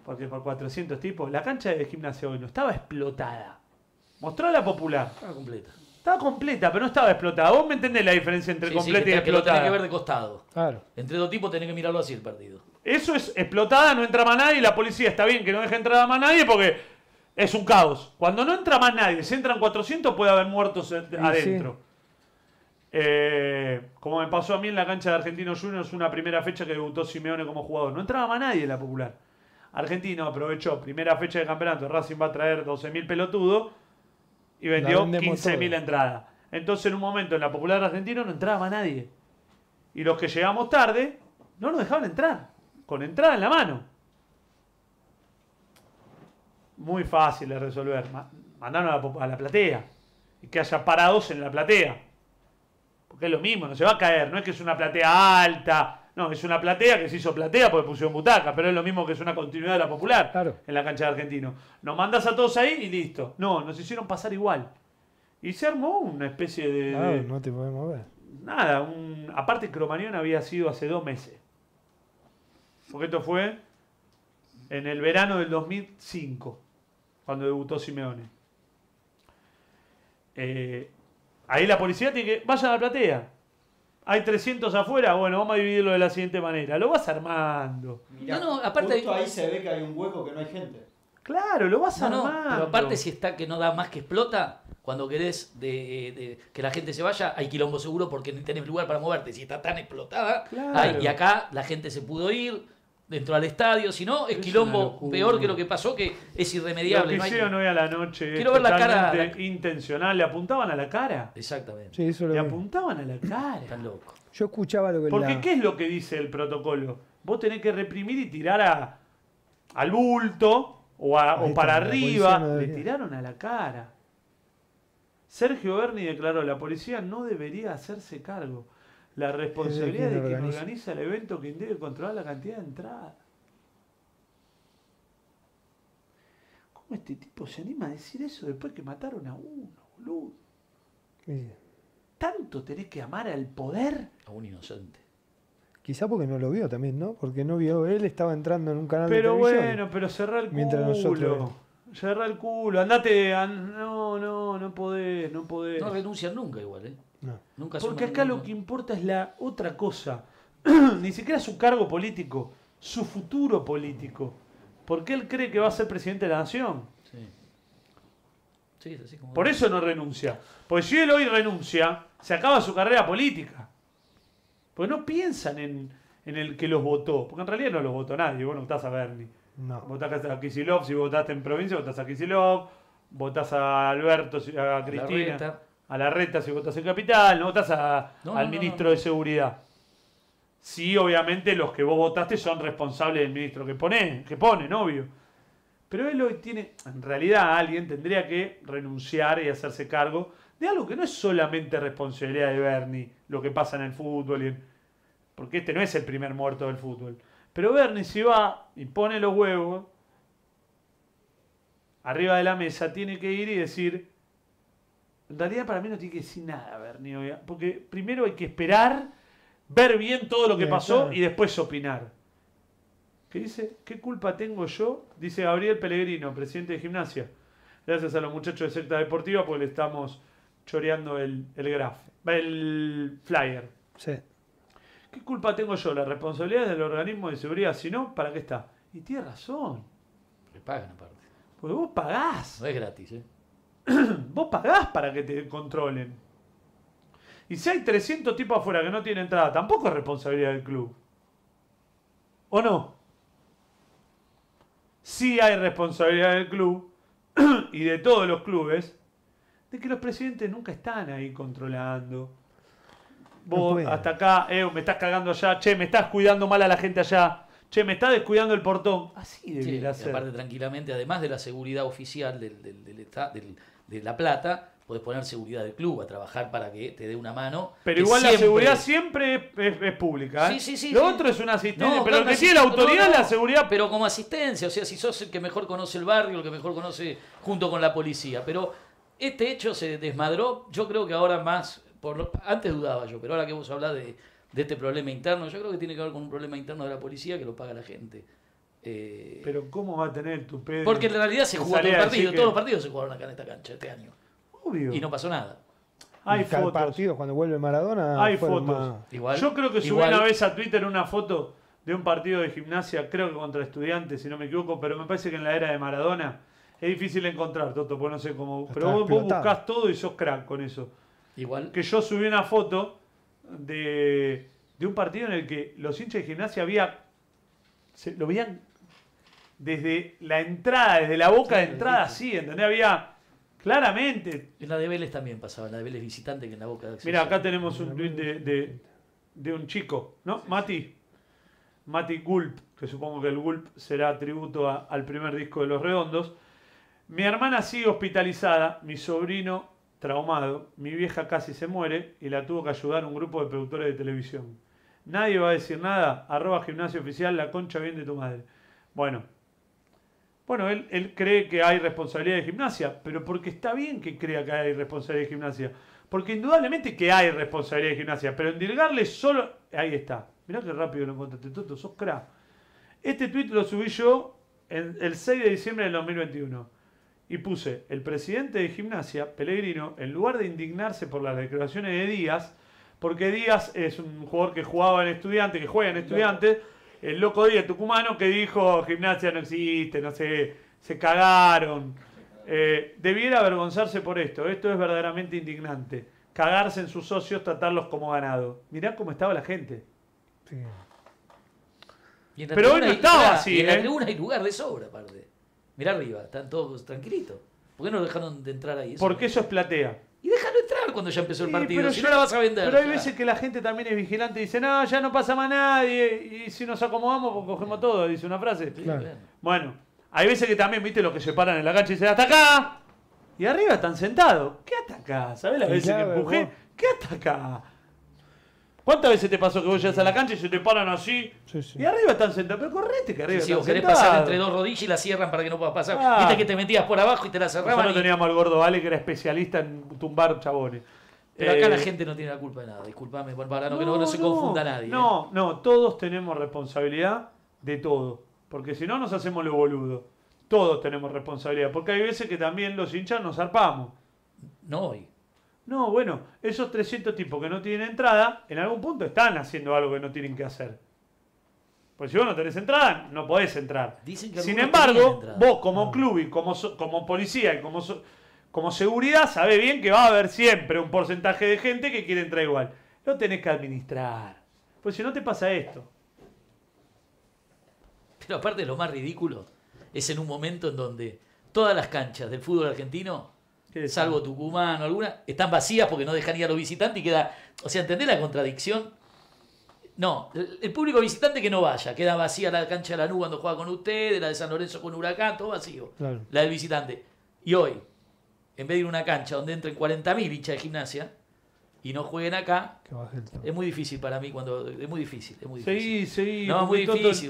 Porque por 400 tipos, la cancha de gimnasio hoy no estaba explotada. Mostró la popular. Estaba completa. Estaba completa, pero no estaba explotada. Vos me entendés la diferencia entre completa y explotada. tiene que ver de costado. Claro. Entre dos tipos tenés que mirarlo así el partido. Eso es explotada, no entra más nadie. La policía está bien que no deje entrar más nadie porque es un caos. Cuando no entra más nadie, si entran 400 puede haber muertos adentro. Eh, como me pasó a mí en la cancha de Argentinos Juniors, una primera fecha que debutó Simeone como jugador. No entraba más nadie en la popular. Argentino aprovechó primera fecha de campeonato. Racing va a traer 12.000 pelotudos y vendió 15.000 entradas. Entonces, en un momento en la popular argentina no entraba nadie. Y los que llegamos tarde no nos dejaban entrar, con entrada en la mano. Muy fácil de resolver. Mandaron a la, a la platea y que haya parados en la platea. Porque es lo mismo, no se va a caer. No es que es una platea alta, no, es una platea que se hizo platea porque pusieron butacas, pero es lo mismo que es una continuidad de la popular en la cancha de argentino. Nos mandas a todos ahí y listo. No, nos hicieron pasar igual. Y se armó una especie de. No, no te podemos ver. Nada, un... aparte Cromañón había sido hace dos meses. Porque esto fue en el verano del 2005, cuando debutó Simeone. Eh, ahí la policía tiene que. vaya a la platea. Hay 300 afuera, bueno, vamos a dividirlo de la siguiente manera. Lo vas armando. no, aparte. ahí se ve que hay un hueco que no hay gente. Claro, lo vas armando. pero aparte, si está que no da más que explota, cuando querés de, que la gente se vaya, hay quilombo seguro porque no tenés lugar para moverte. Si está tan explotada, y acá la gente se pudo ir dentro al estadio, si no, es, quilombo peor que lo que pasó, que es irremediable. la noche Quiero ver la cara. intencional, le apuntaban a la cara. Exactamente. le apuntaban a la cara. Están loco. Yo escuchaba lo que Porque, ¿qué es lo que dice el protocolo? Vos tenés que reprimir y tirar a, al bulto o, o para arriba. le tiraron a la cara. Sergio Berni declaró: la policía no debería hacerse cargo. La responsabilidad de quien organiza. el evento, quien debe controlar la cantidad de entradas. ¿Cómo este tipo se anima a decir eso después que mataron a uno, boludo? ¿Tanto tenés que amar al poder? A un inocente. Quizá porque no lo vio también, ¿no? Porque no vio él, estaba entrando en un canal de televisión. Pero bueno, pero cerrá el culo. Nosotros... Cerrar el culo, andate, no, no, no podés, no podés. No renuncian nunca igual, ¿eh? Porque acá lo que importa es la otra cosa. Ni siquiera su cargo político, su futuro político. Porque él cree que va a ser presidente de la nación. Por eso no renuncia. Porque si él hoy renuncia, se acaba su carrera política. Porque no piensan en, en el que los votó. Porque en realidad no los votó nadie. Vos no votás a Bernie. No. Votás a Kisilov. Si votaste en provincia, votás a Kisilov. Votás a Alberto, a Cristina a la reta si votas en capital, no votas al ministro de seguridad. Sí, obviamente los que vos votaste son responsables del ministro que pone, que obvio. Pero él hoy tiene, en realidad alguien tendría que renunciar y hacerse cargo de algo que no es solamente responsabilidad de Bernie, lo que pasa en el fútbol, y porque este no es el primer muerto del fútbol. Pero Bernie si va y pone los huevos arriba de la mesa, tiene que ir y decir, en realidad para mí no tiene que decir nada, Bernie, porque primero hay que esperar, ver bien todo lo que pasó y después opinar. ¿Qué dice? ¿Qué culpa tengo yo? Dice Gabriel Pellegrino, presidente de gimnasia. Gracias a los muchachos de secta deportiva porque le estamos choreando el, graf, el flyer. Sí. ¿Qué culpa tengo yo? La responsabilidad del organismo de seguridad, si no, ¿para qué está? Y tiene razón. Le pagan aparte. Porque vos pagás. No es gratis, ¿eh? vos pagás para que te controlen. Y si hay 300 tipos afuera que no tienen entrada, tampoco es responsabilidad del club. ¿O no? Sí hay responsabilidad del club y de todos los clubes de que los presidentes nunca están ahí controlando. Vos hasta acá, me estás cagando allá, che, me estás cuidando mal a la gente allá, che, me estás descuidando el portón. Así debería ser. ser. Aparte, tranquilamente, además de la seguridad oficial del, del, del de La Plata, podés poner seguridad del club a trabajar para que te dé una mano. Pero igual la seguridad siempre es, pública. ¿eh? Sí, sí, sí. Lo otro es una asistencia, pero que la autoridad es la seguridad. Pero como asistencia, o sea, si sos el que mejor conoce el barrio, el que mejor conoce junto con la policía. Pero este hecho se desmadró, yo creo que ahora más, por lo... antes dudaba yo, pero ahora que vos hablás de, de este problema interno, yo creo que tiene que ver con un problema interno de la policía que lo paga la gente. Eh, pero ¿cómo va a tener tu Pedro? Porque en realidad se jugó todo el partido, todos los partidos se jugaron acá en esta cancha este año. Obvio. Y no pasó nada. Hay fotos. cuando vuelve Maradona. Hay fotos. Yo creo que subí una vez a Twitter una foto de un partido de gimnasia, creo que contra estudiantes, si no me equivoco, pero me parece que en la era de Maradona es difícil encontrar, Toto, pues no sé cómo. pero vos, vos, buscás todo y sos crack con eso. Igual. Que yo subí una foto de, un partido en el que los hinchas de gimnasia había. lo veían desde la entrada, desde la boca de entrada, sí, ¿entendés? Había claramente. En la de Vélez también pasaba, en la de Vélez visitante que en la boca de Mira, acá tenemos un tweet de, un chico, ¿no? Mati. Mati Gulp, que supongo que el Gulp será tributo al primer disco de Los Redondos. Mi hermana sigue hospitalizada, mi sobrino traumado, mi vieja casi se muere y la tuvo que ayudar un grupo de productores de televisión. Nadie va a decir nada, arroba gimnasio oficial, la concha bien de tu madre. Bueno, bueno, él, cree que hay responsabilidad de gimnasia, pero porque está bien que crea que hay responsabilidad de gimnasia. Porque indudablemente que hay responsabilidad de gimnasia, pero endilgarle solo. Ahí está. Mirá qué rápido lo encontraste, Toto, sos cra. Este tweet lo subí yo el 6 de diciembre del 2021. Y puse: el presidente de gimnasia, Pellegrino, en lugar de indignarse por las declaraciones de Díaz, porque Díaz es un jugador que jugaba en estudiantes, que juega en estudiantes el loco de tucumano que dijo gimnasia no existe, no sé, se cagaron. Eh, debiera avergonzarse por esto, esto es verdaderamente indignante. Cagarse en sus socios, tratarlos como ganado. Mirá cómo estaba la gente. Pero bueno estaba así. Y en la ¿eh? tribuna hay lugar de sobra, aparte. Mirá arriba, están todos tranquilitos. ¿Por qué no dejaron de entrar ahí? Porque eso es platea. Y déjalo entrar cuando ya empezó el partido, si no la vas a vender. Pero hay veces que la gente también es vigilante y dice, no, ya no pasa más nadie, y si nos acomodamos, pues cogemos todo, dice una frase. Bueno, hay veces que también, viste, los que se paran en la cancha y dicen, hasta acá. Y arriba están sentados. ¿Qué hasta acá? ¿Sabés las veces que empujé? ¿Qué hasta acá? ¿Cuántas veces te pasó que vos llegas a la cancha y se te paran así? Y arriba están sentados. Pero correte que arriba. Sí, vos querés pasar entre dos rodillas y la cierran para que no puedas pasar. Ah. Viste que te metías por abajo y te la cerraban. Nosotros teníamos al gordo Vale que era especialista en tumbar chabones. Pero acá eh, la gente no tiene la culpa de nada, disculpame, para que no, se confunda nadie. No, eh. no, todos tenemos responsabilidad de todo, porque si no nos hacemos lo boludo. Todos tenemos responsabilidad, porque hay veces que también los hinchas nos zarpamos. No hoy. No, bueno, esos 300 tipos que no tienen entrada, en algún punto están haciendo algo que no tienen que hacer. Pues si vos no tenés entrada, no podés entrar. Dicen que Sin embargo, vos como ah. club y como, como policía y como, como seguridad, sabés bien que va a haber siempre un porcentaje de gente que quiere entrar igual. Lo tenés que administrar. Pues si no te pasa esto. Pero aparte lo más ridículo es en un momento en donde todas las canchas del fútbol argentino salvo Tucumán o alguna, están vacías porque no dejan ir a los visitantes y queda. O sea, ¿entendés la contradicción? No, el público visitante que no vaya, queda vacía la cancha de la nube cuando juega con ustedes, la de San Lorenzo con Huracán, todo vacío. La del visitante. Y hoy, en vez de ir a una cancha donde entren 40.000 hinchas de gimnasia y no jueguen acá, es muy difícil para mí cuando. Es muy difícil, es muy difícil. Sí, sí, no, es muy difícil.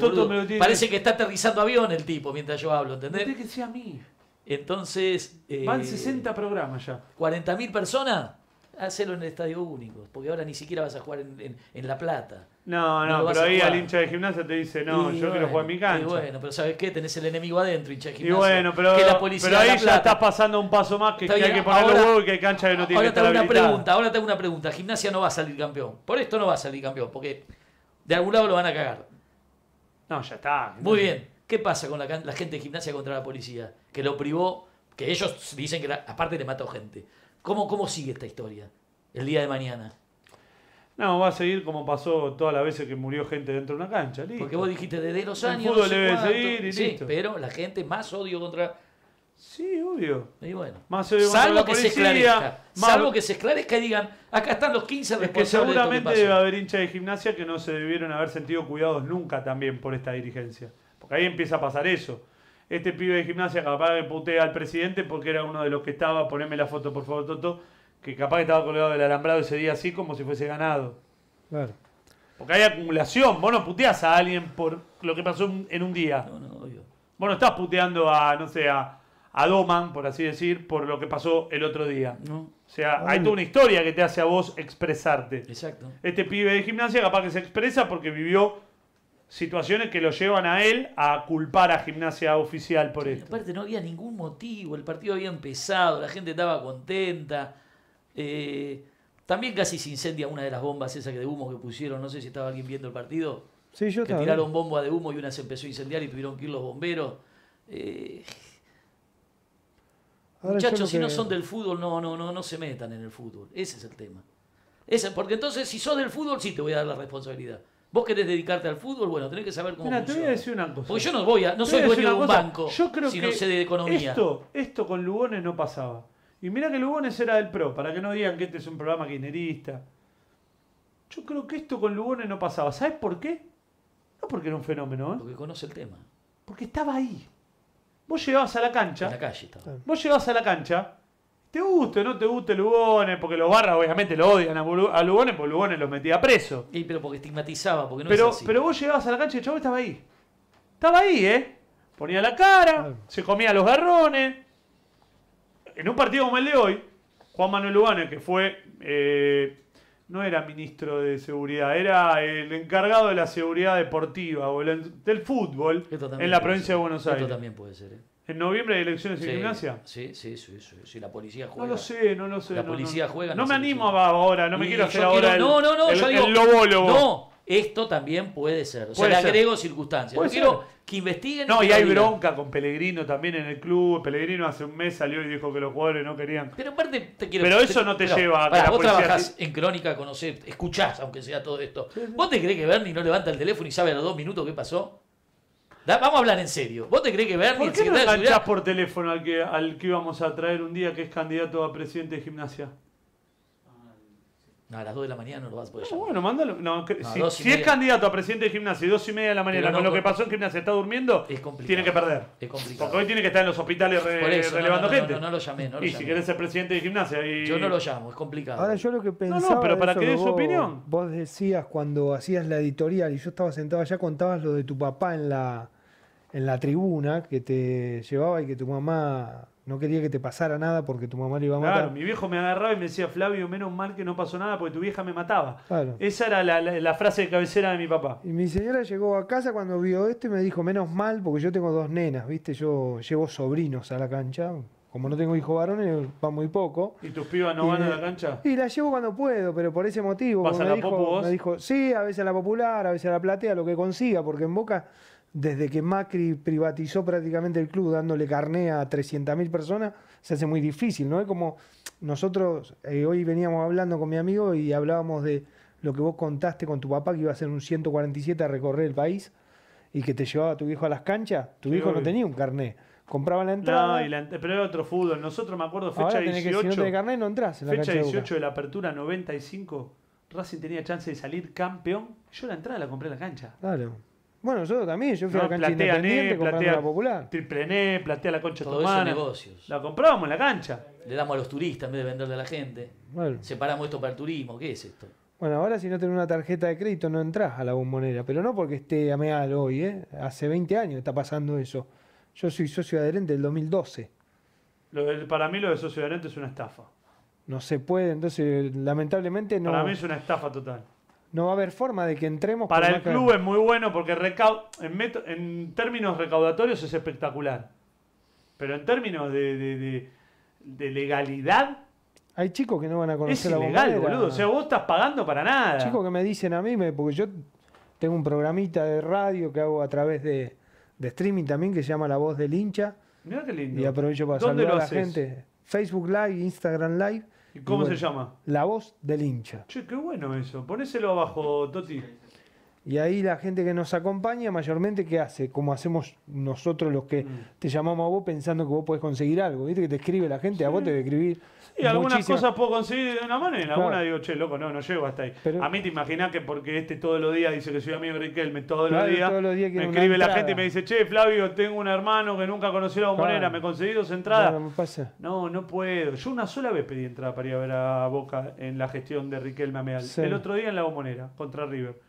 Parece que está aterrizando avión el tipo mientras yo hablo, ¿entendés? que sea a mí. Entonces. Van 60 eh, programas ya. 40.000 personas. Hacelo en el estadio único, porque ahora ni siquiera vas a jugar en, La Plata. No, no, pero ahí al hincha de gimnasia te dice, no, yo quiero jugar en mi cancha. Y bueno, pero ¿sabes qué? Tenés el enemigo adentro, hincha de gimnasia. Y bueno, pero, pero ahí ya estás pasando un paso más que, hay que poner los huevos y que hay cancha que no tiene Ahora te hago una pregunta, ahora te hago una pregunta. Gimnasia no va a salir campeón. Por esto no va a salir campeón, porque de algún lado lo van a cagar. No, ya está. Muy bien. ¿Qué pasa con la, gente de gimnasia contra la policía? Que lo privó, que ellos dicen que aparte le mató gente. ¿Cómo, ¿Cómo sigue esta historia el día de mañana? No, va a seguir como pasó todas las veces que murió gente dentro de una cancha. Porque vos dijiste desde los años. Pero la gente más odio contra. Sí, odio. Más odio contra que se Salvo que se esclarezca y digan, acá están los 15 responsables. Es que seguramente debe haber hinchas de gimnasia que no se debieron haber sentido cuidados nunca también por esta dirigencia ahí empieza a pasar eso. Este pibe de gimnasia capaz que putea al presidente porque era uno de los que estaba, poneme la foto por favor, Toto, que capaz estaba colgado del alambrado ese día así como si fuese ganado. Claro. Porque hay acumulación, vos no puteas a alguien por lo que pasó en un día. No, no, Vos no estás puteando a, no sé, a, a Doman, por así decir, por lo que pasó el otro día. No. O sea, hay toda una historia que te hace a vos expresarte. Exacto. Este pibe de gimnasia capaz que se expresa porque vivió situaciones que lo llevan a él a culpar a gimnasia oficial por esto. Aparte no había ningún motivo, el partido había empezado, la gente estaba contenta. Eh, también casi se incendia una de las bombas esas de humo que pusieron, no sé si estaba alguien viendo el partido. Sí, yo que tiraron bomba de humo y una se empezó a incendiar y tuvieron que ir los bomberos. Eh, muchachos, si no son del fútbol, no, no, no, no se metan en el fútbol. Ese es el tema. porque entonces, si sos del fútbol, sí te voy a dar la responsabilidad. ¿Vos querés dedicarte al fútbol? Bueno, tenés que saber cómo funciona. te voy a decir una cosa. Porque yo no voy a, no soy dueño de un banco, yo creo que de economía. Esto, esto con Lugones no pasaba. Y mira que Lugones era del PRO, para que no digan que este es un programa guinerista Yo creo que esto con Lugones no pasaba. ¿Sabes por qué? No porque era un fenómeno, ¿eh? Porque conoce el tema. Porque estaba ahí. Vos llegabas a la cancha. En la calle estaba. Vos llegabas a la cancha te guste o no te guste Lugones, porque los barras obviamente lo odian a, Lugones, porque Lugones los metía preso. Y pero porque estigmatizaba, porque no pero, Pero vos llegabas a la cancha y el chavo estaba ahí. Estaba ahí, ¿eh? Ponía la cara, se comía los garrones. En un partido como el de hoy, Juan Manuel Lugones, que fue. Eh, no era ministro de seguridad, era el encargado de la seguridad deportiva o del fútbol en la provincia de Buenos Aires. Esto también puede ser, ¿eh? ¿En noviembre hay elecciones en gimnasia? Sí, sí, sí, sí, sí, la policía juega. No lo sé, no lo sé. La policía juega. No, me animo ahora, no me quiero hacer ahora no, no, no, yo digo, No, esto también puede ser. O sea, le agrego circunstancias. Yo quiero que investiguen. No, y hay bronca con Pellegrino también en el club. Pellegrino hace un mes salió y dijo que los jugadores no querían. Pero aparte te quiero Pero eso no te lleva a vos trabajás en Crónica, conocer, escuchás, aunque sea todo esto. ¿Vos te crees que Bernie no levanta el teléfono y sabe a los dos minutos qué pasó? vamos a hablar en serio. ¿Vos te crees que Bernie... ¿Por qué por teléfono al que, al que íbamos a traer un día que es candidato a presidente de gimnasia? No, a las 2 de la mañana no lo vas a poder ah, Bueno, mándalo. si, es candidato a presidente de gimnasia y 2 y media de la mañana, con lo que pasó en gimnasia, está durmiendo, tiene que perder. Es complicado. Porque hoy tiene que estar en los hospitales relevando gente. No, lo llamé. y si querés ser presidente de gimnasia. Y... Yo no lo llamo, es complicado. Ahora, yo lo que pensaba. No, pero ¿para qué su opinión? Vos decías cuando hacías la editorial y yo estaba sentado allá, contabas lo de tu papá en la en la tribuna que te llevaba y que tu mamá no quería que te pasara nada porque tu mamá le iba a matar. Claro, mi viejo me agarraba y me decía, Flavio, menos mal que no pasó nada porque tu vieja me mataba. Claro. Esa era la, frase de cabecera de mi papá. Y mi señora llegó a casa cuando vio esto y me dijo, menos mal porque yo tengo dos nenas, ¿viste? Yo llevo sobrinos a la cancha. Como no tengo hijo varones, va muy poco. ¿Y tus pibas no van a la cancha? Y las llevo cuando puedo, pero por ese motivo. me dijo, Me dijo, sí, a veces a la popular, a veces a la platea, lo que consiga, porque en Boca desde que Macri privatizó prácticamente el club dándole carné a 300.000 personas, se hace muy difícil, ¿no? Es como nosotros eh, hoy veníamos hablando con mi amigo y hablábamos de lo que vos contaste con tu papá que iba a ser un 147 a recorrer el país y que te llevaba a tu viejo a las canchas, tu hijo viejo no tenía un carné. Compraba la entrada. No, y pero era otro fútbol. Nosotros me acuerdo fecha ahora 18. no entras la fecha 18 de la apertura 95, Racing tenía chance de salir campeón. Yo la entrada la compré en la cancha. Claro. Bueno, yo también. Yo fui a la cancha independiente comprando la popular. Triple N, platea la concha Todo negocios. La compramos en la cancha. Le damos a los turistas en vez de venderle a la gente. Separamos esto para el turismo. ¿Qué es esto? Bueno, ahora si no tenés una tarjeta de crédito no entras a la bombonera, pero no porque esté ameal hoy, ¿eh? Hace 20 años está pasando eso. Yo soy socio adherente del 2012. para mí lo de socio adherente es una estafa. No se puede, entonces lamentablemente no... Para mí es una estafa total. No va a haber forma de que entremos. Para el club es muy bueno porque en, en, términos recaudatorios es espectacular. Pero en términos de, legalidad. Hay chicos que no van a conocer es ilegal, boludo. O sea, vos estás pagando para nada. Chicos que me dicen a mí, porque yo tengo un programita de radio que hago a través de, streaming también que se llama La Voz del Hincha. qué lindo. Y aprovecho para saludar a la gente. Facebook Live, Instagram Live cómo se llama? La voz del hincha. Che, qué bueno eso. Ponéselo abajo, Toti. Y ahí la gente que nos acompaña, mayormente, ¿qué hace? Como hacemos nosotros los que mm. te llamamos a vos pensando que vos podés conseguir algo. ¿Viste que te escribe la gente? A vos te escribir y algunas cosas puedo conseguir de una manera. digo, che, loco, no, no llego hasta ahí. A mí te imaginás que porque este todos los días dice que soy amigo de Riquelme, todos, los, días, me escribe la gente y me dice, che, Flavio, tengo un hermano que nunca conoció la bombonera, me conseguí dos entradas. No, no, puedo. Yo una sola vez pedí entrada para ir a ver a Boca en la gestión de Riquelme a Sí. El otro día en la bombonera, contra River.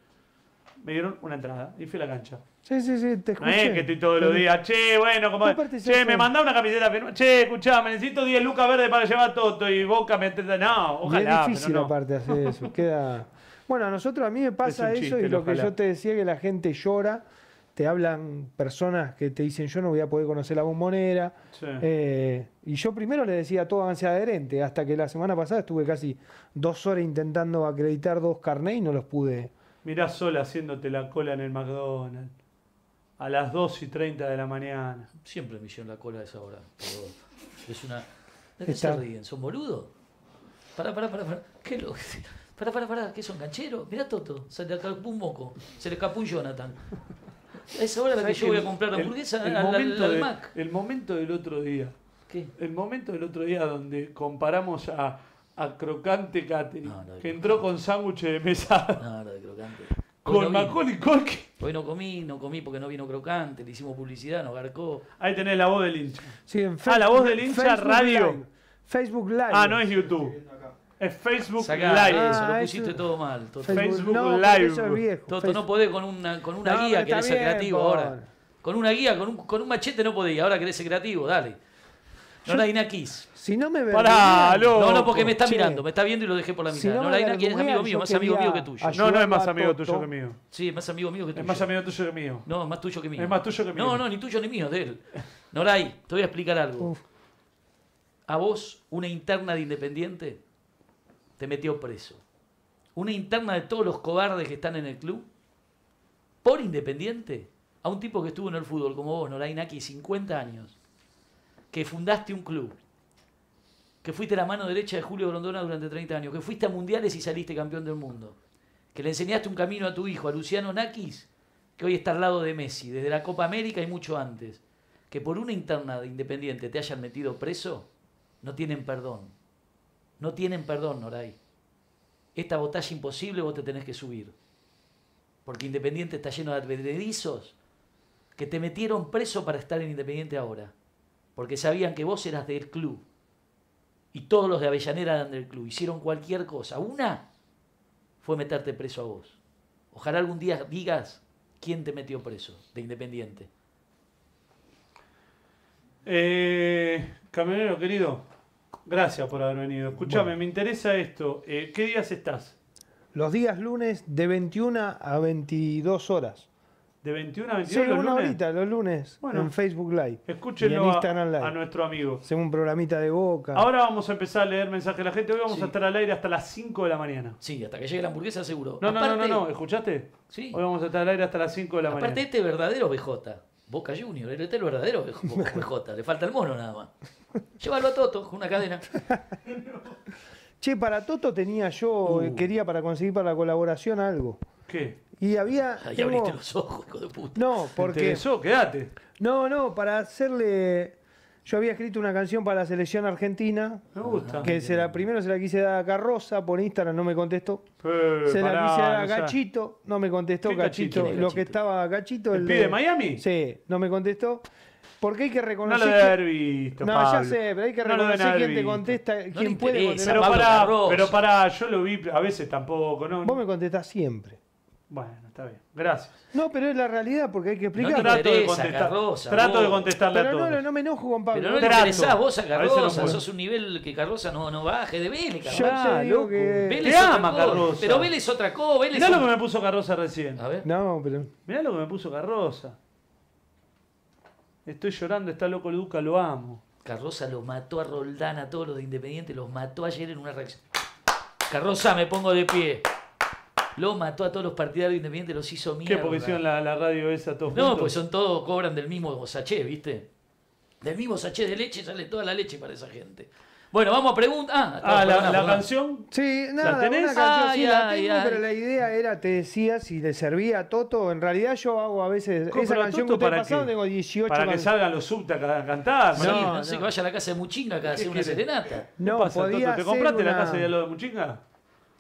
Me dieron una entrada y fui a la cancha. Sí, sí, sí, te escuché. que estoy todos los días, che, bueno, como. Che, me mandá una camiseta Che Che, me necesito 10 lucas verdes para llevar todo y Boca me. No, ojalá. es difícil, aparte, hacer eso. Queda. Bueno, a nosotros, a mí me pasa eso y lo que yo te decía que la gente llora. Te hablan personas que te dicen, yo no voy a poder conocer la bombonera. Eh, y yo primero le decía, todo avance adherente, hasta que la semana pasada estuve casi dos horas intentando acreditar dos carnés y no los pude. Mirá sola haciéndote la cola en el McDonald's a las 2 y 30 de la mañana. Siempre me hicieron la cola a esa hora. es una. ¿De qué Está... se ríen? ¿Son boludos? Pará, pará, pará, pará. ¿Qué lo... Pará, pará, pará, ¿qué son gancheros? Mirá Toto, se le escapó un moco, se le escapó un Jonathan. A esa hora la que yo voy a comprar hamburguesa el, al, Mac. El momento del otro día. ¿Qué? El momento del otro día donde comparamos a, a Crocante Catering, que entró con sándwiches de mesa. No, no, de Crocante. Con no Macaulay Hoy no comí, no comí porque no vino crocante, le hicimos publicidad, nos garcó. Ahí tenés la voz del hincha. ah, la voz del hincha radio. Facebook Live. Ah, no es YouTube. Es Facebook Live. lo ah, pusiste todo mal. Facebook, no, Eso es Toto, no podés con una, con una guía que eres creativo ahora. Con una guía, con un, con un machete no podés, ahora querés ser creativo, dale. Noraina Si no me veo, No, no, porque me está mirando, me está viendo y lo dejé por la mitad. Si es amigo mío, más amigo mío que tuyo. No, no es más amigo tuyo que mío. Sí, es más amigo mío que tuyo. Es más amigo tuyo que mío. No, es más tuyo que mío. Es más tuyo que mío. No, no, ni tuyo ni mío, de él. Noray, te voy a explicar algo. A vos, una interna de Independiente te metió preso. Una interna de todos los cobardes que están en el club, por Independiente, a un tipo que estuvo en el fútbol como vos, Norainaki, 50 años que fundaste un club, que fuiste la mano derecha de Julio Grondona durante 30 años, que fuiste a mundiales y saliste campeón del mundo, que le enseñaste un camino a tu hijo, a Luciano Nakis, que hoy está al lado de Messi, desde la Copa América y mucho antes, que por una interna de Independiente te hayan metido preso, no tienen perdón. No tienen perdón, Noray. Esta botalla imposible vos te tenés que subir. Porque Independiente está lleno de advenedizos que te metieron preso para estar en Independiente ahora porque sabían que vos eras del club. Y todos los de Avellaneda eran del club. Hicieron cualquier cosa. Una fue meterte preso a vos. Ojalá algún día digas quién te metió preso de Independiente. Eh, camionero querido, gracias por haber venido. Escúchame, me interesa esto. Eh, ¿Qué días estás? Los días lunes de 21 a 22 horas. De 21 a 22 sí, los una Horita, los lunes bueno, en Facebook Live. Escúchenlo A, nuestro amigo. Según un programita de boca. Ahora vamos a empezar a leer mensajes a la gente. Hoy vamos a estar al aire hasta las 5 de la mañana. Sí, hasta que llegue la hamburguesa seguro. No, no, no, no, ¿escuchaste? Sí. Hoy vamos a estar al aire hasta las 5 de la mañana. Aparte este verdadero BJ. Boca Junior, este es el verdadero BJ. Le falta el mono nada más. Llévalo a Toto con una cadena. Che, para Toto tenía yo, uh. eh, quería para conseguir para la colaboración algo. ¿Qué? Y había. abriste los ojos, hijo de puta. No, porque. eso Quédate. No, no, para hacerle. Yo había escrito una canción para la selección argentina. Me gusta. Que se primero se la quise dar a Carrosa por Instagram, no me contestó. Eh, se la quise dar a Gachito, no me contestó Gachito, Lo que estaba Gachito. ¿El, pide de Miami? Sí, no me contestó. Porque hay que reconocer. No lo visto. No, ya sé, pero hay que reconocer quién te contesta, quién puede Pero pará, yo lo vi a veces tampoco, ¿no? Vos me contestás siempre. Bueno, está bien. Gracias. No, pero es la realidad porque hay que explicar. trato de contestar. trato de contestarle pero a No, no me enojo con Pablo. Pero no, le vos a Carroza. sos un nivel que Carroza no, no baje de Vélez, Carroza. Ya, Que... Vélez Te ama, cosa. Carroza. Pero Vélez otra cosa. Vélez Mirá lo que me puso Carroza recién. A ver. No, pero... Mirá lo que me puso Carroza. Estoy llorando, está loco el Duca, lo amo. Carroza lo mató a Roldán, a todos los de Independiente, los mató ayer en una reacción. Carroza, me pongo de pie lo mató a todos los partidarios independientes, los hizo mierda. ¿Qué? Porque hicieron la, radio esa todos No, pues son todos, cobran del mismo saché ¿viste? Del mismo saché de leche sale toda la leche para esa gente. Bueno, vamos a preguntar. Ah, ah la, canción. Sí, nada, ¿La tenés? sí, la tengo, pero la idea era, te decía, si le servía a Toto. En realidad yo hago a veces esa canción que para tengo 18 Para que salgan los subta cada cantar. Sí, no, no, sé, que vaya a la casa de Muchinga a hacer una serenata. No, ¿Te compraste la casa de lo de Muchinga?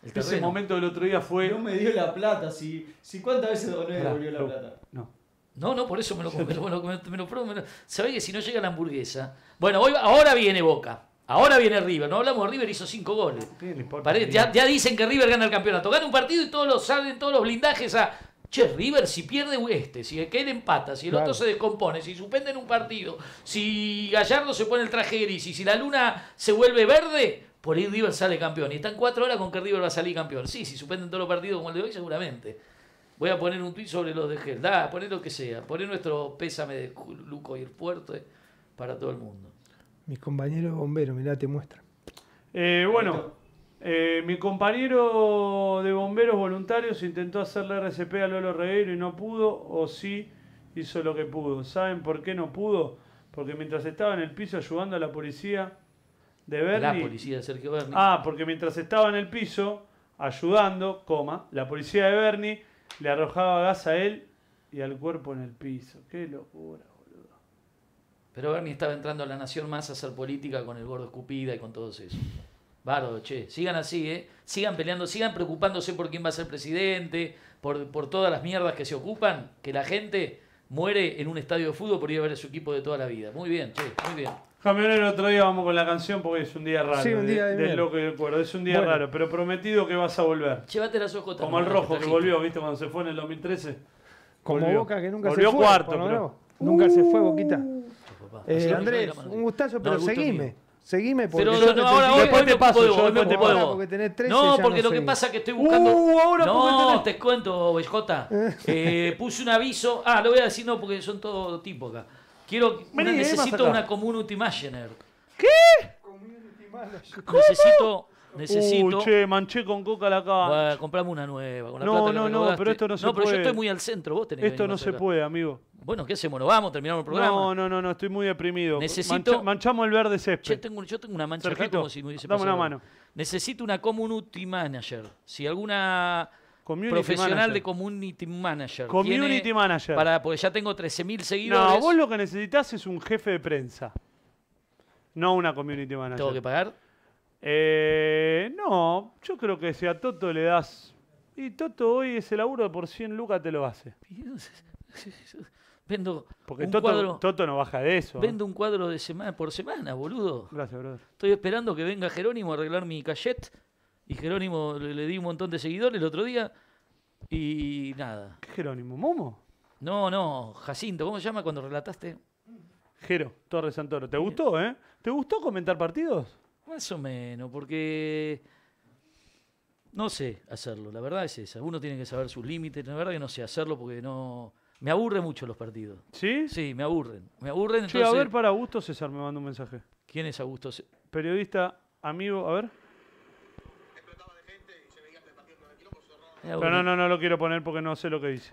El Ese momento del otro día fue. No me dio la plata. Si, ¿Cuántas veces doné. me la plata? No. No, no, por eso me lo prometo. Sabés que si no llega la hamburguesa. Bueno, hoy, ahora viene Boca. Ahora viene River. No hablamos de River, hizo cinco goles. Ah, ya, dicen que River gana el campeonato. Gana un partido y todos los salen, todos los blindajes a. Che, River, si pierde este, si queda empata, si el otro se descompone, si suspenden un partido, si Gallardo se pone el traje gris y si la luna se vuelve verde, por ahí River sale campeón. Y están cuatro horas con que River va a salir campeón. Sí, si suspenden todos los partidos como el de hoy, seguramente. Voy a poner un tweet sobre los de Gel. Da, poner lo que sea. Poner nuestro pésame de Luco y el eh, para todo el mundo. Mis compañeros bomberos, mirá, te muestran. Eh, bueno, eh, mi compañero de bomberos voluntarios intentó hacerle RCP a Lolo Reguero y no pudo, o sí hizo lo que pudo. ¿Saben por qué no pudo? Porque mientras estaba en el piso ayudando a la policía, de La policía de Sergio Berni. Ah, porque mientras estaba en el piso ayudando, coma, la policía de Bernie le arrojaba gas a él y al cuerpo en el piso. Qué locura, boludo. Pero Bernie estaba entrando a la nación más a hacer política con el gordo escupida y con todos esos. Bardo, che, sigan así, ¿eh? Sigan peleando, sigan preocupándose por quién va a ser presidente, por, por todas las mierdas que se ocupan, que la gente muere en un estadio de fútbol por ir a ver a su equipo de toda la vida. Muy bien, che, muy bien. Campeón, el otro día vamos con la canción porque es un día raro. Sí, un día de, loco Es un día raro, pero prometido que vas a volver. Llévate las OJ. Como el rojo que, volvió, ¿viste? Cuando se fue en el 2013. Como Boca que nunca se fue. Volvió cuarto, Nunca se fue, Boquita. Uh. Eh, Andrés, un gustazo, pero seguime. Seguime porque pero, no, ahora, después te paso, yo después no te puedo. Porque no, porque lo que pasa es que estoy buscando. Uh, no, te cuento, BJ. Eh, puse un aviso. Ah, lo voy a decir no porque son todo tipo acá. Quiero, necesito una community manager. ¿Qué? Community manager. Necesito Necesito. Uy, uh, manché con coca la cama. Bueno, comprame una nueva. no, no, no, pero esto no, se puede. No, pero yo estoy muy al centro. Vos tenés Esto no se puede, amigo. Bueno, ¿qué hacemos? ¿Nos vamos? ¿Terminamos el programa? No, no, no, no estoy muy deprimido. Necesito. manchamos el verde césped. Yo tengo, yo tengo una mancha acá como si me hubiese Dame una mano. Necesito una community manager. Si alguna profesional de community manager. Community manager. Para, porque ya tengo 13.000 seguidores. No, vos lo que necesitas es un jefe de prensa. No una community manager. ¿Tengo que pagar? Eh, no, yo creo que si a Toto le das. Y Toto hoy ese laburo por 100 lucas te lo hace. Vendo Porque un Toto, cuadro, Toto no baja de eso. Vendo un cuadro de semana por semana, boludo. Gracias, brother. Estoy esperando que venga Jerónimo a arreglar mi cachet y Jerónimo le, di un montón de seguidores el otro día y nada. ¿Qué Jerónimo? ¿Momo? No, no, Jacinto, ¿cómo se llama cuando relataste? Jero, Torres Santoro. ¿Te gustó, eh? ¿Te gustó comentar partidos? Más o menos, porque no sé hacerlo, la verdad es esa. Uno tiene que saber sus límites, la verdad que no sé hacerlo porque no... Me aburren mucho los partidos. ¿Sí? Sí, me aburren. Me aburren. Entonces... Sí, a ver, para Augusto César me manda un mensaje. ¿Quién es Augusto César? Periodista, amigo, a ver. no, no, no lo quiero poner porque no sé lo que dice.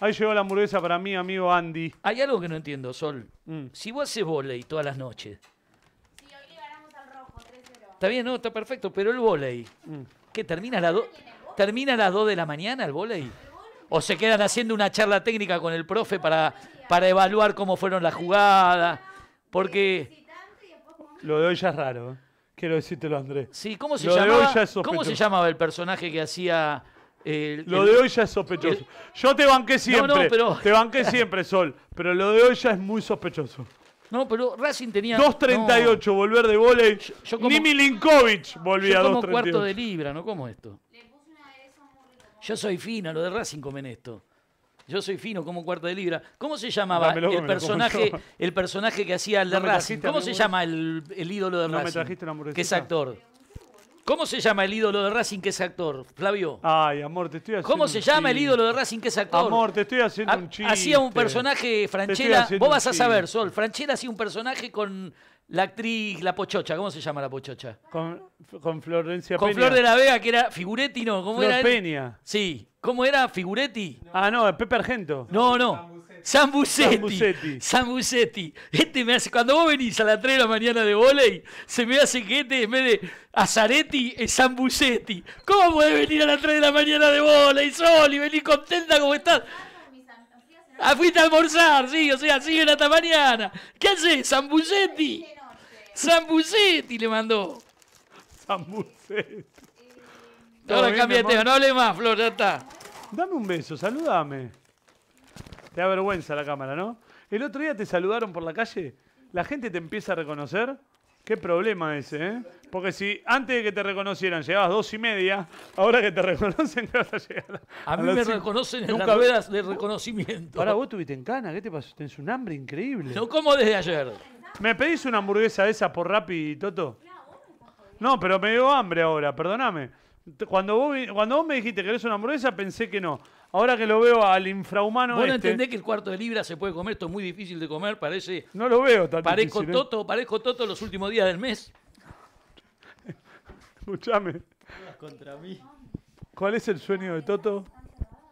Ahí llegó la hamburguesa para mí, amigo Andy. Hay algo que no entiendo, Sol. Mm. Si vos haces volei todas las noches. Sí, hoy al rojo, 3-0. Está bien, no, está perfecto, pero el volei. Mm. ¿Qué? ¿Termina a las 2? ¿Termina a las 2 de la mañana el volei? ¿O se quedan haciendo una charla técnica con el profe para, para evaluar cómo fueron las jugadas? Porque. Lo de hoy ya es raro. ¿eh? Quiero decírtelo, Andrés. Sí, ¿cómo se, lo ¿cómo se llamaba el personaje que hacía lo de hoy ya es sospechoso. Yo te banqué siempre. te banqué siempre, Sol. Pero lo de hoy ya es muy sospechoso. No, pero Racing tenía. 2.38 volver de volei. Ni Milinkovic volvía a 2.38. Yo como cuarto de libra, ¿no? ¿Cómo esto? Yo soy fino, lo de Racing comen esto. Yo soy fino como cuarto de libra. ¿Cómo se llamaba el, personaje, el personaje que hacía el de Racing? ¿Cómo se llama el, ídolo de Racing? Que es actor. ¿Cómo se llama el ídolo de Racing que es actor, Flavio? Ay, amor, te estoy haciendo. ¿Cómo se llama el ídolo de Racing que es actor? Amor, te estoy haciendo un chiste. Hacía un personaje, Franchella. Vos vas a saber, Sol. Franchella hacía un personaje con la actriz, la pochocha, ¿cómo se llama la pochocha? Con, con Florencia con Peña. Con Flor de la Vega, que era Figuretti, no, ¿cómo Flor era? Peña. Sí, ¿cómo era Figuretti? Ah, no, Pepe Argento. No, no. San Bucetti. San Este me hace, cuando vos venís a las 3 de la mañana de volei, se me hace que este en vez de Azaretti es San ¿Cómo podés venir a las 3 de la mañana de volei, Sol, y venir contenta como estás? Ah, fuiste a almorzar, sí, o sea, siguen hasta mañana. ¿Qué haces, San Bucetti? San le mandó. San Ahora cambia de tema, no hable más, Flor, ya está. Dame un beso, saludame. Te da vergüenza la cámara, ¿no? El otro día te saludaron por la calle, la gente te empieza a reconocer. Qué problema ese, ¿eh? Porque si antes de que te reconocieran llegabas dos y media, ahora que te reconocen te vas a llegar. A, mí me reconocen en las ruedas de reconocimiento. Ahora vos tuviste en cana, ¿qué te pasó? Tenés un hambre increíble. No como desde ayer. ¿Me pedís una hamburguesa de esa por Rappi, Toto? No, pero me dio hambre ahora, perdóname. Cuando vos, cuando vos me dijiste que eres una hamburguesa, pensé que no. Ahora que lo veo al infrahumano. Bueno, este, entendés que el cuarto de libra se puede comer, esto es muy difícil de comer, parece. No lo veo tan parezco difícil, Toto, parezco Toto los últimos días del mes. Escuchame. Contra mí. ¿Cuál es el sueño de Toto?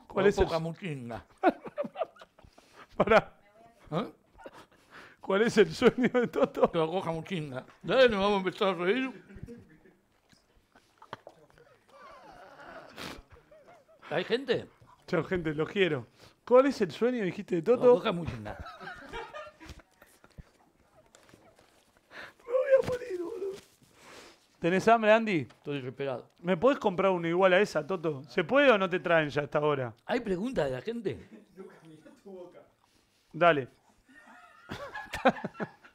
¿Cuál es el ¿Eh? ¿Cuál es el sueño de Toto? Que coja muchinga. Dale, nos vamos a empezar a reír. ¿Hay gente? Chao, gente, los quiero. ¿Cuál es el sueño, dijiste, de Toto? No toca mucho nada. Me voy a morir, boludo. ¿Tenés hambre, Andy? Estoy desesperado. ¿Me podés comprar uno igual a esa, Toto? ¿Se puede o no te traen ya hasta ahora? ¿Hay preguntas de la gente? Lucas, mirá tu boca. Dale.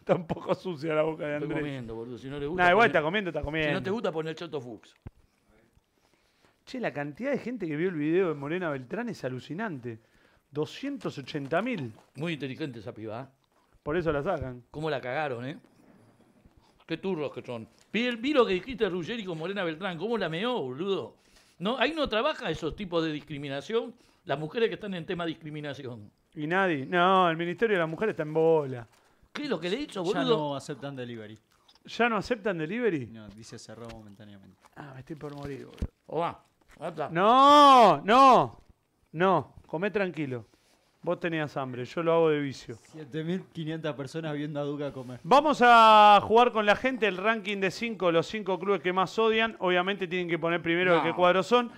Tampoco sucia la boca de Andrés. Estoy comiendo, boludo. Si no le gusta. igual está comiendo, está comiendo. Si no te gusta, pon el Choto Fuchs. Che, la cantidad de gente que vio el video de Morena Beltrán es alucinante. 280 mil. Muy inteligente esa piba. ¿eh? Por eso la sacan. ¿Cómo la cagaron, eh? Qué turros que son. Vi, lo que dijiste, Ruggeri, con Morena Beltrán. ¿Cómo la meó, boludo? No, ahí no trabaja esos tipos de discriminación. Las mujeres que están en tema de discriminación. Y nadie. No, el Ministerio de la Mujer está en bola. ¿Qué es lo que le dicho, boludo? Ya no aceptan delivery. ¿Ya no aceptan delivery? No, dice cerrado momentáneamente. Ah, me estoy por morir, boludo. O oh, va. No, no, no. Comé tranquilo. Vos tenías hambre, yo lo hago de vicio. 7.500 personas viendo a Duca comer. Vamos a jugar con la gente el ranking de 5, los 5 clubes que más odian. Obviamente tienen que poner primero de qué cuadros son.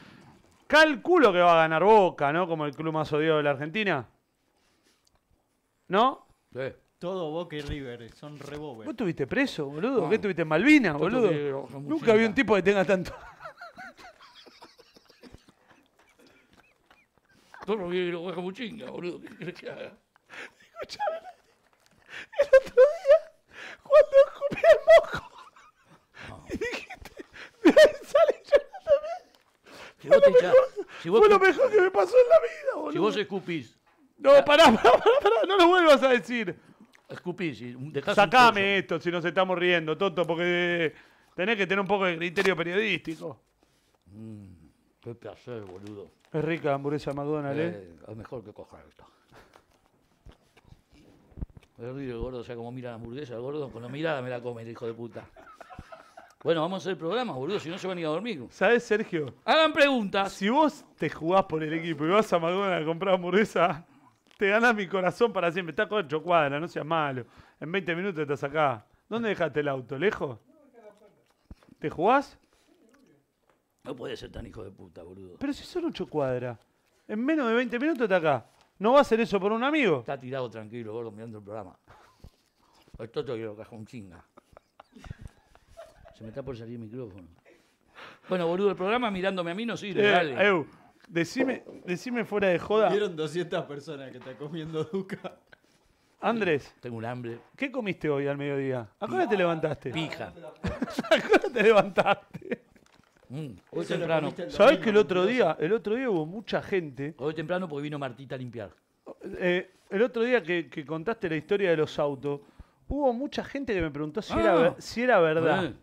Calculo que va a ganar Boca, ¿no? Como el club más odiado de la Argentina. ¿No? Todo Boca y River son rebobes. ¿Vos estuviste preso, boludo? ¿Por ¿Qué estuviste en Malvina, boludo? Oh, Nunca vi un tipo que tenga tanto... boludo. ¿Qué que haga? Escuchame. El otro día, cuando escupí el mojo y dijiste, de ahí sale a también. Si fue, lo, mejor, fue lo mejor que me pasó en la vida, boludo. Si vos escupís. No, ah. pará, pará, pará, no lo vuelvas a decir. Escupís, Sacame esto si nos estamos riendo, Toto, porque tenés que tener un poco de criterio periodístico. Mm. Qué placer, boludo. Es rica la hamburguesa McDonald's, ¿eh? ¿eh? Es mejor que coja esto. El río, gordo, o sea, como mira la hamburguesa, el gordo, con la mirada me la come el hijo de puta. Bueno, vamos a hacer el programa, boludo, si no se van a ir a dormir. ¿Sabes, Sergio? Hagan preguntas. Si vos te jugás por el equipo y vas a McDonald's a comprar hamburguesa, te ganás mi corazón para siempre. Estás con ocho cuadras, no seas malo. En 20 minutos estás acá. ¿Dónde dejaste el auto? ¿Lejos? ¿Te jugás? No puede ser tan hijo de puta, boludo. Pero si son ocho cuadras. En menos de 20 minutos está acá. ¿No va a hacer eso por un amigo? Está tirado tranquilo, gordo, mirando el programa. Esto te quiero cajón chinga. Se me está por salir el micrófono. Bueno, boludo, el programa mirándome a mí no sirve, eh, dale. decime, decime fuera de joda. Vieron 200 personas que está comiendo Duca. Andrés. Tengo un hambre. ¿Qué comiste hoy al mediodía? ¿A cuándo te levantaste? Pija. ¿A cuándo te levantaste? Mm. hoy temprano. ¿Sabés que el otro día, el otro día hubo mucha gente? Hoy temprano porque vino Martita a limpiar. Eh, el otro día que, contaste la historia de los autos, hubo mucha gente que me preguntó si, era, ah. si era verdad. Eh.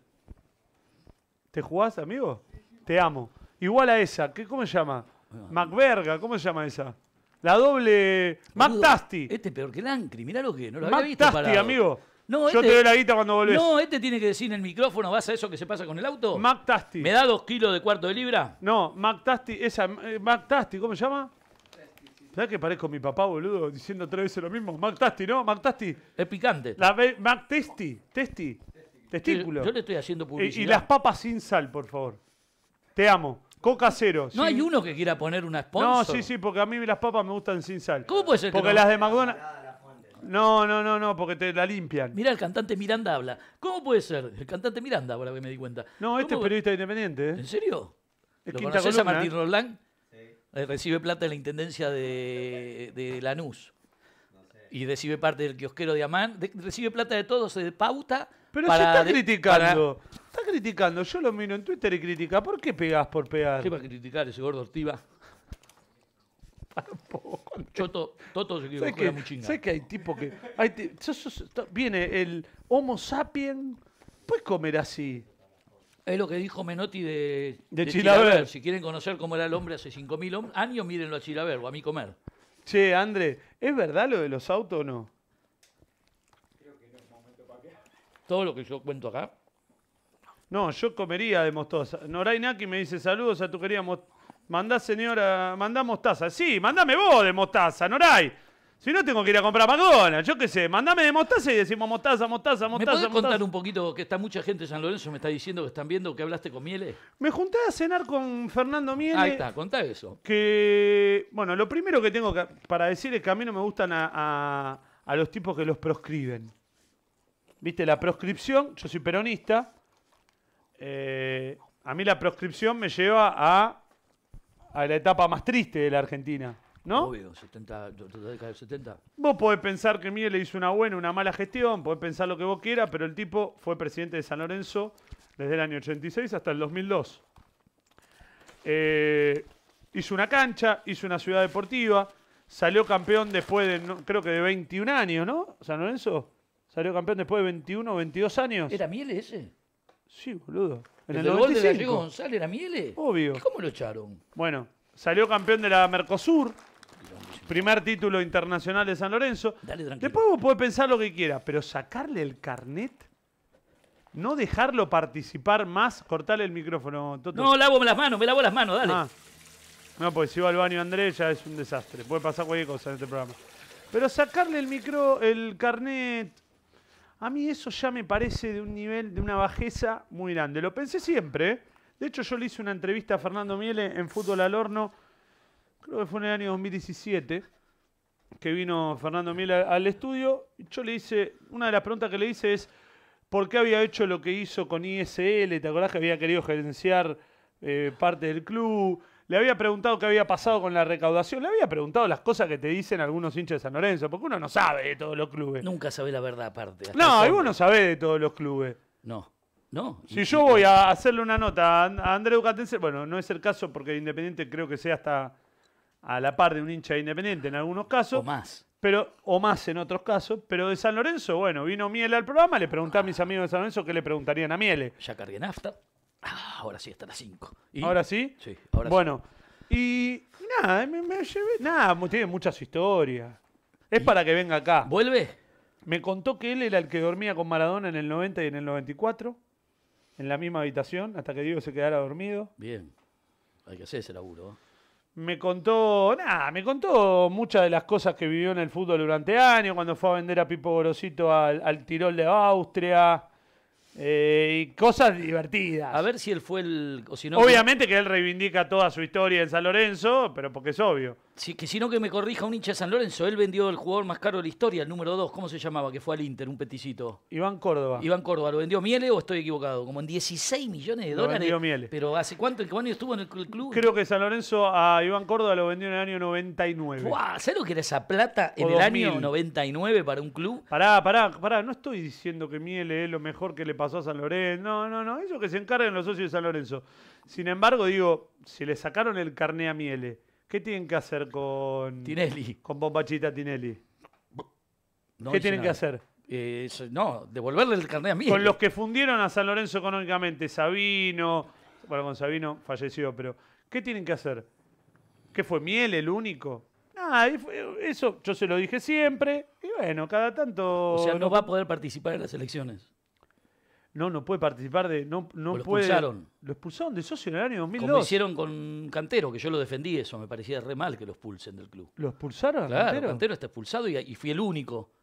¿Te jugás, amigo? Te amo. Igual a esa, ¿qué, ¿cómo se llama? Ah. Macverga, ¿cómo se llama esa? La doble. Este es peor que el Ancre. mirá lo que, no lo había visto Tasty, amigo. Yo este te doy la guita cuando volvés. No, este tiene que decir en el micrófono, ¿vas a eso que se pasa con el auto? Mac Tasty. ¿Me da dos kilos de cuarto de libra? No, Mac Tasty, esa, eh, ¿cómo se llama? ¿Sabes que parezco mi papá, boludo, diciendo tres veces lo mismo? Mac Tasty, ¿no? Mac Es picante. La Mac Tasty, Tasty. Testículo. Yo, le estoy haciendo eh, publicidad. Y, las papas sin sal, por favor. Te amo. Coca cero. ¿No hay uno que quiera poner una sponsor? No, sí, sí, porque a mí las papas me gustan sin sal. ¿Cómo puede ser Porque que porque las de McDonald's... No, no, no, no, porque te la limpian. Mira, el cantante Miranda habla. ¿Cómo puede ser? El cantante Miranda, ahora que me di cuenta. No, este es periodista independiente. ¿eh? ¿En serio? Es ¿Lo quinta Martín ¿eh? Roland? Eh, recibe plata de la Intendencia de, de Lanús. Y recibe parte del kiosquero de Amán. recibe plata de todos, de pauta. Pero se está criticando. Está criticando. Yo lo miro en Twitter y critica. ¿Por qué pegás por pegar? ¿Qué va a criticar ese gordo Ortiva? Choto, se que, ¿Sabes que hay tipo que. viene el Homo sapiens puedes comer así. Es lo que dijo Menotti de, De Si quieren conocer cómo era el hombre hace 5.000 años, mírenlo a Chilaver o a mí comer. Che, André, ¿es verdad lo de los autos o no? Creo que no es momento para Todo lo que yo cuento acá. No, yo comería de mostoza. Noray Naki me dice saludos a tu querida Mandá, señora, mandá mostaza. Sí, mandame vos de mostaza, Noray. Si no, tengo que ir a comprar McDonald's, yo qué sé. Mandame de mostaza y decimos mostaza, mostaza, mostaza. ¿Me podés contar un poquito que está mucha gente de San Lorenzo? Me está diciendo que están viendo que hablaste con Miele. Me junté a cenar con Fernando Miele. Ahí está, contá eso. Que, bueno, lo primero que tengo para decir es que a mí no me gustan a, los tipos que los proscriben. ¿Viste? La proscripción, yo soy peronista. Eh, a mí la proscripción me lleva a a la etapa más triste de la Argentina. ¿No? Obvio, 70, Vos podés pensar que Miele le hizo una buena, una mala gestión, podés pensar lo que vos quieras, pero el tipo fue presidente de San Lorenzo desde el año 86 hasta el 2002. Eh, hizo una cancha, hizo una ciudad deportiva, salió campeón después de, creo que de 21 años, ¿no? San Lorenzo salió campeón después de 21 o 22 años. ¿Era Miele ese? Sí, boludo. En el, gol de González era Miele. Obvio. ¿Cómo lo echaron? Bueno, salió campeón de la Mercosur. Primer título internacional de San Lorenzo. Dale, tranquilo. Después vos podés pensar lo que quieras, pero sacarle el carnet, no dejarlo participar más, cortarle el micrófono. No, lavo las manos, me lavo las manos, dale. Ah. No, pues si va al baño Andrés ya es un desastre. Puede pasar cualquier cosa en este programa. Pero sacarle el micro, el carnet, a mí eso ya me parece de un nivel, de una bajeza muy grande. Lo pensé siempre. ¿eh? De hecho, yo le hice una entrevista a Fernando Miele en Fútbol al Horno, creo que fue en el año 2017, que vino Fernando Miele al estudio. Y yo le hice, una de las preguntas que le hice es, ¿por qué había hecho lo que hizo con ISL? ¿Te acordás que había querido gerenciar eh, parte del club? Le había preguntado qué había pasado con la recaudación. Le había preguntado las cosas que te dicen algunos hinchas de San Lorenzo, porque uno no sabe de todos los clubes. Nunca sabe la verdad aparte. No, y vos no sabés de todos los clubes. No. No. Si yo voy a hacerle una nota a André Ducatense, bueno, no es el caso porque Independiente creo que sea hasta a la par de un hincha de Independiente en algunos casos. O más. Pero, o más en otros casos, pero de San Lorenzo, bueno, vino Miele al programa, le pregunté a mis ah. amigos de San Lorenzo qué le preguntarían a Miele. Ya cargué nafta. Ah, ahora sí, hasta las 5. ¿Ahora sí? Sí, ahora sí. Bueno, y nada, me, llevé. Nada, tiene muchas historias. Es para que venga acá. ¿Vuelve? Me contó que él era el que dormía con Maradona en el 90 y en el 94, en la misma habitación, hasta que Diego se quedara dormido. Bien. Hay que hacer ese laburo. ¿eh? Me contó, nada, me contó muchas de las cosas que vivió en el fútbol durante años, cuando fue a vender a Pipo Gorosito al, al Tirol de Austria eh, cosas divertidas. A ver si él fue el. Obviamente que él reivindica toda su historia en San Lorenzo, pero porque es obvio. Si que sino que me corrija un hincha de San Lorenzo, él vendió el jugador más caro de la historia, el número 2, ¿cómo se llamaba? Que fue al Inter, un peticito. Iván Córdoba. Iván Córdoba, ¿lo vendió Miele o estoy equivocado? Como en 16 millones de lo dólares. Vendió Miele. Pero ¿hace cuánto el año estuvo en el club? Creo que San Lorenzo a Iván Córdoba lo vendió en el año 99. ¿Sabes lo que era esa plata en el año 99 para un club? Pará, pará, pará, no estoy diciendo que Miele es lo mejor que le pasó a San Lorenzo. No, no, no, eso que se encargan los socios de San Lorenzo. Sin embargo, digo, si le sacaron el carné a Miele ¿Qué tienen que hacer con. Tinelli. Con Bombachita Tinelli? ¿Qué tienen que hacer? Eh, no, devolverle el carnet a mí. Con los que fundieron a San Lorenzo económicamente, Sabino. Bueno, con Sabino falleció, pero. ¿Qué tienen que hacer? ¿Qué fue Miel el único? Ah, eso yo se lo dije siempre. Y bueno, cada tanto. O sea, no va a poder participar en las elecciones. No, no puede participar de. No, no lo expulsaron. Lo expulsaron de socio en el año 2002. Como hicieron con Cantero, que yo lo defendí eso, me parecía re mal que lo expulsen del club. ¿Lo expulsaron? a Cantero, Cantero está expulsado y, fui el único.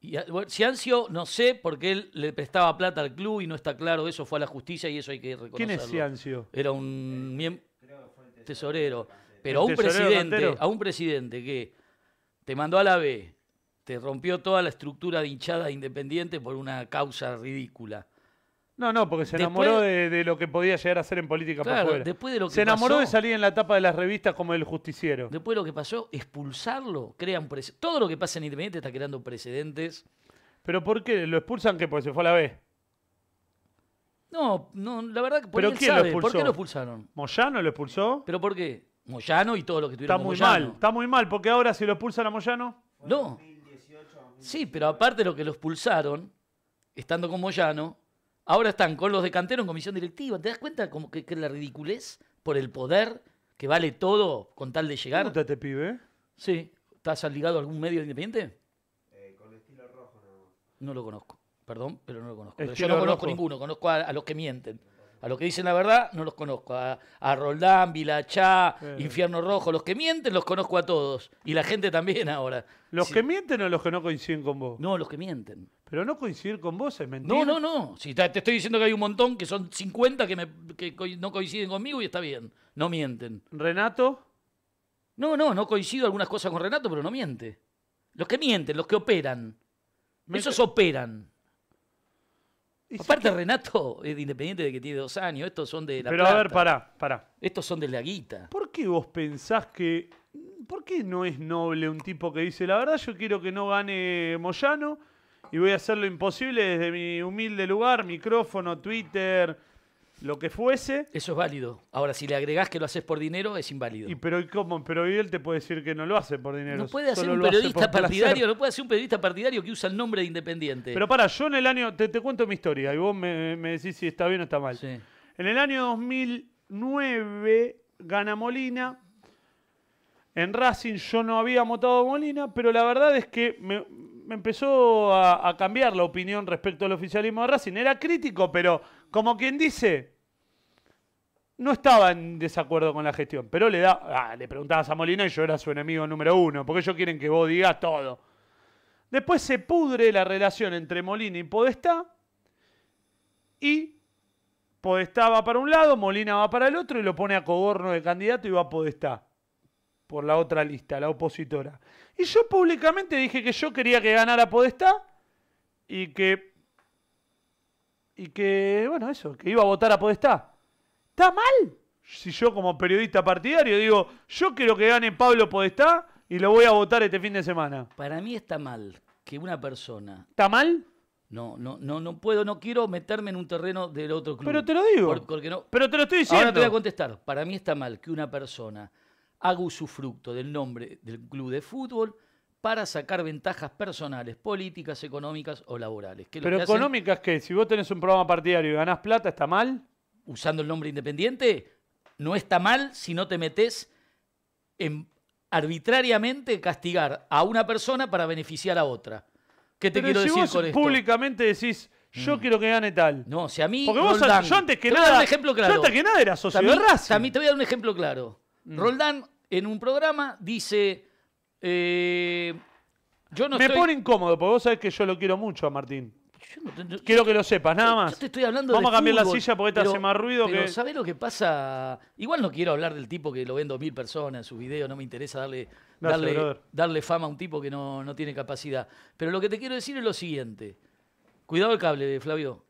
Y a Ciancio. Ciancio, no sé, porque él le prestaba plata al club y no está claro, eso fue a la justicia y eso hay que reconocerlo. ¿Quién es Ciancio? Era un miembro. Eh, tesorero. Pero a un, presidente, a un presidente que te mandó a la B, rompió toda la estructura de hinchada independiente por una causa ridícula. No, no, porque se enamoró de, lo que podía llegar a ser en política Después de lo que se enamoró de salir en la tapa de las revistas como el justiciero. Después de lo que pasó, expulsarlo, crean Todo lo que pasa en Independiente está creando precedentes. ¿Pero por qué? ¿Lo expulsan qué? Porque se fue a la B. No, no, la verdad que por ¿Pero él quién sabe. Lo ¿Por qué lo expulsaron? ¿Moyano lo expulsó? ¿Pero por qué? Moyano y todo lo que tuvieron Está muy mal, está muy mal, porque ahora si lo expulsan a Moyano. No. Sí, pero aparte de lo que los pulsaron, estando con Moyano, ahora están con los de Cantero en comisión directiva. ¿Te das cuenta como que, la ridiculez por el poder que vale todo con tal de llegar? ¿Cómo te, este pibe? Sí. ¿Estás ligado a algún medio independiente? Eh, con el estilo rojo, no. No lo conozco. Perdón, pero no lo conozco. yo no conozco ninguno, conozco a los que mienten. A los que dicen la verdad no los conozco. A, Roldán, Vilachá, Infierno Rojo, los que mienten los conozco a todos. Y la gente también ahora. ¿Los que mienten o los que no coinciden con vos? No, los que mienten. Pero no coincidir con vos es mentira. No, no, no. Si te, estoy diciendo que hay un montón, que son 50 que, no coinciden conmigo y está bien. No mienten. ¿Renato? No, no, no coincido algunas cosas con Renato, pero no miente. Los que mienten, los que operan. Esos operan. Aparte, Renato eh, independiente de que tiene dos años. Estos son de la Pero a ver, pará, pará. Estos son de la guita. ¿Por qué vos pensás que. ¿Por qué no es noble un tipo que dice, la verdad, yo quiero que no gane Moyano y voy a hacer lo imposible desde mi humilde lugar, micrófono, Twitter, lo que fuese. Eso es válido. Ahora, si le agregás que lo haces por dinero, es inválido. Y, pero, cómo? Pero hoy él te puede decir que no lo hace por dinero. No puede hacer un periodista partidario, que usa el nombre de independiente. Pero para, yo en el año. Te, cuento mi historia y vos me, decís si está bien o está mal. En el año 2009 gana Molina. En Racing yo no había votado a Molina, pero la verdad es que me, empezó a cambiar la opinión respecto al oficialismo de Racing. Era crítico, pero como quien dice, no estaba en desacuerdo con la gestión, pero le da, ah, le preguntabas a Molina y yo era su enemigo número uno, porque ellos quieren que vos digas todo. Después se pudre la relación entre Molina y Podestá y Podestá va para un lado, Molina va para el otro y lo pone a coborno de candidato y va a Podestá por la otra lista, la opositora. Y yo públicamente dije que yo quería que ganara Podestá y que y que, bueno, eso, que iba a votar a Podestá. ¿Está mal? Si yo como periodista partidario digo, yo quiero que gane Pablo Podestá y lo voy a votar este fin de semana. Para mí está mal que una persona... ¿Está mal? No, no, no, no puedo, no quiero meterme en un terreno del otro club. Pero te lo digo. porque no, pero te lo estoy diciendo. Ahora te voy a contestar. Para mí está mal que una persona haga usufructo del nombre del club de fútbol para sacar ventajas personales, políticas, económicas o laborales. Pero económicas, ¿qué? Si vos tenés un programa partidario y ganás plata, ¿está mal? Usando el nombre independiente, no está mal si no te metes en arbitrariamente castigar a una persona para beneficiar a otra. ¿Qué te quiero decir con esto? Públicamente decís, yo mm. quiero que gane tal. No, si a mí. Porque vos, yo antes que nada. un ejemplo claro. Yo antes que nada era socio A mí te voy a dar un ejemplo claro. Mm. Roldán, en un programa, dice eh, me pone incómodo, porque vos sabés que yo lo quiero mucho a Martín. Quiero que lo sepas, nada más. Vamos a cambiar la silla porque te hace más ruido pero ¿Sabés lo que pasa? Igual no quiero hablar del tipo que lo ven dos mil personas en sus videos, no me interesa darle, darle, fama a un tipo que no, no tiene capacidad. Pero lo que te quiero decir es lo siguiente. Cuidado el cable, Flavio.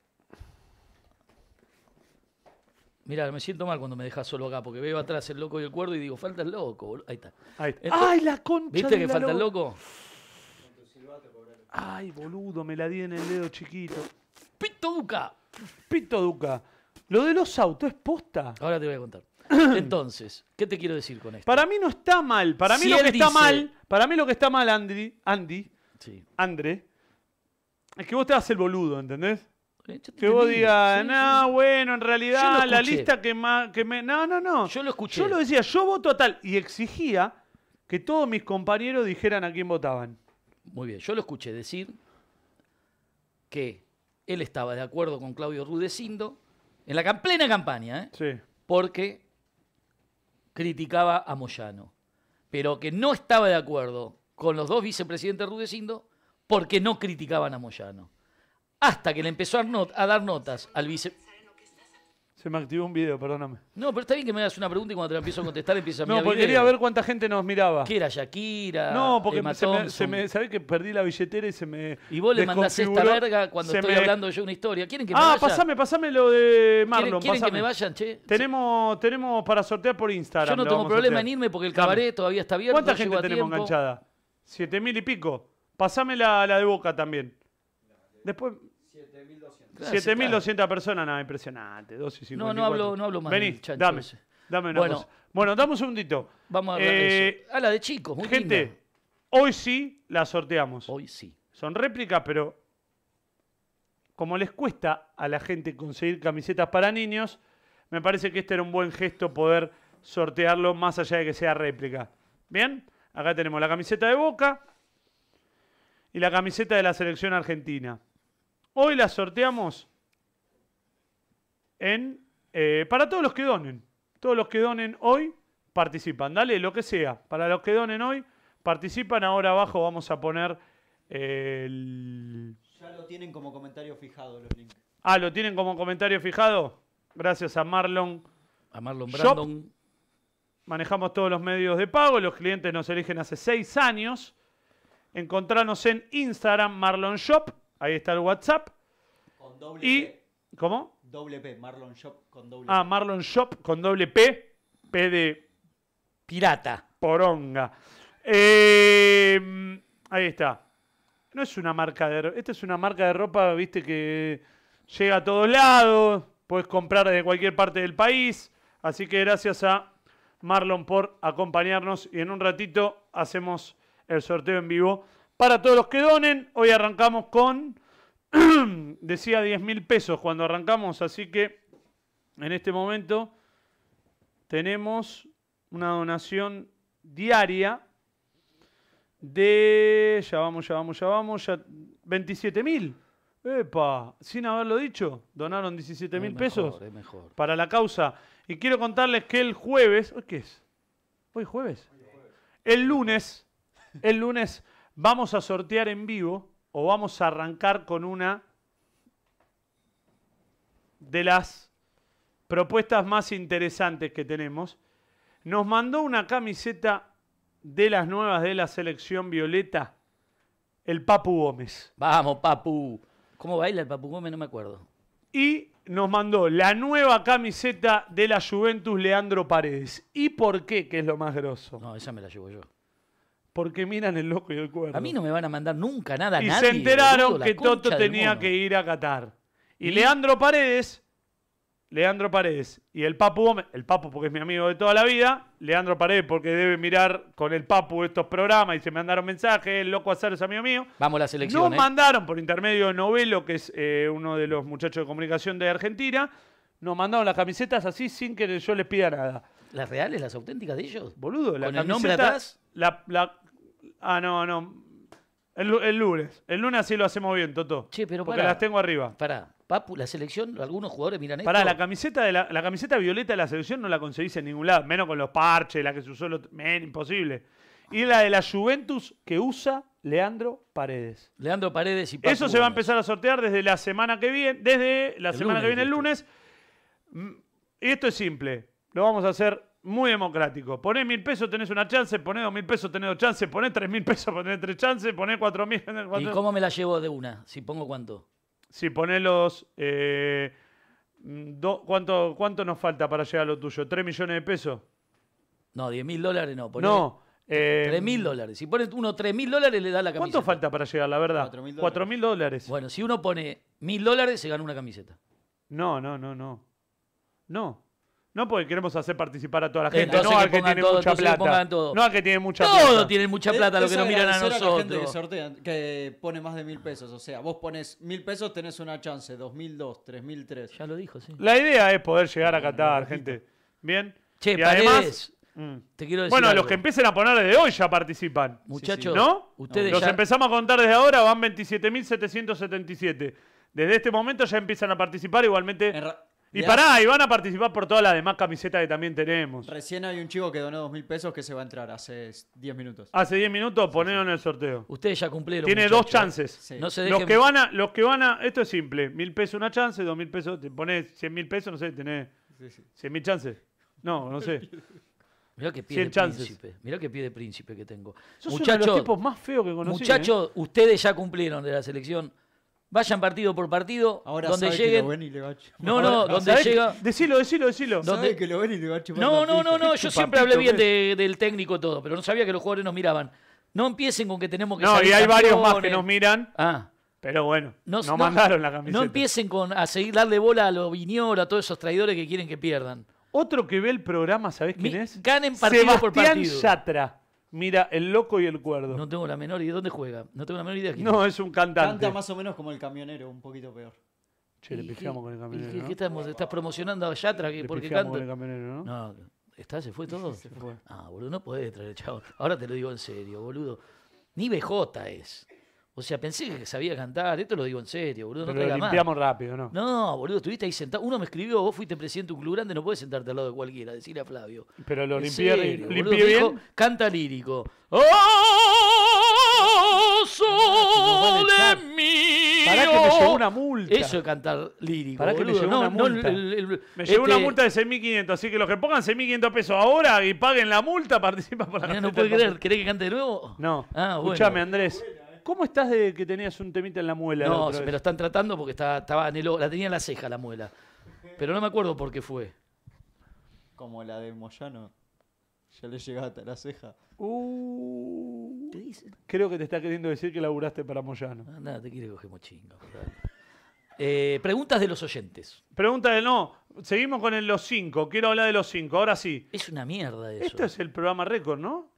Mira, me siento mal cuando me dejas solo acá, porque veo atrás el loco y el cuerdo y digo, falta el loco, boludo. Ahí está. Ahí está. ¡Ay, la concha! ¿Viste que falta el loco? Ay, boludo, me la di en el dedo chiquito. Pito Duca. Pito Duca. Lo de los autos es posta. Ahora te voy a contar. Entonces, ¿qué te quiero decir con esto? Para mí no está mal. Para mí lo que está mal, para mí lo que está mal, Andy, Andy, sí. André, es que vos te das el boludo, ¿entendés? Que vos digas, no, bueno, en realidad la lista que más. Que me... No, no, no. Yo lo escuché. Yo lo decía, yo voto a tal. Y exigía que todos mis compañeros dijeran a quién votaban. Muy bien, yo lo escuché decir que él estaba de acuerdo con Claudio Rudecindo en la plena campaña, ¿eh? Sí. Porque criticaba a Moyano, pero que no estaba de acuerdo con los dos vicepresidentes Rudecindo porque no criticaban a Moyano hasta que le empezó a, dar notas al vice. Se me activó un video, perdóname. No, pero está bien que me hagas una pregunta y cuando te la empiezo a contestar empieza a mirar. No, porque quería ver cuánta gente nos miraba. ¿Qué era Shakira? No, porque se, me, se ¿sabés que perdí la billetera y se me. Y vos le mandás esta verga cuando estoy hablando yo una historia. ¿Quieren que me ah, vaya? Ah, pasame, pasame lo de Marlon. ¿Quieren, quieren que me vayan, che? Tenemos, tenemos para sortear por Instagram. Yo no tengo problema en irme porque el cabaret todavía está abierto. ¿Cuánta gente tenemos enganchada? Siete mil y pico. Pasame la, la de boca también. Después, 7.200 personas, nada, impresionante. No, no hablo, no hablo más. Vení, dame, dame una bueno, Bueno, dame un segundito. Vamos a hablar de eh, ah, la de chicos, Gente, hoy sí la sorteamos. Hoy sí. Son réplicas, pero como les cuesta a la gente conseguir camisetas para niños, me parece que este era un buen gesto poder sortearlo más allá de que sea réplica. Bien, acá tenemos la camiseta de Boca y la camiseta de la selección argentina. Hoy la sorteamos en, eh, para todos los que donen. Todos los que donen hoy participan. Dale lo que sea. Para los que donen hoy, participan. Ahora abajo vamos a poner el... Ya lo tienen como comentario fijado los links. Ah, lo tienen como comentario fijado. Gracias a Marlon. A Marlon Brandon. Manejamos todos los medios de pago. Los clientes nos eligen hace seis años. Encontranos en Instagram, Marlon Shop. Ahí está el WhatsApp. Con doble y, P. ¿Cómo? Doble ah, Marlon Shop con doble P. Marlon Shop con doble P. de. Pirata. Poronga. Eh, ahí está. No es una marca de Esta es una marca de ropa, viste, que llega a todos lados. Puedes comprar desde cualquier parte del país. Así que gracias a Marlon por acompañarnos. Y en un ratito hacemos el sorteo en vivo para todos los que donen, hoy arrancamos con, decía 10 mil pesos cuando arrancamos, así que en este momento tenemos una donación diaria de, ya vamos, ya vamos, ya vamos, ya 27 mil. Epa, sin haberlo dicho, donaron 17 mil pesos para la causa. Y quiero contarles que el jueves, ¿hoy qué es? ¿Hoy jueves? El lunes, el lunes vamos a sortear en vivo o vamos a arrancar con una de las propuestas más interesantes que tenemos. Nos mandó una camiseta de las nuevas de la selección violeta, el Papu Gómez. Vamos, Papu. ¿Cómo baila el Papu Gómez? No me acuerdo. Y nos mandó la nueva camiseta de la Juventus Leandro Paredes. ¿Y por qué? Que es lo más grosso. No, esa me la llevo yo porque miran el loco y el cuerpo. A mí no me van a mandar nunca nada. Y se enteraron que Toto tenía que ir a Qatar. Y, Leandro Paredes, Leandro Paredes y el Papu el Papu porque es mi amigo de toda la vida, Leandro Paredes porque debe mirar con el Papu estos programas y se me mandaron mensajes, el loco Azar es amigo mío. Vamos a la selección. Nos eh. mandaron por intermedio de Novelo, que es eh, uno de los muchachos de comunicación de Argentina, nos mandaron las camisetas así sin que yo les pida nada. ¿Las reales, las auténticas de ellos? Boludo, la ¿Con el nombre atrás? La, la, Ah, no, no. El, lunes. El lunes sí lo hacemos bien, Toto. pero Porque las tengo arriba. Pará. Papu, la selección, algunos jugadores miran para esto. la camiseta, la, camiseta violeta de la selección no la conseguís en ningún lado, menos con los parches, la que se usó el imposible. Y la de la Juventus que usa Leandro Paredes. Leandro Paredes y Eso se va a empezar a sortear desde la semana que viene, desde la semana que viene el lunes. Mm, y esto es simple. Lo vamos a hacer muy democrático. Ponés mil pesos, tenés una chance, ponés dos mil pesos, tenés dos chances, ponés tres mil pesos, tenés tres chances, ponés cuatro mil. ¿Y cómo me la llevo de una? Si pongo cuánto. Si ponés los. Eh, ¿cuánto, ¿Cuánto nos falta para llegar a lo tuyo? ¿Tres millones de pesos? No, diez mil dólares no. No. Eh, tres mil dólares. Si pones uno tres mil dólares, le da la camiseta. ¿Cuánto falta para llegar, la verdad? Cuatro mil dólares. Bueno, si uno pone mil dólares, se gana una camiseta. No, no, no, no. No. No porque queremos hacer participar a toda la gente, no a que, tiene mucha plata. No a que tiene mucha plata. Todo tiene mucha plata, lo que nos miran a nosotros. que, pone más de mil pesos. O sea, vos pones mil pesos, tenés una chance. Dos mil dos, tres mil tres. Ya lo dijo, sí. La idea es poder llegar a Qatar, gente. Bien. Che, y además. Mm. te quiero decir bueno, a los que empiecen a poner desde hoy ya participan. Muchachos, ¿no? Ustedes los empezamos a contar desde ahora, van 27.777. Desde este momento ya empiezan a participar igualmente. Y pará, y van a participar por todas las demás camisetas que también tenemos. Recién hay un chico que donó dos mil pesos que se va a entrar hace 10 minutos. Hace 10 minutos poneron en el sorteo. Ustedes ya cumplieron. Tiene dos chances. No se Los que van a, los que van a, esto es simple, mil pesos una chance, dos mil pesos, te pones 100 mil pesos, no sé, tenés Sí, sí. mil chances. No, no sé. Mirá que pie de príncipe. Mirá que pie de príncipe que tengo. los más feos que conocí. muchachos, ¿eh? ustedes ya cumplieron de la selección Vayan partido por partido. Ahora donde lleguen. Que lo ven y le va no, no, donde llega. decilo, decilo, decilo. que lo ven y le no, no, no, no, Yo siempre hablé bien del técnico todo, pero no sabía que los jugadores nos miraban. No empiecen con que tenemos que. No, y hay varios más que nos miran. Ah. Pero bueno, no, mandaron la camiseta. No empiecen con a seguir darle bola a los Viñor, a todos esos traidores que quieren que pierdan. Otro que ve el programa, ¿sabés quién es? Ganen partido por partido. Satra Mira, el loco y el cuerdo. No tengo la menor idea. ¿Dónde juega? No tengo la menor idea. No, es un cantante. Canta más o menos como el camionero, un poquito peor. Che, le pijamos con el camionero. qué, estamos, estás promocionando a Yatra que, le porque canta? con el camionero, ¿no? No, ¿está? ¿Se fue todo? Se fue. Ah, boludo, no podés traer el chavo Ahora te lo digo en serio, boludo. Ni BJ es. O sea, pensé que sabía cantar, esto lo digo en serio, boludo. No Pero lo limpiamos rápido, ¿no? No, boludo, estuviste ahí sentado. Uno me escribió, vos fuiste presidente de un club grande, no puedes sentarte al lado de cualquiera, decirle a Flavio. Pero lo limpié, limpié bien. canta lírico. ¡Oh, sol Para que me lleve una multa. Eso es cantar lírico, Para que me llevó una multa. Me este una multa de 6.500, así que los que pongan 6.500 pesos ahora y paguen la multa participan para. la no creer. ¿Querés que cante de nuevo? No, ah, escúchame Andrés, ¿Cómo estás de que tenías un temita en la muela? No, me lo están tratando porque estaba, la tenía en la ceja la muela. Pero no me acuerdo por qué fue. Como la de Moyano. Ya le llegaba hasta la ceja. Uh, ¿Qué dicen? Creo que te está queriendo decir que laburaste para Moyano. Ah, te quiere coger mochingo. Eh, preguntas de los oyentes. Preguntas de no. Seguimos con el, los cinco. Quiero hablar de los cinco. Ahora sí. Es una mierda eso. Esto es el programa récord, ¿no?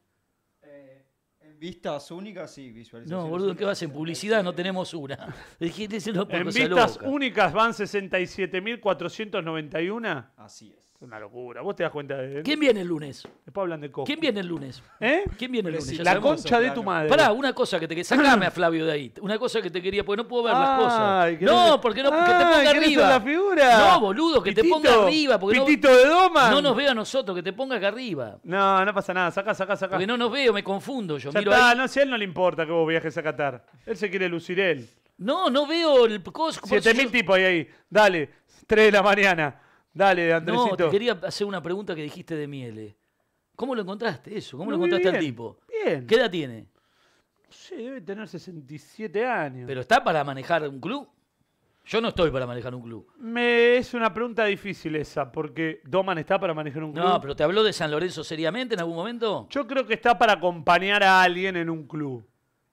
vistas únicas y visualizaciones. No, boludo, ¿qué vas en publicidad? No tenemos una. en vistas únicas van 67.491. Así es una locura. Vos te das cuenta de. ¿Quién viene el lunes? Después hablan de cojo. ¿Quién viene el lunes? ¿Eh? ¿Quién viene el lunes? la concha de tu madre. Pará, una cosa que te quería. Sacame a Flavio de ahí. Una cosa que te quería, porque no puedo ver las cosas. No, porque no, que te ponga arriba. la figura? No, boludo, que te ponga arriba. Pitito de Doma. no, nos veo a nosotros, que te ponga acá arriba. No, no pasa nada. Sacá, sacá, sacá. Porque no nos veo, me confundo. Yo no, si a él no le importa que vos viajes a Qatar. Él se quiere lucir él. No, no veo el cosco. 7000 tipos ahí ahí. Dale, 3 de la mañana. Dale, Andresito. No, te quería hacer una pregunta que dijiste de Miele. ¿Cómo lo encontraste eso? ¿Cómo lo encontraste al tipo? Bien. ¿Qué edad tiene? Sí, debe tener 67 años. ¿Pero está para manejar un club? Yo no estoy para manejar un club. Me es una pregunta difícil esa, porque Doman está para manejar un club. No, pero ¿te habló de San Lorenzo seriamente en algún momento? Yo creo que está para acompañar a alguien en un club.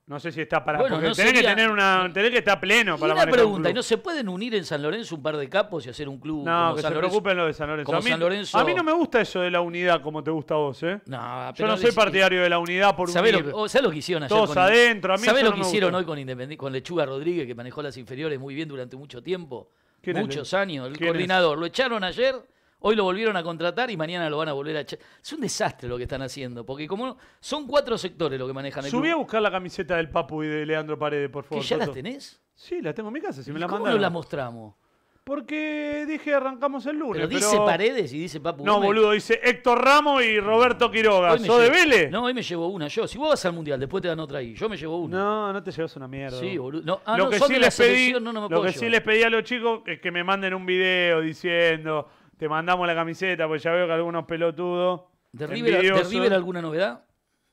No sé si está para. Bueno, tenés que tener una. Tenés que estar pleno para y Una pregunta, ¿y no se pueden unir en San Lorenzo un par de capos y hacer un club? No, que se preocupen lo de San Lorenzo. a, mí, no me gusta eso de la unidad como te gusta a vos, ¿eh? No, pero Yo no soy partidario de la unidad por ¿sabés Lo, oh, que hicieron ayer? Todos adentro, a mí ¿Sabés lo que hicieron hoy con Independiente, con Lechuga Rodríguez, que manejó las inferiores muy bien durante mucho tiempo? Muchos años. El coordinador. Lo echaron ayer Hoy lo volvieron a contratar y mañana lo van a volver a echar. Es un desastre lo que están haciendo, porque como son cuatro sectores lo que manejan el Subí a buscar la camiseta del Papu y de Leandro Paredes, por favor. ya las tenés? Sí, la tengo en mi casa, si la ¿Cómo no la mostramos? Porque dije arrancamos el lunes. Pero, dice Paredes y dice Papu. No, boludo, dice Héctor Ramos y Roberto Quiroga. ¿Sos de Vélez? No, hoy me llevo una yo. Si vos vas al Mundial, después te dan otra ahí. Yo me llevo una. No, no te llevas una mierda. Sí, boludo. No, ah, no, les, pedí, no, me lo que sí les pedí a los chicos es que me manden un video diciendo te mandamos la camiseta, porque ya veo que algunos pelotudos. ¿De River, ¿de River alguna novedad?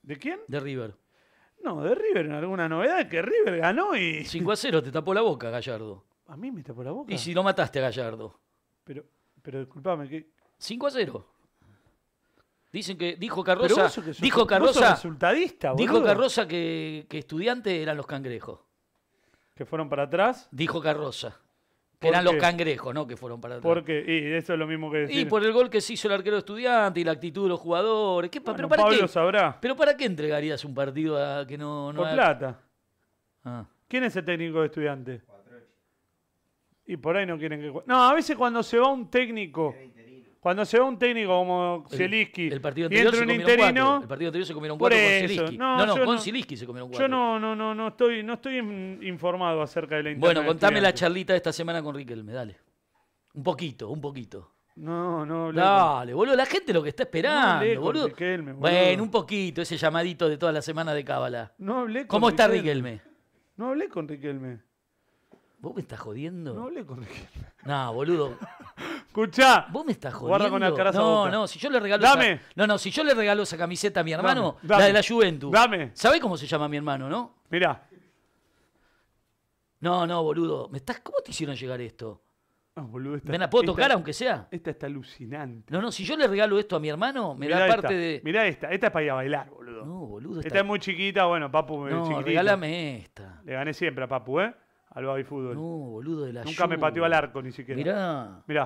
¿De quién? De River. No, de River, alguna novedad que River ganó y. 5 a 0, te tapó la boca, Gallardo. ¿A mí me tapó la boca? Y si lo mataste a Gallardo. Pero, pero disculpame, ¿qué? 5 a 0. Dicen que dijo Carrosa... dijo Carroza, resultadista, dijo Carrosa que, que estudiantes eran los cangrejos. ¿Que fueron para atrás? Dijo Carrosa. Eran los cangrejos, ¿no? Que fueron para atrás. Y eso es lo mismo que decir. Y por el gol que se hizo el arquero estudiante y la actitud de los jugadores. ¿Qué, Pablo sabrá. ¿Pero para qué entregarías un partido a que no... por plata. Ah. ¿Quién es el técnico de estudiante? Y por ahí no quieren que... No, a veces cuando se va un técnico... Cuando se va un técnico como Zielinski el, partido y entra un interino. El partido anterior se comieron cuatro con Zielinski. No, no, no con no, se comieron cuatro. Yo no, no, no, no estoy, no estoy informado acerca de la Bueno, contame la charlita de esta semana con Riquelme, dale. Un poquito, un poquito. No, no, hablé Dale, boludo, la gente lo que está esperando, boludo. Riquelme, Bueno, un poquito, ese llamadito de toda la semana de Cábala. No hablé con ¿Cómo está Riquelme? No hablé con Riquelme. ¿Vos me estás jodiendo? No hablé con No, boludo. Escucha. Vos me estás jodiendo. Guarda con la cara No, no, si yo le regalo. Dame. no, no, si yo le regalo esa camiseta a mi hermano, la de la Juventus. Dame. ¿Sabés cómo se llama mi hermano, no? Mirá. No, no, boludo. ¿Me estás, ¿Cómo te hicieron llegar esto? No, boludo, esta, ¿Me la puedo tocar aunque sea? Esta está alucinante. No, no, si yo le regalo esto a mi hermano, me da parte de. Mirá esta, esta es para ir a bailar, boludo. No, boludo. Esta, es muy chiquita, bueno, papu, eh, no, Regálame esta. Le gané siempre a papu, ¿eh? al baby fútbol. No, boludo de la Nunca me pateó al arco ni siquiera. Mirá. Mirá.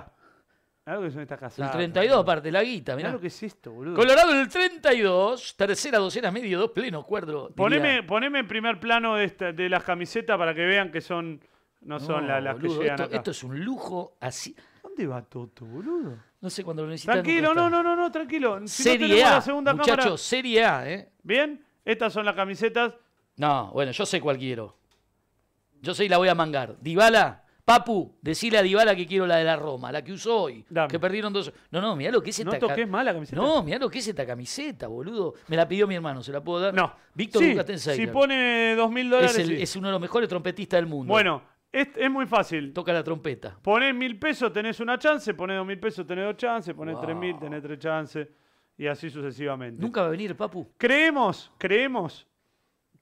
Mirá que son estas casadas. El 32 aparte, la guita, mirá. mirá. lo que es esto, boludo. Colorado el 32, tercera docena, medio dos, pleno cuerdo. Poneme, poneme en primer plano de, esta, de las camisetas para que vean que son no, son la, las que llegan esto, es un lujo así. ¿Dónde va Toto, boludo? No sé cuándo lo necesitan. Tranquilo, no, no, no, no, tranquilo. Si serie A, la segunda muchachos, Serie A, ¿eh? Bien, estas son las camisetas. No, bueno, yo sé cuál quiero. Yo soy la voy a mangar. Dibala Papu, decile a Dibala que quiero la de la Roma, la que usó hoy. Que perdieron dos. No, no, mirá lo que es esta camiseta. No toques mirá lo que es esta camiseta, boludo. Me la pidió mi hermano, ¿se la puedo dar? No. Víctor nunca te Si pone dos mil dólares. Es uno de los mejores trompetistas del mundo. Bueno, es, muy fácil. Toca la trompeta. Ponés mil pesos, tenés una chance. Ponés dos mil pesos, tenés dos chances. Ponés tres mil, tenés tres chances. Y así sucesivamente. Nunca va a venir, papu. Creemos, creemos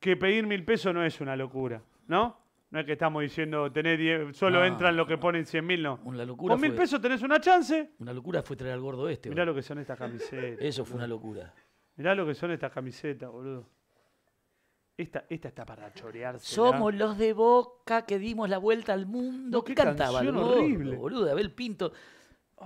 que pedir mil pesos no es una locura, ¿no? No es que estamos diciendo, tener solo entran los que ponen 100 mil, no. Una locura Con mil pesos tenés una chance. Una locura fue traer al gordo este. Mirá lo que son estas camisetas. Eso fue una locura. Mirá lo que son estas camisetas, boludo. Esta, esta está para chorearse. Somos los de Boca que dimos la vuelta al mundo. qué cantaba canción horrible. boludo, Abel Pinto.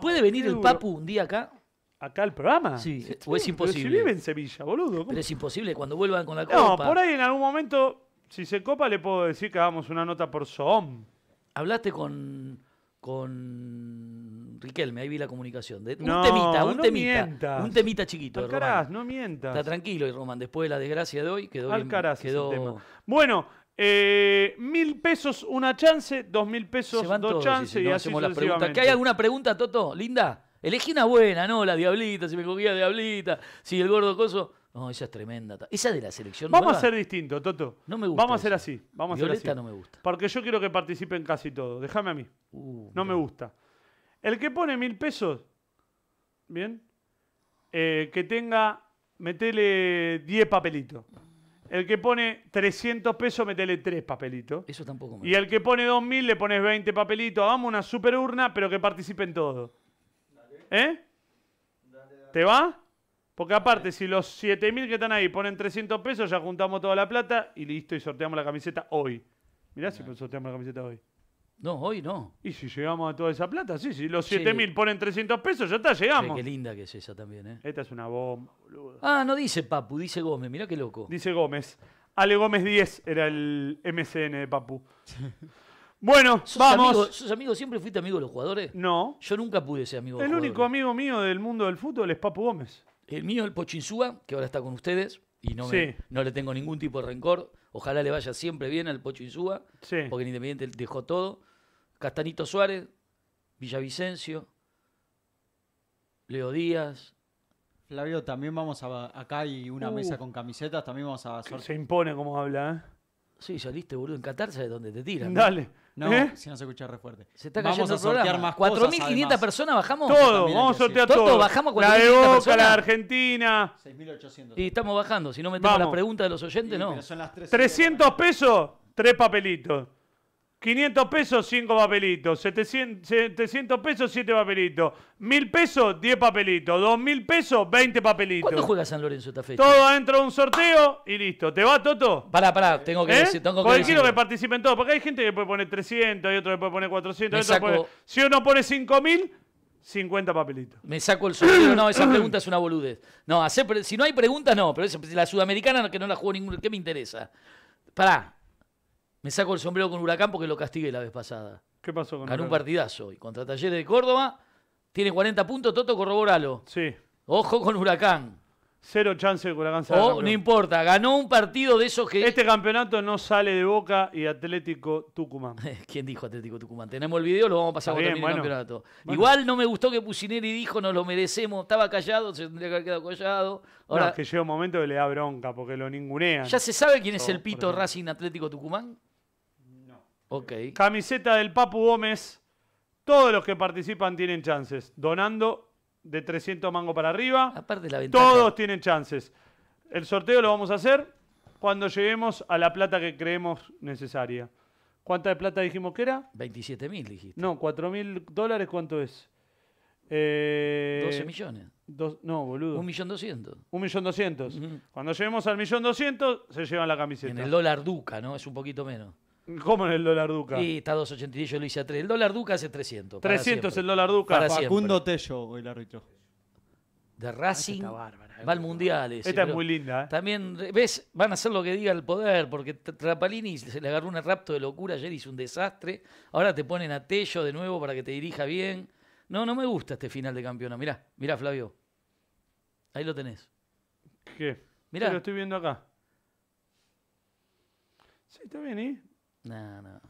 ¿Puede venir el Papu un día acá? ¿Acá al programa? Sí, o es imposible. si vive en Sevilla, boludo. Pero es imposible cuando vuelvan con la copa. No, por ahí en algún momento si se copa, le puedo decir que hagamos una nota por Zoom. Hablaste con, con Riquelme, ahí vi la comunicación. un temita, un no temita. Un temita chiquito. Alcaraz, no mientas. Está tranquilo, Román, después de la desgracia de hoy quedó Alcaraz bien, quedó... Bueno, eh, mil pesos una chance, dos mil pesos dos chances y hacemos las preguntas. ¿Que hay alguna pregunta, Toto? ¿Linda? Elegí una buena, ¿no? La diablita, si me cogía diablita, si el gordo coso... No, esa es tremenda. Esa de la selección. Vamos a ser distinto, Toto. No me gusta. Vamos a ser así. Vamos Violeta a no me gusta. Porque yo quiero que participen casi todos. Déjame a mí. Uh, no me gusta. El que pone mil pesos, ¿bien? Eh, que tenga, metele 10 papelitos. El que pone 300 pesos, metele 3 papelitos. Eso tampoco me Y el que pone 2000, le pones 20 papelitos. Hagamos una super urna, pero que participen todos. ¿Eh? ¿Te va? Porque aparte, si los 7.000 que están ahí ponen 300 pesos, ya juntamos toda la plata y listo, y sorteamos la camiseta hoy. Mirá si sorteamos la camiseta hoy. No, hoy no. Y si llegamos a toda esa plata, sí, si los 7.000 ponen 300 pesos, ya está, llegamos. qué linda que es esa también, ¿eh? Esta es una bomba, boludo. Ah, no dice Papu, dice Gómez, mirá qué loco. Dice Gómez. Ale Gómez 10 era el MCN de Papu. Bueno, vamos. sus ¿Sos amigo? ¿Siempre fuiste amigo de los jugadores? No. Yo nunca pude ser amigo de El único amigo mío del mundo del fútbol es Papu Gómez. El mío, el Pochinsúa, que ahora está con ustedes y no, no le tengo ningún tipo de rencor. Ojalá le vaya siempre bien al Pochinsúa porque el Independiente dejó todo. Castanito Suárez, Villavicencio, Leo Díaz. Flavio, también vamos a. Acá hay una uh. mesa con camisetas, también vamos a. se impone como habla, ¿eh? Sí, saliste, boludo. En Qatar sabes dónde te tiran. Dale. No, ¿Eh? si no se escucha re fuerte. Se está cayendo vamos a sortear más 4.500 personas bajamos. Todo, vamos a sortear todo. ¿Todo bajamos 4, la de Boca, la de Argentina. 6.800. Y estamos bajando. Si no metemos vamos. la pregunta de los oyentes, no. 300 pesos, tres papelitos. 500 pesos, 5 papelitos. 700, pesos, 7 papelitos. 1000 pesos, 10 papelitos. 2000 pesos, 20 papelitos. ¿Cuándo juega San Lorenzo esta fecha? Todo adentro de un sorteo y listo. ¿Te va, Toto? Pará, pará, tengo que ¿Eh? decir. Tengo Porque que quiero que participen todos. Porque hay gente que puede poner 300, hay otro que puede poner 400. Hay otro puede... Si uno pone 5000. 50 papelitos. Me saco el sorteo. No, esa pregunta es una boludez. No, si no hay preguntas, no. Pero la sudamericana, que no la jugó ninguno, ¿qué me interesa? Pará, me saco el sombrero con Huracán porque lo castigué la vez pasada. ¿Qué pasó con Ganó un partidazo hoy contra Talleres de Córdoba. Tiene 40 puntos, Toto, corroboralo. Sí. Ojo con Huracán. Cero chance de que Huracán salga O, oh, no importa, ganó un partido de esos que... Este campeonato no sale de Boca y Atlético Tucumán. ¿Quién dijo Atlético Tucumán? Tenemos el video, lo vamos a pasar por el campeonato. Igual no me gustó que Pusineri dijo, nos lo merecemos. Estaba callado, se tendría que haber quedado callado. Ahora, es que llega un momento que le da bronca porque lo ningunean. ¿ya se sabe quién es el pito Racing Atlético Tucumán? Camiseta del Papu Gómez. Todos los que participan tienen chances. Donando de 300 mango para arriba. Aparte la Todos tienen chances. El sorteo lo vamos a hacer cuando lleguemos a la plata que creemos necesaria. ¿Cuánta de plata dijimos que era? 27.000 mil dijiste. No, 4 mil dólares, ¿cuánto es? Eh, 12 millones. Dos, no, boludo. Un millón doscientos. Un millón doscientos. Cuando lleguemos al millón doscientos, se llevan la camiseta. En el dólar duca, ¿no? Es un poquito menos. ¿Cómo en el dólar duca? Sí, está 2.80 yo lo hice a 3. El dólar duca hace 300. 300 el dólar duca. Para Facundo Tello Tello, el árbitro. De ah, Racing. Eh, va al mundial. Esta es muy linda. ¿eh? También, ¿ves? Van a hacer lo que diga el poder, porque Trapalini se le agarró un rapto de locura ayer, hizo un desastre. Ahora te ponen a Tello de nuevo para que te dirija bien. No, no me gusta este final de campeona. Mirá, mirá, Flavio. Ahí lo tenés. ¿Qué? Mirá. lo estoy viendo acá. Sí, está bien, ¿eh? No, no.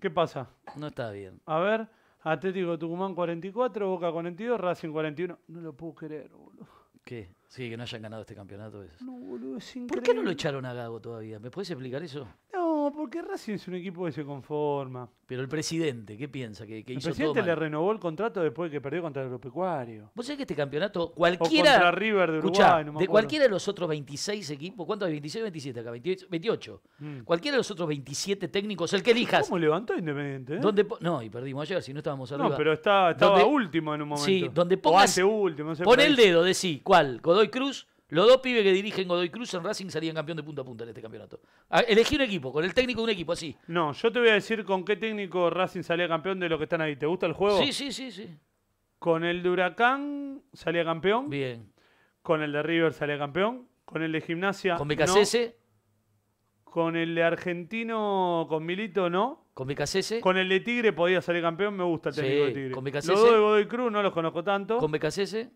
¿Qué pasa? No está bien. A ver, Atlético Tucumán 44, Boca 42, Racing 41. No lo puedo creer, boludo. ¿Qué? Sí, que no hayan ganado este campeonato. No, boludo, es increíble. ¿Por qué no lo echaron a Gago todavía? ¿Me puedes explicar eso? No, no, porque Racing es un equipo que se conforma. Pero el presidente, ¿qué piensa? el presidente le renovó el contrato después de que perdió contra el Agropecuario. Vos sabés que este campeonato, cualquiera. contra River de Uruguay, de cualquiera de los otros 26 equipos, ¿cuántos hay? 26 27 acá, 28. Mm. Cualquiera de los otros 27 técnicos, el que elijas. ¿Cómo levantó Independiente? Eh? no, y perdimos ayer, si no estábamos arriba. No, pero está, estaba último en un momento. Sí, donde pongas. O Pon el dedo, decí, ¿cuál? ¿Godoy Cruz? Los dos pibes que dirigen Godoy Cruz en Racing salían campeón de punta a punta en este campeonato. Ah, elegí un equipo, con el técnico de un equipo, así. No, yo te voy a decir con qué técnico Racing salía campeón de los que están ahí. ¿Te gusta el juego? Sí, sí, sí, sí. Con el de Huracán salía campeón. Bien. Con el de River salía campeón. Con el de Gimnasia. Con Becasese. Con el de Argentino, con Milito, no. Con Becasese. Con el de Tigre podía salir campeón, me gusta el técnico de Tigre. Con Los dos de Godoy Cruz no los conozco tanto. Con Becasese.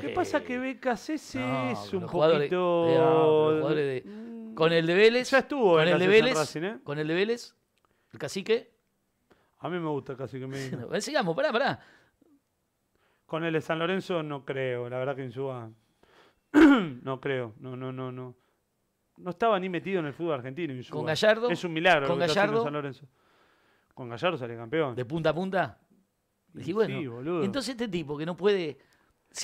¿Qué pasa que BKC es un poquito... Mm. con el de Vélez... Ya estuvo con el de Vélez, ¿eh? Con el de Vélez, el cacique. A mí me gusta el cacique Sigamos, pará, pará. Con el de San Lorenzo no creo, la verdad que en no creo, no, no, no, no. No estaba ni metido en el fútbol argentino. Insuba. Con Gallardo. Es un milagro. Con Gallardo. San Lorenzo. Con Gallardo sale campeón. De punta a punta. sí, boludo. Entonces este tipo que no puede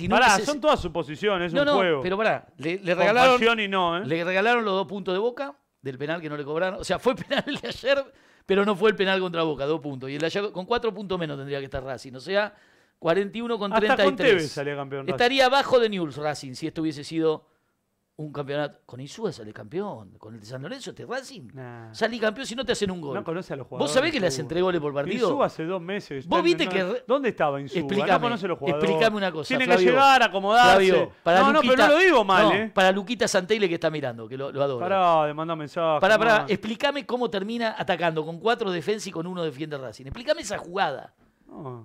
pará, son todas suposiciones, es un juego. Pero pará, le, regalaron. ¿eh? Le regalaron los dos puntos de boca del penal que no le cobraron. O sea, fue penal el de ayer, pero no fue el penal contra Boca, dos puntos. Y el ayer con cuatro puntos menos tendría que estar Racing. O sea, 41 con 33. salía campeón, Estaría abajo de News Racing si esto hubiese sido un campeonato. Con Insúa sale campeón. Con el de San Lorenzo, este Racing. Salí campeón si no te hacen un gol. No conoce a los jugadores. ¿Vos sabés que le hacen tres goles por partido? Insúa hace dos meses. ¿Vos viste que.? ¿Dónde estaba Insúa? Explícame, no conoce los jugadores. Explícame una cosa. Tiene que llegar, acomodarse. no, no, pero no lo digo mal, eh. Para Luquita Santeile que está mirando, que lo, lo adoro. Pará, de mandar mensaje. Pará, pará. Explícame cómo termina atacando con cuatro defensas y con uno defiende Racing. Explícame esa jugada.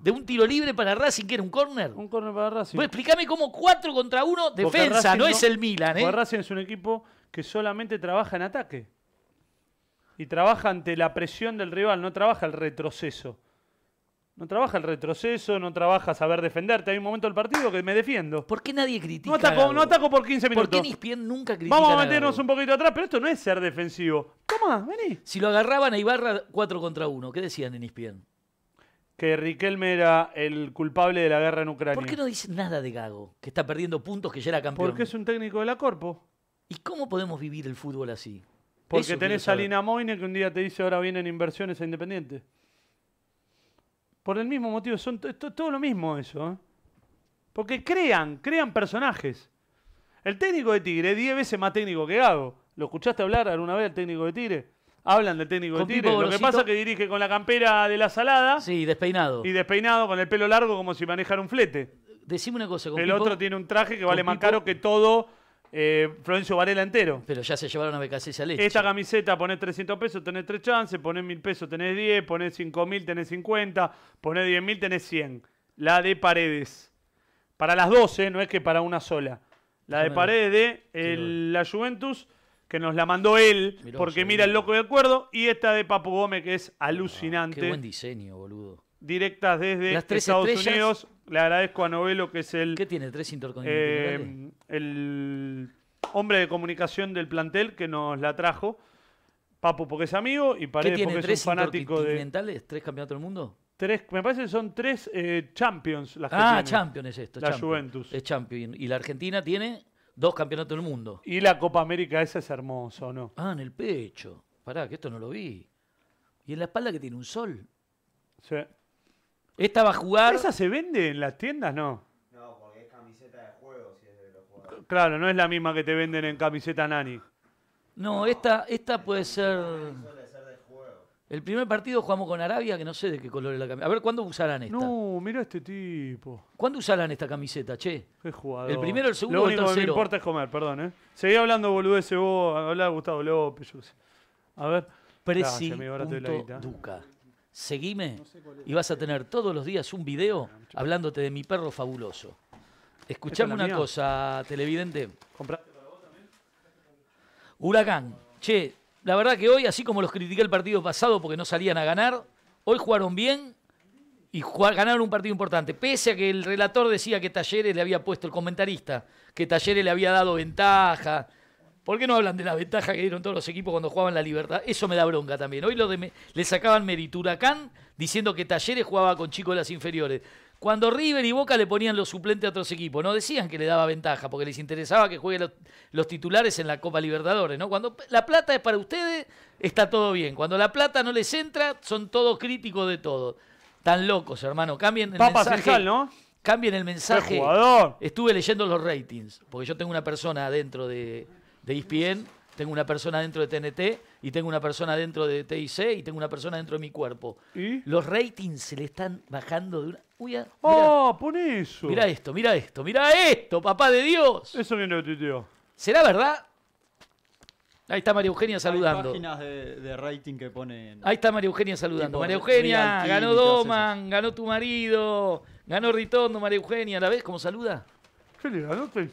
De un tiro libre para Racing, que era un corner? Un corner para Racing. Pues explícame cómo 4 contra 1, defensa, no, es el Milan. ¿eh? Racing es un equipo que solamente trabaja en ataque. Y trabaja ante la presión del rival, no trabaja el retroceso. No trabaja el retroceso, no trabaja saber defenderte. Hay un momento del partido que me defiendo. ¿Por qué nadie critica? No ataco, por 15 minutos. ¿Por qué Nispien nunca critica? Vamos a meternos un poquito atrás, pero esto no es ser defensivo. Toma, vení. Si lo agarraban a Ibarra 4 contra 1, ¿qué decían en Nispien? que Riquelme era el culpable de la guerra en Ucrania. ¿Por qué no dice nada de Gago, que está perdiendo puntos, que ya era campeón? Porque es un técnico de la Corpo. ¿Y cómo podemos vivir el fútbol así? Porque tenés a Lina Moine que un día te dice ahora vienen inversiones a Independiente. Por el mismo motivo, son todo lo mismo eso. ¿eh? Porque crean, crean personajes. El técnico de Tigre es 10 veces más técnico que Gago. ¿Lo escuchaste hablar alguna vez al técnico de Tigre? Hablan del técnico de tigre, Lo que pasa es que dirige con la campera de la salada. Sí, despeinado. Y despeinado, con el pelo largo, como si manejara un flete. Decime una cosa. Con el otro tiene un traje que vale más caro que todo eh, Florencio Varela entero. Pero ya se llevaron a becas esa leche. Esta camiseta, ponés 300 pesos, tenés 3 chances. Ponés 1000 pesos, tenés 10. Ponés 5000, tenés 50. Ponés 10000, tenés 100. La de Paredes. Para las 12, no es que para una sola. La de Paredes de la Juventus que nos la mandó él, porque mira eh. el loco de acuerdo, y esta de Papu Gómez, que es alucinante. Ah, qué buen diseño, boludo. Directas desde Las Estados Unidos. Le agradezco a Novelo, que es el. ¿Qué tiene? ¿Tres intercontinentales? Eh, el hombre de comunicación del plantel que nos la trajo. Papo porque es amigo y parece porque es un fanático de. ¿Tres campeonatos del mundo? Tres, me parece que son tres eh, Champions las que Ah, Champions es esto. La Juventus. Es Champions. ¿Y la Argentina tiene? dos campeonatos del mundo. Y la Copa América esa es hermoso, ¿no? Ah, en el pecho. Pará, que esto no lo vi. Y en la espalda que tiene un sol. Sí. Esta va a jugar. ¿Esa se vende en las tiendas, no? No, porque es camiseta de juego, si es de los jugadores. Claro, no es la misma que te venden en camiseta Nani. No, esta, esta puede ser. El primer partido jugamos con Arabia, que no sé de qué color es la camiseta. A ver, ¿cuándo usarán esta? No, mira este tipo. ¿Cuándo usarán esta camiseta, che? Qué jugador. El primero, el segundo, Lo único que me importa es comer, perdón, ¿eh? Seguí hablando boludo, ese vos, hablá Gustavo López, A ver. Preci. Punto Duca. Seguime y vas a tener todos los días un video hablándote de mi perro fabuloso. Escuchame una cosa, televidente. ¿Compraste también? Huracán. Che, la verdad que hoy, así como los critiqué el partido pasado porque no salían a ganar, hoy jugaron bien y ganaron un partido importante. Pese a que el relator decía que Talleres le había puesto, el comentarista, que Talleres le había dado ventaja. ¿Por qué no hablan de la ventaja que dieron todos los equipos cuando jugaban la libertad? Eso me da bronca también. Hoy lo le sacaban Merituracán diciendo que Talleres jugaba con chicos de las inferiores. Cuando River y Boca le ponían los suplentes a otros equipos, no decían que le daba ventaja porque les interesaba que jueguen los, titulares en la Copa Libertadores, ¿no? Cuando la plata es para ustedes, está todo bien. Cuando la plata no les entra, son todos críticos de todo. Tan locos, hermano. Cambien el mensaje. ¿no? Cambien el mensaje. Estuve leyendo los ratings, porque yo tengo una persona dentro de, de ESPN, tengo una persona dentro de TNT y tengo una persona dentro de TIC y tengo una persona dentro de mi cuerpo. ¿Y? Los ratings se le están bajando de una. Uy, oh, pon eso. Mira esto, mira esto, mira esto, papá de Dios. Eso viene de tío. ¿Será verdad? Ahí está María Eugenia saludando. Hay páginas de, rating que ponen. Ahí está María Eugenia saludando. María Eugenia, ganó Doman, ganó tu marido, ganó Ritondo, María Eugenia. ¿La ves cómo saluda? ¿Qué le ganó TIC?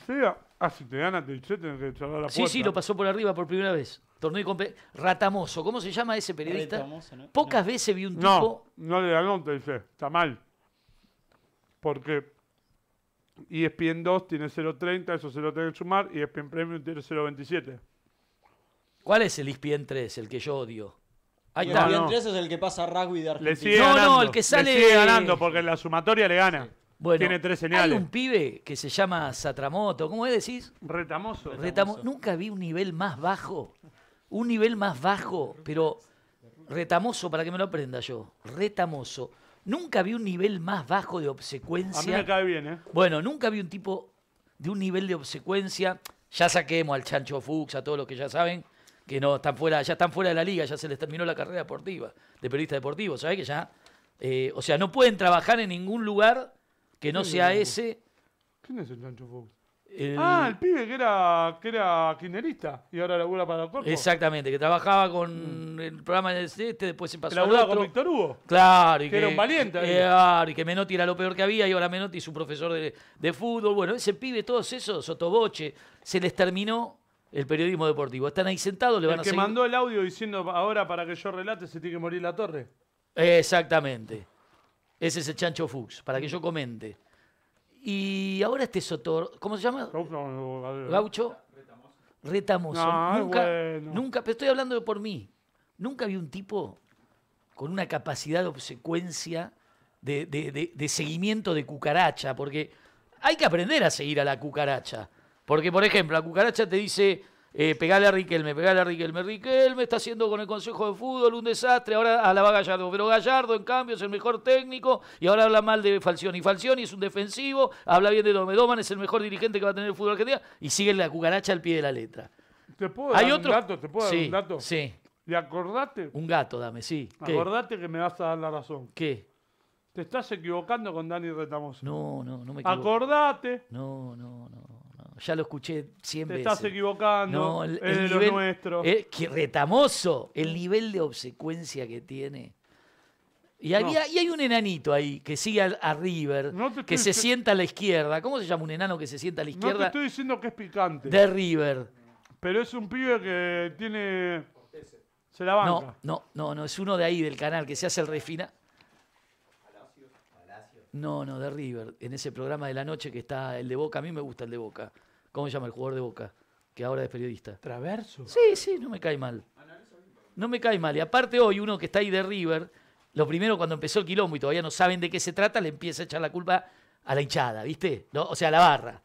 Ah, si te gana TIC tenés que la puerta. Sí, sí, lo pasó por arriba por primera vez. Torneo Ratamoso, ¿cómo se llama ese periodista? Pocas veces vi un tipo. No, no le dice. está mal. Porque ESPN 2 tiene 0.30, eso se lo tiene que sumar, y e ESPN Premium tiene 0.27. ¿Cuál es el e ESPN 3, el que yo odio? El ESPN e 3 es el que pasa rugby de Argentina. no, no, el que sale... ganando, porque en la sumatoria le gana. tiene tres señales. Hay un pibe que se llama Satramoto, ¿cómo es decís? Retamoso. Retamoso. Nunca vi un nivel más bajo un nivel más bajo, pero retamoso para que me lo aprenda yo. Retamoso. Nunca vi un nivel más bajo de obsecuencia. A mí me cae bien, ¿eh? Bueno, nunca vi un tipo de un nivel de obsecuencia. Ya saquemos al Chancho Fuchs, a todos los que ya saben, que no están fuera, ya están fuera de la liga, ya se les terminó la carrera deportiva, de periodista deportivo, ¿sabes? Que ya. Eh, o sea, no pueden trabajar en ningún lugar que no sea ese. ¿Quién es el Chancho Fuchs? Ah, el pibe que era, que era y ahora labura para el cuerpo. Exactamente, que trabajaba con mm. el programa de este, después se pasó a con Víctor Hugo. Claro. que, era un valiente. Eh, claro, y que Menotti era lo peor que había y ahora Menotti es su profesor de, fútbol. Bueno, ese pibe, todos esos, Sotoboche, se les terminó el periodismo deportivo. Están ahí sentados, le van el a que mandó el audio diciendo ahora para que yo relate se tiene que morir la torre. Exactamente. Ese es el Chancho Fuchs, para que mm. yo comente. Y ahora este Sotor, ¿cómo se llama? Gaucho. Retamoso. No, ah, nunca, nunca, pero estoy hablando por mí. Nunca vi un tipo con una capacidad de obsecuencia, de seguimiento de cucaracha, porque hay que aprender a seguir a la cucaracha. Porque, por ejemplo, la cucaracha te dice, eh, pegale a Riquelme, pegale a Riquelme. Riquelme está haciendo con el Consejo de Fútbol un desastre. Ahora la va Gallardo. Pero Gallardo, en cambio, es el mejor técnico y ahora habla mal de Falcioni. Falcioni es un defensivo, habla bien de Domedoman, es el mejor dirigente que va a tener el fútbol argentino y sigue la cucaracha al pie de la letra. ¿Te puedo ¿Hay dar otro? un dato? ¿Te puedo dar un dato? Sí. ¿Y acordate? Un gato, dame, sí. Acordate que me vas a dar la razón. ¿Qué? Te estás equivocando con Dani Retamoso. No, no, no me equivoco. Acordate. No, no, no ya lo escuché siempre. Te estás equivocando. No, es de lo nuestro. Eh, retamoso el nivel de obsecuencia que tiene. Y, había, y hay un enanito ahí que sigue a, River, que se sienta a la izquierda. ¿Cómo se llama un enano que se sienta a la izquierda? No te estoy diciendo que es picante. De River. Pero es un pibe que tiene. Se la banca. No, no, no, no, es uno de ahí del canal que se hace el refina. No, no, de River. En ese programa de la noche que está el de Boca, a mí me gusta el de Boca. ¿Cómo se llama el jugador de Boca? Que ahora es periodista. Traverso. Sí, sí, no me cae mal. No me cae mal. Y aparte hoy uno que está ahí de River, lo primero cuando empezó el quilombo y todavía no saben de qué se trata, le empieza a echar la culpa a la hinchada, ¿viste? O sea, a la barra.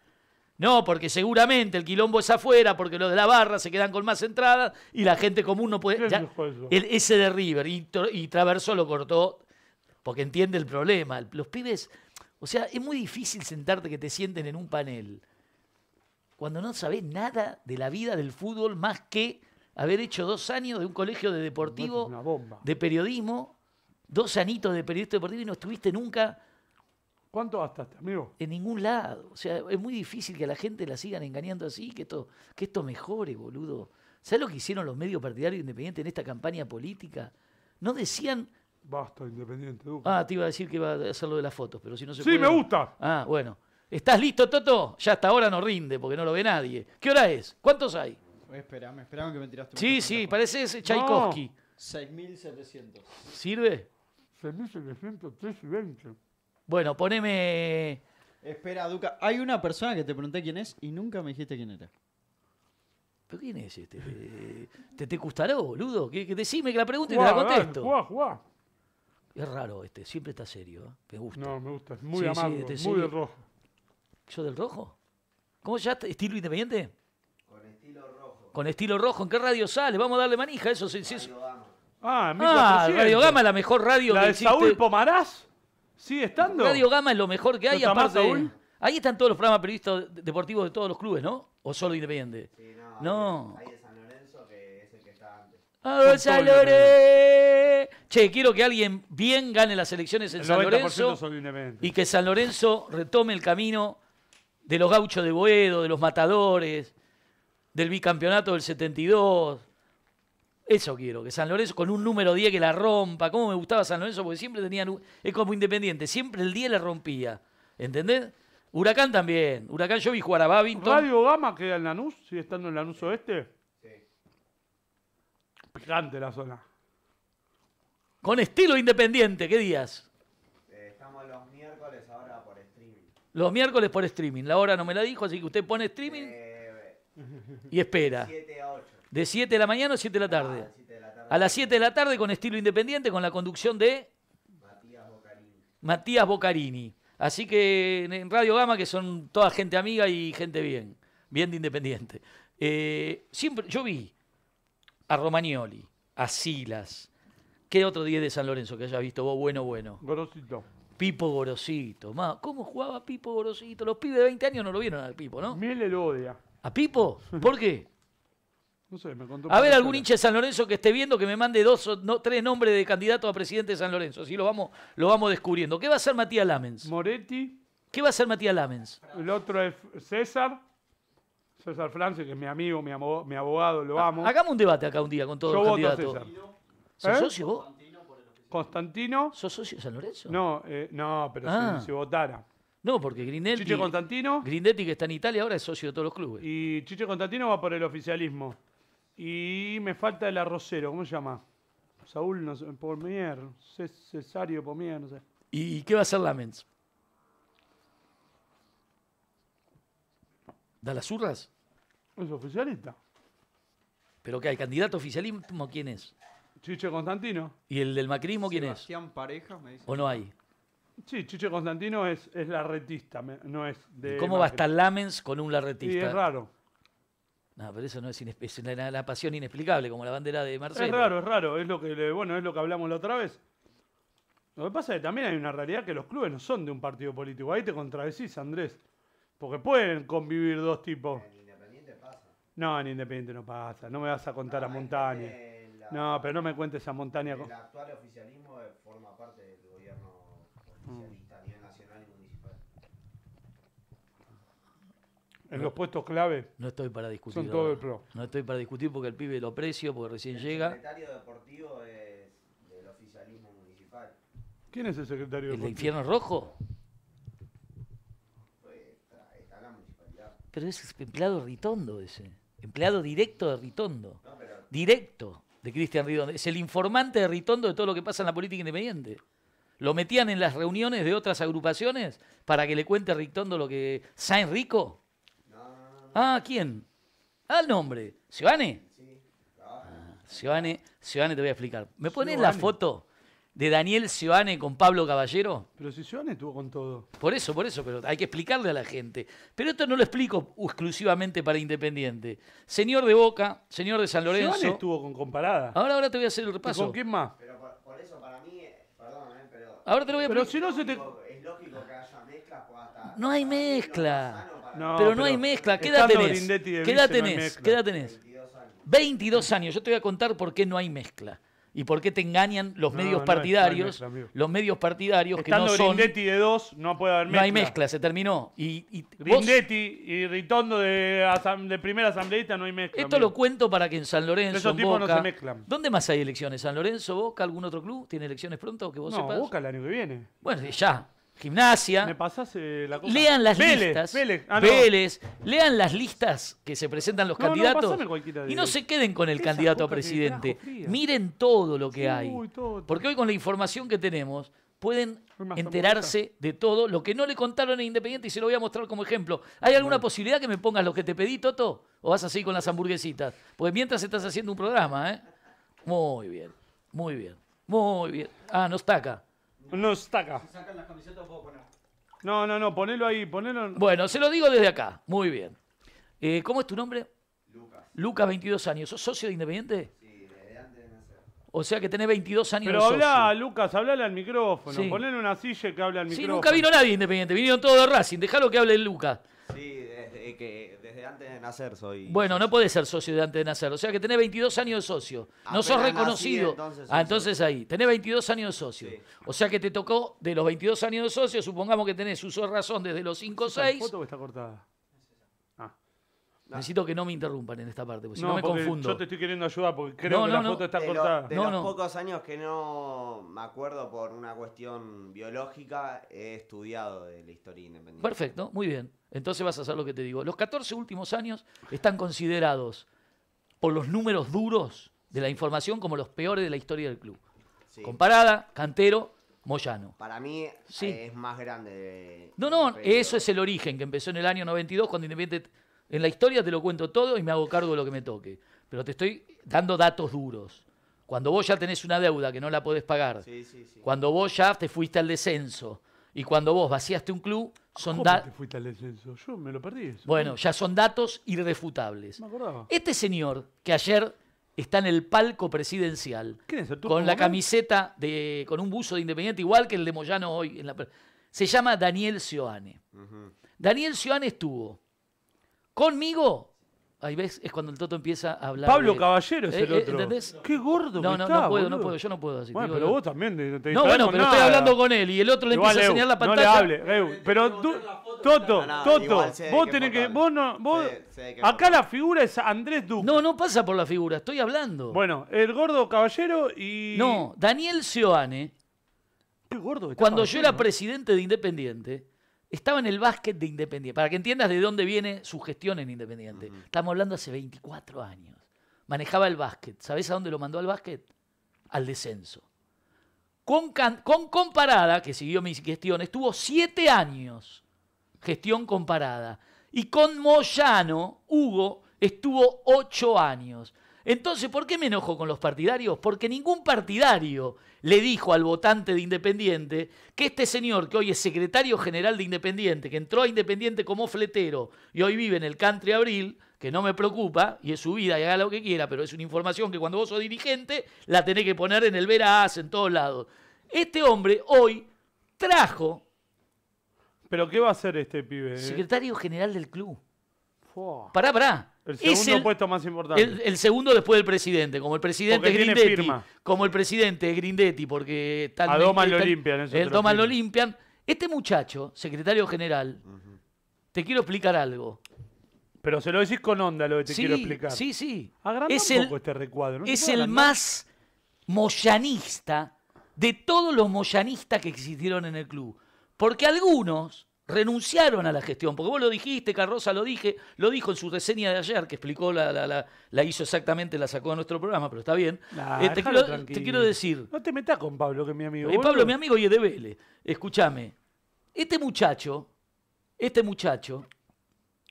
No, porque seguramente el quilombo es afuera, porque los de la barra se quedan con más entradas y la gente común no puede. el ese de River y, Traverso lo cortó porque entiende el problema. Los pibes, o sea, es muy difícil sentarte que te sienten en un panel cuando no sabés nada de la vida del fútbol más que haber hecho dos años de un colegio de deportivo, de periodismo, dos anitos de periodismo deportivo y no estuviste nunca. ¿Cuánto gastaste, amigo? En ningún lado. O sea, es muy difícil que a la gente la sigan engañando así, que esto, que esto mejore, boludo. ¿Sabes lo que hicieron los medios partidarios independientes en esta campaña política? No decían. Basta, independiente, Ah, te iba a decir que iba a hacer lo de las fotos, pero si no se Sí, me gusta. Ah, bueno. ¿Estás listo, Toto? Ya hasta ahora no rinde porque no lo ve nadie. ¿Qué hora es? ¿Cuántos hay? Esperame, esperame que me tiraste. Sí, sí, parece Tchaikovsky. 6.700. ¿Sirve? 6.700, y 20. Bueno, poneme... Espera, Duca. Hay una persona que te pregunté quién es y nunca me dijiste quién era. ¿Pero quién es este? ¿Te, te gustará, boludo? Que, que decime que la pregunte y te la contesto. guau, guau! Es raro este, siempre está serio. ¿eh? Me gusta. No, me gusta. Es muy amable, este, muy rojo. Yo del rojo. ¿Cómo ya? ¿Estilo independiente? Con estilo rojo. Con estilo rojo. ¿En qué radio sale? Vamos a darle manija. a Eso sí. radio Gama. Ah, ah, Radio Gama es la mejor radio ¿La que de Saúl Pomarás? ¿Sigue estando? Radio Gama es lo mejor que hay. aparte, Saúl? ahí están todos los programas periodistas deportivos de todos los clubes, ¿no? ¿O solo independiente? Sí, no. no. Ahí San Lorenzo que es el que está antes. ¡Oh, San Lorenzo! Che, quiero que alguien bien gane las elecciones en San Lorenzo. Y que San Lorenzo retome el camino de los gauchos de Boedo, de los matadores, del bicampeonato del 72. Eso quiero, que San Lorenzo con un número 10 que la rompa. ¿Cómo me gustaba San Lorenzo? Porque siempre tenía. Es como independiente, siempre el 10 le rompía. ¿Entendés? Huracán también. Huracán yo vi jugar a Babington. ¿Radio Gama queda en Lanús? ¿Sigue estando en Lanús Oeste? Sí. Picante la zona. Con estilo independiente, ¿qué días? Los miércoles por streaming. La hora no me la dijo, así que usted pone streaming y espera. De 7 de la mañana o 7 ah, de la tarde. A las 7 de la tarde con estilo independiente, con la conducción de Matías Bocarini. Así que en Radio Gama, que son toda gente amiga y gente bien, bien de independiente. Eh, siempre, yo vi a Romagnoli, a Silas. ¿Qué otro día de San Lorenzo que haya visto vos? Bueno, bueno. grosito Pipo Gorosito. ¿Cómo jugaba Pipo Gorosito? Los pibes de 20 años no lo vieron al Pipo, ¿no? Miele lo odia. ¿A Pipo? ¿Por qué? No sé, me contó. A ver, algún hincha de San Lorenzo que esté viendo que me mande dos o tres nombres de candidatos a presidente de San Lorenzo. Así lo vamos, lo vamos descubriendo. ¿Qué va a ser Matías Lamens? Moretti. ¿Qué va a hacer Matías Lamens? El otro es César. César Francis, que es mi amigo, mi, abogado, lo ah, amo. Hagamos un debate acá un día con todos los candidatos. A César. ¿Eh? socio vos? Constantino. ¿Sos socio de San Lorenzo? No, eh, no, pero ah. si, votara. No, porque Grindetti, Chiche Constantino. Grindetti, que está en Italia ahora, es socio de todos los clubes. Y Chiche Constantino va por el oficialismo. Y me falta el arrocero, ¿cómo se llama? Saúl no sé, Pomier, Cesario Pomier, no sé. ¿Y qué va a hacer Lamens? ¿Da las urlas? Es oficialista. ¿Pero qué hay? ¿Candidato oficialismo? ¿Quién es? Chiche Constantino. ¿Y el del macrismo quién es? me dice. ¿O no hay? Sí, Chiche Constantino es, es larretista, no es de. ¿Cómo va a estar Lamens con un larretista? Sí, es raro. No, pero eso no es, la La pasión inexplicable, como la bandera de Marcelo. Es raro, es raro. Es lo que bueno, es lo que hablamos la otra vez. Lo que pasa es que también hay una realidad que los clubes no son de un partido político. Ahí te contradecís, Andrés. Porque pueden convivir dos tipos. En Independiente pasa. No, en Independiente no pasa. No me vas a contar a Montaña no, pero no me cuentes esa montaña. El actual oficialismo eh, forma parte del gobierno oficialista a nivel nacional y municipal. En los puestos clave. No estoy para discutir. Son pro. No estoy para discutir porque el pibe lo precio, porque recién llega. El secretario deportivo es del oficialismo municipal. ¿Quién es el secretario deportivo? ¿El de Infierno Rojo? Pues, está, en la municipalidad. Pero es empleado Ritondo ese. Empleado directo de Ritondo. Directo de Cristian Ritondo Es el informante de Ritondo de todo lo que pasa en la política independiente. Lo metían en las reuniones de otras agrupaciones para que le cuente a Ritondo lo que. en Rico? Ah, ¿quién? al ah, el nombre. ¿Giovane? Sí. Ah, te voy a explicar. ¿Me pones la foto de Daniel Sioane con Pablo Caballero? Pero si Sioane estuvo con todo. Por eso, por eso, pero hay que explicarle a la gente. Pero esto no lo explico exclusivamente para Independiente. Señor de Boca, señor de San Lorenzo. Sioane estuvo con Comparada. Ahora, ahora te voy a hacer el repaso. ¿Con quién más? Pero por, eso para mí, eh, perdón, eh, pero... Ahora te lo voy a Pero si no se Es lógico que haya mezcla, pues, No hay mezcla. pero, no hay mezcla. Quédate, edad tenés? ¿Qué tenés? ¿Qué 22 años. Yo te voy a contar por qué no hay mezcla y por qué te engañan los medios partidarios, los medios partidarios que no son... Bondetti de dos, no puede haber mezcla. No hay mezcla, se terminó. Y, y y Ritondo de, de, primera asambleísta no hay mezcla. Esto lo cuento para que en San Lorenzo, Esos tipos no se mezclan. ¿Dónde más hay elecciones? ¿San Lorenzo, Boca, algún otro club? ¿Tiene elecciones pronto que vos no, Boca el año que viene. Bueno, ya, Gimnasia. Lean las listas. Ah, Vélez. Lean las listas que se presentan los candidatos. Y no se queden con el candidato a presidente. Miren todo lo que hay. Porque hoy con la información que tenemos pueden enterarse de todo lo que no le contaron en Independiente y se lo voy a mostrar como ejemplo. ¿Hay alguna posibilidad que me pongas lo que te pedí, Toto? ¿O vas a seguir con las hamburguesitas? porque mientras estás haciendo un programa, ¿eh? Muy bien, muy bien, muy bien. Ah, no taca está taca. Si sacan las camisetas puedo poner. No, no, no, ponelo ahí, ponelo. Bueno, se lo digo desde acá. Muy bien. Eh, ¿Cómo es tu nombre? Lucas. Lucas, 22 años. ¿Sos socio de Independiente? Sí, desde antes de nacer. O sea que tenés 22 años Pero habla, Lucas, hablale al micrófono. Sí. una silla que hable al micrófono. Sí, nunca vino nadie Independiente. Vinieron todos de Racing. Dejalo que hable el Lucas. Sí, eh, que desde antes de nacer soy. Bueno, no puedes ser socio de antes de nacer. O sea que tenés 22 años de socio. no sos reconocido. entonces ah, entonces ahí. Tenés 22 años de socio. O sea que te tocó de los 22 años de socio, supongamos que tenés su razón desde los 5 o 6. foto está cortada? Necesito que no me interrumpan en esta parte, porque si no me confundo. Yo te estoy queriendo ayudar porque creo que la foto está cortada. de los pocos años que no me acuerdo por una cuestión biológica, he estudiado de la historia independiente. Perfecto, muy bien. Entonces vas a hacer lo que te digo. Los 14 últimos años están considerados por los números duros de la información como los peores de la historia del club. Comparada, Cantero, Moyano. Para mí eh, es más grande. no, no, eso es el origen que empezó en el año 92 cuando Independiente en la historia te lo cuento todo y me hago cargo de lo que me toque. Pero te estoy dando datos duros. Cuando vos ya tenés una deuda que no la podés pagar, cuando vos ya te fuiste al descenso y cuando vos vaciaste un club, son datos. te fuiste al descenso? Yo me lo perdí. Bueno, ya son datos irrefutables. Me acordaba. Este señor que ayer está en el palco presidencial, con la camiseta, de, con un buzo de Independiente, igual que el de Moyano hoy, en la, se llama Daniel Sioane. Daniel Sioane estuvo conmigo. Ahí ves, es cuando el Toto empieza a hablar. Pablo Caballero es eh, el eh, otro. ¿entendés? Qué gordo No, que no, no puedo, no puedo, yo no puedo así. Bueno, pero vos también te, No, bueno, pero estoy hablando con él y el otro le empieza a señalar la pantalla. No le hable, Pero tú, Toto, Toto, vos tenés que. Vos no. Vos, acá la figura es Andrés Duque. No, no pasa por la figura, estoy hablando. Bueno, el gordo caballero y. No, Daniel Seoane, Qué gordo cuando yo era presidente de Independiente, estaba en el básquet de Independiente. Para que entiendas de dónde viene su gestión en Independiente. Estamos hablando hace 24 años. Manejaba el básquet. ¿Sabés a dónde lo mandó al básquet? Al descenso. Con, con comparada, que siguió mi gestión, estuvo 7 años. Gestión comparada. Y con Moyano, Hugo, estuvo 8 años. Entonces, ¿por qué me enojo con los partidarios? Porque ningún partidario le dijo al votante de Independiente que este señor, que hoy es secretario general de Independiente, que entró a Independiente como fletero y hoy vive en el Country Abril, que no me preocupa, y es su vida y haga lo que quiera, pero es una información que cuando vos sos dirigente la tenés que poner en el veraz, en todos lados. Este hombre hoy trajo. ¿Pero qué va a hacer este pibe? Eh? Secretario general del club. Pará, pará. El segundo puesto más importante. El, segundo después del presidente, como el presidente Grindetti. Como el presidente Grindetti, porque tal. A Doma lo limpian. el Doman lo limpian. Este muchacho, secretario general, te quiero explicar algo. Pero se lo decís con onda lo que te quiero explicar. Sí, sí. Este recuadro. Es el más moyanista de todos los moyanistas que existieron en el club. Porque algunos renunciaron a la gestión, porque vos lo dijiste, Carroza lo dije, lo dijo en su reseña de ayer, que explicó, la, la, hizo exactamente, la sacó de nuestro programa, pero está bien. Eh, te, quiero, te, quiero, decir... No te metas con Pablo, que es mi amigo. Eh, Pablo, mi amigo y es de Escúchame, este muchacho, este muchacho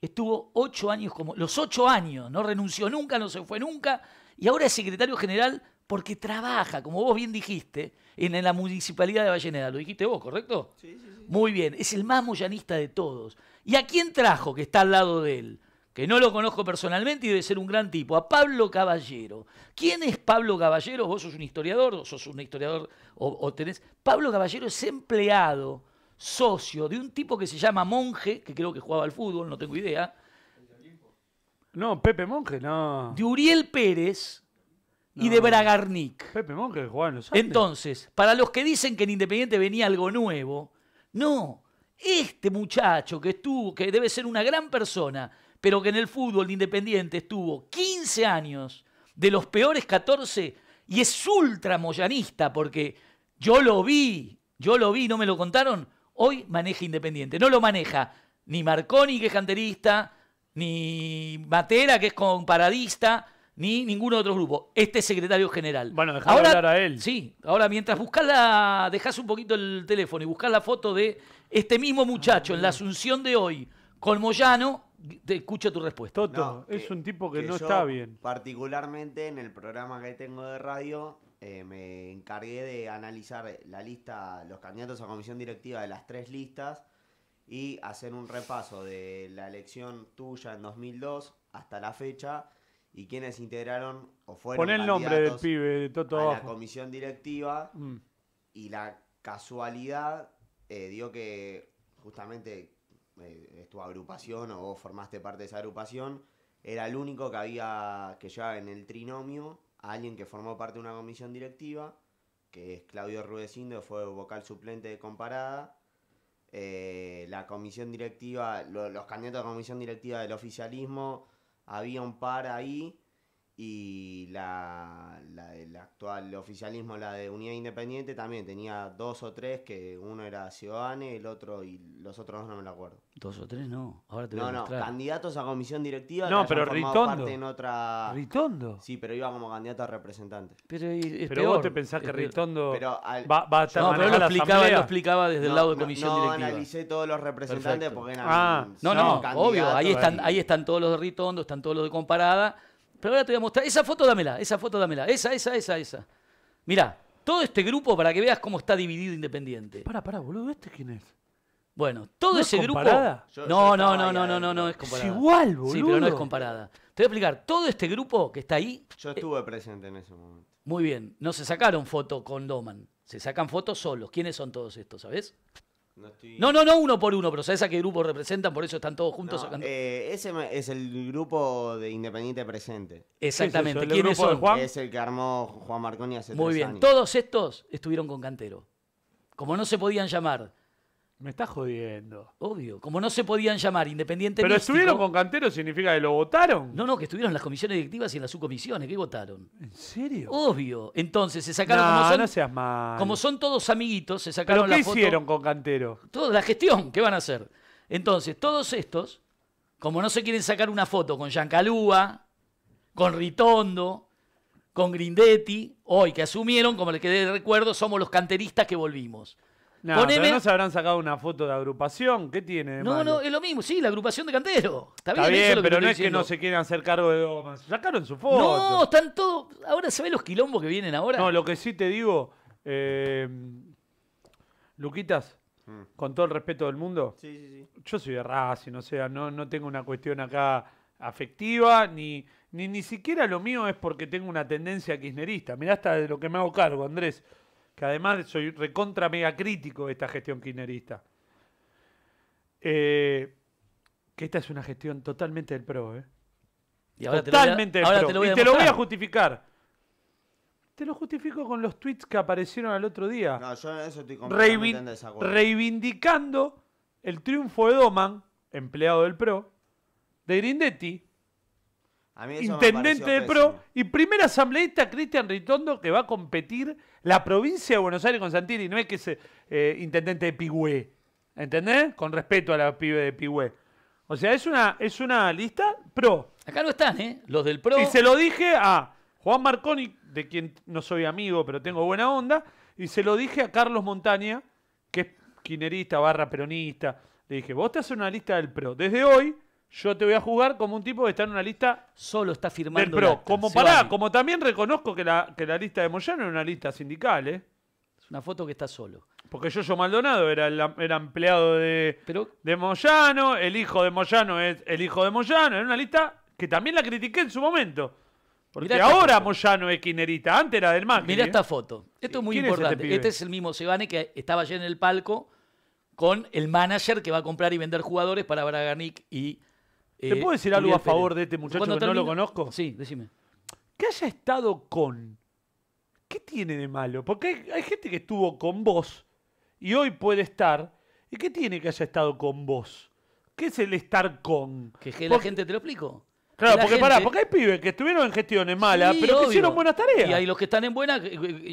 estuvo ocho años como... Los ocho años, no renunció nunca, no se fue nunca, y ahora es secretario general porque trabaja, como vos bien dijiste, en la municipalidad de Valleneda. Lo dijiste vos, ¿correcto? Sí, sí, sí. Muy bien, es el más moyanista de todos. ¿Y a quién trajo que está al lado de él? Que no lo conozco personalmente y debe ser un gran tipo. A Pablo Caballero. ¿Quién es Pablo Caballero? Vos sos un historiador, o sos un historiador o, o tenés. Pablo Caballero es empleado, socio de un tipo que se llama Monje, que creo que jugaba al fútbol, no tengo idea. No, Pepe Monje, no. De Uriel Pérez, y de Bragarnik. Pepe Monge Entonces, para los que dicen que en Independiente venía algo nuevo, no. Este muchacho que estuvo, que debe ser una gran persona, pero que en el fútbol de Independiente estuvo 15 años, de los peores 14, y es ultra moyanista, porque yo lo vi, yo lo vi, no me lo contaron, hoy maneja Independiente. No lo maneja ni Marconi, que es canterista, ni Matera, que es comparadista, ni ningún otro grupo. Este secretario general. Bueno, dejá hablar a él. Sí, ahora mientras buscas la. dejás un poquito el teléfono y buscas la foto de este mismo muchacho en la ah, Asunción de hoy con Moyano, te escucho tu respuesta. Toto, es un tipo que, no está bien. Particularmente en el programa que tengo de radio, eh, me encargué de analizar la lista, los candidatos a comisión directiva de las tres listas y hacer un repaso de la elección tuya en 2002 hasta la fecha y quienes integraron o fueron Pon el nombre del pibe de Toto la comisión directiva mm. y la casualidad eh, dio que justamente eh, tu agrupación o vos formaste parte de esa agrupación era el único que había que ya en el trinomio alguien que formó parte de una comisión directiva que es Claudio Rudecindo fue vocal suplente de comparada eh, la comisión directiva los candidatos a comisión directiva del oficialismo había un par ahí y la, la, el actual oficialismo, la de Unidad Independiente, también tenía dos o tres, que uno era Ciudadane el otro y los otros dos no me lo acuerdo. ¿Dos o tres? No, ahora te voy No, a no, candidatos a comisión directiva. No, pero Ritondo. ¿Ritondo? Sí, pero iba como candidato a representante. Pero, vos te pensás que Ritondo pero al... va, va, a no, pero lo explicaba, lo explicaba desde el lado de comisión directiva. No, analicé todos los representantes porque Ah, no, no, obvio, ahí están, ahí están todos los de Ritondo, están todos los de Comparada pero ahora te voy a mostrar. Esa foto dámela, esa foto dámela. Esa, esa, esa, esa. Mirá, todo este grupo para que veas cómo está dividido Independiente. Para, para, boludo, ¿este quién es? Bueno, todo ese grupo. No, no, no, no, no, no, no es comparada. Es igual, boludo. Sí, pero no es comparada. Te voy a explicar, todo este grupo que está ahí. Yo eh, estuve presente en ese momento. Muy bien, no se sacaron foto con Doman. Se sacan fotos solos. ¿Quiénes son todos estos, sabes? No, no, no, uno por uno, pero ¿sabes a qué grupo representan? Por eso están todos juntos eh, ese es el grupo de Independiente Presente. Exactamente. ¿Quién es Juan? Es el que armó Juan Marconi hace Muy bien. Todos estos estuvieron con Cantero. Como no se podían llamar me estás jodiendo. Obvio. Como no se podían llamar independiente Pero estuvieron con Cantero, significa que lo votaron. No, no, que estuvieron en las comisiones directivas y en las subcomisiones, que votaron. ¿En serio? Obvio. Entonces se sacaron no, como son. Como son todos amiguitos, se sacaron ¿Pero qué hicieron con Cantero? Toda la gestión, ¿qué van a hacer? Entonces, todos estos, como no se quieren sacar una foto con Giancalúa, con Ritondo, con Grindetti, hoy que asumieron, como les quedé de recuerdo, somos los canteristas que volvimos. No, pero no se habrán sacado una foto de agrupación, ¿qué tiene? no, no, es lo mismo, sí, la agrupación de cantero. Está, bien, pero no es que no se quieran hacer cargo de Gómez. Sacaron su foto. No, están todos. Ahora se ven los quilombos que vienen ahora. No, lo que sí te digo, eh, Luquitas, mm. con todo el respeto del mundo, sí, sí, sí. yo soy de Racing, o sea, no, no tengo una cuestión acá afectiva, ni, ni, ni siquiera lo mío es porque tengo una tendencia kirchnerista. Mirá hasta de lo que me hago cargo, Andrés que además soy recontra mega crítico de esta gestión kirchnerista. Eh, que esta es una gestión totalmente del PRO, ¿eh? totalmente del PRO. y te lo voy a justificar. Te lo justifico con los tweets que aparecieron al otro día. No, yo eso estoy Reivindicando el triunfo de Doman, empleado del PRO, de Grindetti, intendente de PRO, y primer asambleísta Cristian Ritondo que va a competir la provincia de Buenos Aires con Santini, no es que es eh, intendente de Pigüé, ¿entendés? Con respeto a la pibe de Pigüé. O sea, es una, es una lista pro. Acá no están, ¿eh? Los del pro. Y se lo dije a Juan Marconi, de quien no soy amigo, pero tengo buena onda, y se lo dije a Carlos Montaña, que es quinerista barra peronista. Le dije, vos te haces una lista del pro. Desde hoy yo te voy a jugar como un tipo que está en una lista solo está firmando Pero, como como también reconozco que la, lista de Moyano era una lista sindical, ¿eh? Es una foto que está solo. Porque yo, yo Maldonado era, el, empleado de, Moyano, el hijo de Moyano es el hijo de Moyano, era una lista que también la critiqué en su momento. Porque ahora Moyano es quinerita, antes era del Macri. Mirá ¿eh? esta foto. Esto es muy este importante. este, es el mismo Sebane que estaba allí en el palco con el manager que va a comprar y vender jugadores para Braganic y ¿Te eh, puedo decir algo a favor de este muchacho que no lo conozco? Sí, decime. Que haya estado con. ¿Qué tiene de malo? Porque hay, gente que estuvo con vos y hoy puede estar. ¿Y qué tiene que haya estado con vos? ¿Qué es el estar con? Que, la gente te lo explico. Claro, porque porque hay pibes que estuvieron en gestiones malas, pero que hicieron buenas tareas. Y hay los que están en buenas,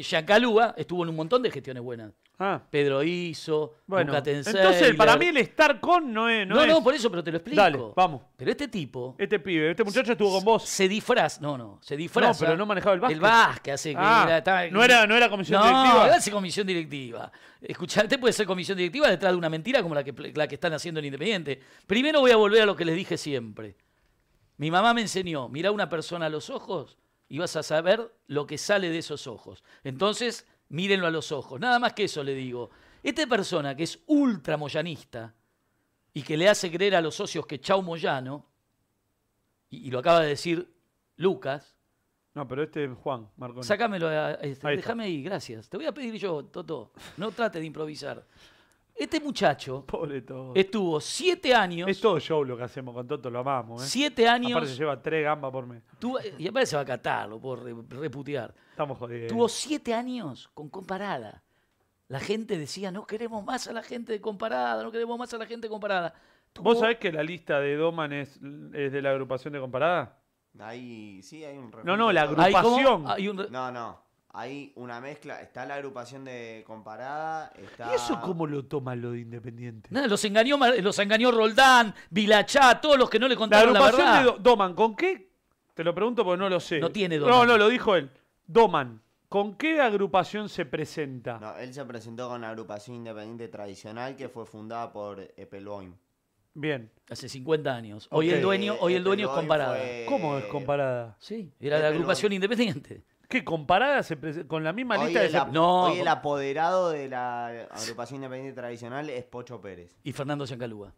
Yacalúa eh, eh, estuvo en un montón de gestiones buenas. Ah. Pedro hizo, bueno, Entonces, para mí el estar con no es. No, no, por eso, pero te lo explico. Dale, vamos. Pero este tipo. Este pibe, este muchacho estuvo con vos. Se disfraza. No, no, se disfraza. No, pero no manejaba el básquet. El básquet, hace que ah, era, estaba... no, era, no era comisión directiva. No, usted comisión directiva. Este puede ser comisión directiva detrás de una mentira como la que, la que están haciendo en Independiente. Primero voy a volver a lo que les dije siempre. Mi mamá me enseñó, mira a una persona a los ojos y vas a saber lo que sale de esos ojos. Entonces, mírenlo a los ojos. Nada más que eso le digo. Esta persona que es ultra moyanista y que le hace creer a los socios que Chau Moyano, y, lo acaba de decir Lucas. No, pero este es Juan, Marconi. Sácamelo, este, déjame ahí, gracias. Te voy a pedir yo, Toto, no trate de improvisar. Este muchacho estuvo siete años. Es todo show lo que hacemos con Toto, lo amamos. ¿eh? Siete años. Aparte se lleva tres gambas por mes. Eh, y aparte se va a catar, lo puedo reputear. Estamos jodidos. Tuvo siete años con comparada. La gente decía, no queremos más a la gente de comparada, no queremos más a la gente de comparada. ¿Vos sabés que la lista de Doman es, de la agrupación de comparada? Ahí sí hay un No, no, la agrupación. ¿Hay No, no hay una mezcla. Está la agrupación de comparada. ¿Y eso cómo lo toma lo de Independiente? Nada, los engañó, los Roldán, Vilachá, todos los que no le contaron la, agrupación la agrupación De Doman, ¿con qué? Te lo pregunto porque no lo sé. No tiene Doman. No, no, lo dijo él. Doman, ¿con qué agrupación se presenta? No, él se presentó con la agrupación independiente tradicional que fue fundada por Epelboim. Bien. Hace 50 años. Hoy el dueño, hoy el dueño es comparada. ¿Cómo es comparada? Sí, era la agrupación independiente que comparada con la misma lista el, No, el apoderado de la agrupación independiente tradicional es Pocho Pérez. y Fernando Giancaluga.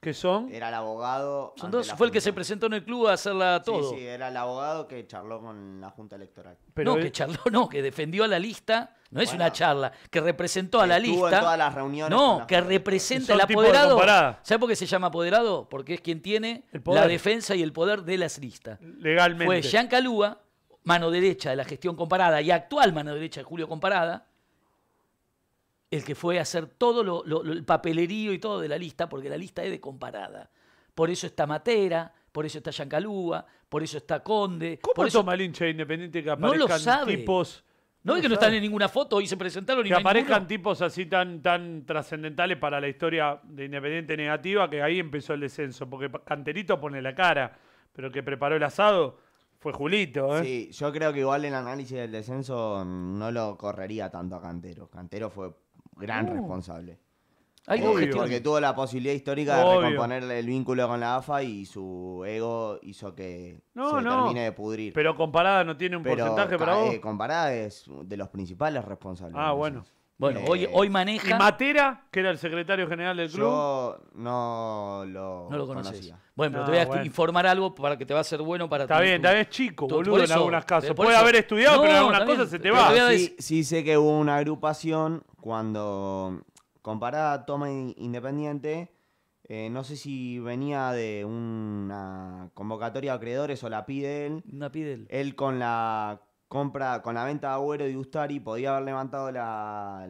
¿Qué son... Era el abogado. Son dos. Fue el que se presentó en el club a hacerla todo. Sí, sí, era el abogado que charló con la Junta Electoral. no, que charló, no, que defendió a la lista. No es una charla, que representó a la lista. todas las reuniones No, que representa el apoderado. ¿Sabes por qué se llama apoderado? Porque es quien tiene la defensa y el poder de las listas. legalmente. Fue Jean mano derecha de la gestión comparada y actual mano derecha de Julio Comparada, el que fue a hacer todo el papelerío y todo de la lista, porque la lista es de comparada. Por eso está Matera, por eso está Yancalúa, por eso está Conde. ¿Cómo por eso... Malinche independiente que aparezcan no lo tipos? No, es que no están en ninguna foto y se presentaron. Y que aparezcan tipos así tan, tan trascendentales para la historia de Independiente negativa que ahí empezó el descenso. Porque Canterito pone la cara, pero que preparó el asado fue Julito, ¿eh? Sí, yo creo que igual el análisis del descenso mm, no lo correría tanto a Cantero. Cantero fue gran uh. responsable. Ay, Porque tuvo la posibilidad histórica de recomponer el vínculo con la AFA y su ego hizo que se termine de pudrir. Pero comparada no tiene un porcentaje para vos. Eh, comparada es de los principales responsables. Ah, bueno. Bueno, eh, hoy, maneja. ¿Y Matera, que era el secretario general del club? Yo no lo, no lo conocía. Bueno, pero te ah, voy a informar algo para que te va a ser bueno para Está bien, tal vez chico, boludo, en algunas eh, casos. Puede haber estudiado, pero en algunas cosas se te va. sí, sé que hubo una agrupación cuando comparada Toma Independiente. Eh, no sé si venía de una convocatoria de acreedores o la pide él. Una pide él. Él con la compra, con la venta de Agüero y Ustari, podía haber levantado la,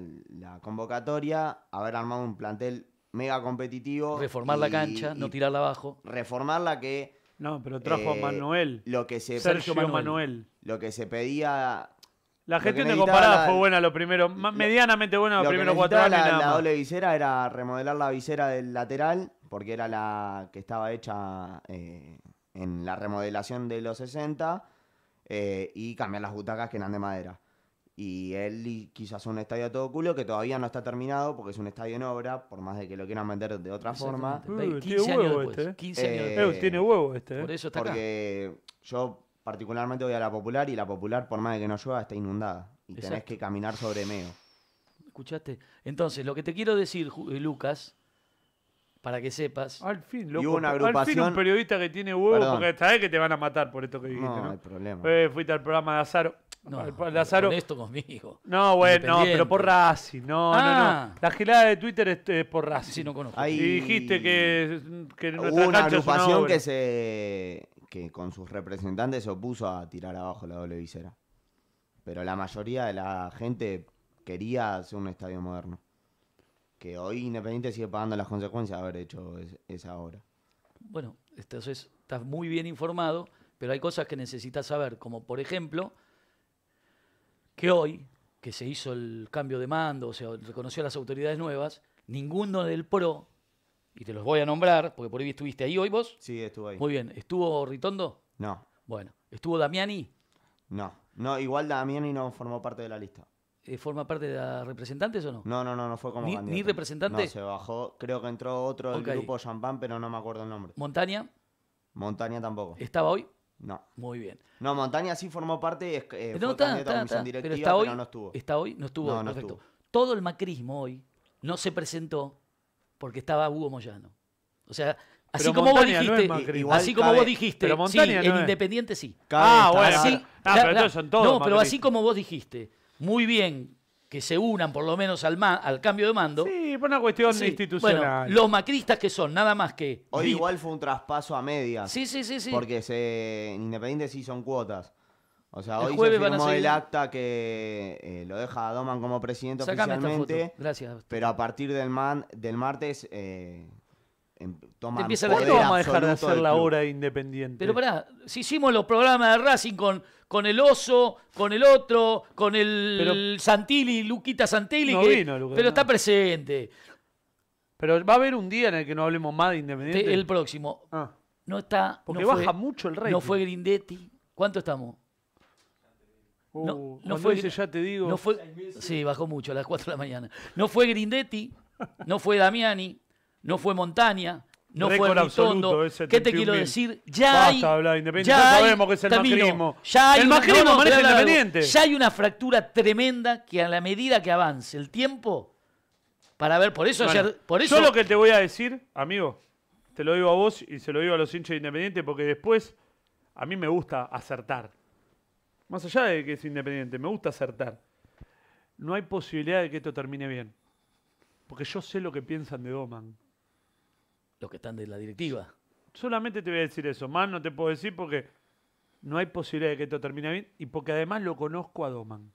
convocatoria, haber armado un plantel mega competitivo. Reformar la cancha, no tirarla abajo. Reformarla que... No, pero trajo a eh, Manuel. Lo que se, Sergio Manuel. Lo que se pedía... La gestión de comparada fue buena lo primero, medianamente buena los lo primeros cuatro años. La, la doble visera era remodelar la visera del lateral, porque era la que estaba hecha eh, en la remodelación de los 60 eh, y cambiar las butacas que eran de madera. Y él quizás un estadio a todo culo que todavía no está terminado porque es un estadio en obra, por más de que lo quieran vender de otra forma. tiene huevo este, ¿eh? años eh, este. 15 tiene huevo este. Por eso está porque yo particularmente voy a la popular y la popular, por más de que no llueva, está inundada. Y tenés que caminar sobre meo. Escuchaste. Entonces, lo que te quiero decir, Lucas, para que sepas. Al fin, Y un periodista que tiene huevo, porque sabes que te van a matar por esto que dijiste, ¿no? No, hay problema. Eh, fuiste al programa de Azaro. No, el con esto conmigo. No, bueno, pero por Racing. No, no, no. Ah. La gelada de Twitter es, por Racing. Sí, no conozco. Y dijiste que, que Hubo una agrupación que se que con sus representantes se opuso a tirar abajo la doble visera. Pero la mayoría de la gente quería hacer un estadio moderno que hoy Independiente sigue pagando las consecuencias de haber hecho esa obra. Bueno, estás muy bien informado, pero hay cosas que necesitas saber, como por ejemplo, que hoy, que se hizo el cambio de mando, o sea, reconoció a las autoridades nuevas, ninguno del PRO, y te los voy a nombrar, porque por ahí estuviste ahí hoy vos. Sí, estuve ahí. Muy bien, ¿estuvo Ritondo? No. Bueno, ¿estuvo Damiani? No, no, igual Damiani no formó parte de la lista. Eh, forma parte de representantes o no? No, no, no, no fue como ni, ¿Ni representante? No, se bajó. Creo que entró otro del grupo Champán, pero no me acuerdo el nombre. ¿Montaña? Montaña tampoco. ¿Estaba hoy? No. Muy bien. No, Montaña sí formó parte, eh, no, está, pero, está hoy, no estuvo. ¿Está hoy? No estuvo, Todo el macrismo hoy no se presentó porque estaba Hugo Moyano. O sea, Así como vos dijiste, así como vos dijiste, pero sí, en Independiente sí. ah, bueno. Así, pero pero, no, pero así como vos dijiste, muy bien que se unan por lo menos al, al cambio de mando. Sí, por una cuestión institucional. los macristas que son, nada más que... Hoy igual fue un traspaso a media. Sí, sí, sí. sí. Porque se, Independiente sí son cuotas. O sea, hoy se firmó el acta que eh, lo deja a Doman como presidente oficialmente. Gracias. Pero a partir del, man, del martes eh, empieza vamos a dejar de hacer la hora independiente? Pero pará, si hicimos los programas de Racing con, con el Oso, con el otro, con el Santili, Santilli, Luquita Santilli, pero está presente. Pero va a haber un día en el que no hablemos más de Independiente. el próximo. Ah. No está. Porque baja mucho el rey. No fue Grindetti. ¿Cuánto estamos? Uh, no, fue, ya te digo. No fue, sí, bajó mucho a las 4 de la mañana. No fue Grindetti, no fue Damiani, no fue Montaña, no fue absoluto, ¿Qué te quiero decir? Ya hay, ya sabemos que es el Ya hay una, independiente. Ya hay una fractura tremenda que a la medida que avance el tiempo, para ver, por eso Por eso, yo lo que te voy a decir, amigo, te lo digo a vos y se lo digo a los hinchas de Independiente, porque después a mí me gusta acertar. Más allá de que es Independiente, me gusta acertar. No hay posibilidad de que esto termine bien. Porque yo sé lo que piensan de Doman los que están de la directiva. Solamente te voy a decir eso, más no te puedo decir porque no hay posibilidad de que esto termine bien y porque además lo conozco a Doman.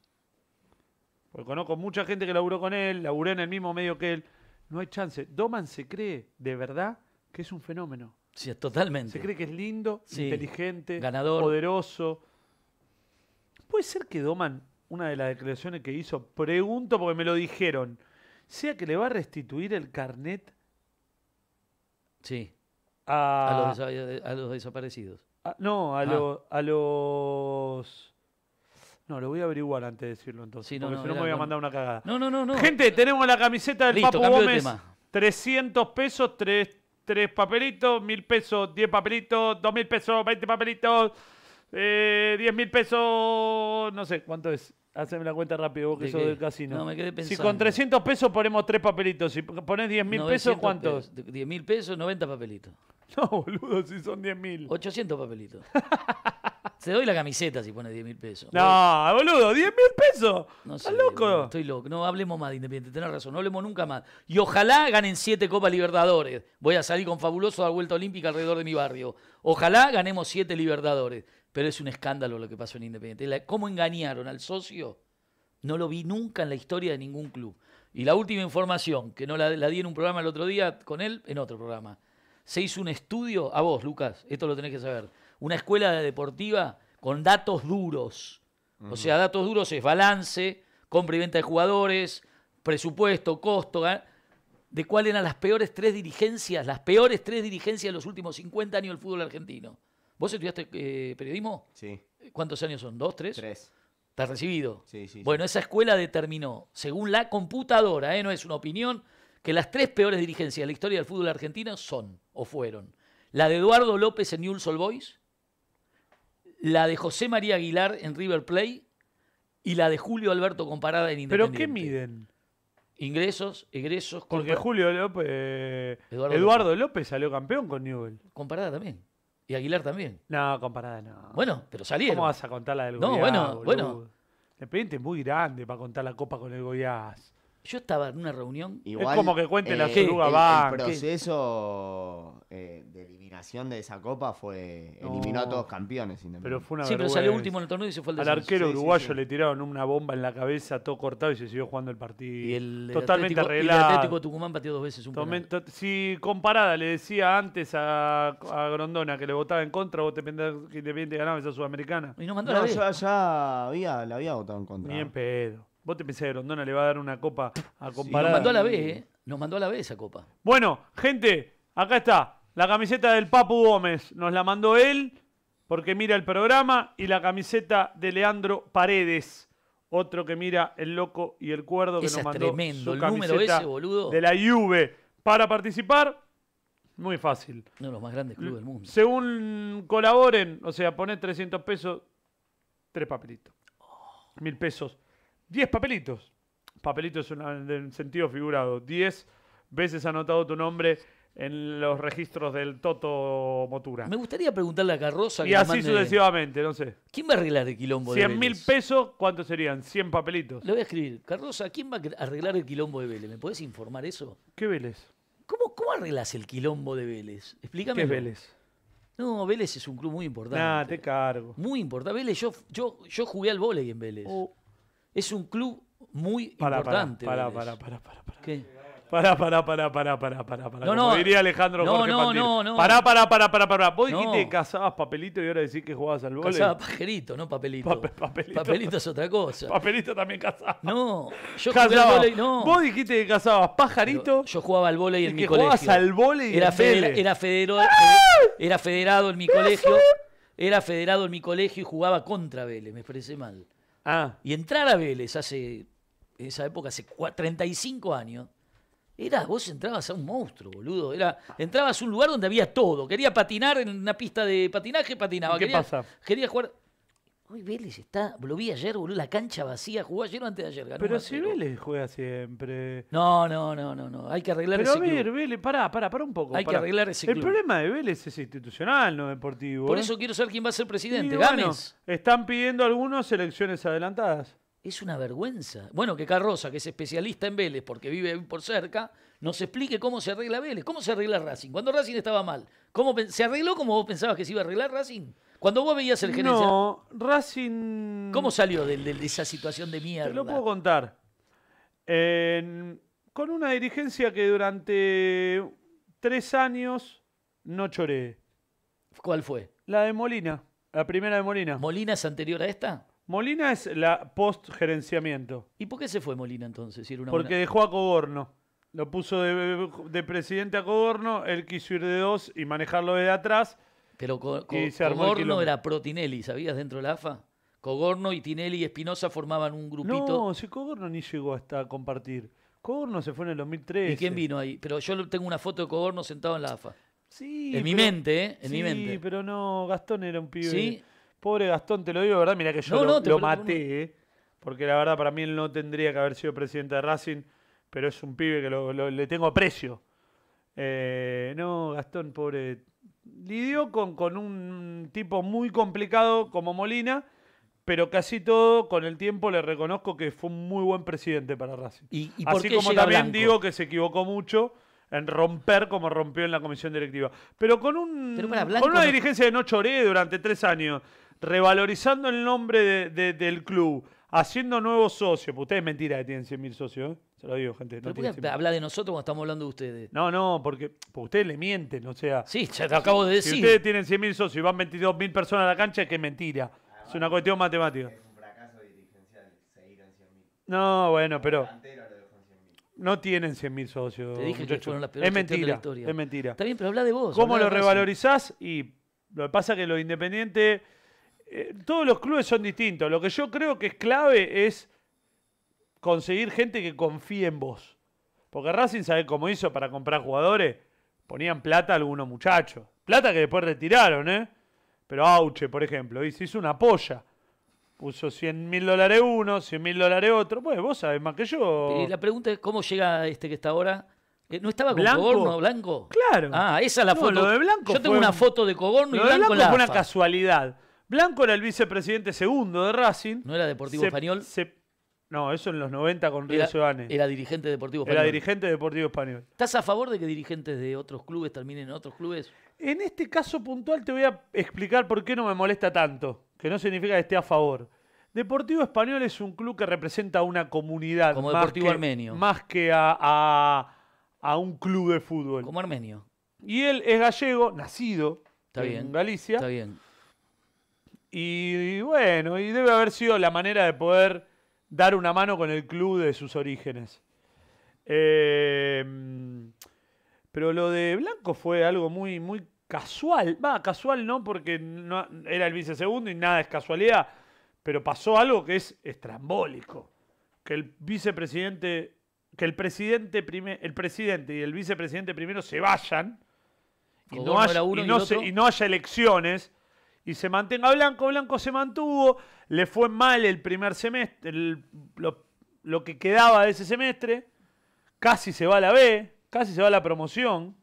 Porque conozco mucha gente que laburó con él, laburé en el mismo medio que él. No hay chance. Doman se cree de verdad que es un fenómeno. Sí, totalmente. Se cree que es lindo, inteligente, ganador, poderoso. Puede ser que Doman, una de las declaraciones que hizo, pregunto porque me lo dijeron, sea que le va a restituir el carnet Sí. Eh, a, los, desaparecidos. no, ah. a, los... No, lo voy a averiguar antes de decirlo entonces. porque no, si no me voy a mandar una cagada. No, no, no, no. Gente, tenemos la camiseta del Papu Gómez. 300 pesos, 3, papelitos, 1000 pesos, 10 papelitos, 2000 pesos, 20 papelitos, eh, 10 mil pesos, no sé cuánto es. Haceme la cuenta rápido, vos que sos del casino. No, me quedé pensando. Si con 300 pesos ponemos tres papelitos, si pones 10 mil pesos, ¿cuántos? 10 mil pesos, 90 papelitos. No, boludo, si son 10 mil. 800 papelitos. Se doy la camiseta si pones 10 mil pesos. No, boludo, 10 mil pesos. ¿Estás loco? Estoy loco. No hablemos más de Independiente, tenés razón. No hablemos nunca más. Y ojalá ganen 7 Copas Libertadores. Voy a salir con Fabuloso a la Vuelta Olímpica alrededor de mi barrio. Ojalá ganemos 7 Libertadores pero es un escándalo lo que pasó en Independiente. ¿Cómo engañaron al socio? No lo vi nunca en la historia de ningún club. Y la última información, que no la, di en un programa el otro día con él, en otro programa. Se hizo un estudio, a vos, Lucas, esto lo tenés que saber, una escuela deportiva con datos duros. O sea, datos duros es balance, compra y venta de jugadores, presupuesto, costo, de cuáles eran las peores tres dirigencias, las peores tres dirigencias de los últimos 50 años del fútbol argentino. ¿Vos estudiaste eh, periodismo? Sí. ¿Cuántos años son? ¿Dos, tres? Tres. ¿Estás recibido? Sí, sí. Bueno, esa escuela determinó, según la computadora, ¿eh? no es una opinión, que las tres peores dirigencias de la historia del fútbol argentino son o fueron la de Eduardo López en Newell's Old Boys, la de José María Aguilar en River Play y la de Julio Alberto Comparada en Independiente. ¿Pero qué miden? Ingresos, egresos. Porque Julio López. Eduardo, López. López. salió campeón con Newell. Comparada también. Y Aguilar también. No, comparada no. Bueno, pero salieron. ¿Cómo vas a contar la del No, bueno, boludo? bueno. El pendiente es muy grande para contar la copa con el Goiás. Yo estaba en una reunión. es como que cuente las la eh, suruga, El, proceso eh, de eliminación de esa copa fue. Eliminó a todos campeones. Pero fue una salió último en el torneo y se fue al Al arquero uruguayo le tiraron una bomba en la cabeza, todo cortado y se siguió jugando el partido. el, Totalmente Atlético, arreglado. el Atlético Tucumán pateó dos veces un Si comparada le decía antes a, Grondona que le votaba en contra, vos te independiente ganaba esa sudamericana. Y no mandó la había, la había votado en contra. Ni en pedo. Vos te pensás Rondona le va a dar una copa a comparar. nos mandó a la vez, ¿eh? Nos mandó a la B esa copa. Bueno, gente, acá está. La camiseta del Papu Gómez nos la mandó él porque mira el programa y la camiseta de Leandro Paredes. Otro que mira el loco y el cuerdo que nos mandó es tremendo. el número ese, boludo. de la Juve. Para participar, muy fácil. Uno de los más grandes clubes del mundo. Según colaboren, o sea, poner 300 pesos, tres papelitos. Mil pesos, 10 papelitos. Papelitos en sentido figurado. 10 veces anotado tu nombre en los registros del Toto Motura. Me gustaría preguntarle a Carroza. Y así sucesivamente, no sé. ¿Quién va a arreglar el quilombo de Vélez? mil pesos, ¿cuántos serían? 100 papelitos. Le voy a escribir. Carrosa, ¿quién va a arreglar el quilombo de Vélez? ¿Me puedes informar eso? ¿Qué Vélez? ¿Cómo, cómo arreglas el quilombo de Vélez? Explícame. ¿Qué es Vélez? No, Vélez es un club muy importante. Ah, te cargo. Muy importante. Vélez, yo, yo, yo jugué al vóley en Vélez. Oh es un club muy importante. Para, para, para, para, para, ¿Qué? para, para, para, para, para, para. No, no, diría Alejandro no, Jorge no, No, no, Pará, pará, pará, para Vos dijiste que cazabas papelito y ahora decís que jugabas al vole. Cazaba pajerito, no papelito. papelito. Papelito es otra cosa. Papelito también cazaba. No, yo cazaba. no. Vos dijiste que cazabas pajarito. yo jugaba al vole en mi colegio. jugabas al era, era, federado, ¡Ah! era federado en mi colegio. Era federado en mi colegio y jugaba contra Vélez, me parece mal. Ah. Y entrar a Vélez hace, esa época, hace 35 años, era, vos entrabas a un monstruo, boludo. Era, entrabas a un lugar donde había todo. Quería patinar en una pista de patinaje, patinaba. ¿Qué pasa? Quería jugar. Hoy Vélez está. Lo vi ayer, boludo, la cancha vacía. Jugó ayer o antes de ayer. pero si Vélez juega siempre. No, no, no, no, no. Hay que arreglar pero ese Pero a ver, Vélez, pará, pará, pará un poco. Hay que arreglar ese El problema de Vélez es institucional, no deportivo. Por ¿eh? eso quiero saber quién va a ser presidente. Bueno, están pidiendo algunos elecciones adelantadas. Es una vergüenza. Bueno, que Carroza, que es especialista en Vélez porque vive por cerca, nos explique cómo se arregla Vélez, cómo se arregla Racing. Cuando Racing estaba mal, ¿cómo ¿se arregló como vos pensabas que se iba a arreglar Racing? Cuando vos veías el Genesia. No, Racing. ¿Cómo salió de, esa situación de mierda? Te lo puedo contar. con una dirigencia que durante tres años no choré. ¿Cuál fue? La de Molina. La primera de Molina. ¿Molina es anterior a esta? Molina es la post-gerenciamiento. ¿Y por qué se fue Molina entonces? una Porque dejó a Coborno. Lo puso de, de, presidente a Coborno. Él quiso ir de dos y manejarlo desde atrás. Pero Cogorno era pro Tinelli, ¿sabías? Dentro de la AFA. Cogorno y Tinelli y Espinosa formaban un grupito. No, si Cogorno ni llegó hasta compartir. Cogorno se fue en el 2003. ¿Y quién vino ahí? Pero yo tengo una foto de Cogorno sentado en la AFA. Sí. En mi mente, ¿eh? En sí, mi mente. Sí, pero no, Gastón era un pibe. Sí. Pobre Gastón, te lo digo, ¿verdad? Mira que yo lo, maté, ¿eh? Porque la verdad, para mí él no tendría que haber sido presidente de Racing, pero es un pibe que le tengo aprecio. Eh, no, Gastón, pobre, lidió con, con un tipo muy complicado como Molina, pero casi todo con el tiempo le reconozco que fue un muy buen presidente para Racing. ¿Y, Así como también digo que se equivocó mucho en romper como rompió en la comisión directiva. Pero con, un, con una dirigencia de no choré durante tres años, revalorizando el nombre del club, haciendo nuevos socios, pues ustedes mentira que tienen 100.000 socios, ¿eh? Se lo digo, gente. No habla de nosotros cuando estamos hablando de ustedes. No, no, porque, porque ustedes le mienten, o sea. Sí, te acabo de decir. Si ustedes tienen 100.000 socios y van 22.000 personas a la cancha, es que es mentira. Es una cuestión matemática. Es un fracaso dirigencial seguir en 100.000. No, bueno, pero no tienen 100.000 socios. Te dije que fueron las peores es mentira, historia. es mentira. Está bien, pero habla de vos. ¿Cómo lo revalorizás? Y lo que pasa es que lo independiente eh, todos los clubes son distintos. Lo que yo creo que es clave es conseguir gente que confíe en vos. Porque Racing, sabe cómo hizo para comprar jugadores? Ponían plata a algunos muchachos. Plata que después retiraron, ¿eh? Pero Auche, por ejemplo, se hizo una polla. Puso 100 mil dólares uno, 100 mil dólares otro. Pues vos sabés más que yo. Y la pregunta es: ¿cómo llega este que está ahora? Eh, ¿No estaba con Blanco? Cogorno, Blanco? Claro. Ah, esa es la foto. de Yo tengo una foto de Cogorno y Blanco. Blanco la una casualidad. Blanco era el vicepresidente segundo de Racing. ¿No era Deportivo Español? No, eso en los 90 con Río Sebane. Era dirigente deportivo español. Era dirigente deportivo español. ¿Estás a favor de que dirigentes de otros clubes terminen en otros clubes? En este caso puntual te voy a explicar por qué no me molesta tanto, que no significa que esté a favor. Deportivo Español es un club que representa a una comunidad. Como Deportivo Armenio. Más que a, un club de fútbol. Como Armenio. Y él es gallego, nacido en Galicia. Está bien. Y, y bueno, y debe haber sido la manera de poder dar una mano con el club de sus orígenes. Em, pero lo de Blanco fue algo muy, muy casual. Va, casual no, porque era el vicesegundo y nada es casualidad. Pero pasó algo que es estrambólico. Que el vicepresidente, que el presidente, prime, el presidente y el vicepresidente primero se vayan y no haya elecciones y se mantenga Blanco. Blanco se mantuvo, le fue mal el primer semestre, lo, que quedaba de ese semestre. Casi se va a la B, casi se va a la promoción.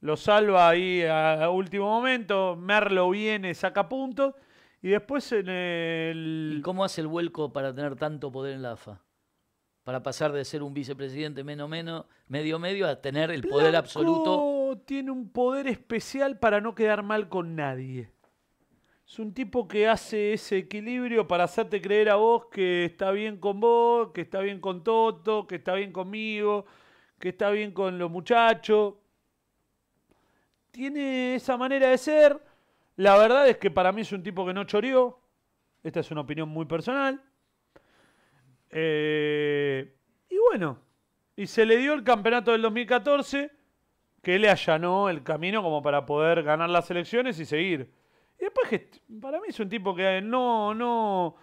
Lo salva ahí a, último momento. Merlo viene, saca puntos. Y después en el. ¿Y cómo hace el vuelco para tener tanto poder en la AFA? Para pasar de ser un vicepresidente menos menos, medio medio, a tener el poder absoluto. Tiene un poder especial para no quedar mal con nadie. Es un tipo que hace ese equilibrio para hacerte creer a vos que está bien con vos, que está bien con Toto, que está bien conmigo, que está bien con los muchachos. Tiene esa manera de ser. La verdad es que para mí es un tipo que no choreó. Esta es una opinión muy personal. Eh, y bueno, y se le dio el campeonato del 2014 que le allanó el camino como para poder ganar las elecciones y seguir. Y después, para mí es un tipo que no, no,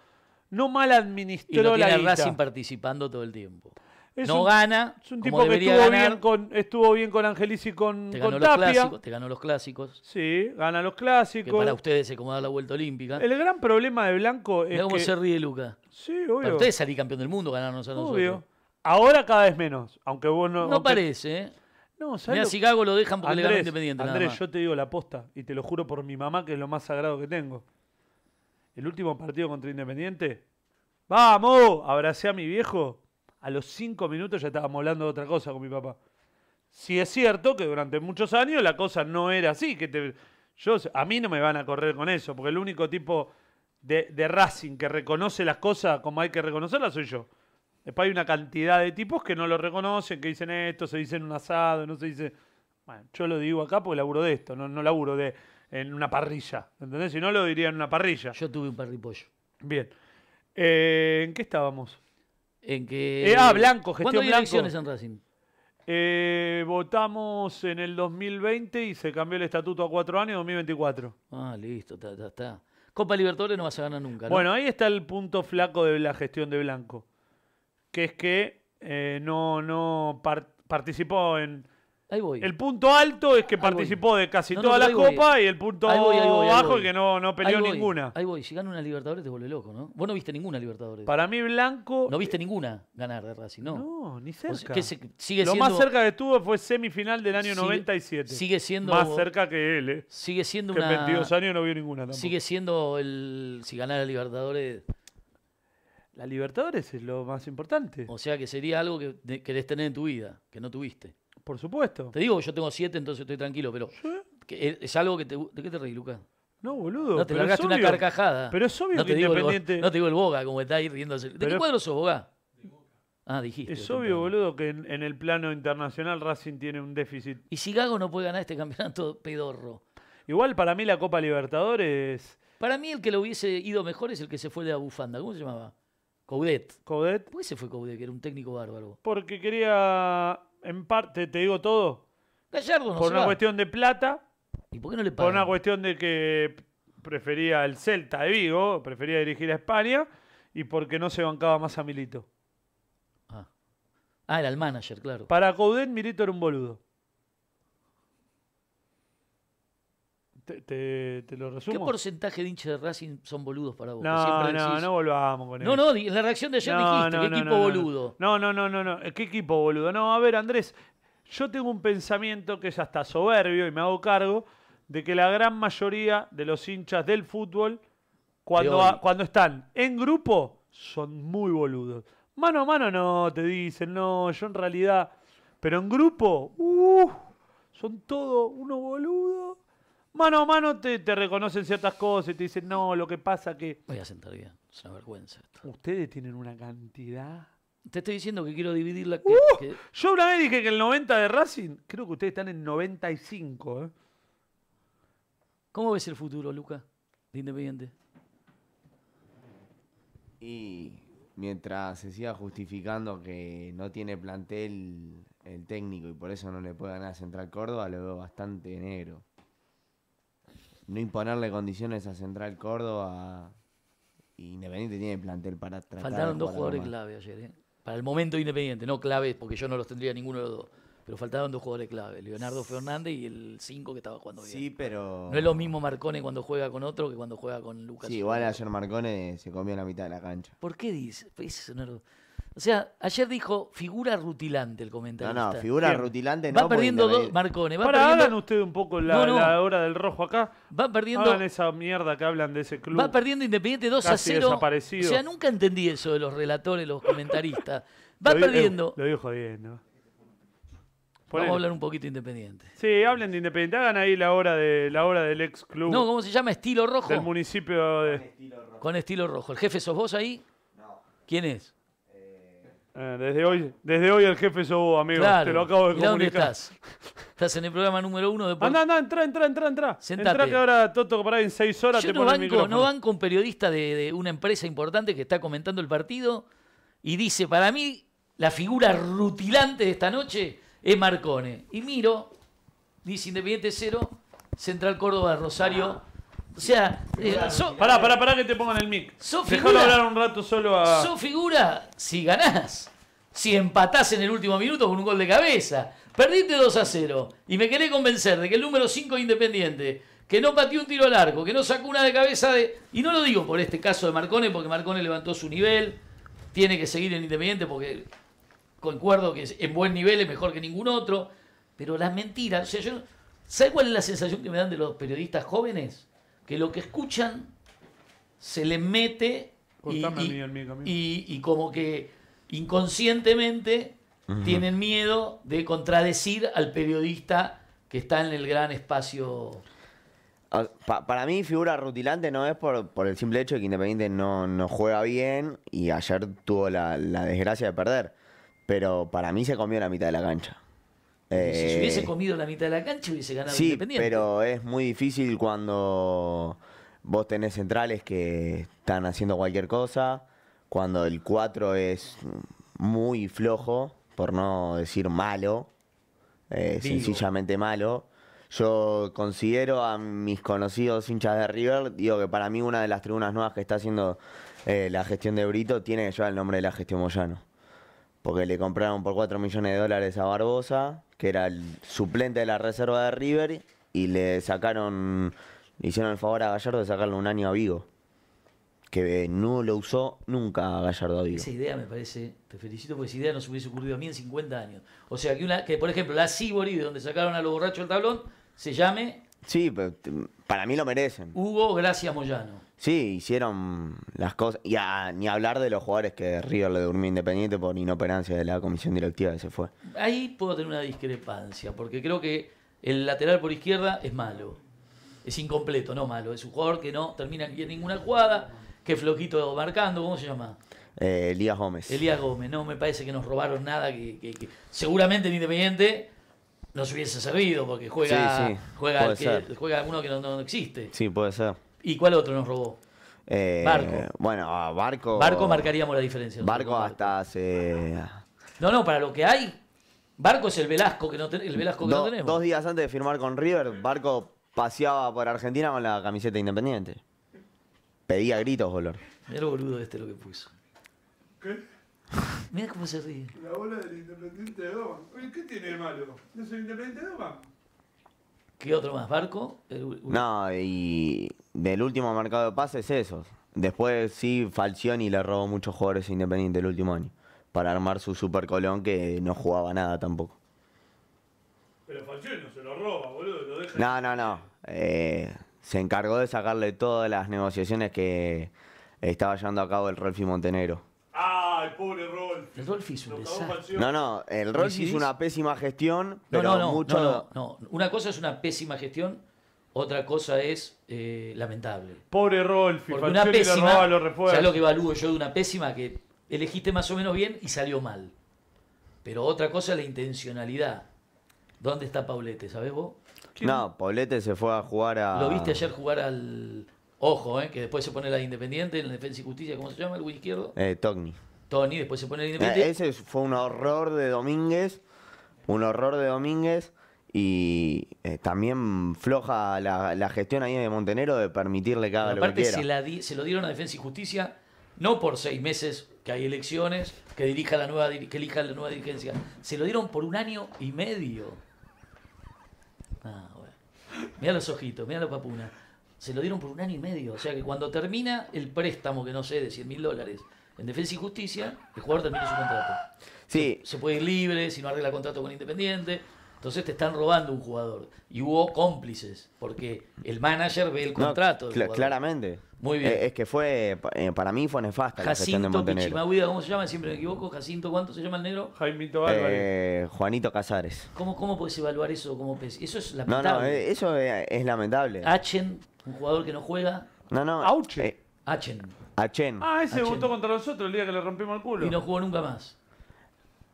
no mal administró y lo tiene la guita. Racing participando todo el tiempo. no gana. Es un tipo que estuvo, Bien con, estuvo bien con Angelis y con, te ganó los Clásicos, te ganó los clásicos. Sí, gana los clásicos. Que para ustedes es como dar la vuelta olímpica. El gran problema de Blanco es. Mirá cómo se Luca. Sí, obvio. Para ustedes salir campeón del mundo, ganarnos a nosotros. Obvio. Ahora cada vez menos, aunque vos no. No parece, ¿eh? No, Mira, si lo dejan porque Andrés, le Independiente. Andrés, yo te digo la posta y te lo juro por mi mamá que es lo más sagrado que tengo. El último partido contra Independiente. ¡Vamos! Abracé a mi viejo. A los cinco minutos ya estábamos hablando de otra cosa con mi papá. Si es cierto que durante muchos años la cosa no era así, que te... yo, a mí no me van a correr con eso, porque el único tipo de Racing que reconoce las cosas como hay que reconocerlas soy yo. Después hay una cantidad de tipos que no lo reconocen, que dicen esto, se dicen un asado, no se dice. Bueno, yo lo digo acá porque laburo de esto, no, no laburo de en una parrilla. ¿Entendés? Si no, lo diría en una parrilla. Yo tuve un parripollo. Bien. Eh, ¿En qué estábamos? En que. Eh, ah, Blanco, gestión Blanco. Blanco. elecciones en Racing? Eh, votamos en el 2020 y se cambió el estatuto a cuatro años, 2024. Ah, listo, está, está, Copa Libertadores no vas a ganar nunca. ¿no? Bueno, ahí está el punto flaco de la gestión de Blanco que es que eh, no, no participó en... Ahí voy. El punto alto es que participó de casi toda la copa y el punto bajo es que no, peleó ninguna. Ahí voy, si gana una Libertadores te vuelve loco, ¿no? Vos no viste ninguna Libertadores. Para mí Blanco... No viste ninguna ganar de Racing, ¿no? No, ni cerca. Lo más cerca que estuvo fue semifinal del año 97. Sigue siendo... Más cerca que él, ¿eh? Sigue siendo que en 22 años no vio ninguna tampoco. Sigue siendo el... Si ganara Libertadores... La Libertadores es lo más importante. O sea que sería algo que querés tener en tu vida, que no tuviste. Por supuesto. Te digo, yo tengo siete, entonces estoy tranquilo, pero es, algo que te... ¿De qué te reí, Lucas? No, boludo. No, te una carcajada. Pero es obvio que no te digo el Boga, como está ahí riéndose. ¿De qué sos Boga? Ah, dijiste. Es obvio, boludo, que en, el plano internacional Racing tiene un déficit. Y si Gago no puede ganar este campeonato pedorro. Igual para mí la Copa Libertadores. Para mí el que lo hubiese ido mejor es el que se fue de la bufanda. ¿Cómo se llamaba? Coudet. ¿Por qué se fue Coudet, que era un técnico bárbaro? Porque quería, en parte, te digo todo. no Por una cuestión de plata. ¿Y por qué no le Por una cuestión de que prefería el Celta de Vigo, prefería dirigir a España y porque no se bancaba más a Milito. Ah, ah era el manager, claro. Para Coudet, Milito era un boludo. Te, te, te, lo resumo. ¿Qué porcentaje de hinchas de Racing son boludos para vos? No, no, no volvamos con eso. No, no, la reacción de ayer dijiste, no, ¿qué equipo boludo? No, no, no, no, no, eh, ¿qué equipo boludo? No, a ver, Andrés, yo tengo un pensamiento que es hasta soberbio y me hago cargo de que la gran mayoría de los hinchas del fútbol, cuando, cuando están en grupo, son muy boludos. Mano a mano no, te dicen, no, yo en realidad. Pero en grupo, uh, son todo uno boludos mano a mano te, reconocen ciertas cosas y te dicen, no, lo que pasa que... Voy a sentar bien, es una vergüenza esto. Ustedes tienen una cantidad... Te estoy diciendo que quiero dividir la... Uh, yo una vez dije que el 90 de Racing, creo que ustedes están en 95. ¿eh? ¿Cómo ves el futuro, Luca, de Independiente? Y mientras se siga justificando que no tiene plantel el técnico y por eso no le puede ganar a Central Córdoba, lo veo bastante negro no imponerle condiciones a Central Córdoba. Independiente tiene plantel para tratar. Faltaron dos jugadores clave ayer, eh. Para el momento Independiente, no claves porque yo no los tendría ninguno de los dos. Pero faltaron dos jugadores clave, Leonardo Fernández y el 5 que estaba jugando bien. Sí, pero. No es lo mismo Marcone cuando juega con otro que cuando juega con Lucas. Sí, igual ayer Marcone se comió la mitad de la cancha. ¿Por qué dice? Pues, o sea, ayer dijo figura rutilante el comentario. No, no, figura rutilante no. Va perdiendo dos, Marcones. Ahora, hablan ustedes un poco la, hora del rojo acá. Va perdiendo. Hagan esa mierda que hablan de ese club. Va perdiendo Independiente 2 a 0. O sea, nunca entendí eso de los relatores, los comentaristas. Va eh, perdiendo. lo dijo bien, ¿no? Vamos a hablar un poquito de Independiente. Sí, hablen de Independiente. Hagan ahí la hora, de, la hora del ex club. No, ¿cómo se llama? Estilo Rojo. Del municipio de... Con Estilo Rojo. Con Estilo Rojo. ¿El jefe sos vos ahí? No. ¿Quién es? Eh, desde, hoy, desde hoy el jefe es vos, amigo. Te lo acabo de comunicar. ¿Dónde estás? estás en el programa número uno de Anda, anda, entra, entra, entra, entra. Entra que ahora Toto para en seis horas te no banco, el no un periodista de, de una empresa importante que está comentando el partido y dice, para mí, la figura rutilante de esta noche es Marcone. Y miro, dice Independiente Cero, Central Córdoba, Rosario. O sea, eh, para pará, pará, pará que te pongan el mic. So Dejalo hablar un rato solo a. So figura si ganás. Si empatás en el último minuto con un gol de cabeza. Perdiste 2 a 0. Y me querés convencer de que el número 5 Independiente, que no pateó un tiro al arco, que no sacó una de cabeza de. Y no lo digo por este caso de Marcone, porque Marcone levantó su nivel. Tiene que seguir en Independiente porque concuerdo que en buen nivel es mejor que ningún otro. Pero las mentiras. O sea, yo. ¿Sabes cuál es la sensación que me dan de los periodistas jóvenes? que lo que escuchan se les mete y, como que inconscientemente tienen miedo de contradecir al periodista que está en el gran espacio. Ah, para mí figura rutilante no es por, el simple hecho de que Independiente no, no juega bien y ayer tuvo la desgracia de perder. Pero para mí se comió la mitad de la cancha. Si si hubiese eh, comido la mitad de la cancha hubiese ganado sí, Pero es muy difícil cuando vos tenés centrales que están haciendo cualquier cosa, cuando el 4 es muy flojo, por no decir malo, eh, sencillamente malo. Yo considero a mis conocidos hinchas de River, digo que para mí una de las tribunas nuevas que está haciendo eh, la gestión de Brito tiene que llevar el nombre de la gestión Moyano porque le compraron por 4 millones de dólares a Barbosa, que era el suplente de la reserva de River, y le sacaron, hicieron el favor a Gallardo de sacarle un año a Vigo. Que no lo usó nunca Gallardo a Vigo. Esa idea me parece, te felicito porque esa idea no se hubiese ocurrido a mí en 50 años. O sea, que, que por ejemplo la Cibori, donde sacaron a los borrachos del tablón, se llame. Sí, pero mm, para mí lo merecen. Hugo Gracias Moyano. Sí, hicieron las cosas. Y ni hablar de los jugadores que River le durmió independiente por inoperancia de la comisión directiva que se fue. Ahí puedo tener una discrepancia, porque creo que el lateral por izquierda es malo. Es incompleto, no malo. Es un jugador que no termina en ninguna jugada, que flojito marcando, ¿cómo se llama? Eh, Elías Gómez. Elías Gómez, no me parece que nos robaron nada que, seguramente el Independiente nos hubiese servido, porque juega, juega, que, juega alguno que no existe. Sí, puede ser. ¿Y cuál otro nos robó? Eh, barco. Bueno, barco. Barco marcaríamos la diferencia. Barco, hasta hace. No, no, para lo que hay, Barco es el Velasco que no, el Velasco que no tenemos. Dos días antes de firmar con River, Barco paseaba por Argentina con la camiseta independiente. Pedía gritos, bolor. Mira lo boludo este lo que puso. ¿Qué? Mira cómo se ríe. La bola del Independiente de Doma. ¿qué tiene de malo? ¿No es el Independiente de Doma? ¿Qué otro más? ¿Barco? No, y del último mercado de pases esos. Después sí, Falcioni le robó muchos jugadores independientes el último año. Para armar su Super Colón que no jugaba nada tampoco. Pero Falcioni no se lo roba, boludo. Lo deja no, no, no. Eh, se encargó de sacarle todas las negociaciones que estaba llevando a cabo el Rolfi Montenegro. Ah, el pobre Rolf un desastre. No, no, el Rolf es una pésima gestión. Pero no, no, mucho... no, Una cosa es una pésima gestión, otra cosa es eh, lamentable. Pobre Rolfi, Porque una pésima, lo que evalúo yo de una pésima? Que elegiste más o menos bien y salió mal. Pero otra cosa es la intencionalidad. ¿Dónde está Paulete? sabes vos? No, Paulete se fue a jugar a. Lo viste ayer jugar al. Ojo, eh, que después se pone la Independiente en la Defensa y Justicia, ¿cómo se llama el güey izquierdo? Eh, Togni. Tony, después se pone el Independiente. Ah, ese fue un horror de Domínguez, un horror de Domínguez y eh, también floja la, gestión ahí de Montenero de permitirle cada lo que quiera. Se, la se lo dieron a Defensa y Justicia no por seis meses que hay elecciones, que dirija la nueva que elija la nueva dirigencia, se lo dieron por un año y medio. Ah, Mira los ojitos, mira los papunas. Se lo dieron por un año y medio. O sea que cuando termina el préstamo, que no sé, de 100 mil dólares, en Defensa y Justicia, el jugador termina su contrato. Sí. Se puede ir libre si no arregla contrato con Independiente. Entonces te están robando un jugador. Y hubo cómplices, porque el manager ve el contrato. claramente. Muy bien. Eh, es que fue, eh, para mí fue nefasta Jacinto ¿cómo se llama? Siempre me equivoco. Jacinto, ¿cuánto se llama el negro? Jaimito eh, Juanito Casares. ¿Cómo, ¿Cómo podés evaluar eso? Como eso es lamentable. No, eh, eso es, lamentable. Achen, un jugador que no juega. No, no. Auche. Achen. A Chen. Ah, ese contra nosotros el día que le rompimos el culo. Y no jugó nunca más.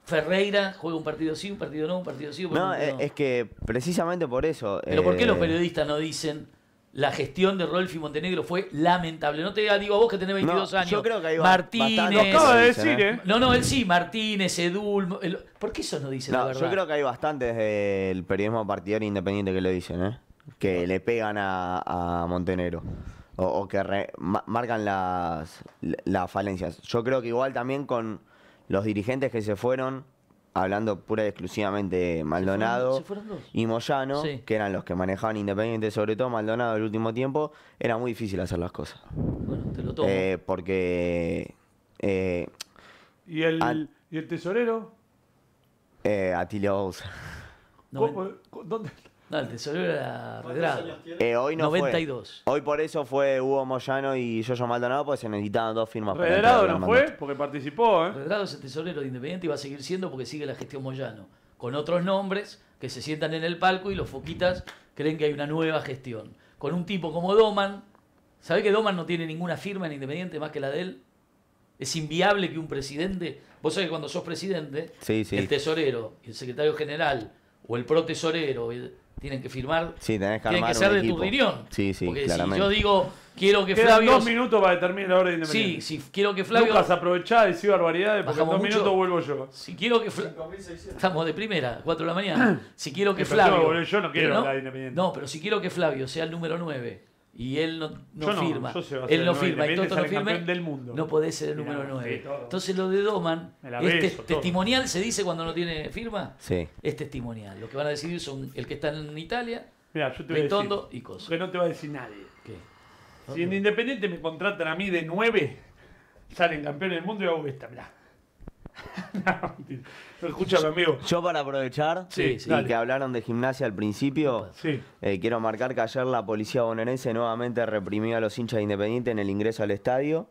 Ferreira juega un partido sí, un partido no, un partido sí, un no. Eh, es que precisamente por eso. Pero ¿por qué los eh, periodistas no dicen la gestión de Rolfi Montenegro fue lamentable. No te digo a vos que tenés 22 años. Yo creo que Martínez. ¿eh? No, no, él sí, Martínez, Edul. ¿Por qué eso no dicen no, verdad? Yo creo que hay bastantes del periodismo partidario independiente que lo dicen, ¿eh? Que le pegan a Montenegro o, que marcan las, falencias. Yo creo que igual también con los dirigentes que se fueron, hablando pura y exclusivamente Maldonado y Moyano, que eran los que manejaban Independiente, sobre todo Maldonado el último tiempo, era muy difícil hacer las cosas. Bueno, te lo tomo. Eh, porque... Eh, ¿Y, el, ¿Y el tesorero? Eh, Atilio ¿Dónde? No, el tesorero era Redrado. Eh, hoy no 92. Fue. Hoy por eso fue Hugo Moyano y Yoyo Maldonado, porque se necesitaban dos firmas. Redrado no fue, porque participó. ¿eh? Redrado es el tesorero de Independiente y va a seguir siendo porque sigue la gestión Moyano. Con otros nombres que se sientan en el palco y los foquitas creen que hay una nueva gestión. Con un tipo como Doman, ¿sabe que Doman no tiene ninguna firma en Independiente más que la de él? Es inviable que un presidente, vos sabés que cuando sos presidente, el tesorero, el secretario general o el pro tesorero, tienen que firmar. Tienen que ser de tu opinión. Sí, sí, Porque si yo digo, quiero que Quedan Flavio. dos minutos para que termine la hora de Independiente. Sí, si quiero que Flavio. Lucas, aprovechá, decir barbaridades, porque en dos minutos vuelvo yo. Si quiero que Flavio. Estamos de primera, 4 de la mañana. Si quiero que Flavio. Yo, no quiero no, la Independiente. No, pero si quiero que Flavio sea el número 9 y él no, firma. él no firma. Y Toto no firme, del mundo. no puede ser el número 9. Entonces lo de Doman, es testimonial, se dice cuando no tiene firma. Sí. Es testimonial. Lo que van a decidir son el que está en Italia, Mirá, y Cosa. Que no te va a decir nadie. Si en Independiente me contratan a mí de 9, salen campeón del mundo y hago esta. Escúchame, amigo. Yo para aprovechar y eh, que hablaron de gimnasia al principio, eh, quiero marcar que ayer la policía bonaerense nuevamente reprimió a los hinchas de Independiente en el ingreso al estadio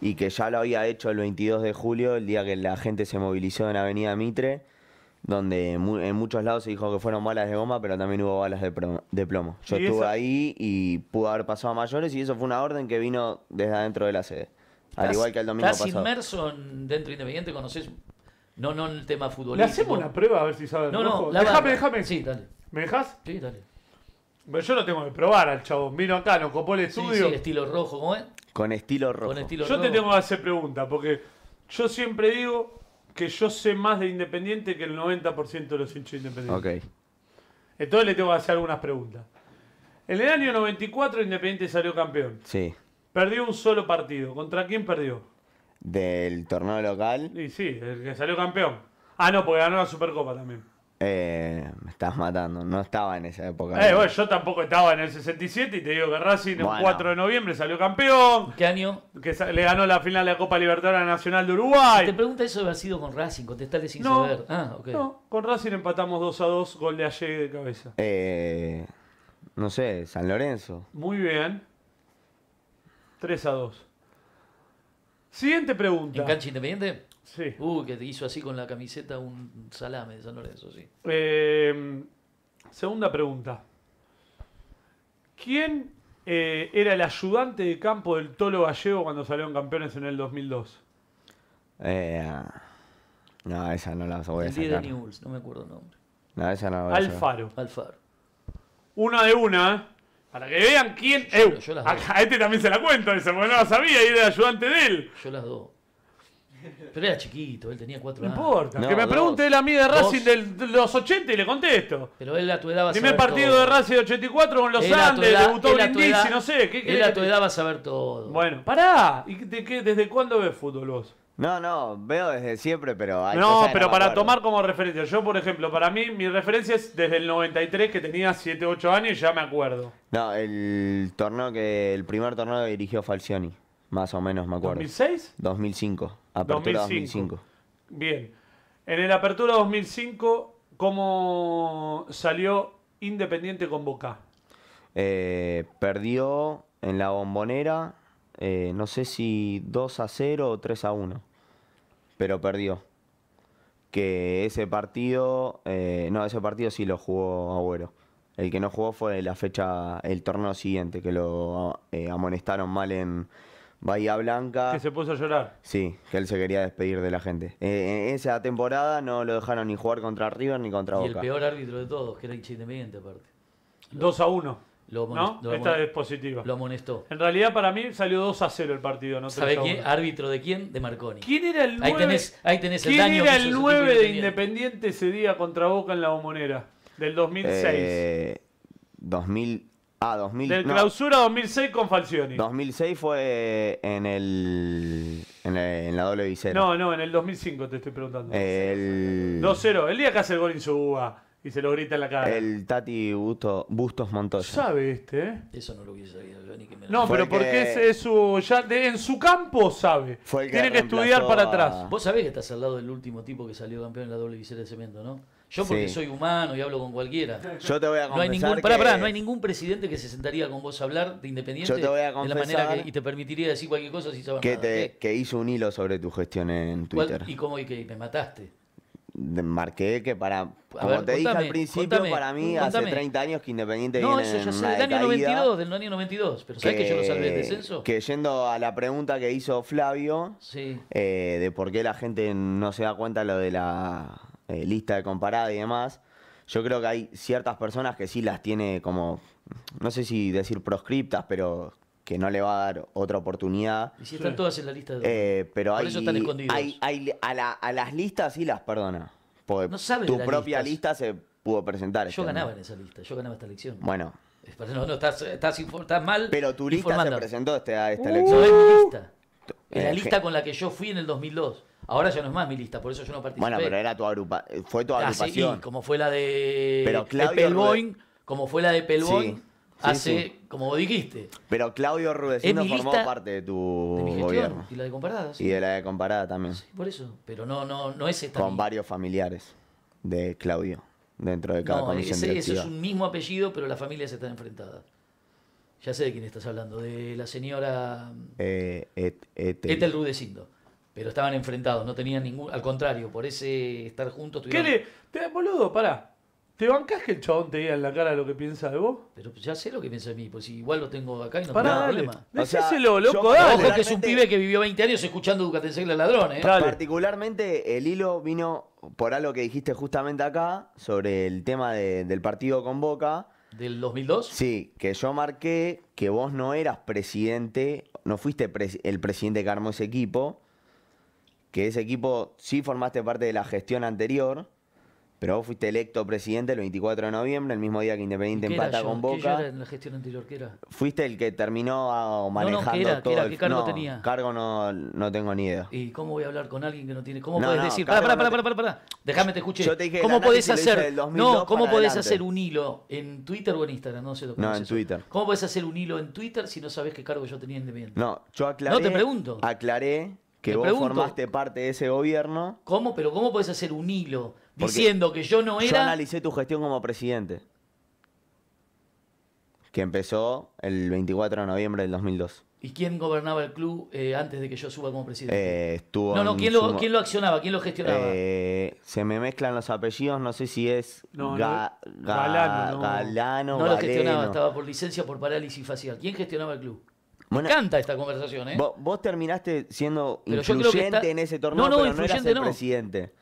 y que ya lo había hecho el 22 de julio, el día que la gente se movilizó en Avenida Mitre, donde en muchos lados se dijo que fueron balas de goma, pero también hubo balas de, plomo. Yo estuve ahí y pudo haber pasado a mayores y eso fue una orden que vino desde adentro de la sede. Al igual que el domingo ¿Estás pasado. inmerso dentro de Independiente? ¿Conoces no, no en el tema futbolístico. Le hacemos una prueba a ver si sabe No, no, Déjame, déjame. Sí, dale. ¿Me dejas? Sí, dale. Yo no tengo que probar al chabón. Vino acá, nos copó el estudio. sí, estilo rojo, ¿cómo es? Con estilo rojo. Yo te tengo que hacer preguntas porque yo siempre digo que yo sé más de Independiente que el 90% de los hinchas independientes. Ok. Entonces le tengo que hacer algunas preguntas. En el año 94 Independiente salió campeón. Sí. Perdió un solo partido. ¿Contra quién perdió? del torneo local. Y sí, el que salió campeón. Ah, no, porque ganó la Supercopa también. Eh, me estás matando, no estaba en esa época. Eh, yo tampoco estaba en el 67 y te digo que Racing el 4 de noviembre salió campeón. ¿Qué año? Que le ganó la final de la Copa Libertadora Nacional de Uruguay. Te pregunta eso de haber sido con Racing, contestale sin no, saber. Ah, no, con Racing empatamos 2 a 2, gol de ayer de cabeza. Eh, no sé, San Lorenzo. Muy bien. 3 a 2. Siguiente pregunta. ¿En cancha independiente? Sí. Uh, que te hizo así con la camiseta un salame de San Lorenzo, sí. Eh, segunda pregunta. ¿Quién eh, era el ayudante de campo del Tolo Gallego cuando salieron campeones en el 2002? Eh, no, esa no la voy a sacar. El de Newell's, no me acuerdo el nombre. No, esa no la voy a Alfaro. Alfaro. Una de una, ¿eh? Para que vean quién. es. yo las a, este también se la cuento porque no la sabía y era ayudante de él. Yo las dos. Pero era chiquito, él tenía cuatro años. No importa, que me pregunte la mía de Racing de los 80 y le contesto. Pero él a tu edad va a saber Primer partido de Racing de 84 con los Andes, debutó en no sé. ¿qué, Él a tu edad va a saber todo. Bueno, pará. ¿Y de qué, desde cuándo ves fútbol vos? No, no, veo desde siempre, pero No, pero para tomar como referencia. Yo, por ejemplo, para mí, mi referencia es desde el 93, que tenía 7, 8 años ya me acuerdo. No, el torneo que. El primer torneo que dirigió Falcioni, más o menos, me acuerdo. ¿2006? 2005. Apertura 2005. Bien. En el Apertura 2005, ¿cómo salió Independiente con Boca? Eh, perdió en la bombonera eh, no sé si 2 a 0 o 3 a 1, pero perdió. Que ese partido, eh, no, ese partido sí lo jugó Agüero. El que no jugó fue la fecha, el torneo siguiente, que lo eh, amonestaron mal en Bahía Blanca. Que se puso a llorar. Sí, que él se quería despedir de la gente. esa temporada no lo dejaron ni jugar contra River ni contra Boca. Y el peor árbitro de todos, que era Independiente aparte. 2 a 1. ¿No? Esta es positiva. Lo amonestó. En realidad, para mí salió 2 a 0 el partido. No ¿Sabe quién? ¿Árbitro de quién? De Marconi. ¿Quién era el 9? Ahí tenés, ¿Quién era el 9 de Independiente ese día contra Boca en la Omonera Del 2006. 2000. Eh, ah, 2000. Del clausura 2006 con Falcioni. 2006 fue en el. En, la doble No, no, en el 2005 te estoy preguntando. El... 2-0. El día que hace el gol en uba y se lo grita en la cara. El Tati Bustos Montoya. ¿Sabe este? ¿eh? Eso no lo hubiese sabido yo ni que me No, pero porque es, su. Ya en su campo sabe. Tiene que estudiar para atrás. Vos sabés que estás al lado del último tipo que salió campeón en la doble visera de cemento, ¿no? Yo porque soy humano y hablo con cualquiera. Yo te voy a confesar No hay ningún, no hay ningún presidente que se sentaría con vos a hablar de Independiente de la manera que, y te permitiría decir cualquier cosa si que, que hizo un hilo sobre tu gestión en Twitter. ¿Y cómo y que me mataste? marqué que para, como te dije al principio, para mí hace 30 años que Independiente no, viene eso ya en sé, del año 92, del año 92, pero ¿sabes que, yo lo salvé del descenso? Que yendo a la pregunta que hizo Flavio, eh, de por qué la gente no se da cuenta lo de la eh, lista de comparada y demás, yo creo que hay ciertas personas que sí las tiene como, no sé si decir proscriptas, pero que no le va a dar otra oportunidad. Y si están todas en la lista de eh, pero Por hay, eso están escondidas. a, las listas sí las perdona. no sabes tu propia lista se pudo presentar. Yo este ganaba en esa lista, yo ganaba esta elección. Bueno. No, no estás, mal. Pero tu lista se presentó este, a esta elección. No es mi lista. Es la eh, lista con la que yo fui en el 2002. Ahora ya no es más mi lista, por eso yo no participé. Bueno, pero era tu agrupa fue tu ah, agrupación. como fue la de, pero como fue la de Pelboin hace como vos dijiste. Pero Claudio Rudecindo formó parte de tu gobierno. Y la de comparada, Y de la de comparada también. Sí, por eso. Pero no, no, no es esta. Con varios familiares de Claudio dentro de cada no, comisión ese, es un mismo apellido, pero las familias están enfrentadas. Ya sé de quién estás hablando, de la señora eh, Rudecindo. Pero estaban enfrentados, no tenían ningún. Al contrario, por ese estar juntos. Tuvieron... ¿Qué le? Te, boludo, pará. ¿Te bancas que el chabón te diga en la cara lo que piensa de vos? Pero ya sé lo que piensa de mí, pues igual lo tengo acá y no tengo dale. problema. loco, dale. que es un pibe que vivió 20 años escuchando Ducatensegla la ladrón, ¿eh? Particularmente el hilo vino por algo que dijiste justamente acá sobre el tema del partido con Boca. Del 2002. Sí, que yo marqué que vos no eras presidente, no fuiste el presidente que armó ese equipo, que ese equipo sí formaste parte de la gestión anterior, pero vos fuiste electo presidente el 24 de noviembre, el mismo día que Independiente empata con Boca. ¿Qué yo era en la gestión anterior? Fuiste el que terminó manejando ah, no, no, ¿qué era? ¿Qué, cargo no, tenía? Cargo no, no tengo ni idea. ¿Y cómo voy a hablar con alguien que no tiene? ¿Cómo podés decir? Pará, pará, pará, pará, pará. Déjame te escuché. Yo te dije ¿Cómo podés hacer? No, ¿cómo podés hacer un hilo en Twitter o en Instagram? No sé lo que No, en Twitter. ¿Cómo podés hacer un hilo en Twitter si no sabés qué cargo yo tenía en Independiente? No, yo aclaré. No te pregunto. Aclaré que vos formaste parte de ese gobierno. ¿Cómo? Pero ¿cómo podés hacer un hilo? diciendo que yo no era. Yo analicé tu gestión como presidente. Que empezó el 24 de noviembre del 2002. ¿Y quién gobernaba el club eh, antes de que yo suba como presidente? Eh, estuvo no, no, ¿quién lo, accionaba? ¿Quién lo gestionaba? Eh, se me mezclan los apellidos, no sé si es Galano. Galano, no lo gestionaba, estaba por licencia por parálisis facial. ¿Quién gestionaba el club? Me encanta esta conversación, ¿eh? Vos, terminaste siendo influyente en ese torneo, no, no, pero no eras el presidente.